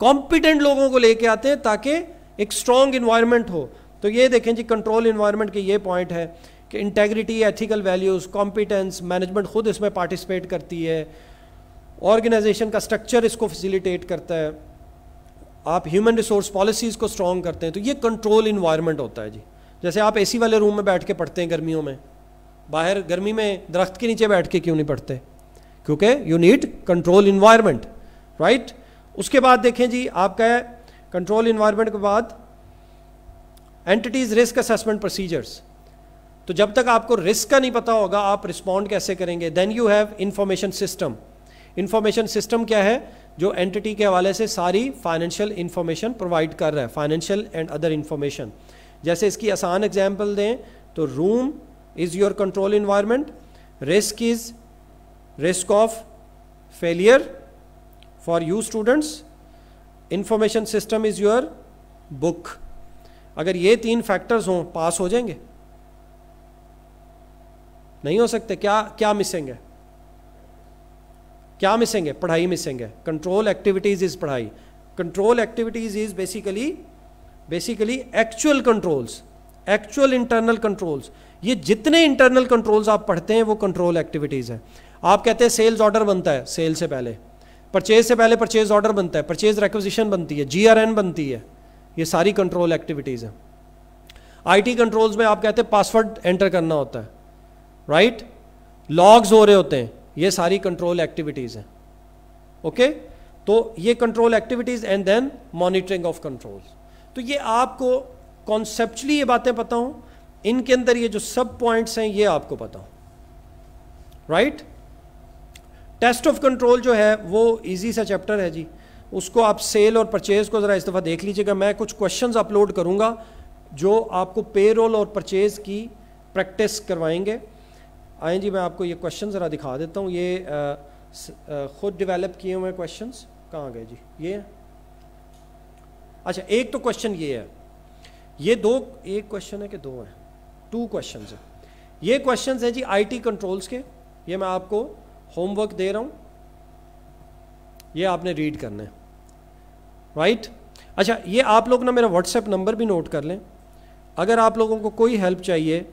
कॉम्पिटेंट लोगों को लेके आते हैं ताकि एक स्ट्रांग इन्वायरमेंट हो तो ये देखें जी कंट्रोल इन्वायरमेंट के ये पॉइंट है कि integrity ethical values competence management खुद इसमें पार्टिसिपेट करती है ऑर्गेनाइजेशन का स्ट्रक्चर इसको फैसिलिटेट करता है आप ह्यूमन रिसोर्स पॉलिसीज़ को स्ट्रॉन्ग करते हैं तो ये कंट्रोल इन्वायरमेंट होता है जी जैसे आप एसी वाले रूम में बैठ के पढ़ते हैं गर्मियों में बाहर गर्मी में दरख्त के नीचे बैठ के क्यों नहीं पढ़ते क्योंकि you need control environment right उसके बाद देखें जी आपका कंट्रोल इन्वायरमेंट के बाद एंटिटीज रिस्क असेसमेंट प्रोसीजर्स तो जब तक आपको रिस्क का नहीं पता होगा आप रिस्पॉन्ड कैसे करेंगे then you have information system information system क्या है जो एंटिटी के हवाले से सारी फाइनेंशियल इंफॉर्मेशन प्रोवाइड कर रहा है फाइनेंशियल एंड अदर इंफॉर्मेशन जैसे इसकी आसान एग्जाम्पल दें तो room is your control environment risk is risk of failure for you students information system is your book अगर ये तीन फैक्टर्स हों पास हो जाएंगे नहीं हो सकते क्या क्या मिसिंग है क्या मिसिंग है पढ़ाई मिसिंग है कंट्रोल एक्टिविटीज इज पढ़ाई control activities is basically basically actual controls actual internal controls ये जितने इंटरनल कंट्रोल्स आप पढ़ते हैं वो कंट्रोल एक्टिविटीज है आप कहते हैं सेल्स ऑर्डर बनता है सेल से पहले परचेज से पहले परचेज ऑर्डर बनता है परचेज रिक्वेजिशन बनती है जीआरएन बनती है ये सारी कंट्रोल एक्टिविटीज़ हैं आईटी कंट्रोल्स में आप कहते हैं पासवर्ड एंटर करना होता है राइट लॉग्स हो रहे होते हैं ये सारी कंट्रोल एक्टिविटीज़ हैं ओके तो ये control activities and then monitoring of controls तो ये आपको कॉन्सेप्चुअली ये बातें पता हूं इनके अंदर ये जो सब पॉइंट्स हैं ये आपको पता हूं राइट टेस्ट ऑफ कंट्रोल जो है वो इजी सा चैप्टर है जी उसको आप सेल और परचेज को ज़रा इस दफ़ा देख लीजिएगा मैं कुछ क्वेश्चंस अपलोड करूँगा जो आपको पे रोल और परचेज़ की प्रैक्टिस करवाएंगे आए जी मैं आपको ये क्वेश्चन ज़रा दिखा देता हूँ ये खुद डिवेलप किए हुए क्वेश्चन कहाँ गए जी ये अच्छा एक तो क्वेश्चन ये है ये दो एक क्वेश्चन है कि दो हैं टू क्वेश्चन है ये क्वेश्चन है जी आईटी कंट्रोल्स के ये मैं आपको होमवर्क दे रहा हूँ ये आपने रीड करना है राइट अच्छा ये आप लोग ना मेरा व्हाट्सएप नंबर भी नोट कर लें अगर आप लोगों को कोई हेल्प चाहिए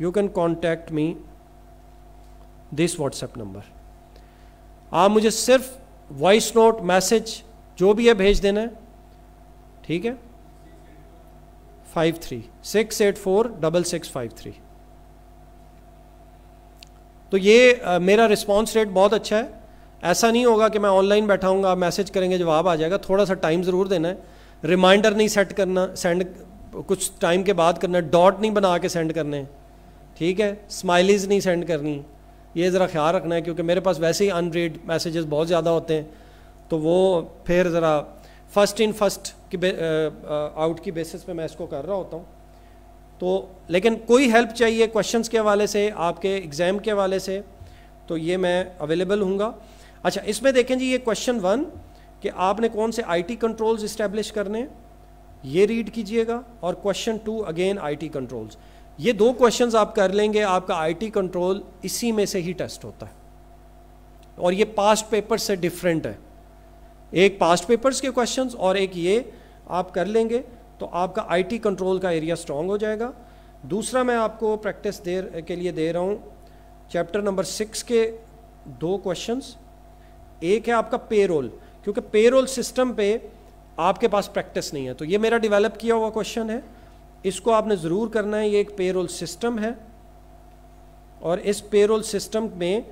you can contact me this WhatsApp number आप मुझे सिर्फ वॉइस नोट मैसेज जो भी है भेज देना है ठीक है five three six eight four double six five three तो ये आ, मेरा रिस्पॉन्स रेट बहुत अच्छा है ऐसा नहीं होगा कि मैं ऑनलाइन बैठा हूँ आप मैसेज करेंगे जवाब आ जाएगा थोड़ा सा टाइम ज़रूर देना है रिमाइंडर नहीं सेट करना सेंड कुछ टाइम के बाद करना डॉट नहीं बना के सेंड करने ठीक है स्माइलीज नहीं सेंड करनी ये ज़रा ख्याल रखना है क्योंकि मेरे पास वैसे ही अनरीड मैसेजेस बहुत ज़्यादा होते हैं तो वो फिर ज़रा फर्स्ट इन फर्स्ट की आ, आउट की बेसिस पे मैं इसको कर रहा होता हूँ तो लेकिन कोई हेल्प चाहिए क्वेश्चंस के हवाले से आपके एग्ज़ाम के हवाले से तो ये मैं अवेलेबल हूँगा अच्छा इसमें देखें जी ये क्वेश्चन वन कि आपने कौन से आईटी कंट्रोल्स इस्टेब्लिश करने ये रीड कीजिएगा और question two again IT controls ये दो क्वेश्चंस आप कर लेंगे आपका आईटी कंट्रोल इसी में से ही टेस्ट होता है और ये पास्ट पेपर से डिफरेंट है एक पास्ट पेपर्स के क्वेश्चंस और एक ये आप कर लेंगे तो आपका आईटी कंट्रोल का एरिया स्ट्रांग हो जाएगा दूसरा मैं आपको प्रैक्टिस दे के लिए दे रहा हूँ चैप्टर नंबर सिक्स के दो क्वेश्चंस एक है आपका पेरोल क्योंकि पेरोल सिस्टम पे आपके पास प्रैक्टिस नहीं है तो ये मेरा डेवलप किया हुआ क्वेश्चन है इसको आपने ज़रूर करना है ये एक पेरोल सिस्टम है और इस पेरोल सिस्टम में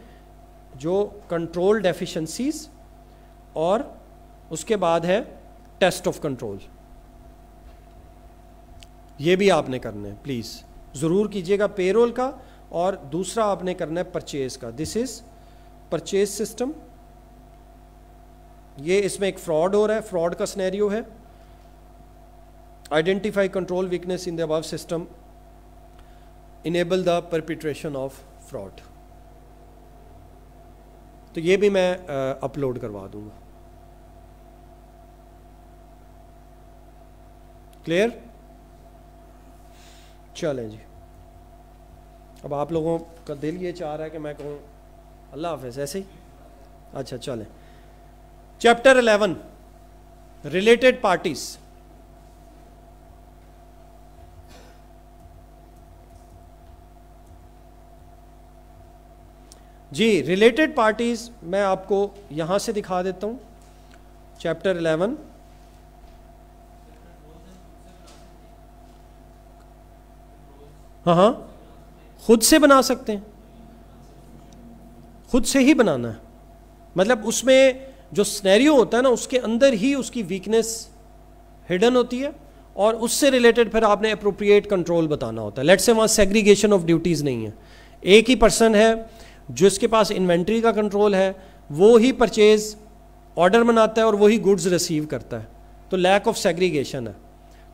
जो कंट्रोल डेफिशंसीज और उसके बाद है टेस्ट ऑफ कंट्रोल ये भी आपने करना है प्लीज़ ज़रूर कीजिएगा पेरोल का और दूसरा आपने करना है परचेज़ का दिस इज़ परचेज सिस्टम ये इसमें एक फ्रॉड हो रहा है फ्रॉड का स्नैरियो है identify control weakness in the अब system enable the perpetration of fraud तो ये भी मैं अपलोड करवा दूंगा क्लियर चलें जी अब आप लोगों का दिल ये चाह रहा है कि मैं कहूँ अल्लाह हाफिज ऐसे ही अच्छा चलें चैप्टर 11 रिलेटेड पार्टीज जी रिलेटेड पार्टीज मैं आपको यहां से दिखा देता हूं चैप्टर 11 हाँ खुद से बना सकते हैं खुद से ही बनाना है मतलब उसमें जो स्नैरियो होता है ना उसके अंदर ही उसकी वीकनेस हिडन होती है और उससे रिलेटेड फिर आपने अप्रोप्रिएट कंट्रोल बताना होता है लेट से वहाँ सेग्रीगेशन ऑफ ड्यूटीज़ नहीं है एक ही पर्सन है जिसके पास इन्वेंट्री का कंट्रोल है वो ही परचेज ऑर्डर बनाता है और वही गुड्स रिसीव करता है तो लैक ऑफ सेग्रीगेशन है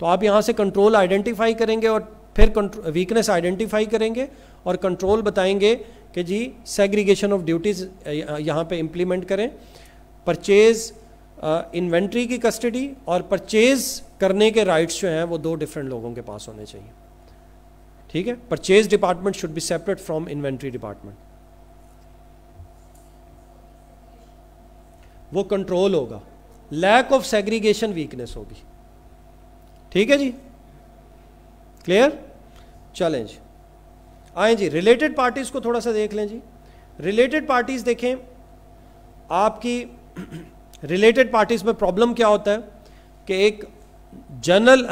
तो आप यहाँ से कंट्रोल आइडेंटिफाई करेंगे और फिर वीकनेस आइडेंटिफाई करेंगे और कंट्रोल बताएंगे कि जी सेग्रीगेशन ऑफ ड्यूटीज़ यहाँ पे इम्प्लीमेंट करें परचेज इन्वेंट्री uh, की कस्टडी और परचेज करने के राइट्स जो हैं वो दो डिफरेंट लोगों के पास होने चाहिए ठीक है purchase department should be separate from inventory department वो कंट्रोल होगा लैक ऑफ सेग्रीगेशन वीकनेस होगी ठीक है जी क्लियर चलें जी आए जी रिलेटेड पार्टीज को थोड़ा सा देख लें जी रिलेटेड पार्टीज देखें आपकी रिलेटेड पार्टीज में प्रॉब्लम क्या होता है कि एक जनरल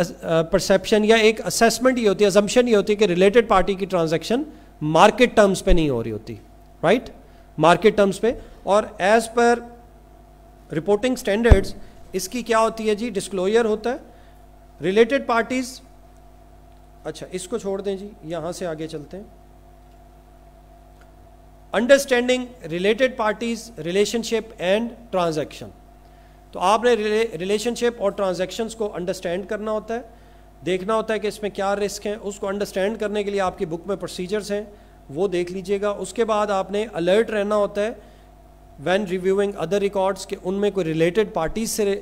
परसेप्शन या एक असेसमेंट ये होती है अजम्पन ये होती है कि रिलेटेड पार्टी की ट्रांजेक्शन मार्केट टर्म्स पे नहीं हो रही होती राइट मार्केट टर्म्स पे और एज पर रिपोर्टिंग स्टैंडर्ड्स इसकी क्या होती है जी डिस्क्लोजर होता है रिलेटेड पार्टीज अच्छा इसको छोड़ दें जी यहाँ से आगे चलते हैं understanding related parties relationship and transaction तो आपने रिलेशनशिप और ट्रांजैक्शंस को अंडरस्टैंड करना होता है देखना होता है कि इसमें क्या रिस्क हैं उसको अंडरस्टैंड करने के लिए आपकी बुक में प्रोसीजर्स हैं वो देख लीजिएगा उसके बाद आपने अलर्ट रहना होता है वैन रिव्यूइंग अदर रिकॉर्ड्स के उनमें कोई रिलेटेड पार्टीज से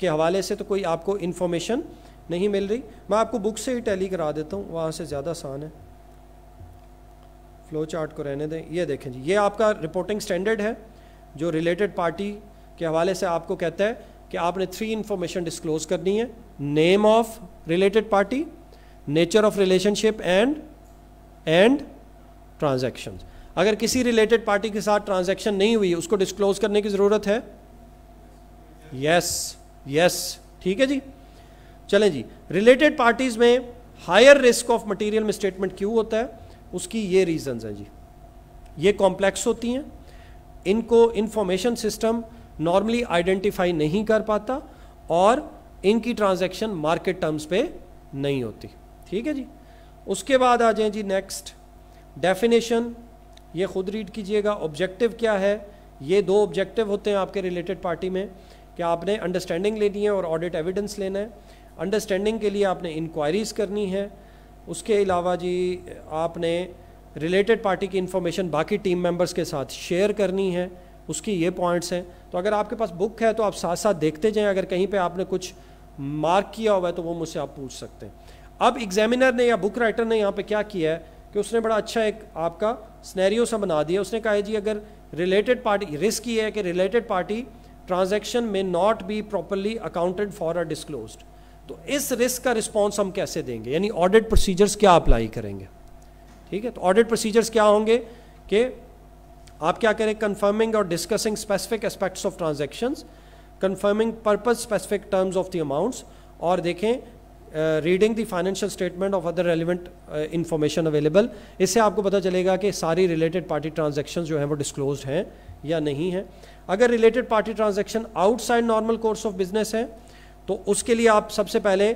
के हवाले से तो कोई आपको इन्फॉर्मेशन नहीं मिल रही मैं आपको बुक से ही टैली करा देता हूँ वहाँ से ज़्यादा आसान है फ्लो चार्ट को रहने दें ये देखें जी ये आपका रिपोर्टिंग स्टैंडर्ड है जो रिलेटेड पार्टी के हवाले से आपको कहता है कि आपने थ्री इंफॉर्मेशन डिस्क्लोज करनी है name of related party nature of relationship and and transaction अगर किसी रिलेटेड पार्टी के साथ ट्रांजेक्शन नहीं हुई उसको डिस्क्लोज करने की ज़रूरत है यस यस ठीक है जी चलें जी रिलेटेड पार्टीज़ में higher risk of material statement क्यों होता है उसकी ये रीज़न्स हैं जी ये कॉम्प्लेक्स होती हैं इनको इंफॉर्मेशन सिस्टम नॉर्मली आइडेंटिफाई नहीं कर पाता और इनकी ट्रांजैक्शन मार्केट टर्म्स पे नहीं होती ठीक है जी उसके बाद आ जाए जी नेक्स्ट डेफिनेशन ये खुद रीड कीजिएगा ऑब्जेक्टिव क्या है ये दो ऑब्जेक्टिव होते हैं आपके रिलेटेड पार्टी में कि आपने अंडरस्टैंडिंग लेनी है और ऑडिट एविडेंस लेना है अंडरस्टैंडिंग के लिए आपने इंक्वायरीज करनी है उसके अलावा जी आपने रिलेटेड पार्टी की इन्फॉर्मेशन बाकी टीम मेंबर्स के साथ शेयर करनी है उसकी ये पॉइंट्स हैं तो अगर आपके पास बुक है तो आप साथ साथ देखते जाएं अगर कहीं पे आपने कुछ मार्क किया हुआ है तो वो मुझसे आप पूछ सकते हैं अब एग्जामिनर ने या बुक राइटर ने यहाँ पे क्या किया है कि उसने बड़ा अच्छा एक आपका स्नैरियो सा बना दिया उसने कहा है जी अगर रिलेटेड पार्टी रिस्क ये है कि रिलेटेड पार्टी ट्रांजेक्शन में not be properly accounted for a disclosed तो इस रिस्क का रिस्पॉन्स हम कैसे देंगे यानी ऑडिट प्रोसीजर्स क्या अप्लाई करेंगे ठीक है तो ऑडिट प्रोसीजर्स क्या होंगे कि आप क्या करें कंफर्मिंग और discussing specific aspects of transaction confirming purpose specific terms of the amounts और देखें reading the financial statement of other relevant information available इससे आपको पता चलेगा कि सारी रिलेटेड पार्टी ट्रांजेक्शन जो हैं वो डिस्क्लोज हैं या नहीं हैं अगर related party transaction outside normal course of business है तो उसके लिए आप सबसे पहले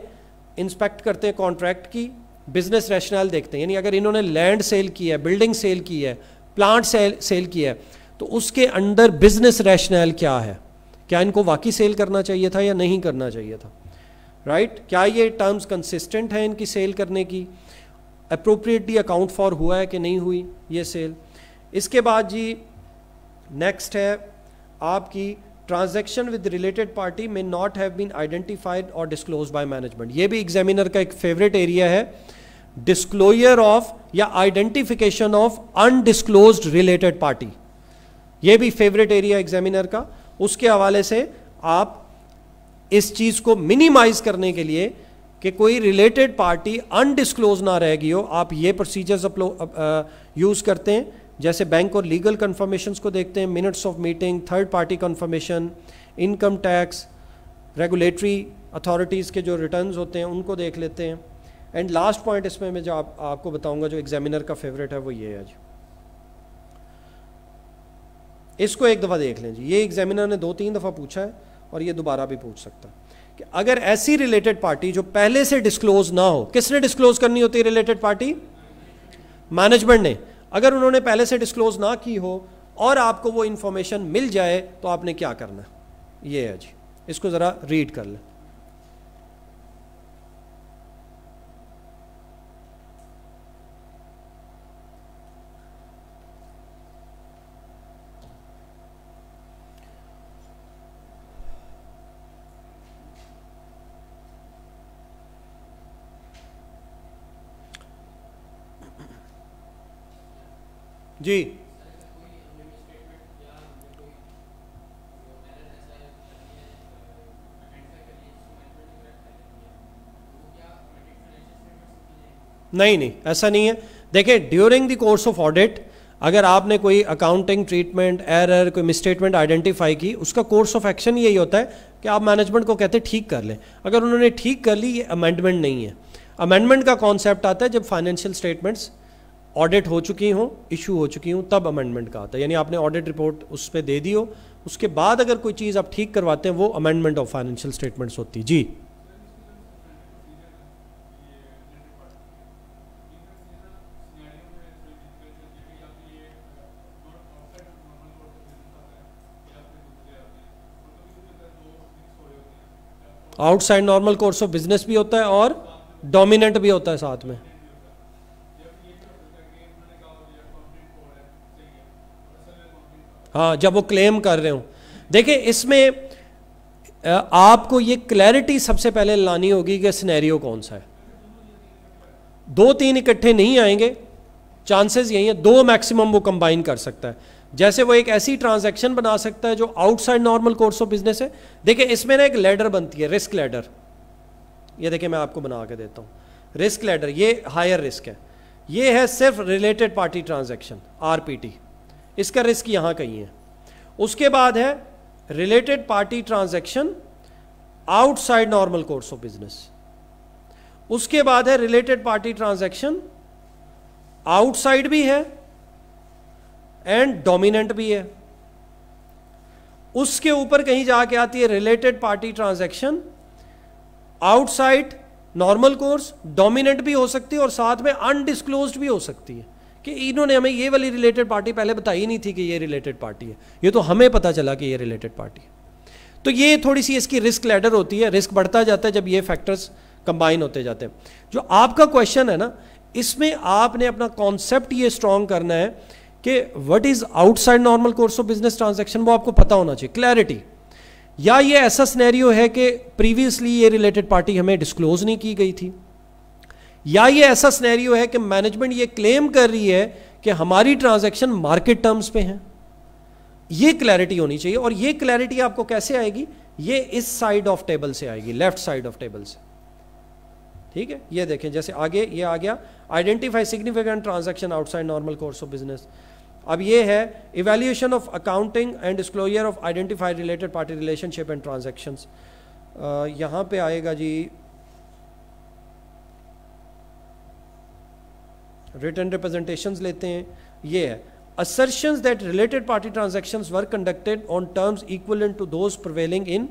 इंस्पेक्ट करते हैं कॉन्ट्रैक्ट की बिजनेस रैशनल देखते हैं यानी अगर इन्होंने लैंड सेल की है बिल्डिंग सेल की है प्लांट सेल सेल की है तो उसके अंदर बिजनेस रैशनल क्या है क्या इनको वाकई सेल करना चाहिए था या नहीं करना चाहिए था राइट right? क्या ये टर्म्स कंसिस्टेंट हैं इनकी सेल करने की अप्रोप्रिएटली अकाउंट फॉर हुआ है कि नहीं हुई ये सेल इसके बाद जी नेक्स्ट है आपकी ट्रांजेक्शन विद रिलेटेड पार्टी में नॉट हैव बीन आइडेंटिफाइड और डिस्क्लोज बाय मैनेजमेंट ये भी एग्जामिनर का एक फेवरेट एरिया है डिस्क्लोजर ऑफ या identification of undisclosed related party ये भी फेवरेट एरिया एग्जामिनर का उसके हवाले से आप इस चीज को मिनिमाइज करने के लिए कि कोई रिलेटेड पार्टी अनडिस्क्लोज ना रहेगी हो आप ये प्रोसीजर्स अपलो यूज करते हैं जैसे बैंक और लीगल कन्फर्मेशन को देखते हैं minutes of meeting third party confirmation income tax regulatory authorities के जो रिटर्न होते हैं उनको देख लेते हैं एंड लास्ट पॉइंट इसमें मैं जो आप, आपको बताऊंगा जो एग्जामिनर का फेवरेट है वो ये है जी इसको एक दफ़ा देख लें जी ये एग्जामिनर ने दो तीन दफ़ा पूछा है और ये दोबारा भी पूछ सकता है कि अगर ऐसी रिलेटेड पार्टी जो पहले से डिस्क्लोज ना हो किसने डिस्क्लोज करनी होती है रिलेटेड पार्टी मैनेजमेंट ने अगर उन्होंने पहले से डिस्क्लोज ना की हो और आपको वो इन्फॉर्मेशन मिल जाए तो आपने क्या करना है ये है जी इसको ज़रा रीड कर लें जी नहीं नहीं ऐसा नहीं है देखिए during the course of audit अगर आपने कोई अकाउंटिंग ट्रीटमेंट एरर कोई मिसस्टेटमेंट आइडेंटिफाई की उसका कोर्स ऑफ एक्शन यही होता है कि आप मैनेजमेंट को कहते हैं ठीक कर लें अगर उन्होंने ठीक कर ली ये अमेंडमेंट नहीं है अमेंडमेंट का कॉन्सेप्ट आता है जब फाइनेंशियल स्टेटमेंट्स ऑडिट हो चुकी हों इशू हो चुकी हूँ तब अमेंडमेंट का आता है यानी आपने ऑडिट रिपोर्ट उस पर दे दी हो उसके बाद अगर कोई चीज़ आप ठीक करवाते हैं वो अमेंडमेंट ऑफ फाइनेंशियल स्टेटमेंट्स होती जी outside normal course of business भी होता है और डोमिनेंट भी होता है साथ में हाँ जब वो क्लेम कर रहे हो देखिए इसमें आपको ये क्लैरिटी सबसे पहले लानी होगी कि सिनेरियो कौन सा है दो तीन इकट्ठे नहीं आएंगे चांसेस यही है दो मैक्सिमम वो कंबाइन कर सकता है जैसे वो एक ऐसी ट्रांजैक्शन बना सकता है जो outside normal course of business है देखिए इसमें ना एक लेडर बनती है रिस्क लेडर ये देखिए मैं आपको बना के देता हूँ रिस्क लेडर ये हायर रिस्क है ये है सिर्फ रिलेटेड पार्टी ट्रांजेक्शन आरपीटी इसका रिस्क यहां कहीं है उसके बाद है related party transaction outside normal course of business उसके बाद है रिलेटेड पार्टी ट्रांजेक्शन आउटसाइड भी है एंड डोमिनेंट भी है उसके ऊपर कहीं जाके आती है related party transaction outside normal course dominant भी हो सकती है और साथ में अनडिस्क्लोज्ड भी हो सकती है कि इन्होंने हमें ये वाली रिलेटेड पार्टी पहले बताई नहीं थी कि ये रिलेटेड पार्टी है ये तो हमें पता चला कि ये रिलेटेड पार्टी है तो ये थोड़ी सी इसकी रिस्क लेडर होती है रिस्क बढ़ता जाता है जब ये फैक्टर्स कंबाइन होते जाते हैं जो आपका क्वेश्चन है ना इसमें आपने अपना कॉन्सेप्ट ये स्ट्रांग करना है कि what is outside normal course of business transaction वो आपको पता होना चाहिए क्लैरिटी या ये ऐसा स्नैरियो है कि प्रीवियसली ये रिलेटेड पार्टी हमें डिस्क्लोज नहीं की गई थी या ये ऐसा स्नैरियो है कि मैनेजमेंट ये क्लेम कर रही है कि हमारी ट्रांजैक्शन मार्केट टर्म्स पे हैं ये क्लैरिटी होनी चाहिए और ये क्लैरिटी आपको कैसे आएगी ये इस साइड ऑफ टेबल से आएगी लेफ्ट साइड ऑफ टेबल से ठीक है ये देखें जैसे आगे ये आ गया identify significant transaction outside normal course of business अब ये है evaluation of accounting and disclosure of identify related party relationship and transaction यहाँ पे आएगा जी रिटर्न रिप्रेजेंटेशन लेते हैं ये है assertion that related party transaction were conducted on terms equal to those prevailing in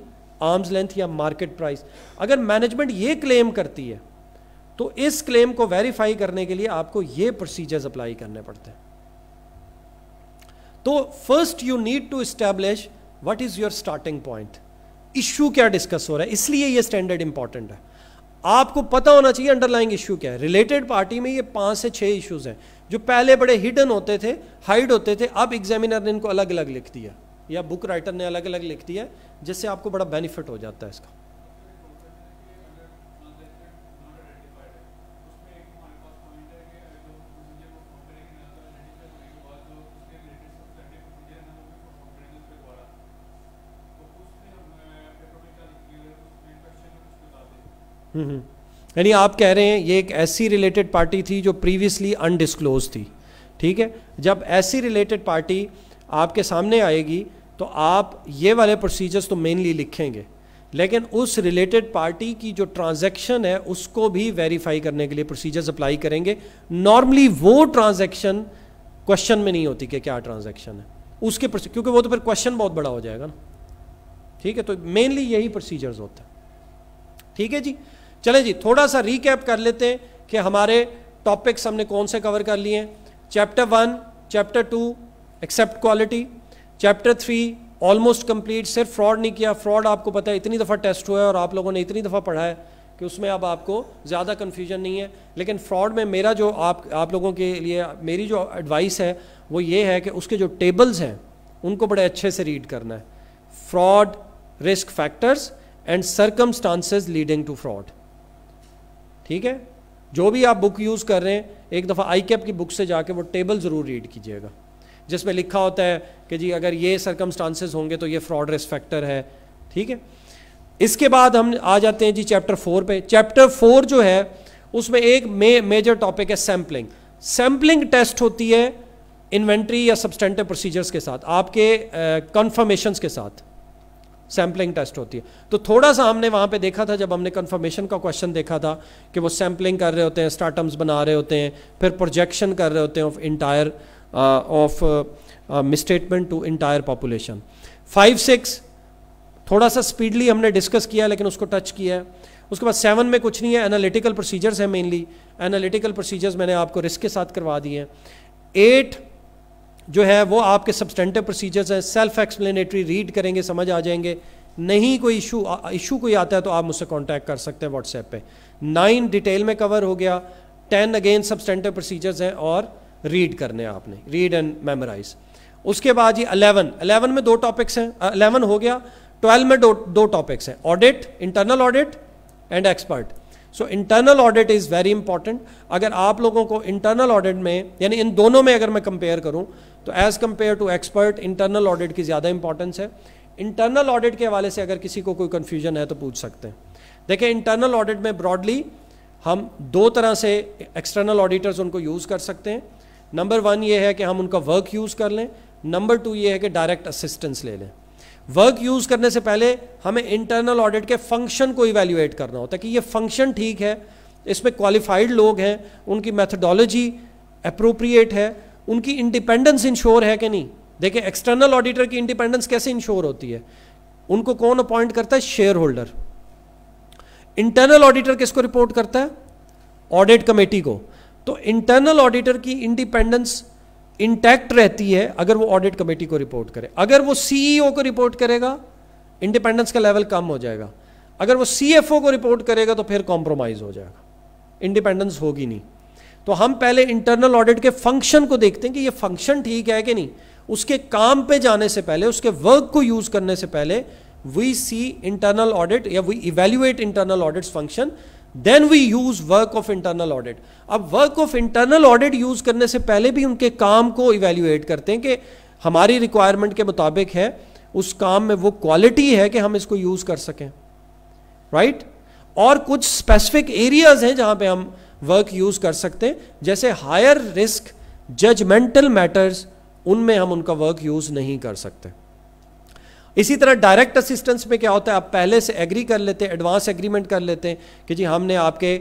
arms length या मार्केट प्राइस अगर मैनेजमेंट ये क्लेम करती है तो इस क्लेम को वेरीफाई करने के लिए आपको ये प्रोसीजर्स अप्लाई करने पड़ते हैं तो first you need to establish what is your starting point issue क्या डिस्कस हो रहा है इसलिए ये स्टैंडर्ड इंपॉर्टेंट है आपको पता होना चाहिए अंडरलाइंग इशू क्या है रिलेटेड पार्टी में ये पांच से छह इश्यूज हैं जो पहले बड़े हिडन होते थे हाइड होते थे अब एग्जामिनर ने इनको अलग अलग लिख दिया या बुक राइटर ने अलग अलग लिख दिया जिससे आपको बड़ा बेनिफिट हो जाता है इसका यानी आप कह रहे हैं ये एक ऐसी रिलेटेड पार्टी थी जो प्रीवियसली अनडिस्क्लोज थी ठीक है जब ऐसी रिलेटेड पार्टी आपके सामने आएगी तो आप ये वाले प्रोसीजर्स तो मेनली लिखेंगे लेकिन उस रिलेटेड पार्टी की जो ट्रांजैक्शन है उसको भी वेरीफाई करने के लिए प्रोसीजर्स अप्लाई करेंगे नॉर्मली वो ट्रांजैक्शन क्वेश्चन में नहीं होती कि क्या ट्रांजैक्शन है उसके क्योंकि वो तो फिर क्वेश्चन बहुत बड़ा हो जाएगा ना ठीक है तो मेनली यही प्रोसीजर्स होता है ठीक है जी चले जी थोड़ा सा रिकैप कर लेते हैं कि हमारे टॉपिक्स हमने कौन से कवर कर लिए chapter one chapter two except quality chapter three almost complete सिर्फ फ्रॉड नहीं किया फ्रॉड आपको पता है इतनी दफ़ा टेस्ट हुआ है और आप लोगों ने इतनी दफ़ा पढ़ा है कि उसमें अब आपको ज़्यादा कन्फ्यूजन नहीं है लेकिन फ्रॉड में मेरा जो आप आप लोगों के लिए मेरी जो एडवाइस है वो ये है कि उसके जो टेबल्स हैं उनको बड़े अच्छे से रीड करना है fraud risk factors and circumstances leading to fraud ठीक है जो भी आप बुक यूज़ कर रहे हैं एक दफ़ा आई कैप की बुक से जाके वो टेबल ज़रूर रीड कीजिएगा जिसमें लिखा होता है कि जी अगर ये सरकमस्टांसेस होंगे तो ये फ्रॉड रिस्क फैक्टर है ठीक है इसके बाद हम आ जाते हैं जी चैप्टर फोर पे चैप्टर फोर जो है उसमें एक मे, मेजर टॉपिक है सैम्पलिंग सैम्पलिंग टेस्ट होती है इन्वेंट्री या सब्सटेंटिव प्रोसीजर्स के साथ आपके कन्फर्मेशन uh, के साथ सैम्पलिंग टेस्ट होती है तो थोड़ा सा हमने वहाँ पे देखा था जब हमने कन्फर्मेशन का क्वेश्चन देखा था कि वो सैम्पलिंग कर रहे होते हैं स्टार्टअप्स बना रहे होते हैं फिर प्रोजेक्शन कर रहे होते हैं of entire of misstatement to entire population five six थोड़ा सा स्पीडली हमने डिस्कस किया लेकिन उसको टच किया है उसके बाद सेवन में कुछ नहीं है एनालिटिकल प्रोसीजर्स हैं मेनली एनालिटिकल प्रोसीजर्स मैंने आपको रिस्क के साथ करवा दिए हैं एट जो है वो आपके सब्सटेंटिव प्रोसीजर्स हैं सेल्फ एक्सप्लेनेटरी रीड करेंगे समझ आ जाएंगे नहीं कोई इशू इशू कोई आता है तो आप मुझसे कांटेक्ट कर सकते हैं व्हाट्सएप पे नाइन डिटेल में कवर हो गया टेन अगेन सब्सटेंटिव प्रोसीजर्स हैं और रीड करने हैं आपने रीड एंड मेमोराइज उसके बाद ये अलेवन अलेवन में दो टॉपिक्स हैं अलेवन हो गया ट्वेल्व में दो दो टॉपिक्स हैं audit internal audit and expert so internal audit is very important अगर आप लोगों को इंटरनल ऑडिट में यानी इन दोनों में अगर मैं कंपेयर करूं तो as compare to expert internal audit की ज़्यादा इंपॉर्टेंस है इंटरनल ऑडिट के हवाले से अगर किसी को कोई कन्फ्यूजन है तो पूछ सकते हैं देखिए इंटरनल ऑडिट में ब्रॉडली हम दो तरह से एक्सटर्नल ऑडिटर्स उनको यूज़ कर सकते हैं नंबर वन ये है कि हम उनका वर्क यूज़ कर लें नंबर टू ये है कि डायरेक्ट असिस्टेंस ले लें वर्क यूज़ करने से पहले हमें इंटरनल ऑडिट के फंक्शन को इवेल्यूएट करना होता है कि ये फंक्शन ठीक है इसमें क्वालिफाइड लोग हैं उनकी मैथडोलॉजी अप्रोप्रिएट है उनकी इंडिपेंडेंस इंश्योर है कि नहीं देखिए एक्सटर्नल ऑडिटर की इंडिपेंडेंस कैसे इंश्योर होती है उनको कौन अपॉइंट करता है शेयर होल्डर इंटरनल ऑडिटर किसको रिपोर्ट करता है ऑडिट कमेटी को तो इंटरनल ऑडिटर की इंडिपेंडेंस इंटैक्ट रहती है अगर वो ऑडिट कमेटी को रिपोर्ट करे अगर वो सीईओ e को रिपोर्ट करेगा इंडिपेंडेंस का लेवल कम हो जाएगा अगर वो सीएफओ को रिपोर्ट करेगा तो फिर कॉम्प्रोमाइज हो जाएगा इंडिपेंडेंस होगी नहीं तो हम पहले इंटरनल ऑडिट के फंक्शन को देखते हैं कि ये फंक्शन ठीक है कि नहीं उसके काम पे जाने से पहले उसके वर्क को यूज करने से पहले वी सी इंटरनल ऑडिट या we evaluate internal audit function then we use work of internal audit अब work of internal audit use करने से पहले भी उनके काम को इवेल्युएट करते हैं कि हमारी रिक्वायरमेंट के मुताबिक है उस काम में वो क्वालिटी है कि हम इसको यूज कर सकें राइट right? और कुछ स्पेसिफिक एरियाज हैं जहां पे हम वर्क यूज कर सकते हैं जैसे हायर रिस्क जजमेंटल मैटर्स उनमें हम उनका वर्क यूज नहीं कर सकते इसी तरह डायरेक्ट असिस्टेंस में क्या होता है आप पहले से एग्री कर लेते हैं एडवांस एग्रीमेंट कर लेते हैं कि जी हमने आपके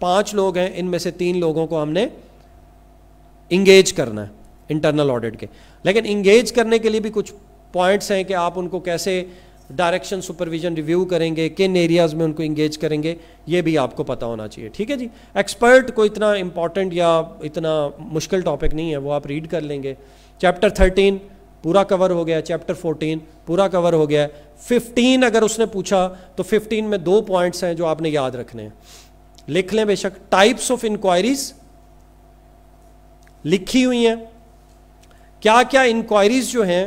पांच लोग हैं इनमें से तीन लोगों को हमने इंगेज करना है इंटरनल ऑडिट के लेकिन इंगेज करने के लिए भी कुछ पॉइंट्स हैं कि आप उनको कैसे डायरेक्शन सुपरविजन रिव्यू करेंगे किन एरियाज में उनको इंगेज करेंगे ये भी आपको पता होना चाहिए ठीक है जी एक्सपर्ट को इतना इंपॉर्टेंट या इतना मुश्किल टॉपिक नहीं है वो आप रीड कर लेंगे चैप्टर थर्टीन पूरा कवर हो गया चैप्टर फोर्टीन पूरा कवर हो गया फिफ्टीन अगर उसने पूछा तो फिफ्टीन में दो पॉइंट्स हैं जो आपने याद रखने हैं लिख लें बेशक टाइप्स ऑफ इंक्वायरीज लिखी हुई हैं क्या क्या इंक्वायरीज जो हैं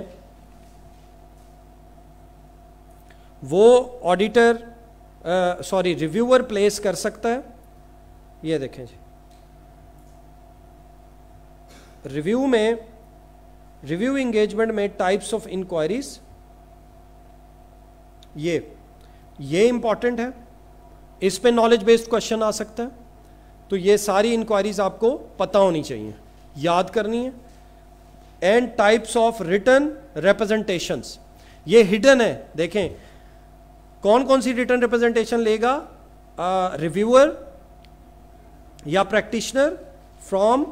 वो ऑडिटर सॉरी रिव्यूअर प्लेस कर सकता है ये देखें जी रिव्यू में रिव्यू इंगेजमेंट में टाइप्स ऑफ इंक्वायरीज ये ये इंपॉर्टेंट है इस पे नॉलेज बेस्ड क्वेश्चन आ सकता है तो ये सारी इंक्वायरीज आपको पता होनी चाहिए याद करनी है and types of return representations ये हिडन है देखें कौन कौन सी रिटर्न रिप्रेजेंटेशन लेगा रिव्यूअर या practitioner from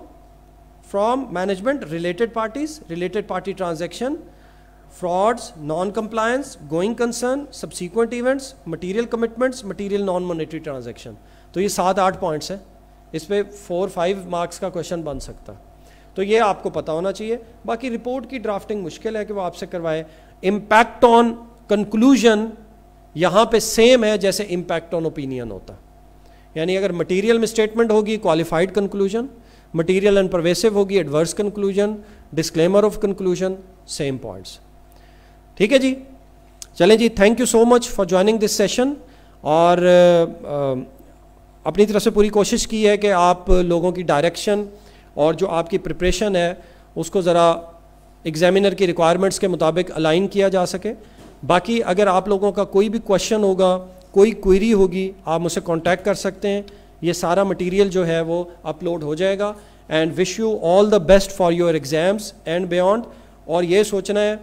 from management related parties related party transaction frauds non compliance going concern subsequent events material commitments material non monetary transaction तो ये सात आठ पॉइंट्स हैं इस पर फोर फाइव मार्क्स का क्वेश्चन बन सकता तो ये आपको पता होना चाहिए बाकी रिपोर्ट की ड्राफ्टिंग मुश्किल है कि वो आपसे करवाए इम्पैक्ट ऑन कंक्लूजन यहाँ पे सेम है जैसे इम्पैक्ट ऑन ओपिनियन होता यानी अगर मटेरियल में स्टेटमेंट होगी qualified conclusion material and pervasive होगी adverse conclusion disclaimer of conclusion same points ठीक है जी चलें जी thank you so much for joining this session और अपनी तरफ से पूरी कोशिश की है कि आप लोगों की डायरेक्शन और जो आपकी प्रिपरेशन है उसको ज़रा एग्जामिनर की रिक्वायरमेंट्स के मुताबिक अलाइन किया जा सके बाकी अगर आप लोगों का कोई भी क्वेश्चन होगा कोई क्वेरी होगी आप मुझसे कांटेक्ट कर सकते हैं ये सारा मटेरियल जो है वो अपलोड हो जाएगा and wish you all the best for your exams and beyond और ये सोचना है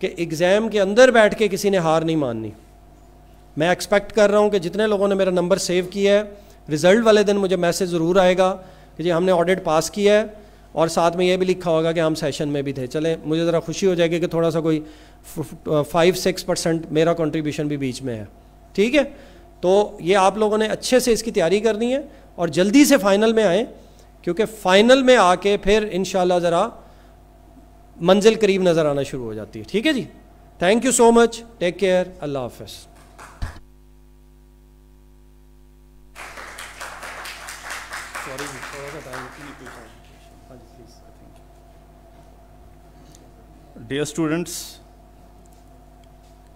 कि एग्ज़ाम के अंदर बैठ के किसी ने हार नहीं माननी मैं एक्सपेक्ट कर रहा हूँ कि जितने लोगों ने मेरा नंबर सेव किया है रिज़ल्ट वाले दिन मुझे मैसेज ज़रूर आएगा कि जी हमने ऑडिट पास किया है और साथ में ये भी लिखा होगा कि हम सेशन में भी थे चले मुझे ज़रा खुशी हो जाएगी कि थोड़ा सा कोई फाइव सिक्स परसेंट मेरा कंट्रीब्यूशन भी बीच में है ठीक है तो ये आप लोगों ने अच्छे से इसकी तैयारी करनी है और जल्दी से फाइनल में आए क्योंकि फाइनल में आके फिर इन ज़रा मंजिल करीब नज़र आना शुरू हो जाती है ठीक है जी thank you so much take care अल्लाह हाफ हाँ Dear students,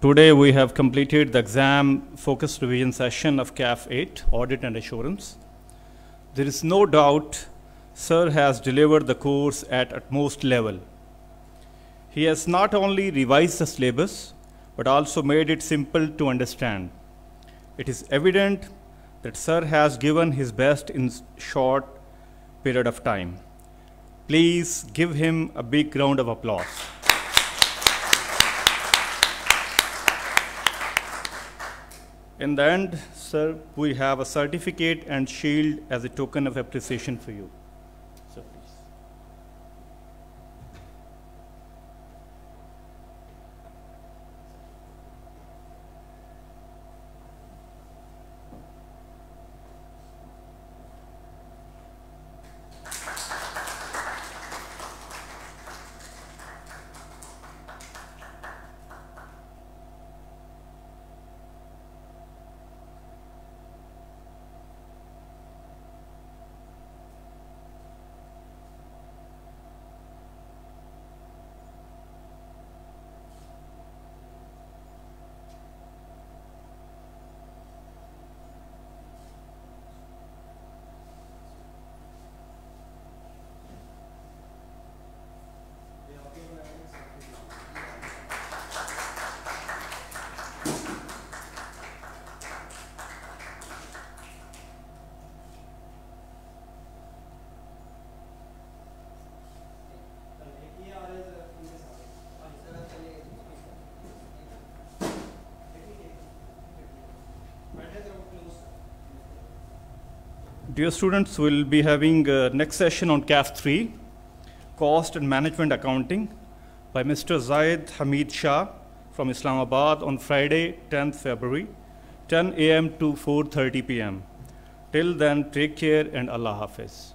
Today we have completed the exam focused revision session of CAF 8, Audit and Assurance. There is no doubt Sir has delivered the course at utmost level. He has not only revised the syllabus, but also made it simple to understand. It is evident that Sir has given his best in short period of time. Please give him a big round of applause. In the end, sir, we have a certificate and shield as a token of appreciation for you. dear students, we'll be having uh, next session on CAF 3, Cost and Management Accounting by Mr. Zaid Hamid Shah from Islamabad on Friday, 10th February, 10 a.m. to 4.30 p.m. Till then, take care and Allah Hafiz.